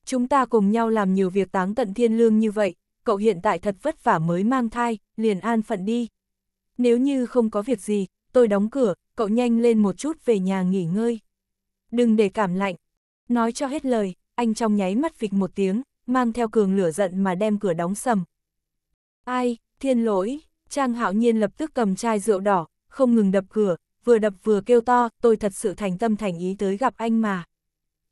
chúng ta cùng nhau làm nhiều việc táng tận thiên lương như vậy, cậu hiện tại thật vất vả mới mang thai, liền an phận đi. Nếu như không có việc gì, tôi đóng cửa, cậu nhanh lên một chút về nhà nghỉ ngơi. Đừng để cảm lạnh. Nói cho hết lời, anh trong nháy mắt vịch một tiếng, mang theo cường lửa giận mà đem cửa đóng sầm. Ai, thiên lỗi, Trang Hạo Nhiên lập tức cầm chai rượu đỏ, không ngừng đập cửa, vừa đập vừa kêu to, tôi thật sự thành tâm thành ý tới gặp anh mà.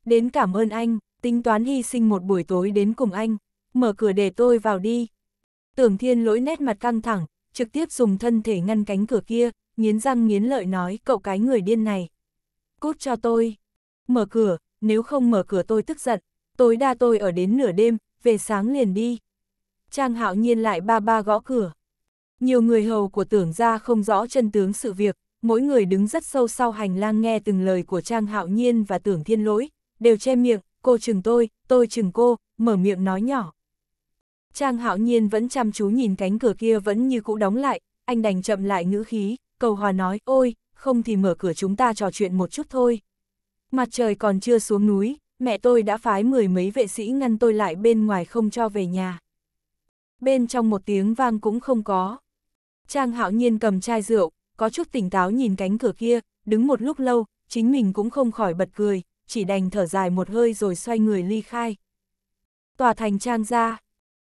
Đến cảm ơn anh tính toán hy sinh một buổi tối đến cùng anh, mở cửa để tôi vào đi. Tưởng thiên lỗi nét mặt căng thẳng, trực tiếp dùng thân thể ngăn cánh cửa kia, nghiến răng nghiến lợi nói cậu cái người điên này. Cút cho tôi. Mở cửa, nếu không mở cửa tôi tức giận, tối đa tôi ở đến nửa đêm, về sáng liền đi. Trang hạo nhiên lại ba ba gõ cửa. Nhiều người hầu của tưởng ra không rõ chân tướng sự việc, mỗi người đứng rất sâu sau hành lang nghe từng lời của Trang hạo nhiên và tưởng thiên lỗi, đều che miệng, cô chừng tôi, tôi chừng cô, mở miệng nói nhỏ. Trang hạo nhiên vẫn chăm chú nhìn cánh cửa kia vẫn như cũ đóng lại, anh đành chậm lại ngữ khí, cầu hòa nói, ôi, không thì mở cửa chúng ta trò chuyện một chút thôi. Mặt trời còn chưa xuống núi, mẹ tôi đã phái mười mấy vệ sĩ ngăn tôi lại bên ngoài không cho về nhà. Bên trong một tiếng vang cũng không có. Trang hạo nhiên cầm chai rượu, có chút tỉnh táo nhìn cánh cửa kia, đứng một lúc lâu, chính mình cũng không khỏi bật cười, chỉ đành thở dài một hơi rồi xoay người ly khai. Tòa thành trang ra,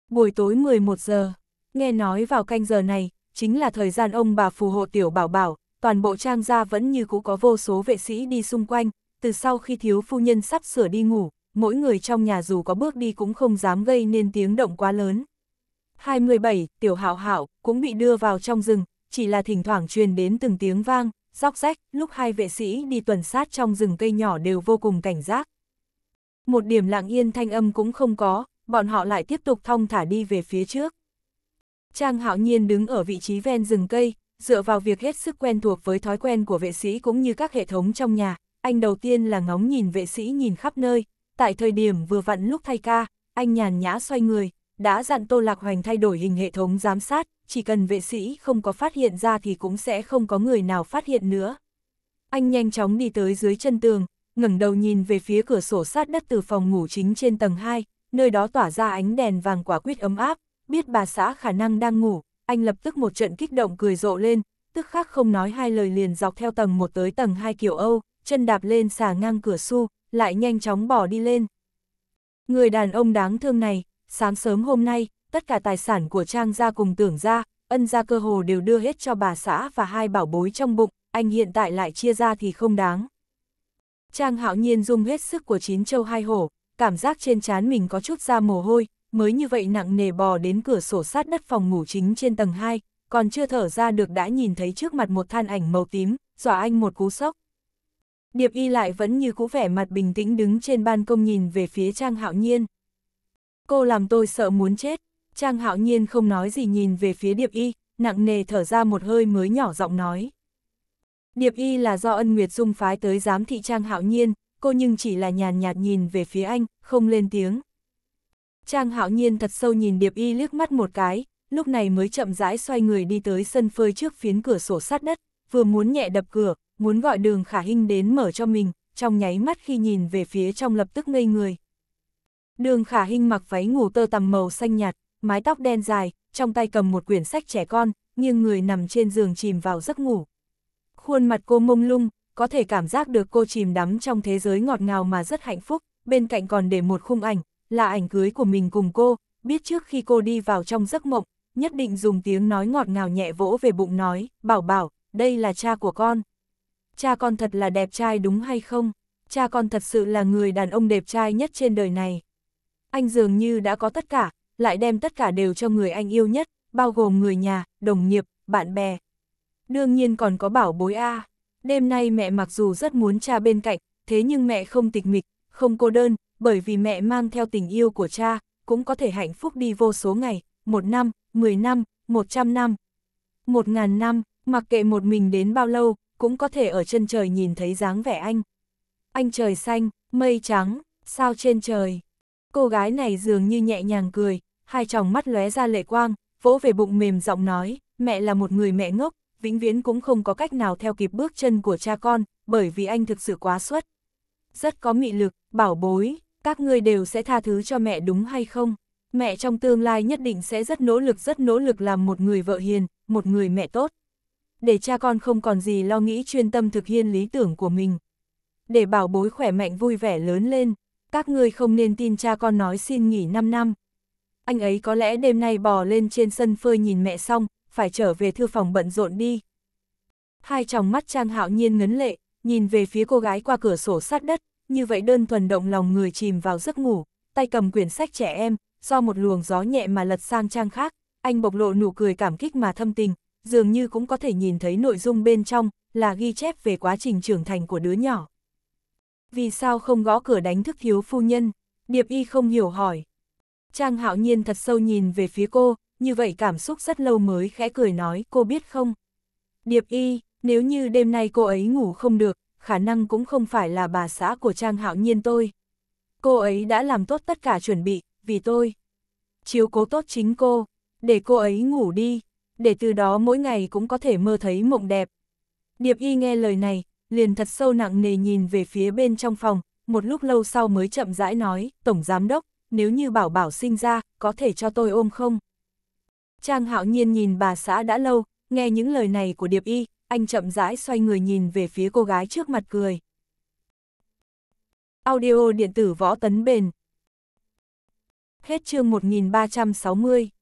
buổi tối 11 giờ, nghe nói vào canh giờ này, chính là thời gian ông bà phù hộ tiểu bảo bảo, toàn bộ trang gia vẫn như cũ có vô số vệ sĩ đi xung quanh, từ sau khi thiếu phu nhân sắp sửa đi ngủ, mỗi người trong nhà dù có bước đi cũng không dám gây nên tiếng động quá lớn. 27, tiểu hạo hạo cũng bị đưa vào trong rừng, chỉ là thỉnh thoảng truyền đến từng tiếng vang, róc rách, lúc hai vệ sĩ đi tuần sát trong rừng cây nhỏ đều vô cùng cảnh giác. Một điểm lặng yên thanh âm cũng không có, bọn họ lại tiếp tục thong thả đi về phía trước. Trang hạo nhiên đứng ở vị trí ven rừng cây, dựa vào việc hết sức quen thuộc với thói quen của vệ sĩ cũng như các hệ thống trong nhà, anh đầu tiên là ngóng nhìn vệ sĩ nhìn khắp nơi, tại thời điểm vừa vặn lúc thay ca, anh nhàn nhã xoay người, đã dặn Tô Lạc Hoành thay đổi hình hệ thống giám sát, chỉ cần vệ sĩ không có phát hiện ra thì cũng sẽ không có người nào phát hiện nữa. Anh nhanh chóng đi tới dưới chân tường, ngẩng đầu nhìn về phía cửa sổ sát đất từ phòng ngủ chính trên tầng 2, nơi đó tỏa ra ánh đèn vàng quả quyết ấm áp, biết bà xã khả năng đang ngủ, anh lập tức một trận kích động cười rộ lên, tức khắc không nói hai lời liền dọc theo tầng 1 tới tầng 2 kiểu Âu, chân đạp lên xà ngang cửa su, lại nhanh chóng bỏ đi lên. Người đàn ông đáng thương này, sáng sớm hôm nay, tất cả tài sản của Trang gia cùng tưởng gia, ân gia cơ hồ đều đưa hết cho bà xã và hai bảo bối trong bụng, anh hiện tại lại chia ra thì không đáng. Trang hạo nhiên dung hết sức của chín châu hai hổ, cảm giác trên trán mình có chút da mồ hôi, mới như vậy nặng nề bò đến cửa sổ sát đất phòng ngủ chính trên tầng 2, còn chưa thở ra được đã nhìn thấy trước mặt một than ảnh màu tím, dọa anh một cú sốc. Điệp y lại vẫn như cũ vẻ mặt bình tĩnh đứng trên ban công nhìn về phía Trang hạo nhiên. Cô làm tôi sợ muốn chết. Trang hạo nhiên không nói gì nhìn về phía Điệp Y, nặng nề thở ra một hơi mới nhỏ giọng nói. Điệp Y là do ân Nguyệt Dung phái tới giám thị Trang hạo nhiên, cô nhưng chỉ là nhàn nhạt nhìn về phía anh, không lên tiếng. Trang hạo nhiên thật sâu nhìn Điệp Y liếc mắt một cái, lúc này mới chậm rãi xoay người đi tới sân phơi trước phiến cửa sổ sát đất, vừa muốn nhẹ đập cửa, muốn gọi đường khả hinh đến mở cho mình, trong nháy mắt khi nhìn về phía trong lập tức ngây người, Đường khả hình mặc váy ngủ tơ tằm màu xanh nhạt, mái tóc đen dài, trong tay cầm một quyển sách trẻ con, nhưng người nằm trên giường chìm vào giấc ngủ. Khuôn mặt cô mông lung, có thể cảm giác được cô chìm đắm trong thế giới ngọt ngào mà rất hạnh phúc, bên cạnh còn để một khung ảnh, là ảnh cưới của mình cùng cô, biết trước khi cô đi vào trong giấc mộng, nhất định dùng tiếng nói ngọt ngào nhẹ vỗ về bụng nói, bảo bảo, đây là cha của con. Cha con thật là đẹp trai đúng hay không? Cha con thật sự là người đàn ông đẹp trai nhất trên đời này anh dường như đã có tất cả, lại đem tất cả đều cho người anh yêu nhất, bao gồm người nhà, đồng nghiệp, bạn bè. Đương nhiên còn có bảo bối A. Đêm nay mẹ mặc dù rất muốn cha bên cạnh, thế nhưng mẹ không tịch mịch, không cô đơn, bởi vì mẹ mang theo tình yêu của cha, cũng có thể hạnh phúc đi vô số ngày, một năm, mười 10 năm, một trăm năm, một ngàn năm, mặc kệ một mình đến bao lâu, cũng có thể ở chân trời nhìn thấy dáng vẻ anh. Anh trời xanh, mây trắng, sao trên trời, Cô gái này dường như nhẹ nhàng cười, hai tròng mắt lóe ra lệ quang, vỗ về bụng mềm giọng nói, mẹ là một người mẹ ngốc, vĩnh viễn cũng không có cách nào theo kịp bước chân của cha con, bởi vì anh thực sự quá suất. Rất có mị lực, bảo bối, các ngươi đều sẽ tha thứ cho mẹ đúng hay không? Mẹ trong tương lai nhất định sẽ rất nỗ lực rất nỗ lực làm một người vợ hiền, một người mẹ tốt. Để cha con không còn gì lo nghĩ chuyên tâm thực hiện lý tưởng của mình. Để bảo bối khỏe mạnh vui vẻ lớn lên, các ngươi không nên tin cha con nói xin nghỉ 5 năm. Anh ấy có lẽ đêm nay bò lên trên sân phơi nhìn mẹ xong, phải trở về thư phòng bận rộn đi. Hai tròng mắt Trang Hạo Nhiên ngấn lệ, nhìn về phía cô gái qua cửa sổ sát đất, như vậy đơn thuần động lòng người chìm vào giấc ngủ, tay cầm quyển sách trẻ em, do một luồng gió nhẹ mà lật sang trang khác, anh bộc lộ nụ cười cảm kích mà thâm tình, dường như cũng có thể nhìn thấy nội dung bên trong, là ghi chép về quá trình trưởng thành của đứa nhỏ. Vì sao không gõ cửa đánh thức thiếu phu nhân? Điệp y không hiểu hỏi. Trang hạo nhiên thật sâu nhìn về phía cô, như vậy cảm xúc rất lâu mới khẽ cười nói cô biết không? Điệp y, nếu như đêm nay cô ấy ngủ không được, khả năng cũng không phải là bà xã của Trang hạo nhiên tôi. Cô ấy đã làm tốt tất cả chuẩn bị, vì tôi. Chiếu cố tốt chính cô, để cô ấy ngủ đi, để từ đó mỗi ngày cũng có thể mơ thấy mộng đẹp. Điệp y nghe lời này, liền thật sâu nặng nề nhìn về phía bên trong phòng, một lúc lâu sau mới chậm rãi nói, Tổng Giám Đốc, nếu như bảo bảo sinh ra, có thể cho tôi ôm không? Trang hạo nhiên nhìn bà xã đã lâu, nghe những lời này của Điệp Y, anh chậm rãi xoay người nhìn về phía cô gái trước mặt cười. Audio điện tử võ tấn bền Hết chương 1360